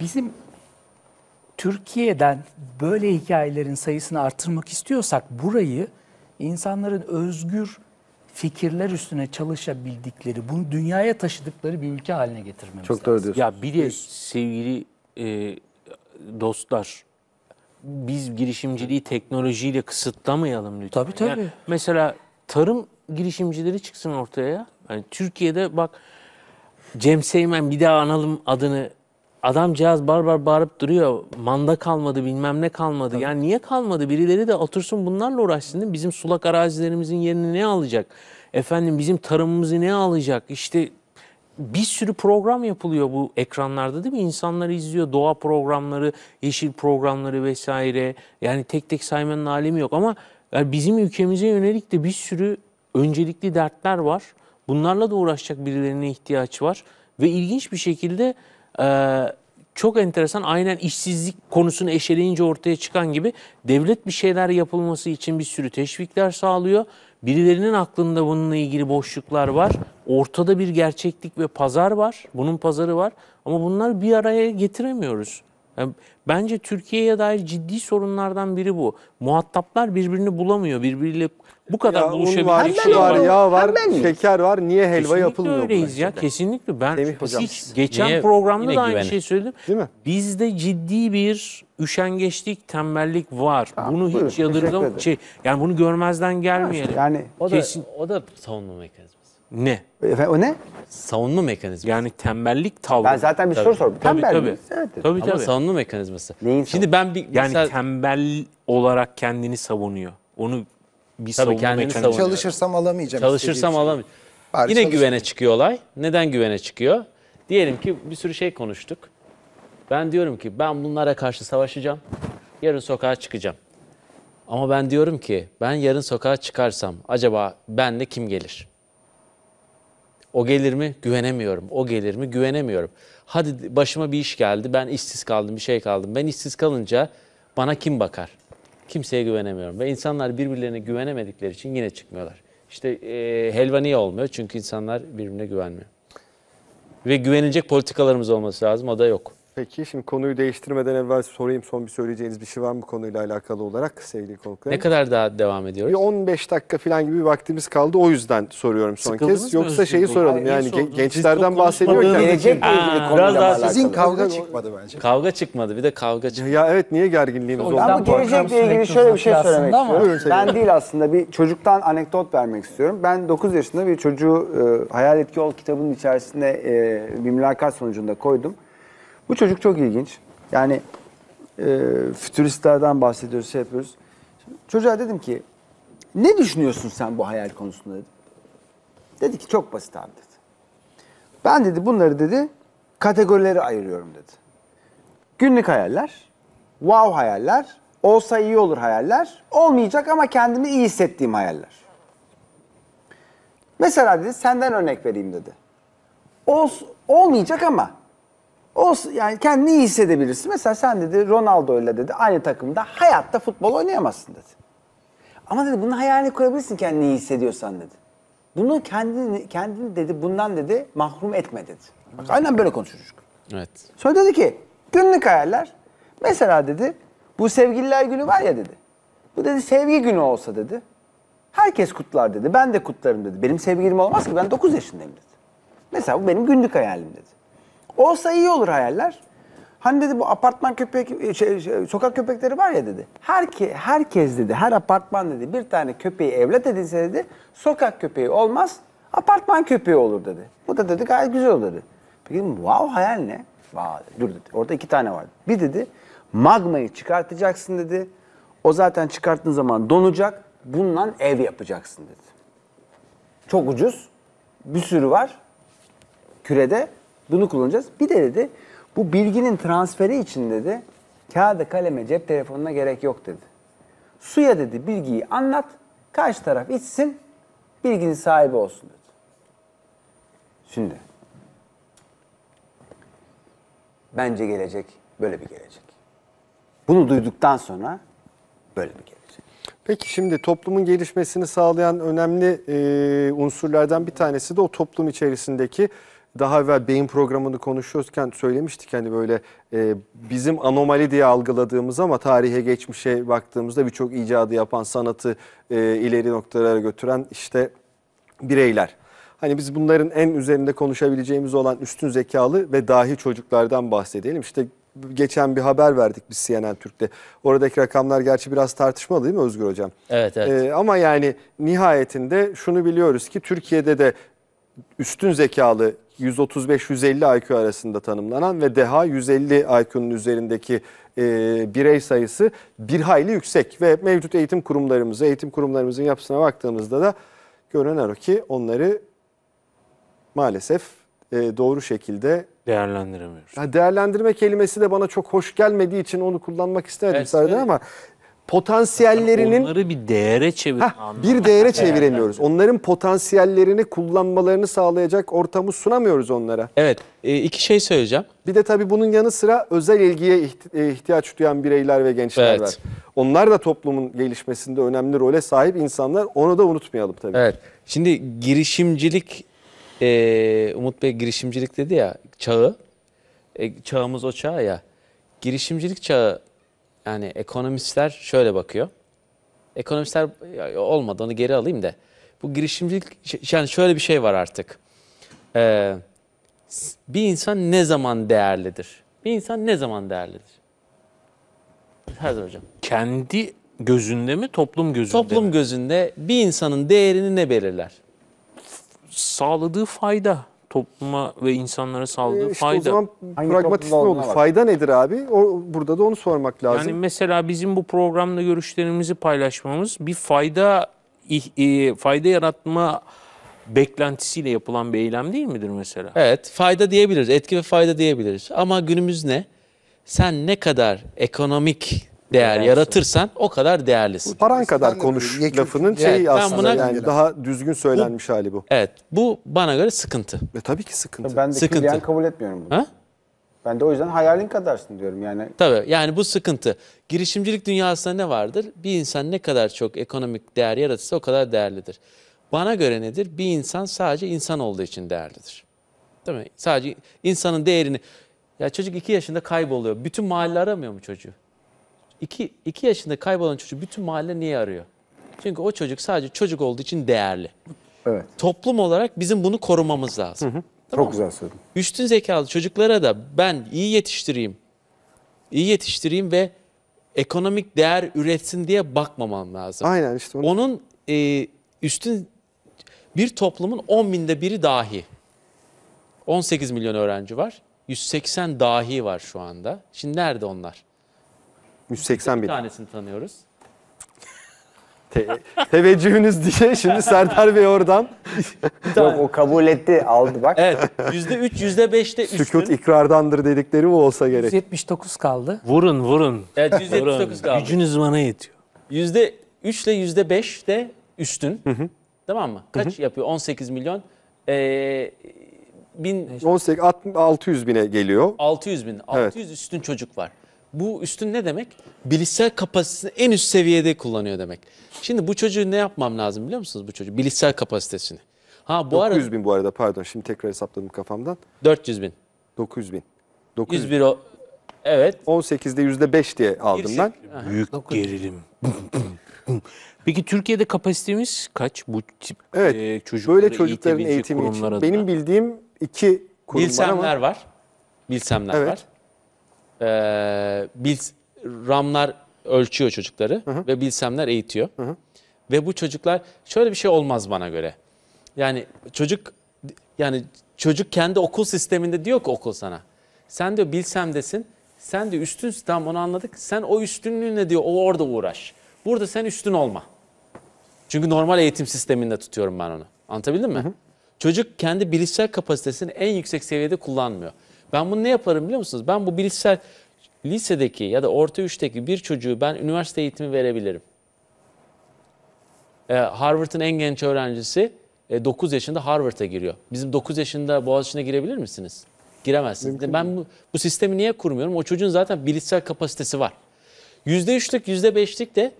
Bizim Türkiye'den böyle hikayelerin sayısını artırmak istiyorsak burayı insanların özgür fikirler üstüne çalışabildikleri, bunu dünyaya taşıdıkları bir ülke haline getirmemiz Çok lazım. doğru diyorsun. Ya bir de sevgili e, dostlar, biz girişimciliği teknolojiyle kısıtlamayalım lütfen. Tabii tabii. Yani mesela tarım girişimcileri çıksın ortaya. Yani Türkiye'de bak Cem Seymen bir daha analım adını Adamcağız bar bağırıp duruyor. Manda kalmadı, bilmem ne kalmadı. Tabii. Yani niye kalmadı? Birileri de otursun bunlarla uğraşsın. Değil Bizim sulak arazilerimizin yerini ne alacak? Efendim bizim tarımımızı ne alacak? İşte bir sürü program yapılıyor bu ekranlarda değil mi? İnsanlar izliyor doğa programları, yeşil programları vesaire. Yani tek tek saymanın alemi yok ama yani bizim ülkemize yönelik de bir sürü öncelikli dertler var. Bunlarla da uğraşacak birilerine ihtiyaç var ve ilginç bir şekilde ee, çok enteresan aynen işsizlik konusunu eşeleyince ortaya çıkan gibi devlet bir şeyler yapılması için bir sürü teşvikler sağlıyor. Birilerinin aklında bununla ilgili boşluklar var. Ortada bir gerçeklik ve pazar var. Bunun pazarı var. Ama bunlar bir araya getiremiyoruz. Yani bence Türkiye'ye dair ciddi sorunlardan biri bu. Muhataplar birbirini bulamıyor. Birbiriyle bu kadar ya buluşabilir şey var. var. Yağ var, şeker var. Niye helva Kesinlikle yapılmıyor? Kesinlikle ya. Kesinlikle ben hiç geçen Niye? programda Yine da aynı güvene. şey söyledim. Değil mi? Bizde ciddi bir üşengeçlik, tembellik var. Ha, bunu buyurun, hiç yadırgam şey yani bunu görmezden gelmeyelim. Yani o da Kesin... o da savunma mekanizması. Ne? Efendim, o ne? Savunma mekanizması. Yani tembellik tavrı. Ben zaten bir soru sordum. Tembel tabii, tabii. Evet. tabii, Ama savunma mekanizması. Neyin Şimdi ben bir yani mesela... tembel olarak kendini savunuyor. Onu bir Tabii savunma mekanizması. Çalışırsam alamayacağım. Çalışırsam alamayacağım. Yine güvene çıkıyor olay. Neden güvene çıkıyor? Diyelim ki bir sürü şey konuştuk. Ben diyorum ki ben bunlara karşı savaşacağım. Yarın sokağa çıkacağım. Ama ben diyorum ki ben yarın sokağa çıkarsam acaba benle kim gelir? O gelir mi? Güvenemiyorum. O gelir mi? Güvenemiyorum. Hadi başıma bir iş geldi. Ben işsiz kaldım, bir şey kaldım. Ben işsiz kalınca bana kim bakar? kimseye güvenemiyorum. Ve insanlar birbirlerine güvenemedikleri için yine çıkmıyorlar. İşte e, helva niye olmuyor? Çünkü insanlar birbirine güvenmiyor. Ve güvenilecek politikalarımız olması lazım. O da yok. Peki şimdi konuyu değiştirmeden evvel sorayım son bir söyleyeceğiniz bir şey var mı konuyla alakalı olarak sevgili konuklarım? Ne kadar daha devam ediyoruz? Bir 15 dakika falan gibi bir vaktimiz kaldı o yüzden soruyorum son Sıkıldınız kez. mı Yoksa şeyi özgürlüğü? soralım Hayır, yani gençlerden bahsediyorken. Gelecekle ilgili biraz daha Sizin kavga çıkmadı bence. Kavga çıkmadı bir de kavga çıktı. Ya evet niye gerginliğimiz oldu? Ben bu gelecekle ilgili şöyle bir şey söylemek istiyorum. Buyurun Ben değil aslında bir çocuktan anekdot vermek istiyorum. Ben 9 yaşında bir çocuğu e, Etki Ol kitabının içerisinde e, bir mülakat sonucunda koydum. Bu çocuk çok ilginç. Yani e, fütüristlerden bahsediyoruz, şey yapıyoruz. Şimdi çocuğa dedim ki ne düşünüyorsun sen bu hayal konusunda dedim. Dedi ki çok basit abi dedi. Ben dedi bunları dedi kategorilere ayırıyorum dedi. Günlük hayaller, wow hayaller, olsa iyi olur hayaller, olmayacak ama kendimi iyi hissettiğim hayaller. Mesela dedi senden örnek vereyim dedi. Ol, olmayacak ama o yani kendini iyi hissedebilirsin. Mesela sen dedi Ronaldo ile dedi aynı takımda hayatta futbol oynayamazsın dedi. Ama dedi bunu hayalini kurabilirsin kendini iyi hissediyorsan dedi. Bunu kendini, kendini dedi bundan dedi mahrum etme dedi. Bak aynen böyle konuşuyorduk. Evet. Sonra dedi ki günlük hayaller. Mesela dedi bu sevgililer günü var ya dedi. Bu dedi sevgi günü olsa dedi. Herkes kutlar dedi. Ben de kutlarım dedi. Benim sevgilim olmaz ki ben 9 yaşındayım dedi. Mesela bu benim günlük hayalim dedi. Olsa iyi olur hayaller. Hani dedi bu apartman köpek şey, şey, sokak köpekleri var ya dedi. Her ki herkes dedi her apartman dedi bir tane köpeği evlat edinse dedi sokak köpeği olmaz apartman köpeği olur dedi. Bu da dedi gayet güzel olur dedi. Peki wow hayal ne? Wow, dur dedi. Orada iki tane vardı. Bir dedi magmayı çıkartacaksın dedi. O zaten çıkarttığın zaman donacak. Bundan ev yapacaksın dedi. Çok ucuz. Bir sürü var kürede bunu kullanacağız. Bir de dedi bu bilginin transferi için dedi kağıda kaleme cep telefonuna gerek yok dedi. Suya dedi bilgiyi anlat karşı taraf içsin bilginin sahibi olsun dedi. Şimdi bence gelecek böyle bir gelecek. Bunu duyduktan sonra böyle bir gelecek. Peki şimdi toplumun gelişmesini sağlayan önemli e, unsurlardan bir tanesi de o toplum içerisindeki daha evvel beyin programını konuşuyorken söylemiştik hani böyle e, bizim anomali diye algıladığımız ama tarihe geçmişe baktığımızda birçok icadı yapan sanatı e, ileri noktalara götüren işte bireyler. Hani biz bunların en üzerinde konuşabileceğimiz olan üstün zekalı ve dahi çocuklardan bahsedelim. İşte geçen bir haber verdik biz CNN Türk'te. Oradaki rakamlar gerçi biraz tartışmalı değil mi Özgür Hocam? Evet, evet. Ee, ama yani nihayetinde şunu biliyoruz ki Türkiye'de de üstün zekalı 135-150 IQ arasında tanımlanan ve deha 150 IQ'nun üzerindeki e, birey sayısı bir hayli yüksek. Ve mevcut eğitim kurumlarımıza, eğitim kurumlarımızın yapısına baktığımızda da görünen o ki onları maalesef e, doğru şekilde değerlendiremiyoruz. Ya değerlendirme kelimesi de bana çok hoş gelmediği için onu kullanmak istemedim evet, Serdar evet. ama potansiyellerinin... Onları bir değere çevir. bir değere çeviremiyoruz. Onların potansiyellerini kullanmalarını sağlayacak ortamı sunamıyoruz onlara. Evet, e, iki şey söyleyeceğim. Bir de tabii bunun yanı sıra özel ilgiye e, ihtiyaç duyan bireyler ve gençler evet. var. Onlar da toplumun gelişmesinde önemli role sahip insanlar. Onu da unutmayalım tabii. Evet, şimdi girişimcilik, e, Umut Bey girişimcilik dedi ya, çağı. çağımız o çağ ya. Girişimcilik çağı yani ekonomistler şöyle bakıyor. Ekonomistler olmadı onu geri alayım da. Bu girişimcilik yani şöyle bir şey var artık. Ee, bir insan ne zaman değerlidir? Bir insan ne zaman değerlidir? Hazır hocam. Kendi gözünde mi toplum gözünde Toplum mi? gözünde bir insanın değerini ne belirler? Sağladığı fayda topluma ve insanlara sağladığı e, işte fayda. O zaman olur? Fayda nedir abi? O, burada da onu sormak lazım. Yani mesela bizim bu programda görüşlerimizi paylaşmamız bir fayda e, fayda yaratma beklentisiyle yapılan bir eylem değil midir mesela? Evet, fayda diyebiliriz. Etki ve fayda diyebiliriz. Ama günümüz ne? Sen ne kadar ekonomik değer yaratırsan o kadar değerlisin. Paran kadar konuş Yekün. lafının şeyi Evet, ben aslında buna- yani daha düzgün söylenmiş hali bu. Evet bu bana göre sıkıntı. Ve tabii ki sıkıntı. Ben de Sıkıntı. külliyen kabul etmiyorum bunu. Ha? Ben de o yüzden hayalin kadarsın diyorum yani. Tabii yani bu sıkıntı. Girişimcilik dünyasında ne vardır? Bir insan ne kadar çok ekonomik değer yaratırsa o kadar değerlidir. Bana göre nedir? Bir insan sadece insan olduğu için değerlidir. Değil mi? Sadece insanın değerini... Ya çocuk iki yaşında kayboluyor. Bütün mahalle aramıyor mu çocuğu? 2, 2 yaşında kaybolan çocuğu bütün mahalle niye arıyor? Çünkü o çocuk sadece çocuk olduğu için değerli. Evet. Toplum olarak bizim bunu korumamız lazım. Hı hı. Çok mı? güzel söyledin. Üstün zekalı çocuklara da ben iyi yetiştireyim, iyi yetiştireyim ve ekonomik değer üretsin diye bakmamam lazım. Aynen işte. Onu... Onun e, üstün bir toplumun 10 binde biri dahi. 18 milyon öğrenci var. 180 dahi var şu anda. Şimdi nerede onlar? 180 bin. Bir tanesini tanıyoruz. Te teveccühünüz diye şimdi Serdar Bey oradan. Yok o kabul etti aldı bak. Evet yüzde üç yüzde beşte üstün. Sükut ikrardandır dedikleri bu olsa gerek. 179 kaldı. Vurun vurun. Evet 179 kaldı. Gücünüz bana yetiyor. %3 üç ile yüzde de üstün. Hı hı. Tamam mı? Kaç hı hı. yapıyor? 18 milyon. Ee, bin... 18, 600 bine geliyor. 600 bin. 600 evet. üstün çocuk var. Bu üstün ne demek? Bilişsel kapasitesini en üst seviyede kullanıyor demek. Şimdi bu çocuğu ne yapmam lazım biliyor musunuz bu çocuğu? Bilişsel kapasitesini. Ha bu 900 arada, bin bu arada pardon şimdi tekrar hesapladım kafamdan. 400 bin. 900 bin. 900 101 o, evet. 18'de yüzde %5 diye aldım ben. Büyük gerilim. Peki Türkiye'de kapasitemiz kaç bu tip evet, e, çocukları böyle çocukların eğitimi için? Benim bildiğim iki kurum Bilsemler var. Ama... var. Bilsemler evet. var e, ee, Bils, Ramlar ölçüyor çocukları hı hı. ve Bilsemler eğitiyor. Hı hı. Ve bu çocuklar şöyle bir şey olmaz bana göre. Yani çocuk yani çocuk kendi okul sisteminde diyor ki okul sana. Sen diyor bilsem desin Sen de üstünsün tam onu anladık. Sen o üstünlüğünle diyor o orada uğraş. Burada sen üstün olma. Çünkü normal eğitim sisteminde tutuyorum ben onu. Anlatabildim mi? Hı hı. Çocuk kendi bilişsel kapasitesini en yüksek seviyede kullanmıyor. Ben bunu ne yaparım biliyor musunuz? Ben bu bilişsel lisedeki ya da orta üçteki bir çocuğu ben üniversite eğitimi verebilirim. Ee, Harvard'ın en genç öğrencisi e, 9 yaşında Harvard'a giriyor. Bizim 9 yaşında Boğaziçi'ne girebilir misiniz? Giremezsiniz. Mümkün ben bu, bu sistemi niye kurmuyorum? O çocuğun zaten bilişsel kapasitesi var. %3'lük, %5'lik de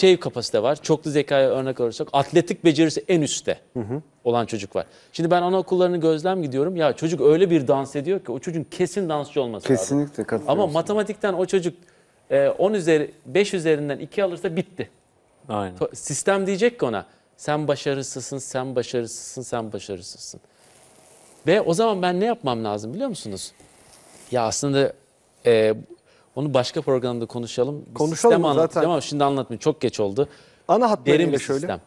şey kapasite var. Çoklu zekaya örnek olursak, atletik becerisi en üstte. Hı hı olan çocuk var. Şimdi ben anaokullarını gözlem gidiyorum. Ya çocuk öyle bir dans ediyor ki o çocuğun kesin dansçı olması lazım. Kesinlikle Ama matematikten o çocuk 10 e, üzeri 5 üzerinden 2 alırsa bitti. Aynen. Sistem diyecek ki ona sen başarısızsın, sen başarısızsın, sen başarısızsın. Ve o zaman ben ne yapmam lazım biliyor musunuz? Ya aslında e, onu başka programda konuşalım. Konuşalım sistem zaten. anlatacağım ama şimdi anlatmayayım. Çok geç oldu. Ana hatlarıyla Derin bir şöyle. sistem.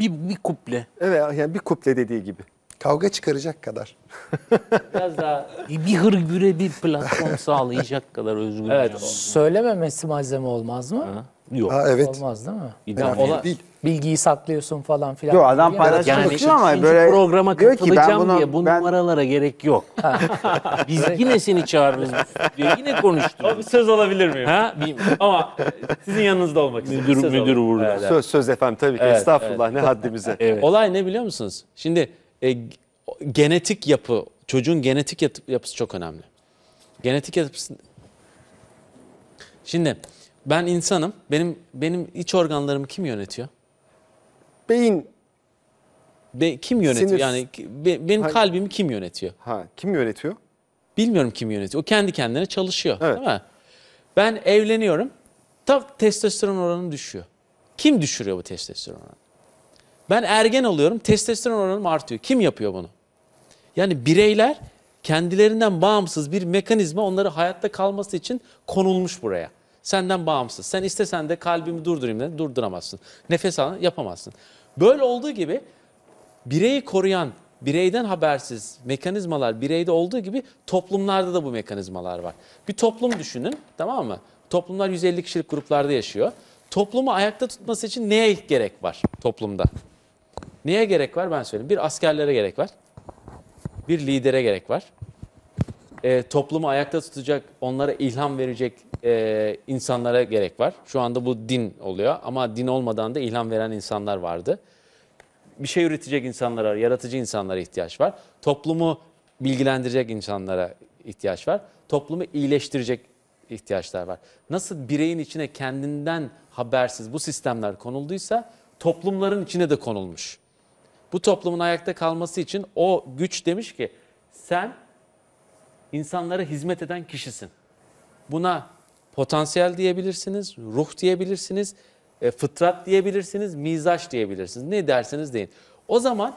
Bir, bir kuple. Evet yani bir kuple dediği gibi. Kavga çıkaracak kadar. Biraz daha bir, bir hırgüre bir platform sağlayacak kadar özgür. Evet. Söylememesi malzeme olmaz mı? Ha? Yok. Ha, evet. Olmaz değil mi? Yani, yani, değil bilgiyi saklıyorsun falan filan. Yok adam yani paylaşmak yani, için ama böyle programa diyor ki ben bunu, diye bu ben... numaralara gerek yok. Biz yine seni çağırırız diye yine konuştuk. Abi söz alabilir miyim? Ha? ama sizin yanınızda olmak istiyorum. Müdür, söz müdür burada. Evet. Söz, söz efendim tabii ki evet, estağfurullah evet. ne haddimize. Evet. Olay ne biliyor musunuz? Şimdi e, genetik yapı, çocuğun genetik yapısı çok önemli. Genetik yapısı... Şimdi ben insanım, benim benim iç organlarımı kim yönetiyor? beyin Be, kim yönetiyor? Sinir- Yani benim Hayır. kalbimi kim yönetiyor? ha kim yönetiyor? Bilmiyorum kim yönetiyor. O kendi kendine çalışıyor, Evet. değil mi? Ben evleniyorum. Tak testosteron oranım düşüyor. Kim düşürüyor bu testosteron oranı? Ben ergen oluyorum. Testosteron oranım artıyor. Kim yapıyor bunu? Yani bireyler kendilerinden bağımsız bir mekanizma onları hayatta kalması için konulmuş buraya senden bağımsız. Sen istesen de kalbimi durdurayım de durduramazsın. Nefes alın yapamazsın. Böyle olduğu gibi bireyi koruyan, bireyden habersiz mekanizmalar bireyde olduğu gibi toplumlarda da bu mekanizmalar var. Bir toplum düşünün tamam mı? Toplumlar 150 kişilik gruplarda yaşıyor. Toplumu ayakta tutması için neye gerek var toplumda? Neye gerek var ben söyleyeyim. Bir askerlere gerek var. Bir lidere gerek var e, toplumu ayakta tutacak, onlara ilham verecek e, insanlara gerek var. Şu anda bu din oluyor ama din olmadan da ilham veren insanlar vardı. Bir şey üretecek insanlara, yaratıcı insanlara ihtiyaç var. Toplumu bilgilendirecek insanlara ihtiyaç var. Toplumu iyileştirecek ihtiyaçlar var. Nasıl bireyin içine kendinden habersiz bu sistemler konulduysa toplumların içine de konulmuş. Bu toplumun ayakta kalması için o güç demiş ki sen insanlara hizmet eden kişisin. Buna potansiyel diyebilirsiniz, ruh diyebilirsiniz, e, fıtrat diyebilirsiniz, mizaç diyebilirsiniz. Ne derseniz deyin. O zaman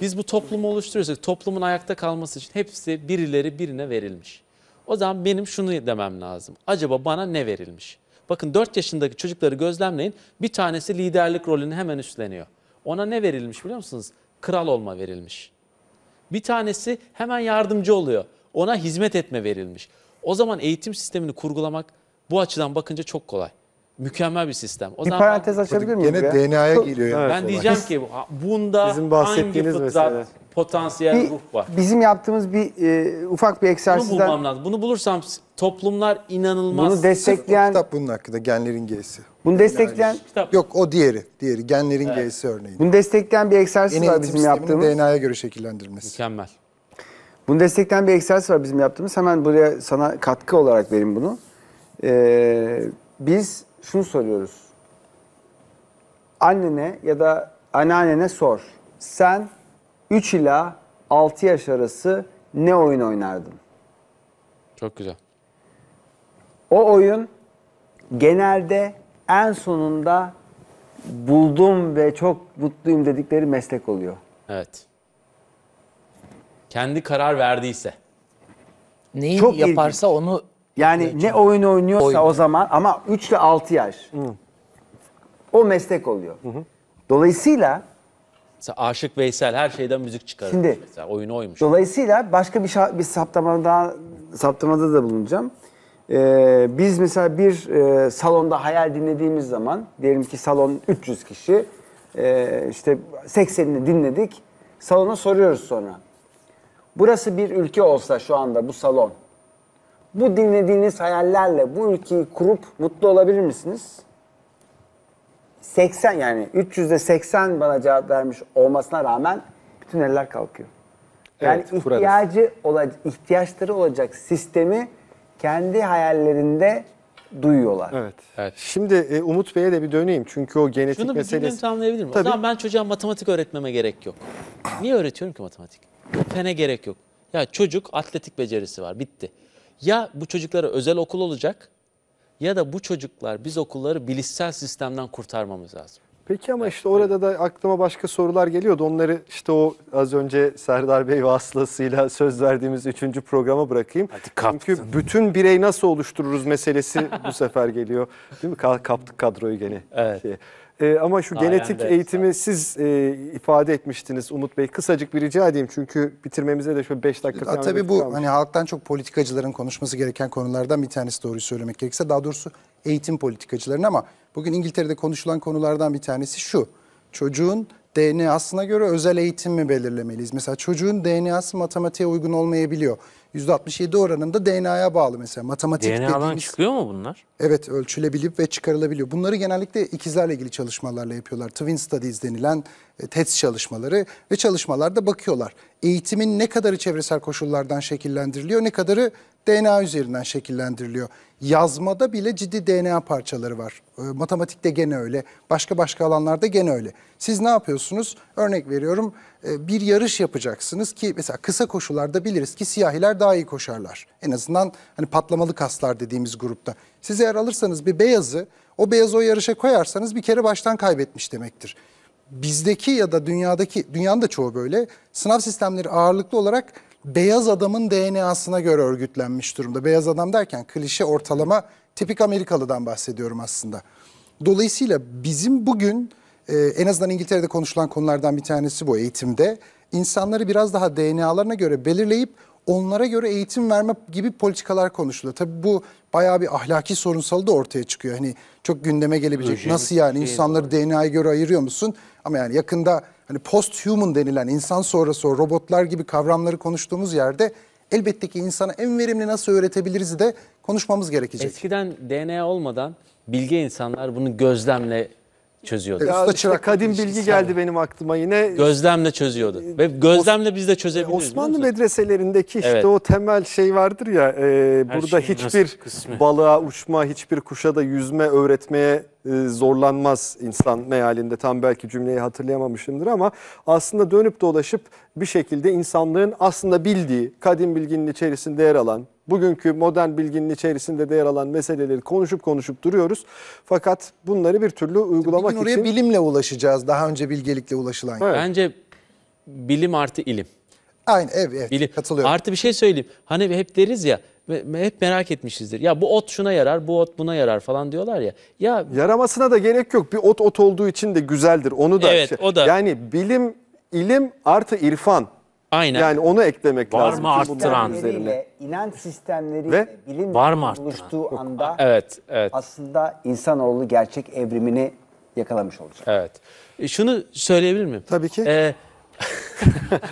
biz bu toplumu oluşturuyorsak toplumun ayakta kalması için hepsi birileri birine verilmiş. O zaman benim şunu demem lazım. Acaba bana ne verilmiş? Bakın 4 yaşındaki çocukları gözlemleyin. Bir tanesi liderlik rolünü hemen üstleniyor. Ona ne verilmiş biliyor musunuz? Kral olma verilmiş. Bir tanesi hemen yardımcı oluyor ona hizmet etme verilmiş. O zaman eğitim sistemini kurgulamak bu açıdan bakınca çok kolay. Mükemmel bir sistem. O bir zaman parantez açabilir miyim? Gene DNA'ya geliyor. Evet, ben diyeceğim ki bunda Bizim bahsettiğiniz hangi fıtrat, mesela. potansiyel bir, ruh var? Bizim yaptığımız bir e, ufak bir egzersizden... Bunu bulmam lazım. Bunu bulursam toplumlar inanılmaz... Bunu destekleyen... Kitap bunun hakkında genlerin G'si. Bunu destekleyen... kitap. Yok o diğeri. Diğeri genlerin evet. G'si örneği. Bunu destekleyen bir egzersiz Yeni var bizim yaptığımız. DNA'ya göre şekillendirilmesi. Mükemmel. Bunu destekleyen bir egzersiz var bizim yaptığımız. Hemen buraya sana katkı olarak vereyim bunu. Ee, biz şunu soruyoruz. Annene ya da anneannene sor. Sen 3 ila 6 yaş arası ne oyun oynardın? Çok güzel. O oyun genelde en sonunda buldum ve çok mutluyum dedikleri meslek oluyor. Evet kendi karar verdiyse. Neyi Çok yaparsa ilginç. onu yani yapıyor. ne oyun oynuyorsa oyun. o zaman ama 3 ile 6 yaş. Hı. O meslek oluyor. Hı hı. Dolayısıyla Mesela Aşık Veysel her şeyden müzik çıkarır. Şimdi mesela oyunu oymuş. Dolayısıyla başka bir, bir saptamada saptamada da bulunacağım. Ee, biz mesela bir e, salonda hayal dinlediğimiz zaman diyelim ki salon 300 kişi e, işte 80'ini dinledik. Salona soruyoruz sonra. Burası bir ülke olsa şu anda bu salon. Bu dinlediğiniz hayallerle bu ülkeyi kurup mutlu olabilir misiniz? 80 yani 300'de 80 bana cevap vermiş olmasına rağmen bütün eller kalkıyor. Yani evet, ihtiyacı olacak, ihtiyaçları olacak sistemi kendi hayallerinde duyuyorlar. Evet. evet. Şimdi e, Umut Bey'e de bir döneyim çünkü o genetik Şunu meselesi. Şunu bir cümlemi tamamlayabilir miyim? O zaman ben çocuğa matematik öğretmeme gerek yok. Niye öğretiyorum ki matematik? Fene gerek yok. Ya çocuk atletik becerisi var bitti. Ya bu çocuklara özel okul olacak ya da bu çocuklar biz okulları bilişsel sistemden kurtarmamız lazım. Peki ama işte orada hani- da aklıma başka sorular geliyordu. Onları işte o az önce Serdar Bey vasılasıyla söz verdiğimiz üçüncü programa bırakayım. Hadi Çünkü bütün birey nasıl oluştururuz meselesi bu sefer geliyor. Değil mi? Kaptık kadroyu gene. Evet. Şey. E, ama şu Aynen genetik de, eğitimi tabii. siz e, ifade etmiştiniz Umut Bey. Kısacık bir rica edeyim çünkü bitirmemize de şöyle 5 dakika falan. Tabii bu kalmış. hani halktan çok politikacıların konuşması gereken konulardan bir tanesi doğruyu söylemek gerekirse. Daha doğrusu eğitim politikacılarının ama bugün İngiltere'de konuşulan konulardan bir tanesi şu. Çocuğun DNA'sına göre özel eğitim mi belirlemeliyiz? Mesela çocuğun DNA'sı matematiğe uygun olmayabiliyor. %67 oranında DNA'ya bağlı mesela matematik DNA'dan dediğimiz... çıkıyor mu bunlar? Evet ölçülebilip ve çıkarılabiliyor. Bunları genellikle ikizlerle ilgili çalışmalarla yapıyorlar. Twin Studies denilen e, test çalışmaları ve çalışmalarda bakıyorlar. Eğitimin ne kadarı çevresel koşullardan şekillendiriliyor, ne kadarı DNA üzerinden şekillendiriliyor. Yazmada bile ciddi DNA parçaları var. E, matematikte gene öyle, başka başka alanlarda gene öyle. Siz ne yapıyorsunuz? Örnek veriyorum e, bir yarış yapacaksınız ki mesela kısa koşularda biliriz ki siyahiler daha iyi koşarlar. En azından hani patlamalı kaslar dediğimiz grupta. Siz eğer alırsanız bir beyazı o beyazı o yarışa koyarsanız bir kere baştan kaybetmiş demektir. Bizdeki ya da dünyadaki, dünyanın da çoğu böyle sınav sistemleri ağırlıklı olarak beyaz adamın DNA'sına göre örgütlenmiş durumda. Beyaz adam derken klişe ortalama tipik Amerikalı'dan bahsediyorum aslında. Dolayısıyla bizim bugün e, en azından İngiltere'de konuşulan konulardan bir tanesi bu eğitimde. İnsanları biraz daha DNA'larına göre belirleyip onlara göre eğitim verme gibi politikalar konuşuluyor. Tabii bu bayağı bir ahlaki sorunsalı da ortaya çıkıyor. Hani çok gündeme gelebilecek. Öyle Nasıl yani şey insanları DNA'ya göre ayırıyor musun? Ama yani yakında hani post human denilen insan sonrası o robotlar gibi kavramları konuştuğumuz yerde elbette ki insana en verimli nasıl öğretebiliriz de konuşmamız gerekecek. Eskiden DNA olmadan bilge insanlar bunu gözlemle çözüyordu. Ya işte çırak kadim bilgi geldi benim aklıma yine. Gözlemle çözüyordu. Ve gözlemle biz de çözebiliyoruz. E, Osmanlı medreselerindeki evet. işte o temel şey vardır ya. E, burada hiçbir balığa uçma, hiçbir kuşa da yüzme öğretmeye e, zorlanmaz insan mealinde tam belki cümleyi hatırlayamamışımdır ama aslında dönüp dolaşıp bir şekilde insanlığın aslında bildiği kadim bilginin içerisinde yer alan bugünkü modern bilginin içerisinde de yer alan meseleleri konuşup konuşup duruyoruz. Fakat bunları bir türlü uygulamak Bugün oraya için... bilimle ulaşacağız daha önce bilgelikle ulaşılan. Evet. Bence bilim artı ilim. Aynı evet, evet bilim. katılıyorum. Artı bir şey söyleyeyim. Hani hep deriz ya hep merak etmişizdir. Ya bu ot şuna yarar, bu ot buna yarar falan diyorlar ya. Ya yaramasına da gerek yok. Bir ot ot olduğu için de güzeldir. Onu da Evet, şey- o da. yani bilim, ilim artı irfan. Aynen. Yani onu eklemek var lazım. Var mı arttıran? Üzerine. İnanç sistemleriyle Ve bilim var mı arttıran? buluştuğu Yok. anda evet, evet. aslında insanoğlu gerçek evrimini yakalamış olacak. Evet. E, şunu söyleyebilir miyim? Tabii ki. Ee,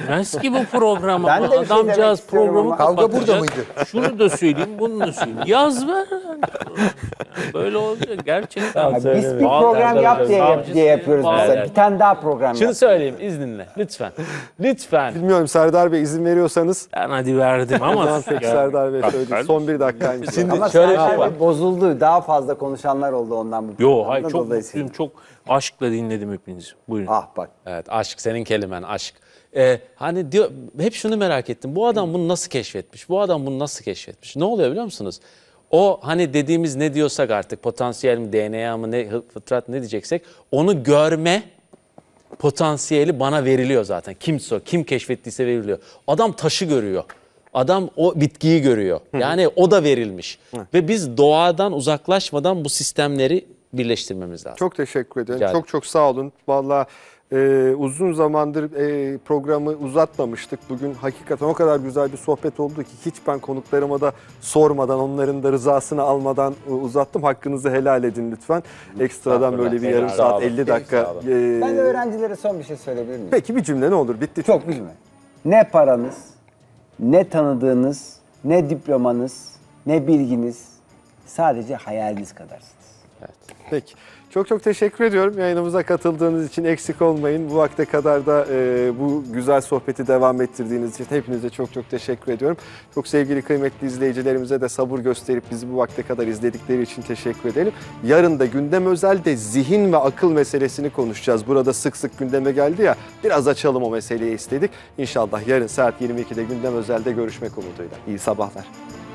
Prens bu şey programı ben adamcağız şey programı Kavga kapatacak. burada mıydı? Şunu da söyleyeyim, bunu da söyleyeyim. Yaz ver. böyle olacak gerçekten. Ya, biz bir program yap diye, yap diye yapıyoruz mesela. Bir tane daha program Şunu söyleyeyim izninle lütfen. Lütfen. Bilmiyorum Serdar Bey izin veriyorsanız. Ben hadi verdim ama. Serdar Bey söyledi. Son bir dakika Şimdi ama şöyle Serdar şey var. bozuldu. Daha fazla konuşanlar oldu ondan bu. Yok hayır çok mutluyum. Çok Aşkla dinledim hepinizi. Buyurun. Ah bak. Evet aşk senin kelimen aşk. Ee, hani diyor hep şunu merak ettim. Bu adam bunu nasıl keşfetmiş? Bu adam bunu nasıl keşfetmiş? Ne oluyor biliyor musunuz? O hani dediğimiz ne diyorsak artık potansiyel mi DNA mı ne fıtrat ne diyeceksek onu görme potansiyeli bana veriliyor zaten. Kimse o kim keşfettiyse veriliyor. Adam taşı görüyor. Adam o bitkiyi görüyor. Yani o da verilmiş. Ve biz doğadan uzaklaşmadan bu sistemleri birleştirmemiz lazım. Çok teşekkür ederim. Rica Çok çok sağ olun. Vallahi e, uzun zamandır e, programı uzatmamıştık. Bugün hakikaten o kadar güzel bir sohbet oldu ki hiç ben konuklarıma da sormadan, onların da rızasını almadan e, uzattım. Hakkınızı helal edin lütfen. Ekstradan böyle bir yarım saat, 50 dakika. E, Ben de öğrencilere son bir şey söyleyebilir miyim? peki bir cümle ne olur? Bitti. Çok üzme. Ne paranız, ne tanıdığınız, ne diplomanız, ne bilginiz sadece hayaliniz kadarsınız. Peki. Çok çok teşekkür ediyorum yayınımıza katıldığınız için eksik olmayın. Bu vakte kadar da e, bu güzel sohbeti devam ettirdiğiniz için hepinize çok çok teşekkür ediyorum. Çok sevgili kıymetli izleyicilerimize de sabır gösterip bizi bu vakte kadar izledikleri için teşekkür edelim. Yarın da gündem özelde zihin ve akıl meselesini konuşacağız. Burada sık sık gündeme geldi ya biraz açalım o meseleyi istedik. İnşallah yarın saat 22'de gündem özelde görüşmek umuduyla. İyi sabahlar.